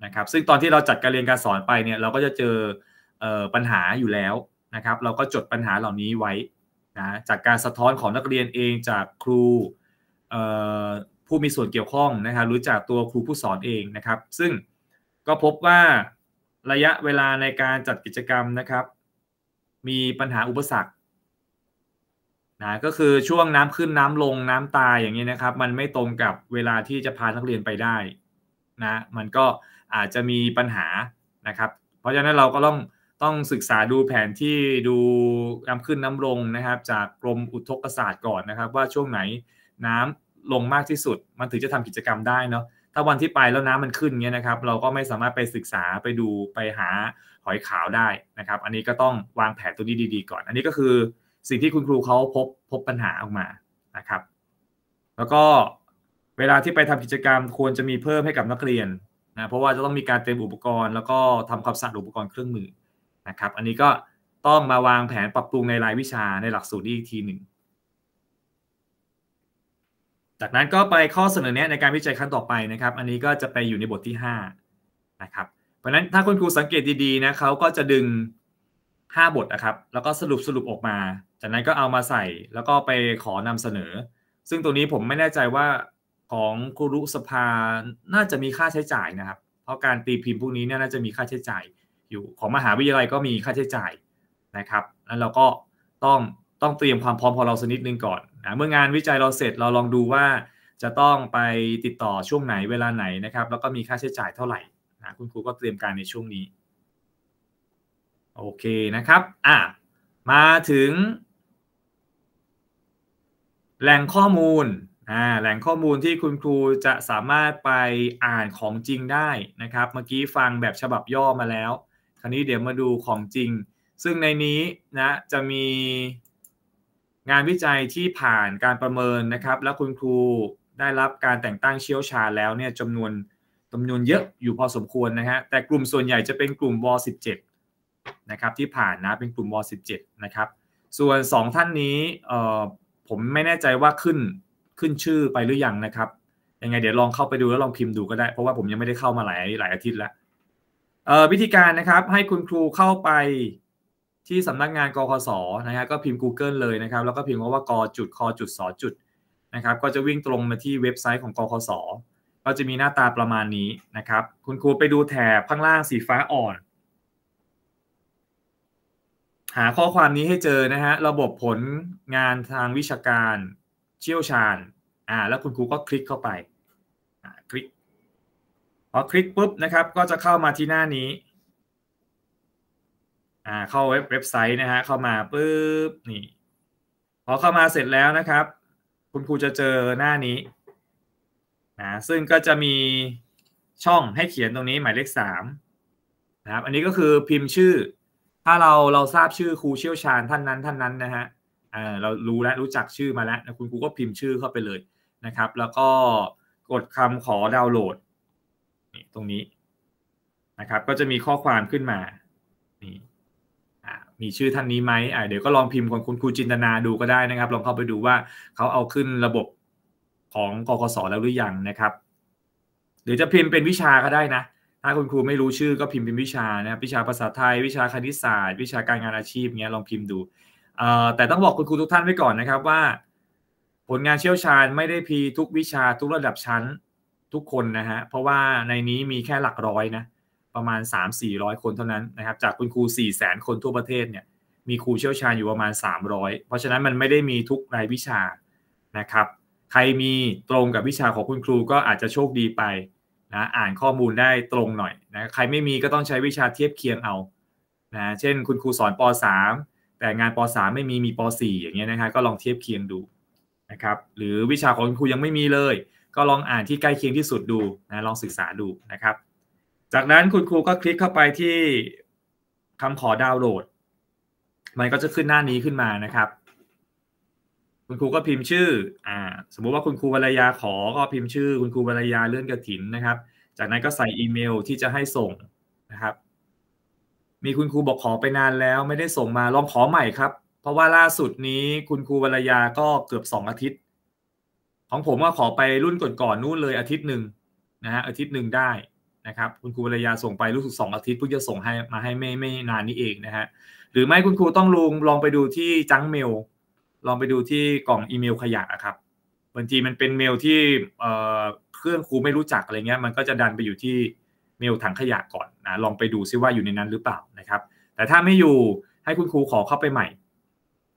นะครับ ซึ่งตอนที่เราจัดการเรียนการสอนไปเนี่ยเราก็จะเจอปัญหาอยู่แล้วนะครับ เราก็จดปัญหาเหล่านี้ไว้นะจากการสะท้อนของนักเรียนเองจากครูผู้มีส่วนเกี่ยวข้องนะครับหรือจากตัวครูผู้สอนเองนะครับ ซึ่งก็พบว่าระยะเวลาในการจัดกิจกรรมนะครับ มีปัญหาอุปสรรคนะก็คือช่วงน้ำขึ้นน้ำลงน้ำตายอย่างนี้นะครับ มันไม่ตรงกับเวลาที่จะพานักเรียนไปได้นะมันก็อาจจะมีปัญหานะครับ เพราะฉะนั้นเราก็ต้องต้องศึกษาดูแผนที่ดูน้ำขึ้นน้ำลงนะครับ จากกรมอุทกศาสตร์ก่อนนะครับ ว่าช่วงไหนน้ำลงมากที่สุด มันถึงจะทำกิจกรรมได้เนาะถ้าวันที่ไปแล้วน้ำมันขึ้นเงี้ยนะครับเราก็ไม่สามารถไปศึกษาไปดูไปหาหอยขาวได้นะครับอันนี้ก็ต้องวางแผนตัวนี้ดีๆ ก่อน อันนี้ก็คือสิ่งที่คุณครูเขาพบพบปัญหาออกมานะครับแล้วก็เวลาที่ไปทำกิจกรรมควรจะมีเพิ่มให้กับนักเรียนนะเพราะว่าจะต้องมีการเตรียมอุปกรณ์ แล้วก็ทำความสะอาดอุปกรณ์เครื่องมือนะครับอันนี้ก็ต้องมาวางแผนปรับปรุงในรายวิชาในหลักสูตรนี้อีกทีหนึ่งจากนั้นก็ไปข้อเสนอแนะในการวิจัยครั้งต่อไปนะครับ อันนี้ก็จะไปอยู่ในบทที่5นะครับ เพราะนั้นถ้าคุณครูสังเกตดีๆนะเขาก็จะดึง 5 บทนะครับแล้วก็สรุปสรุปออกมา จากนั้นก็เอามาใส่แล้วก็ไปขอนำเสนอ ซึ่งตัวนี้ผมไม่แน่ใจว่า ของครูรุสภาน่าจะมีค่าใช้จ่ายนะครับ เพราะการตีพิมพ์พวกนี้น่าจะมีค่าใช้จ่าย อยู่ของมหาวิทยาลัยก็มีค่าใช้จ่ายนะครับนั้นเราก็ต้องต้องเตรียมความพร้อมพอเราสนิดนึงก่อนเมื่องานวิจัยเราเสร็จเราลองดูว่าจะต้องไปติดต่อช่วงไหนเวลาไหนนะครับ แล้วก็มีค่าใช้จ่ายเท่าไหร่นะคุณครูก็เตรียมการในช่วงนี้ โอเคนะครับอ่ะมาถึง แหล่งข้อมูลอ่าแหล่งข้อมูลที่คุณครูจะสามารถไปอ่านของจริงได้นะครับ เมื่อกี้ฟังแบบฉบับย่อมาแล้วคราวนี้เดี๋ยวมาดูของจริง ซึ่งในนี้นะจะมีงานวิจัยที่ผ่านการประเมินนะครับ และคุณครูได้รับการแต่งตั้งเชี่ยวชาญแล้วเนี่ยจำนวนจำนวนเยอะอยู่พอสมควรนะฮะแต่กลุ่มส่วนใหญ่จะเป็นกลุ่มว .17 นะครับที่ผ่านนะเป็นกลุ่มว .17 นะครับ ส่วน 2 ท่านนี้ผมไม่แน่ใจว่าขึ้นขึ้นชื่อไปหรืออยังนะครับยังไงเดี๋ยวลองเข้าไปดูแล้วลองพิมพ์ดูก็ได้ เพราะว่าผมยังไม่ได้เข้ามาหลายหลายอาทิตย์แล้ววิธีการนะครับให้คุณครูเข้าไปที่สำนักงานกคสนะฮะก็พิมพ์ Google เลยนะครับ แล้วก็พิมพ์ว่ากจุดคอจุดสจุดนะครับ ก็จะวิ่งตรงมาที่เว็บไซต์ของกคสก็จะมีหน้าตาประมาณนี้นะครับ คุณครูไปดูแถบข้างล่างสีฟ้าอ่อน หาข้อความนี้ให้เจอนะฮะระบบผลงานทางวิชาการเชี่ยวชาญอ่าแล้วคุณครูก็คลิกเข้าไปคลิก พอคลิกปุ๊บนะครับ ก็จะเข้ามาที่หน้านี้อ่าเข้าเว็บเว็บไซต์นะฮะเข้ามาปุ๊บนี่ พอเข้ามาเสร็จแล้วนะครับ คุณครูจะเจอหน้านี้นะซึ่งก็จะมีช่องให้เขียนตรงนี้หมายเลขสามนะครับ อันนี้ก็คือพิมพ์ชื่อ ถ้าเราเราทราบชื่อครูเชี่ยวชาญท่านนั้นท่านนั้นนะฮะอ่าเรารู้และรู้จักชื่อมาแล้วนะคุณครูก็พิมพ์ชื่อเข้าไปเลยนะครับแล้วก็กดคำขอดาวน์โหลดนี่ตรงนี้นะครับ ก็จะมีข้อความขึ้นมา นี่มีชื่อท่านนี้ไหมอ่าเดี๋ยวก็ลองพิมพ์ของคุณครูจินตนาดูก็ได้นะครับ ลองเข้าไปดูว่าเขาเอาขึ้นระบบของกกศแล้วหรือยังนะครับ หรือจะพิมพ์เป็นวิชาก็ได้นะ ถ้าคุณครูไม่รู้ชื่อก็พิมพ์เป็นวิชานะครับวิชาภาษาไทย วิชาคณิตศาสตร์ วิชาการงานอาชีพ เงี้ย ลองพิมพ์ดู แต่ต้องบอกคุณครูทุกท่านไว้ก่อนนะครับว่า ผลงานเชี่ยวชาญไม่ได้พีทุกวิชาทุกระดับชั้นทุกคนนะฮะ เพราะว่าในนี้มีแค่หลักร้อยนะประมาณ 3-400 คนเท่านั้นนะครับ จากคุณครู 400,000 คนทั่วประเทศเนี่ยมีครู เชี่ยวชาญอยู่ประมาณ 300 เพราะฉะนั้นมันไม่ได้มีทุกรายวิชานะครับ ใครมีตรงกับวิชาของคุณครูก็อาจจะโชคดีไปนะอ่านข้อมูลได้ตรงหน่อยนะใครไม่มีก็ต้องใช้วิชาเทียบเคียงเอานะเช่นคุณครูสอนป .3 แต่งานป .3 ไม่มี มีป .4 อย่างเงี้ยนะครับก็ลองเทียบเคียงดูนะครับ หรือวิชาของคุณครูยังไม่มีเลย ก็ลองอ่านที่ใกล้เคียงที่สุดดูนะลองศึกษาดูนะครับจากนั้นคุณครูก็คลิกเข้าไปที่คำขอดาวน์โหลด มันก็จะขึ้นหน้านี้ขึ้นมานะครับ คุณครูก็พิมพ์ชื่ออ่าสมมุติว่าคุณครูวรรยาขอก็พิมพ์ชื่อ คุณครูวรรยาเลื่อนกระถินนะครับ จากนั้นก็ใส่อีเมลที่จะให้ส่งนะครับ มีคุณครูบอกขอไปนานแล้ว ไม่ได้ส่งมาลองขอใหม่ครับ เพราะว่าล่าสุดนี้คุณครูวรรยาก็เกือบสองอาทิตย์ ของผมก็ขอไปรุ่นก่อนๆนู่นเลยอาทิตย์หนึ่งนะฮะอาทิตย์หนึ่งได้นะครับคุณครูวรยาส่งไปรู้สึกสองอาทิตย์เพิ่งจะส่งให้มาให้ไม่ไม่นานนี้เองนะฮะหรือไม่คุณครูต้องลงลองไปดูที่จังเมล ลองไปดูที่กล่องอีเมลขยะครับบางทีมันเป็นเมลที่เครื่องครูไม่รู้จักอะไรเงี้ยมันก็จะดันไปอยู่ที่เมลถังขยะก่อนนะลองไปดูซิว่าอยู่ในนั้นหรือเปล่านะครับ แต่ถ้าไม่อยู่ให้คุณครูขอเข้าไปใหม่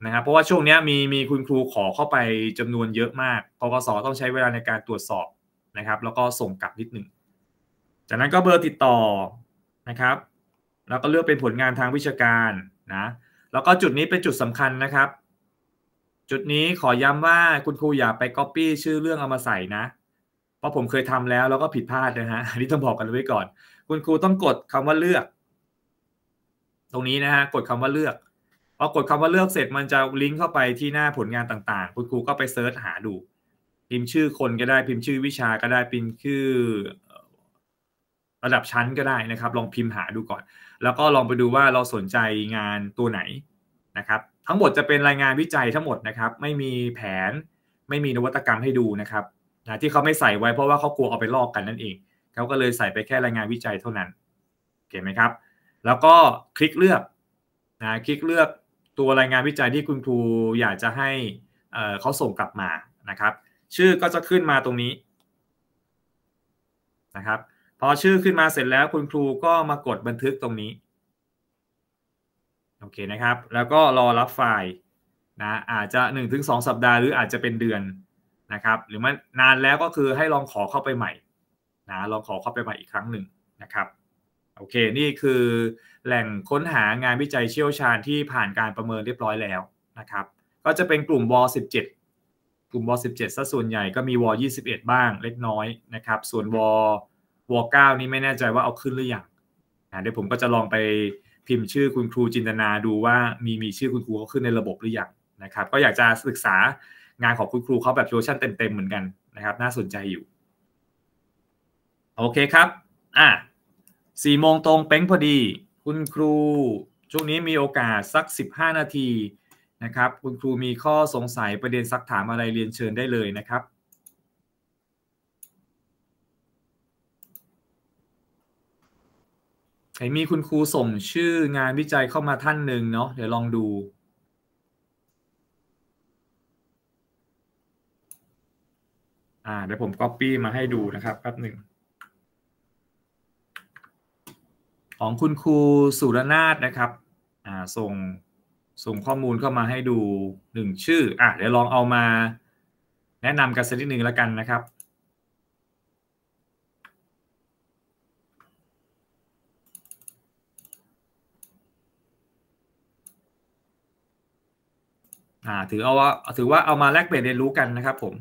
นะครับเพราะว่าช่วงนี้มีมีคุณครูขอเข้าไปจำนวนเยอะมากกกสต้องใช้เวลาในการตรวจสอบนะครับ แล้วก็ส่งกลับนิดหนึ่งจากนั้นก็เบอร์ติดต่อนะครับแล้วก็เลือกเป็นผลงานทางวิชาการนะ แล้วก็จุดนี้เป็นจุดสำคัญนะครับ จุดนี้ขอย้ำว่าคุณครูอย่าไปก๊อปปี้ชื่อเรื่องเอามาใส่นะ เพราะผมเคยทำแล้วแล้วก็ผิดพลาดนะฮะอันนี้ต้องบอกกันไว้ก่อน คุณครูต้องกดคำว่าเลือก ตรงนี้นะฮะกดคำว่าเลือกพอกดคำว่าเลือกเสร็จมันจะลิงก์เข้าไปที่หน้าผลงานต่างๆ คุณครูก็ไปเซิร์ชหาดู พิมพ์ชื่อคนก็ได้พิมพ์ชื่อวิชาก็ได้พิมพ์ชื่อระดับชั้นก็ได้นะครับ ลองพิมพ์หาดูก่อน แล้วก็ลองไปดูว่าเราสนใจงานตัวไหนนะครับ ทั้งหมดจะเป็นรายงานวิจัยทั้งหมดนะครับ ไม่มีแผน ไม่มีนวัตกรรมให้ดูนะครับนะที่เขาไม่ใส่ไว้เพราะว่าเขากลัวเอาไปลอกกันนั่นเองเขาก็เลยใส่ไปแค่รายงานวิจัยเท่านั้นเห็นไหมครับ แล้วก็คลิกเลือกนะคลิกเลือกตัวรายงานวิจัยที่คุณครูอยากจะให้เขาส่งกลับมานะครับ ชื่อก็จะขึ้นมาตรงนี้ นะครับพอชื่อขึ้นมาเสร็จแล้วคุณครูก็มากดบันทึกตรงนี้โอเคนะครับแล้วก็รอรับไฟล์นะอาจจะ1-2 สัปดาห์หรืออาจจะเป็นเดือนนะครับ หรือมันนานแล้วก็คือให้ลองขอเข้าไปใหม่นะลองขอเข้าไปใหม่อีกครั้งหนึ่งนะครับโอเคนี่คือแหล่งค้นหางานวิจัยเชี่ยวชาญที่ผ่านการประเมินเรียบร้อยแล้วนะครับ ก็จะเป็นกลุ่มวอ17กลุ่มวอ17ซะส่วนใหญ่ก็มีวอ21บ้างเล็กน้อยนะครับ ส่วนวอวอลเก้านี่ไม่แน่ใจว่าเอาขึ้นหรือยังเดี๋ยวผมก็จะลองไปพิมพ์ชื่อคุณครูจินตนาดูว่ามีมีชื่อคุณครูเขาขึ้นในระบบหรือยังนะครับ ก็อยากจะศึกษางานของคุณครูเขาแบบโจชั่นเต็มๆเหมือนกันนะครับ น่าสนใจอยู่โอเคครับอ่ะสี่โมงตรงเป้งพอดี คุณครูช่วงนี้มีโอกาสสัก 15 นาทีนะครับ คุณครูมีข้อสงสัยประเด็นซักถามอะไรเรียนเชิญได้เลยนะครับเห็นมีคุณครูส่งชื่องานวิจัยเข้ามาท่านหนึ่งเนาะเดี๋ยวลองดูอ่าเดี๋ยวผมก๊อปปี้มาให้ดูนะครับแป๊บหนึ่งของคุณครูสุรนาถนะครับอ่าส่งส่งข้อมูลเข้ามาให้ดูหนึ่งชื่ออ่ะเดี๋ยวลองเอามา แนะนำกันสักนิดหนึ่งแล้วกันนะครับถือเอาว่าถือว่าเอามาแลกเปลี่ยนเรียนรู้กันนะครับผม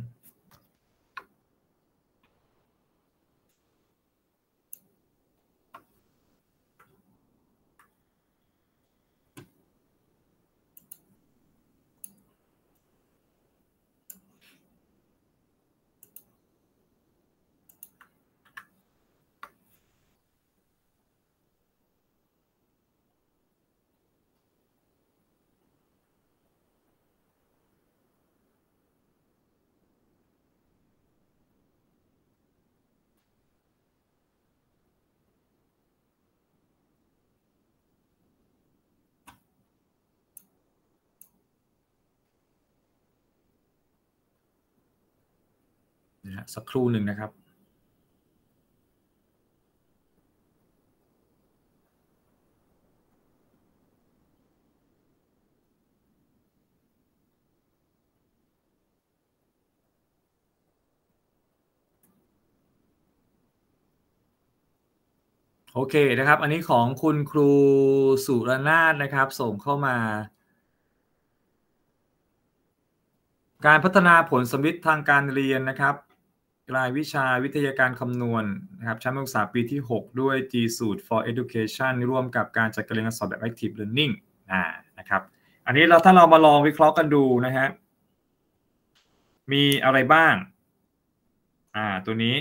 สักครู่หนึ่งนะครับ โอเคนะครับ อันนี้ของคุณครูสุรนาถนะครับ ส่งเข้ามา การพัฒนาผลสมฤธิทางการเรียนนะครับรายวิชาวิทยาการคำนวณนะครับชั้นศึกษาปีที่ 6 ด้วย G สูตร for education ร่วมกับการจัดการเรียนการสอนแบบ active learning นะครับอันนี้เราถ้าเรามาลองวิเคราะห์กันดูนะฮะ มีอะไรบ้าง อ่าตัวนี้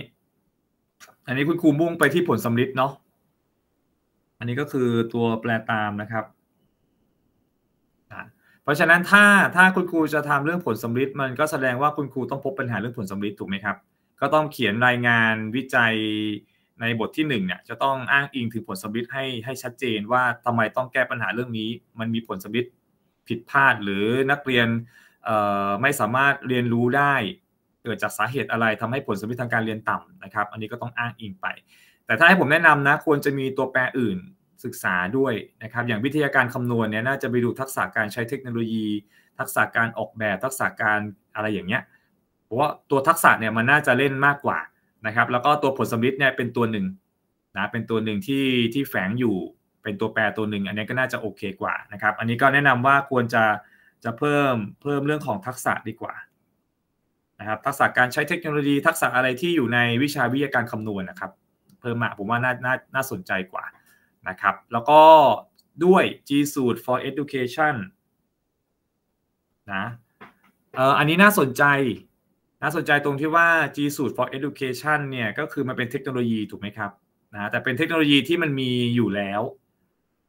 อันนี้คุณครูมุ่งไปที่ผลสำลิดเนาะอันนี้ก็คือตัวแปลตามนะครับ เพราะฉะนั้นถ้าถ้าคุณครูจะทำเรื่องผลสำลิดมันก็แสดงว่าคุณครูต้องพบปัญหาเรื่องผลสำลิดถูกไหมครับก็ต้องเขียนรายงานวิจัยในบทที่1เนี่ยจะต้องอ้างอิงถึงผลสมบิ์ให้ให้ชัดเจนว่าทำไมต้องแก้ปัญหาเรื่องนี้ มันมีผลสมบิ์ผิดพลาด หรือนักเรียนไม่สามารถเรียนรู้ได้ เกิดจากสาเหตุอะไรทำให้ผลสมบิ์ทางการเรียนต่ำนะครับ อันนี้ก็ต้องอ้างอิงไป แต่ถ้าให้ผมแนะนำนะควรจะมีตัวแปรอื่นศึกษาด้วยนะครับอย่างวิทยาการคำนวณเนี่ยน่าจะไปดูทักษะการใช้เทคโนโลยี ทักษะการออกแบบทักษะการอะไรอย่างเงี้ยเพราะว่าตัวทักษะเนี่ยมันน่าจะเล่นมากกว่านะครับแล้วก็ตัวผลสมฤทธิ์เนี่ยเป็นตัวหนึ่งนะเป็นตัวหนึ่งที่ที่แฝงอยู่เป็นตัวแปรตัวหนึ่งอันนี้ก็น่าจะโอเค กว่านะครับอันนี้ก็แนะนำว่าควรจะจะเพิ่มเพิ่มเรื่องของทักษะดีกว่านะครับทักษะการใช้เทคโนโลยี ทักษะอะไรที่อยู่ในวิชาวิทยาการคำนวณนะครับเพิ่มมาผมว่าน่าน่าน่าสนใจกว่านะครับ แล้วก็ด้วย G Suite for Education นะเอ่ออันนี้น่าสนใจน่าสนใจตรงที่ว่า G Suite for Education เนี่ยก็คือมันเป็นเทคโนโลยีถูกไหมครับนะแต่เป็นเทคโนโลยีที่มันมีอยู่แล้ว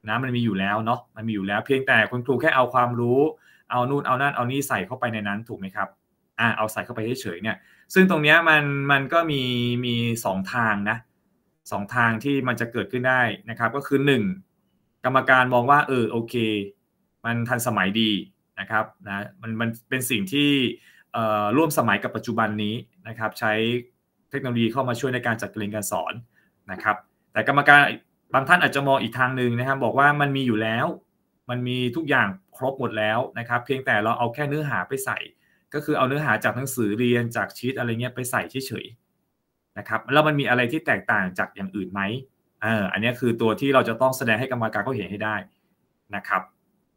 นะมันมีอยู่แล้วเนาะมันมีอยู่แล้ว เพียงแต่คุณครูแค่เอาความรู้ เอานู่นเอานั่น เอานี่ใส่เข้าไปในนั้นถูกไหมครับอ่าเอาใส่เข้าไปเฉยๆเนี่ยซึ่งตรงนี้มันมันก็มีมีสองทางนะสองทางที่มันจะเกิดขึ้นได้นะครับก็คือหนึ่งกรรมการมองว่าเออโอเค มันทันสมัยดีนะครับนะมันมันเป็นสิ่งที่ร่วมสมัยกับปัจจุบันนี้นะครับใช้เทคโนโลยีเข้ามาช่วยในการจัดการเรียนการสอนนะครับแต่กรรมการบางท่านอาจจะมองอีกทางหนึ่งนะครับบอกว่ามันมีอยู่แล้ว มันมีทุกอย่างครบหมดแล้วนะครับ เพียงแต่เราเอาแค่เนื้อหาไปใส่ ก็คือเอาเนื้อหาจากหนังสือเรียนจากชีตอะไรเงี้ยไปใส่เฉยๆนะครับแล้วมันมีอะไรที่แตกต่างจากอย่างอื่นไหมเอออันนี้คือตัวที่เราจะต้องแสดงให้กรรมการเขาเห็นให้ได้นะครับ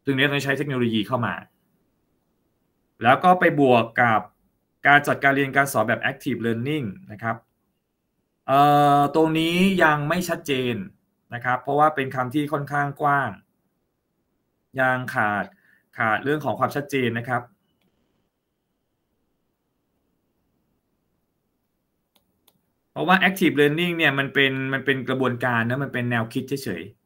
ซึ่งนี้ต้องใช้เทคโนโลยีเข้ามาแล้วก็ไปบวกกับการจัดการเรียนการสอนแบบ active learning นะครับ ตรงนี้ยังไม่ชัดเจนนะครับ เพราะว่าเป็นคำที่ค่อนข้างกว้าง ยังขาดขาดเรื่องของความชัดเจนนะครับ เพราะว่า active learning เนี่ยมันเป็นมันเป็นกระบวนการนะมันเป็นแนวคิดเฉยๆ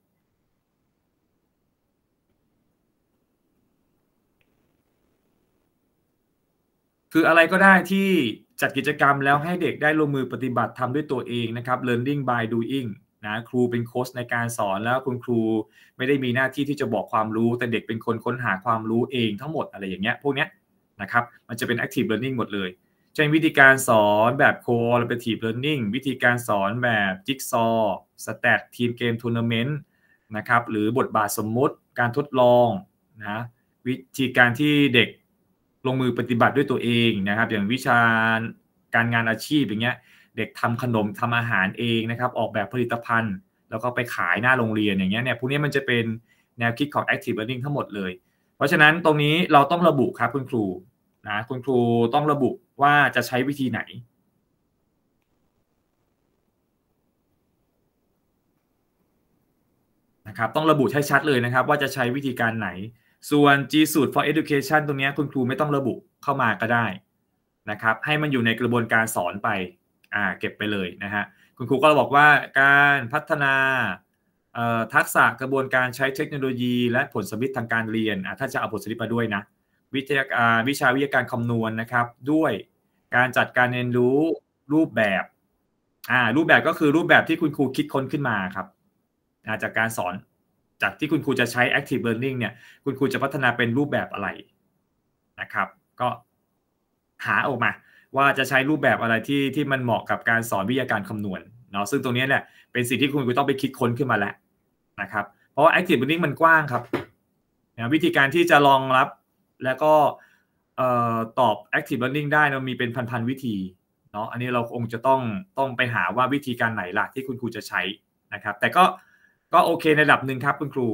คืออะไรก็ได้ที่จัดกิจกรรมแล้วให้เด็กได้ลงมือปฏิบัติทำด้วยตัวเองนะครับ learning by doing นะครูเป็นโค้ชในการสอนแล้วคุณครูไม่ได้มีหน้าที่ที่จะบอกความรู้ แต่เด็กเป็นคนค้นหาความรู้เองทั้งหมดอะไรอย่างเงี้ยพวกเนี้ยนะครับ มันจะเป็น active learning หมดเลยเช่นวิธีการสอนแบบ c o l l a r a t i v e learning วิธีการสอนแบบจิ๊กซอว์สแตททีมเกมทัวร์นาเมนต์นะครับหรือบทบาทสมมุติการทดลองนะวิธีการที่เด็กลงมือปฏิบัติด้วยตัวเองนะครับอย่างวิชาการงานอาชีพอย่างเงี้ยเด็กทำขนมทำอาหารเองนะครับ ออกแบบผลิตภัณฑ์แล้วก็ไปขายหน้าโรงเรียนอย่างเงี้ยเนี่ยพวกนี้มันจะเป็นแนวคิดของ active learning ทั้งหมดเลย เพราะฉะนั้นตรงนี้เราต้องระบุครับคุณครูนะคุณครูต้องระบุว่าจะใช้วิธีไหนนะครับต้องระบุให้ชัดเลยนะครับ ว่าจะใช้วิธีการไหนส่วน G สูตร for education ตรงนี้คุณครูไม่ต้องระบุเข้ามาก็ได้นะครับ ให้มันอยู่ในกระบวนการสอนไปอ่าเก็บไปเลยนะฮะ คุณครูก็บอกว่าการพัฒนาทักษะกระบวนการใช้เทคโนโลยีและผลสมิตทางการเรียน ถ้าจะเอาผลสมิตมาด้วยนะ วิทยาวิชาวิทยาการคำนวณนนะครับ ด้วยการจัดการเรียนรู้รูปแบบ รูปแบบก็คือรูปแบบที่คุณครูคิดค้นขึ้นมาครับจากการสอนจากที่คุณครูจะใช้ active learning เนี่ย คุณครูจะพัฒนาเป็นรูปแบบอะไรนะครับ ก็หาออกมาว่าจะใช้รูปแบบอะไรที่ที่มันเหมาะกับการสอนวิทยาการคำนวณเนาะ ซึ่งตรงนี้เนี่ยเป็นสิ่งที่คุณครูต้องไปคิดค้นขึ้นมาแล้วนะครับ เพราะว่า active learning มันกว้างครับนะวิธีการที่จะรองรับแล้วก็ตอบ active learning ได้นะมีเป็นพันๆวิธีเนาะ อันนี้เราคงจะต้องต้องไปหาว่าวิธีการไหนล่ะที่คุณครูจะใช้นะครับ แต่ก็ก็โอเคในระดับหนึ่งครับคุณครู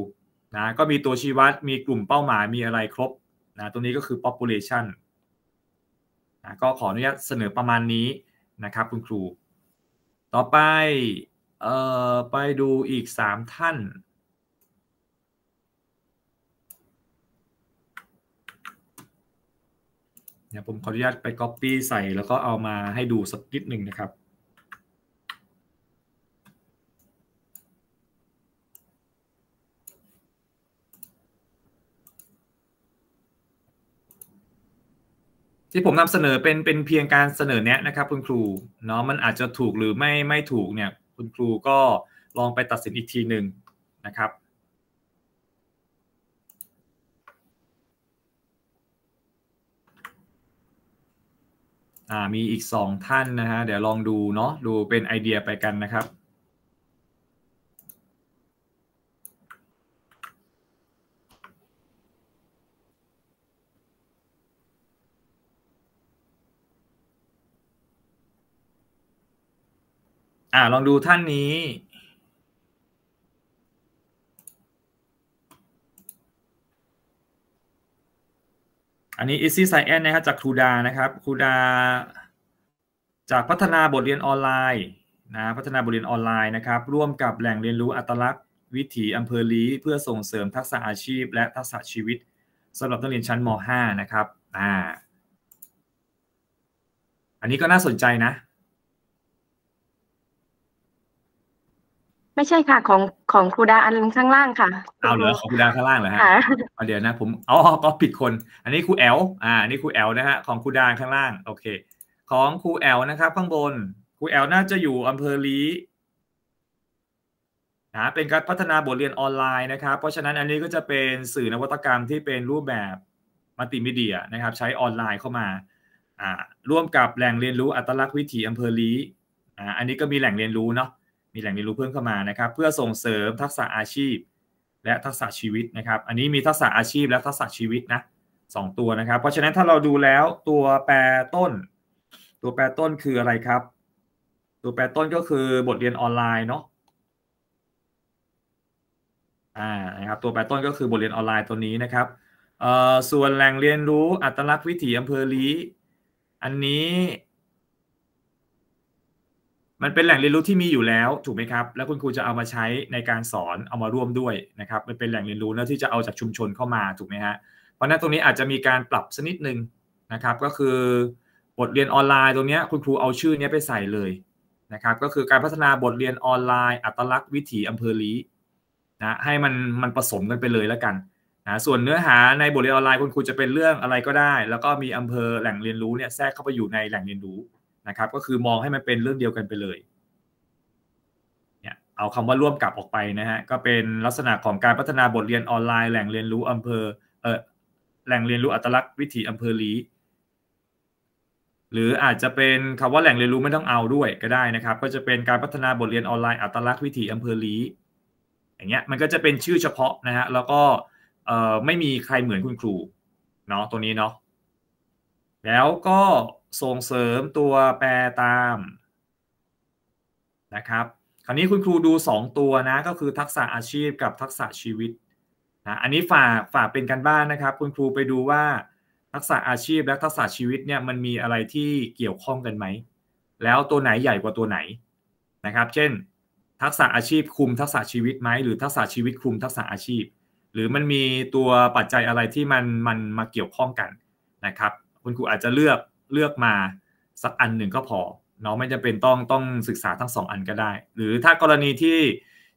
นะ ก็มีตัวชี้วัดมีกลุ่มเป้าหมาย มีอะไรครบนะตรงนี้ก็คือ population นะก็ขออนุญาตเสนอประมาณนี้นะครับคุณครู ต่อไป เอ่อไปดูอีก 3 ท่านเนี่ยผมขออนุญาตไป Copy ใส่แล้วก็เอามาให้ดูสักนิดหนึ่งนะครับที่ผมนำเสนอเป็นเป็นเพียงการเสนอแนะนะครับคุณครูเนาะมันอาจจะถูกหรือไม่ไม่ถูกเนี่ย คุณครูก็ลองไปตัดสินอีกทีหนึ่งนะครับมีอีกสองท่านนะฮะเดี๋ยวลองดูเนาะดูเป็นไอเดียไปกันนะครับอ่าลองดูท่านนี้ อันนี้ Easy Science นะครับจากครูดานะครับครูดาจากพัฒนาบทเรียนออนไลน์นะพัฒนาบทเรียนออนไลน์นะครับ ร่วมกับแหล่งเรียนรู้อัตลักษณ์ วิถี อำเภอลี้เพื่อส่งเสริมทักษะอาชีพ และทักษะชีวิตสำหรับนักเรียนชั้นม .5 นะครับอ่าอันนี้ก็น่าสนใจนะไม่ใช่ค่ะของของครูดาอันข้างล่างค่ะเอาเหรอของครูดาข้างล่างเหรอฮะเดี๋ยวนะผมอ๋อก็ผิดคนอันนี้ครูแอลอ่าอันนี้ครูแอลนะฮะของครูดาข้างล่างโอเคของครูแอลนะครับข้างบนครูแอลน่าจะอยู่อำเภอลีนะเป็นการพัฒนาบทเรียนออนไลน์นะครับเพราะฉะนั้นอันนี้ก็จะเป็นสื่อนวัตกรรมที่เป็นรูปแบบมัลติมีเดียนะครับ ใช้ออนไลน์เข้ามาาร่วมกับแหล่งเรียนรู้อัตลักษณ์วิถีอำเภอลีอ่าอันนี้ก็มีแหล่งเรียนรู้เนาะมีแหล่งเรียนรู้เพิ่มเข้ามานะครับเพื่อส่งเสริมทักษะอาชีพ และทักษะชีวิตนะครับ อันนี้มีทักษะอาชีพและทักษะชีวิตนะสองตัวนะครับเพราะฉะนั้นถ้าเราดูแล้วตัวแปรต้น ตัวแปรต้นคืออะไรครับ ตัวแปรต้นก็คือบทเรียนออนไลน์เนาะอ่านะครับตัวแปรต้นก็คือบทเรียนออนไลน์ตัวนี้นะครับส่วนแหล่งเรียนรู้อัตลักษณ์วิถีอำเภอลีอันนี้มันเป็นแหล่งเรียนรู้ที่มีอยู่แล้วถูกไหมครับแล้วคุณครูจะเอามาใช้ในการสอนเอามาร่วมด้วยนะครับมันเป็นแหล่งเรียนรู้นะที่จะเอาจากชุมชนเข้ามาถูกไหมฮะเพราะนั้นตรงนี้อาจจะมีการปรับสักนิดนึงนะครับก็คือบทเรียนออนไลน์ตรงนี้คุณครูเอาชื่อนี้ไปใส่เลยนะครับก็คือการพัฒนาบทเรียนออนไลน์อัตลักษณ์วิถีอำเภอลีนะให้มันมันผสมกันไปเลยแล้วกันนะส่วนเนื้อหาในบทเรียนออนไลน์ คุณครูจะเป็นเรื่องอะไรก็ได้ แล้วก็มีอำเภอ แหล่งเรียนรู้เนี่ยแทรกเข้าไปอยู่ในแหล่งเรียนรู้นะครับก็คือมองให้มันเป็นเรื่องเดียวกันไปเลย เนี่ยเอาคำว่าร่วมกับออกไปนะฮะก็เป็นลักษณะของการพัฒนาบทเรียนออนไลน์แหล่งเรียนรู้อำเภอเออแหล่งเรียนรู้อัตลักษณ์วิถีอำเภอลีหรืออาจจะเป็นคำว่าแหล่งเรียนรู้ไม่ต้องเอาด้วยก็ได้นะครับ ก็จะเป็นการพัฒนาบทเรียนออนไลน์อัตลักษณ์วิถีอำเภอลีอย่างเงี้ยมันก็จะเป็นชื่อเฉพาะนะฮะแล้วก็ไม่มีใครเหมือนคุณครูเนาะตัวนี้เนาะแล้วก็ส่งเสริมตัวแปรตาม นะครับ คราวนี้คุณครูดู 2 ตัวนะก็คือทักษะอาชีพกับทักษะชีวิตนะอันนี้ฝากฝากเป็นกันบ้านนะครับ คุณครูไปดูว่าทักษะอาชีพและทักษะชีวิตเนี่ยมันมีอะไรที่เกี่ยวข้องกันไหม แล้วตัวไหนใหญ่กว่าตัวไหนนะครับเช่น ทักษะอาชีพคุมทักษะชีวิตไหม หรือทักษะชีวิตคุมทักษะอาชีพ หรือมันมีตัวปัจจัยอะไรที่มันมันมาเกี่ยวข้องกันนะครับคุณครูอาจจะเลือกเลือกมา สักอันหนึ่งก็พอเนาะไม่จำเป็นต้องต้องศึกษาทั้งสองอันก็ได้ หรือถ้ากรณีที่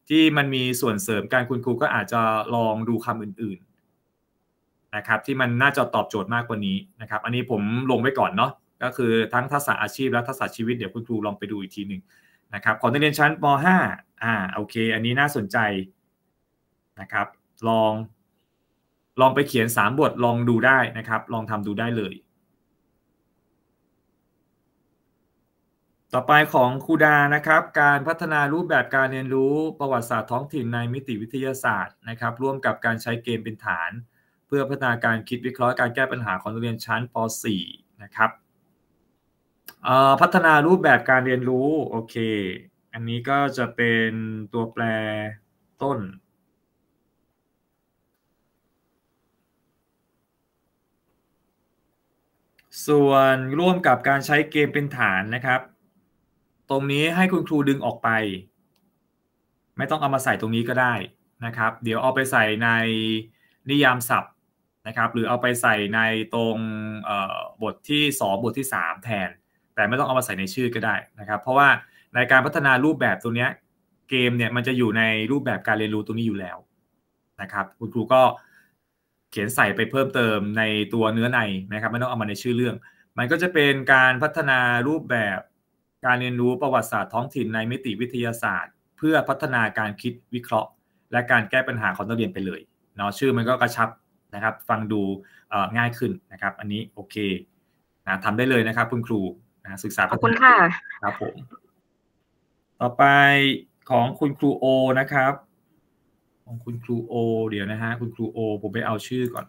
ที่มันมีส่วนเสริมการคุณครูก็อาจจะลองดูคำอื่น ๆนะครับ ที่มันน่าจะตอบโจทย์มากกว่านี้นะครับ อันนี้ผมลงไว้ก่อนเนาะก็คือทั้งทักษะอาชีพและทักษะชีวิตเดี๋ยวคุณครูลองไปดูอีกทีหนึ่งนะครับขอเรียนชั้นป .5 อ่าโอเคอันนี้น่าสนใจนะครับ ลองลองไปเขียน 3 บทลองดูได้นะครับลองทำดูได้เลยต่อไปของครูดานะครับ การพัฒนารูปแบบการเรียนรู้ประวัติศาสตร์ท้องถิ่นในมิติวิทยาศาสตร์นะครับ ร่วมกับการใช้เกมเป็นฐาน เพื่อพัฒนาการคิดวิเคราะห์การแก้ปัญหาของนักเรียนชั้นป .4 นะครับพัฒนารูปแบบการเรียนรู้โอเค อันนี้ก็จะเป็นตัวแปรต้น ส่วนร่วมกับการใช้เกมเป็นฐานนะครับรงนี้ให้คุณครูดึงออกไป ไม่ต้องเอามาใส่ตรงนี้ก็ได้นะครับ เดี๋ยวเอาไปใส่ในนิยามศัพท์นะครับ หรือเอาไปใส่ในตรงบทที่ 2 บทที่ 3 แทน แต่ไม่ต้องเอามาใส่ในชื่อก็ได้นะครับเพราะว่าในการพัฒนารูปแบบตัวนี้เกมเนี่ยมันจะอยู่ในรูปแบบการเรียนรู้ตัวนี้อยู่แล้วนะครับคุณครูก็เขียนใส่ไปเพิ่มเติมในตัวเนื้อในนะครับ ไม่ต้องเอามาในชื่อเรื่อง มันก็จะเป็นการพัฒนารูปแบบการเรียนรู้ประวัติศาสตร์ท้องถิ่นในมิติวิทยาศาสตร์ เพื่อพัฒนาการคิดวิเคราะห์ และการแก้ปัญหาของนักเรียนไปเลยเนาะชื่อมันก็กระชับนะครับ ฟังดูง่ายขึ้นนะครับ อันนี้โอเคนะทำได้เลยนะครับคุณครูนะศึกษาขอบคุณค่ะครับผมต่อไปของคุณครูโอนะครับ ของคุณครูโอเดี๋ยวนะฮะคุณครูโอผมไปเอาชื่อก่อน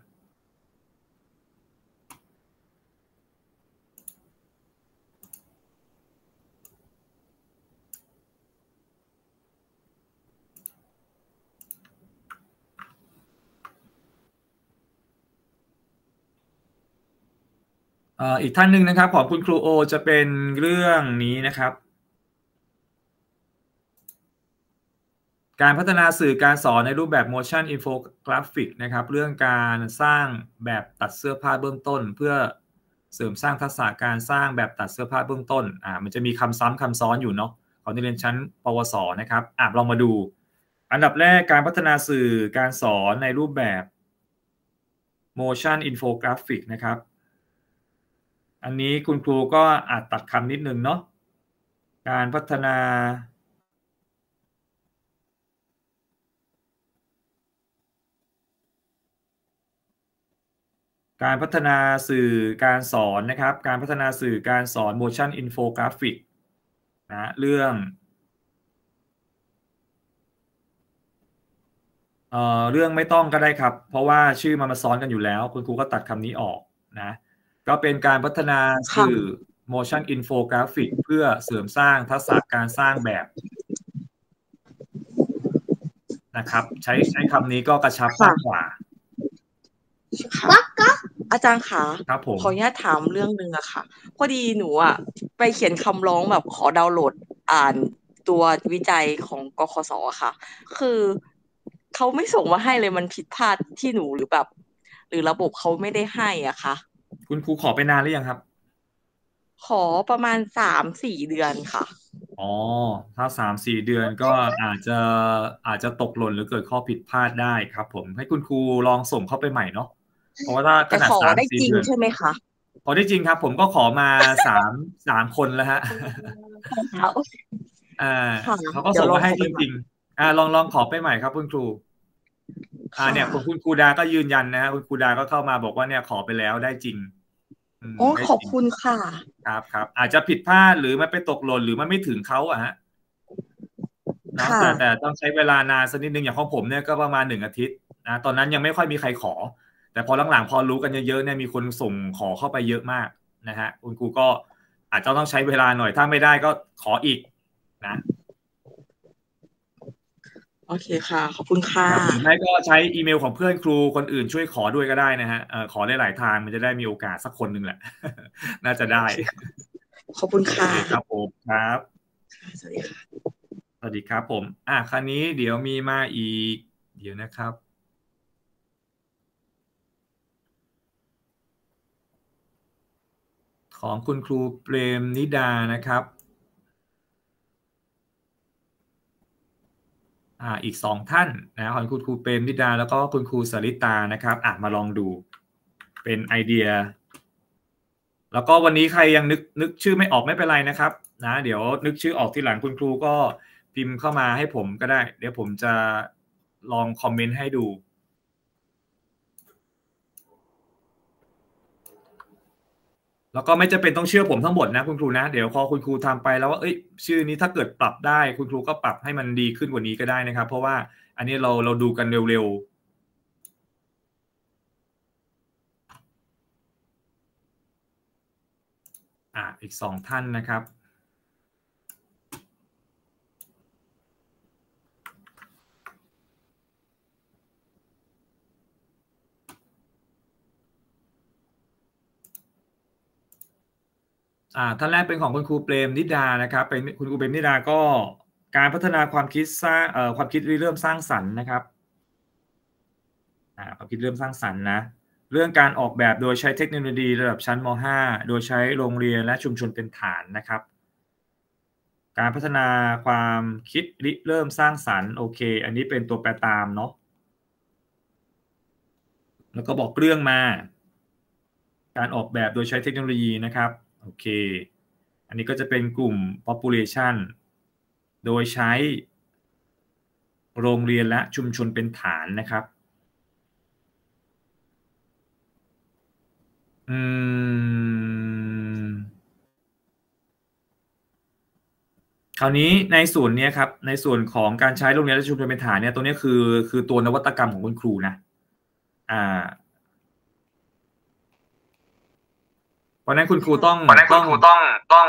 อีกท่านหนึ่งนะครับ ขอบคุณครูโอจะเป็นเรื่องนี้นะครับ การพัฒนาสื่อการสอนในรูปแบบ motion infographic นะครับ เรื่องการสร้างแบบตัดเสื้อผ้าเบื้องต้น เพื่อเสริมสร้างทักษะการสร้างแบบตัดเสื้อผ้าเบื้องต้นอ่ามันจะมีคำซ้ำคำซ้อนอยู่เนาะขอในเรียนชั้นปวสนะครับอ่าลองมาดู อันดับแรกการพัฒนาสื่อการสอนในรูปแบบ motion infographic นะครับอันนี้คุณครูก็อาจตัดคำนิดนึงเนาะการพัฒนา การพัฒนาสื่อการสอนนะครับ การพัฒนาสื่อการสอน motion infographic นะเรื่องเอ่อเรื่องไม่ต้องก็ได้ครับ เพราะว่าชื่อมันมาซ้อนกันอยู่แล้ว คุณครูก็ตัดคำนี้ออกนะก็เป็นการพัฒนาสื่อ motion infographic เพื่อเสริมสร้างทักษะการสร้างแบบ นะครับ ใช้ใช้คำนี้ก็กระชับมากกว่าวักกะอาจารย์ขาครับผมขออนุญาตถามเรื่องหนึ่งอะค่ะพอดีหนูอะไปเขียนคำร้องแบบขอดาวน์โหลดอ่านตัววิจัยของกคสอะค่ะ คือเขาไม่ส่งมาให้เลยมันผิดพลาดที่หนูหรือแบบหรือระบบเขาไม่ได้ให้อะค่ะคุณครูขอไปนานหรือยังครับ ขอประมาณสามสี่เดือนค่ะอ๋อถ้าสามสี่เดือนก็อาจจะอาจจะตกหล่นหรือเกิดข้อผิดพลาดได้ครับ ผม ให้คุณครูลองส่งเข้าไปใหม่เนาะเพราะว่าถ้าขนาดสามสี่เดือนใช่ไหมคะขอได้จริงครับ ผมก็ขอมาสามสามคนแล้วฮะอ่าเขาก็ส่งมาให้จริงๆอ่าลองลองขอไปใหม่ครับคุณครูอ่าเนี่ยคุณครูดาก็ยืนยันนะคุณครูดาก็เข้ามา บอกว่าเนี่ยขอไปแล้วได้จริงโอ้ขอบคุณค่ะ ครับครับอาจจะผิดพลาดหรือมันไปตกหล่นหรือมันไม่ถึงเขาอะฮะนะแต่แต่ต้องใช้เวลานานสักนิดนึงอย่างของผมเนี่ยก็ประมาณหนึ่งอาทิตย์นะตอนนั้นยังไม่ค่อยมีใครขอ แต่พอหลังๆพอรู้กันเยอะๆเนี่ยมีคนส่งขอเข้าไปเยอะมากนะฮะคุณครูก็อาจจะต้องใช้เวลาหน่อยถ้าไม่ได้ก็ขออีก นะโอเคค่ะขอบคุณค่ะหรือไม่ก็ใช้อีเมลของเพื่อนครูคนอื่น ช่วยขอด้วยก็ได้นะฮะ ขอได้หลายทางมันจะได้มีโอกาสสักคนหนึ่งแหละ น่าจะได้ ขอบคุณค่ะครับผมครับสวัสดีค่ะสวัสดีครับผม อ่ะคราวนี้เดี๋ยวมีมาอีก เดี๋ยวนะครับ ของคุณครูเปรมนิดานะครับอีก 2 ท่านนะขอบคุณครูเปรมนิดาแล้วก็คุณครูสริตานะครับอ่ะมาลองดูเป็นไอเดีย แล้วก็วันนี้ใครยังนึกนึกชื่อไม่ออกไม่เป็นไรนะครับ นะ เดี๋ยวนึกชื่อออกทีหลังคุณครูก็พิมพ์เข้ามาให้ผมก็ได้ เดี๋ยวผมจะลองคอมเมนต์ให้ดูแล้วก็ไม่จะเป็นต้องเชื่อผมทั้งหมดนะคุณครูนะ เดี๋ยวพอคุณครูทำไปแล้วว่าเอ้ยชื่อนี้ถ้าเกิดปรับได้คุณครูก็ปรับให้มันดีขึ้นกว่านี้ก็ได้นะครับ เพราะว่าอันนี้เราเราดูกันเร็ว ๆอ่ะอีกสองท่านนะครับอ่าท่านแรกเป็นของคุณครูเปรมนิดา นะครับ เป็นคุณครูเปรมนิดาก็การพัฒนาความคิดสร้างเอ่อความคิดเริ่มสร้างสรรค์นะครับอ่าความคิดเริ่มสร้างสรรค์นะ เรื่องการออกแบบโดยใช้เทคโนโลยีระดับชั้นม .5 โดยใช้โรงเรียนและชุมชนเป็นฐานนะครับ การพัฒนาความคิดริเริ่มสร้างสรรค์โอเค อันนี้เป็นตัวแปรตามเนาะ แล้วก็บอกเรื่องมา การออกแบบโดยใช้เทคโนโลยีนะครับโอเค อันนี้ก็จะเป็นกลุ่ม population โดยใช้ โรงเรียนและชุมชนเป็นฐานนะครับอืมคราวนี้ในส่วนนี้ครับ ในส่วนของการใช้โรงเรียนและชุมชนเป็นฐานเนี่ยตัวนี้คือ คือตัวนวัตกรรมของคุณครูนะ อ่าวันนั้นคุณครูต้องวันนั้นคุณครูต้องต้อง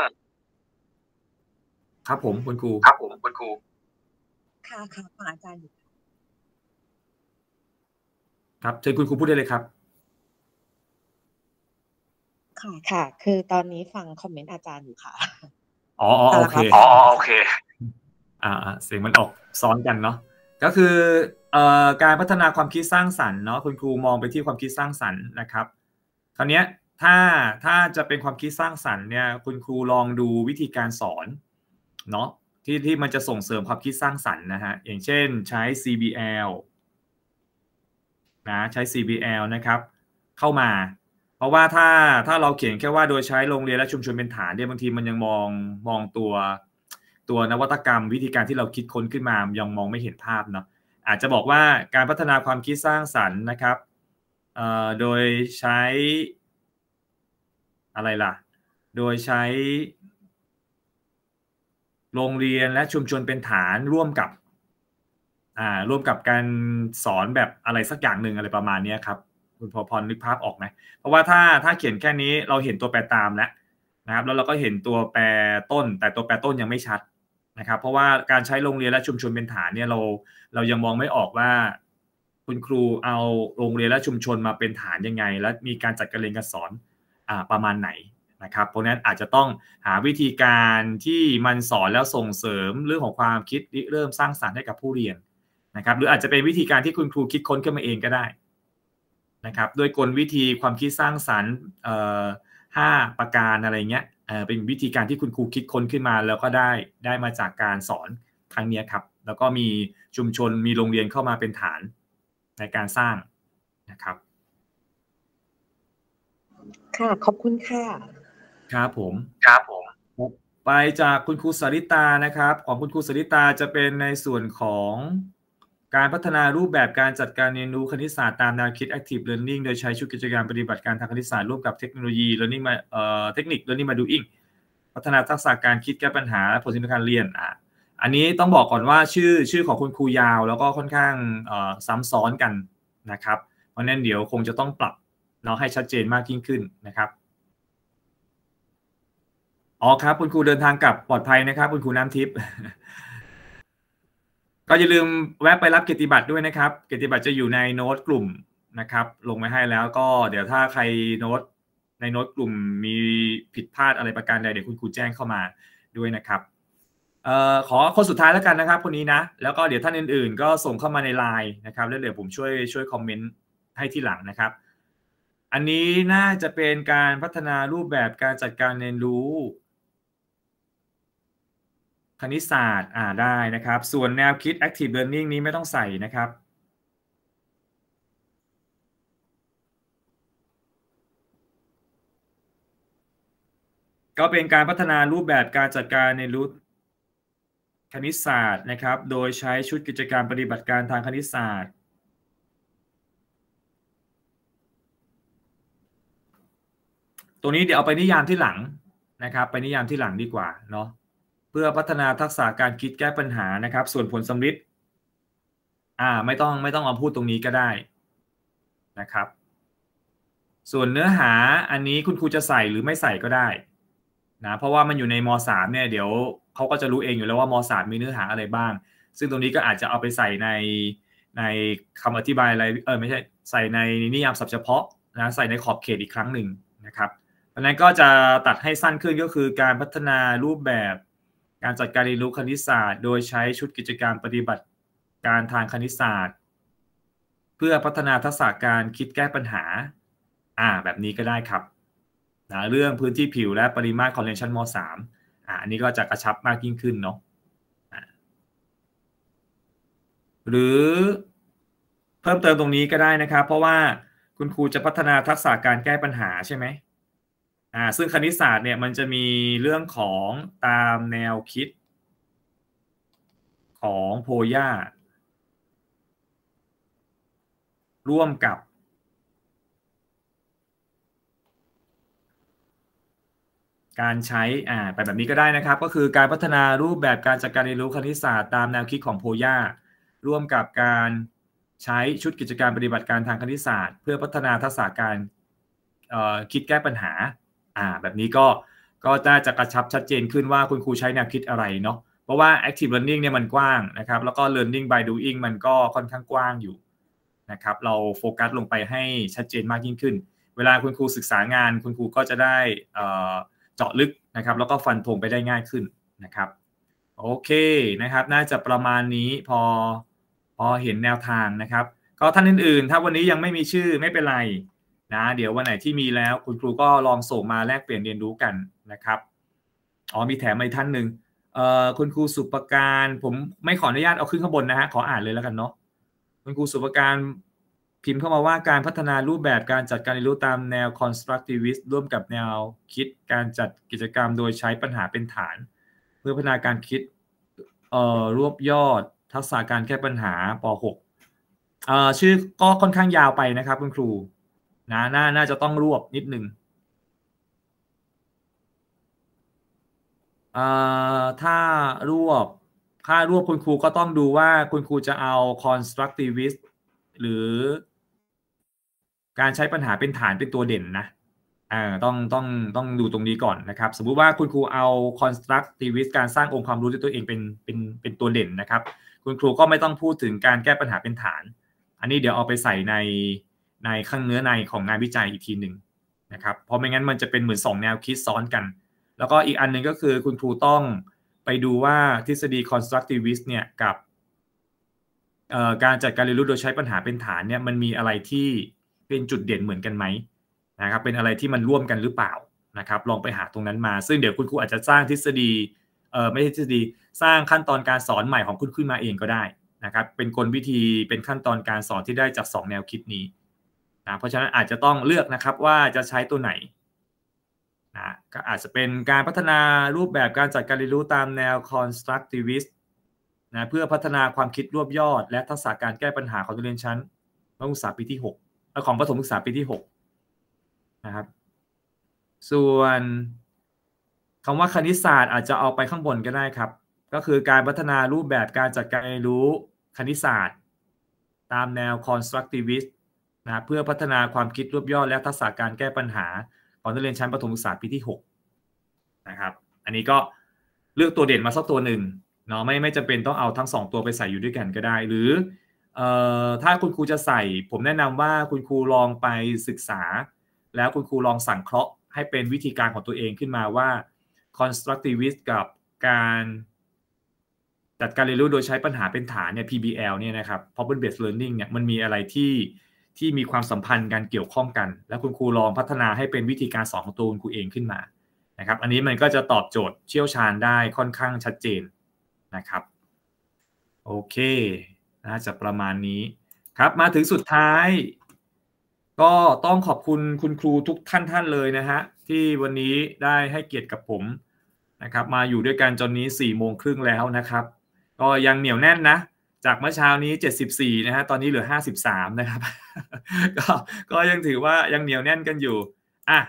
ครับผมคุณครู ครับ ผมคุณครูค่ะค่ะบาอาจารย์ครับเชิญคุณครูพูดได้เลยครับค่ะค่ะ คือตอนนี้ฟังคอมเมนต์อาจารย์อยู่ค่ะ อ๋อโอเคอ๋อโอเค อ่าเสียงมันออกซ้อนกันเนาะก็คือเอ่อการพัฒนาความคิดสร้างสรรค์เนาะคุณครูมองไปที่ความคิดสร้างสรรค์นะครับ คราวเนี้ยถ้าถ้าจะเป็นความคิดสร้างสรรค์เนี่ยคุณครูลองดูวิธีการสอนเนาะที่ที่มันจะส่งเสริมความคิดสร้างสรรค์นะฮะ อย่างเช่นใช้ CBL นะใช้ CBL นะครับ เข้ามา เพราะว่าถ้าถ้าเราเขียนแค่ว่าโดยใช้โรงเรียนและชุมชนเป็นฐานเนี่ยบางทีมันยังมองมองตัวตัวนวัตกรรมวิธีการที่เราคิดค้นขึ้นมายังมองไม่เห็นภาพเนาะอาจจะบอกว่าการพัฒนาความคิดสร้างสรรค์นะครับโดยใช้อะไรล่ะ โดยใช้ โรงเรียนและชุมชนเป็นฐานร่วมกับ อ่า ร่วมกับการสอนแบบอะไรสักอย่างหนึ่งอะไรประมาณนี้ครับ คุณพอพรนึกภาพออกไหมเพราะว่าถ้าถ้าเขียนแค่นี้เราเห็นตัวแปรตามแล้วนะครับ แล้วเราก็เห็นตัวแปรต้น แต่ตัวแปรต้นยังไม่ชัดนะครับ เพราะว่าการใช้โรงเรียนและชุมชนเป็นฐานเนี่ยเรา เรายังมองไม่ออกว่า คุณครูเอาโรงเรียนและชุมชนมาเป็นฐานยังไง และมีการจัดการเรียนการสอนประมาณไหนนะครับเพราะนั้นอาจจะต้องหาวิธีการที่มันสอนแล้วส่งเสริมเรื่องของความคิดเริ่มสร้างสารรค์ให้กับผู้เรียนนะครับ หรืออาจจะเป็นวิธีการที่คุณครูคิดค้นขึ้นมาเองก็ได้นะครับด้วยกลวิธีความคิดสร้างสารรค์ห้าประการอะไรเงี้ยเป็นวิธีการที่คุณครูคิดค้นขึ้นมาแล้วก็ได้ได้มาจากการสอนครั้งนี้ครับแล้วก็มีชุมชนมีโรงเรียนเข้ามาเป็นฐานในการสร้างนะครับค่ะ ขอบคุณค่ะครับผมครับผม ไปจากคุณครูสริตานะครับ ของคุณครูสริตาจะเป็นในส่วนของ การพัฒนารูปแบบการจัดการเรียนรู้คณิตศาสตร์ตามแนวคิด Active Learning โดยใช้ชุดกิจกรรมปฏิบัติการทางคณิตศาสตร์ร่วมกับเทคโนโลยี Learning มาเอ่อเทคนิค Learning มาดูอิงพัฒนาทักษะการคิดแก้ปัญหาผลสิทธิการเรียนอ่ะอันนี้ต้องบอกก่อนว่าชื่อชื่อของคุณครูยาว แล้วก็ค่อนข้างซ้ำซ้อนกันนะครับ เพราะนั้นเดี๋ยวคงจะต้องปรับเนาะให้ชัดเจนมากยิ่งขึ้นนะครับ อ๋อครับ คุณครูเดินทางกลับปลอดภัยนะครับ คุณครูน้ำทิพย์ ก็อย่าลืมแวะไปรับเกียรติบัตรด้วยนะครับ เกียรติบัตรจะอยู่ในโน้ตกลุ่มนะครับ ลงไว้ให้แล้วก็เดี๋ยวถ้าใครโน้ตในโน้ตกลุ่มมีผิดพลาดอะไรประการใดเดี๋ยวคุณครูแจ้งเข้ามาด้วยนะครับเอ่อขอคนสุดท้ายแล้วกันนะครับคนนี้นะแล้วก็เดี๋ยวท่านอื่นๆก็ส่งเข้ามาในไลน์นะครับ แล้วเดี๋ยวผมช่วยช่วยคอมเมนต์ให้ที่หลังนะครับอันนี้น่าจะเป็นการพัฒนารูปแบบการจัดการเรียนรู้ คณิตศาสตร์อ่าได้นะครับ ส่วนแนวคิด active learning นี้ไม่ต้องใส่นะครับ ก็เป็นการพัฒนารูปแบบการจัดการในรู้คณิตศาสตร์นะครับ โดยใช้ชุดกิจกรรมปฏิบัติการทางคณิตศาสตร์รงนี้เดี๋ยวเอาไปนิยามที่หลังนะครับ ไปนิยามที่หลังดีกว่าเนาะเพื่อพัฒนาทักษะการคิดแก้ปัญหานะครับ ส่วนผลสำลิดอ่าไม่ต้องไม่ต้องมาพูดตรงนี้ก็ได้นะครับ ส่วนเนื้อหาอันนี้คุณครูจะใส่หรือไม่ใส่ก็ได้นะเพราะว่ามันอยู่ในม .3 เนี่ยเดี๋ยวเขาก็จะรู้เองอยู่แล้วว่าม .3 มีเนื้อหาอะไรบ้างซึ่งตรงนี้ก็อาจจะเอาไปใส่ในในคำอธิบายอะไรเออไม่ใช่ใส่ในนิยามสับเฉพาะนะใส่ในขอบเขตอีกครั้งหนึ่งนะครับอันนั้นก็จะตัดให้สั้นขึ้นก็คือ การพัฒนารูปแบบการจัดการเรียนรู้คณิตศาสตร์ โดยใช้ชุดกิจกรรมปฏิบัติการทางคณิตศาสตร์ เพื่อพัฒนาทักษะการคิดแก้ปัญหาอ่าแบบนี้ก็ได้ครับนะเรื่องพื้นที่ผิวและปริมาตรคอนเลนชันม .3 อ่าอันนี้ก็จะกระชับมากยิ่งขึ้นเนาะหรือเพิ่มเติมตรงนี้ก็ได้นะครับ เพราะว่าคุณครูจะพัฒนาทักษะการแก้ปัญหาใช่ไหมอ่า ซึ่งคณิตศาสตร์เนี่ยมันจะมีเรื่องของตามแนวคิดของโพย่าร่วมกับ การใช้อ่าไปแบบนี้ก็ได้นะครับ ก็คือการพัฒนารูปแบบการจัดการเรียนรู้คณิตศาสตร์ ตามแนวคิดของโพย่าร่วมกับการใช้ชุดกิจการปฏิบัติการทางคณิตศาสตร์เพื่อพัฒนาทักษะการคิดแก้ปัญหาอ่าแบบนี้ก็ก็จะจะกระชับชัดเจนขึ้นว่าคุณครูใช้แนวคิดอะไรเนาะเพราะว่า active learning เนี่ยมันกว้างนะครับ แล้วก็ learning by doing มันก็ค่อนข้างกว้างอยู่นะครับ เราโฟกัสลงไปให้ชัดเจนมากยิ่งขึ้น เวลาคุณครูศึกษางาน คุณครูก็จะได้เจาะลึกนะครับ แล้วก็ฟันธงไปได้ง่ายขึ้นนะครับ โอเคนะครับ น่าจะประมาณนี้พอพอเห็นแนวทางนะครับ ก็ท่านอื่นๆ ถ้าวันนี้ยังไม่มีชื่อไม่เป็นไรนะเดี๋ยววันไหนที่มีแล้วคุณครูก็ลองส่งมาแลกเปลี่ยนเรียนรู้กันนะครับ อ๋อ มีแถมอีกท่านหนึ่งเอ่อคุณครูสุปการผมไม่ขออนุญาตเอาขึ้นข้างบนนะฮะขออ่านเลยแล้วกันเนาะคุณครูสุปการพิมพ์เข้ามาว่าการพัฒนารูปแบบการจัดการเรียนรู้ตามแนว constructivist ร่วมกับแนวคิดการจัดกิจกรรมโดยใช้ปัญหาเป็นฐาน เพื่อพัฒนาการคิดเอ่อรวบยอดทักษะการแก้ปัญหาป .6 เอ่อชื่อก็ค่อนข้างยาวไปนะครับ คุณครูนะน่าน่าจะต้องรวบนิดนึ่งถ้ารวบ ถ้ารวบคุณครูก็ต้องดูว่าคุณครูจะเอา constructivist หรือ การใช้ปัญหาเป็นฐานเป็นตัวเด่นนะต้องต้องต้องดูตรงนี้ก่อนนะครับ สมมุติว่าคุณครูเอา constructivist การสร้างองค์ความรู้ด้วยตัวเองเป็นเป็นเป็นตัวเด่นนะครับ คุณครูก็ไม่ต้องพูดถึงการแก้ปัญหาเป็นฐาน อันนี้เดี๋ยวเอาไปใส่ในในข้างเนื้อในของงานวิจัยอีกทีหนึ่งนะครับ เพราะไม่งั้นมันจะเป็นเหมือนสองแนวคิดซ้อนกัน แล้วก็อีกอันหนึ่งก็คือคุณครูต้องไปดูว่าทฤษฎี constructivist เนี่ยกับการจัดการเรียนรู้โดยใช้ปัญหาเป็นฐานเนี่ยมันมีอะไรที่เป็นจุดเด่นเหมือนกันไหมนะครับ เป็นอะไรที่มันร่วมกันหรือเปล่านะครับ ลองไปหาตรงนั้นมา ซึ่งเดี๋ยวคุณครูอาจจะสร้างทฤษฎีเออไม่ใช่ทฤษฎีสร้างขั้นตอนการสอนใหม่ของคุณขึ้นมาเองก็ได้นะครับ เป็นกลวิธีเป็นขั้นตอนการสอนที่ได้จาก 2 แนวคิดนี้นะเพราะฉะนั้นอาจจะต้องเลือกนะครับว่าจะใช้ตัวไหนนะก็อาจจะเป็นการพัฒนารูปแบบการจัดการเรียนรู้ตามแนว constructivist นะเพื่อพัฒนาความคิดรวบยอด และทักษะการแก้ปัญหาของนักเรียนชั้น มัธยมศึกษาปีที่6และของประถมศึกษาปีที่6นะครับส่วนคำว่าคณิตศาสตร์อาจจะเอาไปข้างบนก็ได้ครับ ก็คือการพัฒนารูปแบบการจัดการเรียนรู้คณิตศาสตร์ตามแนว constructivist นะเพื่อพัฒนาความคิดรวบยอด และทักษะการแก้ปัญหา ของนักเรียนชั้นประถมศึกษาปีที่6นะครับอันนี้ก็เลือกตัวเด่นมาสักตัวหนึ่งเนาะไม่ ไม่จำเป็นต้องเอาทั้ง 2 ตัวไปใส่อยู่ด้วยกันก็ได้ หรือ ถ้าคุณครูจะใส่ ผมแนะนำว่าคุณครูลองไปศึกษา แล้วคุณครูลองสังเคราะห์ให้เป็นวิธีการของตัวเองขึ้นมาว่า constructivist กับการ จัดการเรียนรู้โดยใช้ปัญหาเป็นฐานเนี่ย PBL เนี่ยนะครับ problem based learning เนี่ยมันมีอะไรที่ที่มีความสัมพันธ์กันเกี่ยวข้องกัน แล้วคุณครูลองพัฒนาให้เป็นวิธีการสอนของตัวคุณครูเองขึ้นมานะครับอันนี้มันก็จะตอบโจทย์เชี่ยวชาญได้ค่อนข้างชัดเจนนะครับ โอเค น่าจะประมาณนี้ครับ มาถึงสุดท้าย ก็ต้องขอบคุณคุณครูทุกท่านท่านเลยนะฮะ ที่วันนี้ได้ให้เกียรติกับผมนะครับ มาอยู่ด้วยกันจนนี้4ี่โมงครึ่งแล้วนะครับ ก็ยังเหนียวแน่นนะจากเมื่อเช้านี้ 74 นะฮะตอนนี้เหลือ 53 นะครับก็ก็ยังถือว่ายังเหนียวแน่นกันอยู่ อ่ะ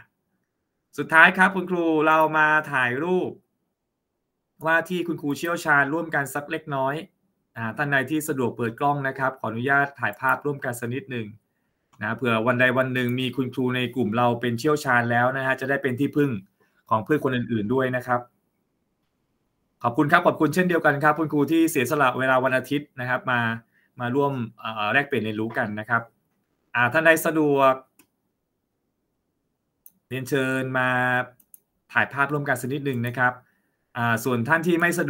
สุดท้ายครับ คุณครูเรามาถ่ายรูป ว่าที่คุณครูเชี่ยวชาญร่วมกันสักเล็กน้อยอ่าท่านใดที่สะดวกเปิดกล้องนะครับ ขออนุญาตถ่ายภาพร่วมกันสักนิดหนึ่งนะเผื่อวันใดวันหนึ่งมีคุณครูในกลุ่มเราเป็นเชี่ยวชาญแล้วนะฮะ จะได้เป็นที่พึ่งของเพื่อนคนอื่นๆด้วยนะครับขอบคุณครับ ขอบคุณเช่นเดียวกันครับ คุณครูที่เสียสละเวลาวันอาทิตย์นะครับมามาร่วมแลกเปลี่ยนเรียนรู้กันนะครับ ท่านใดสะดวก เรียนเชิญมาถ่ายภาพร่วมกันสักนิดหนึ่งนะครับส่วนท่านที่ไม่สะดวก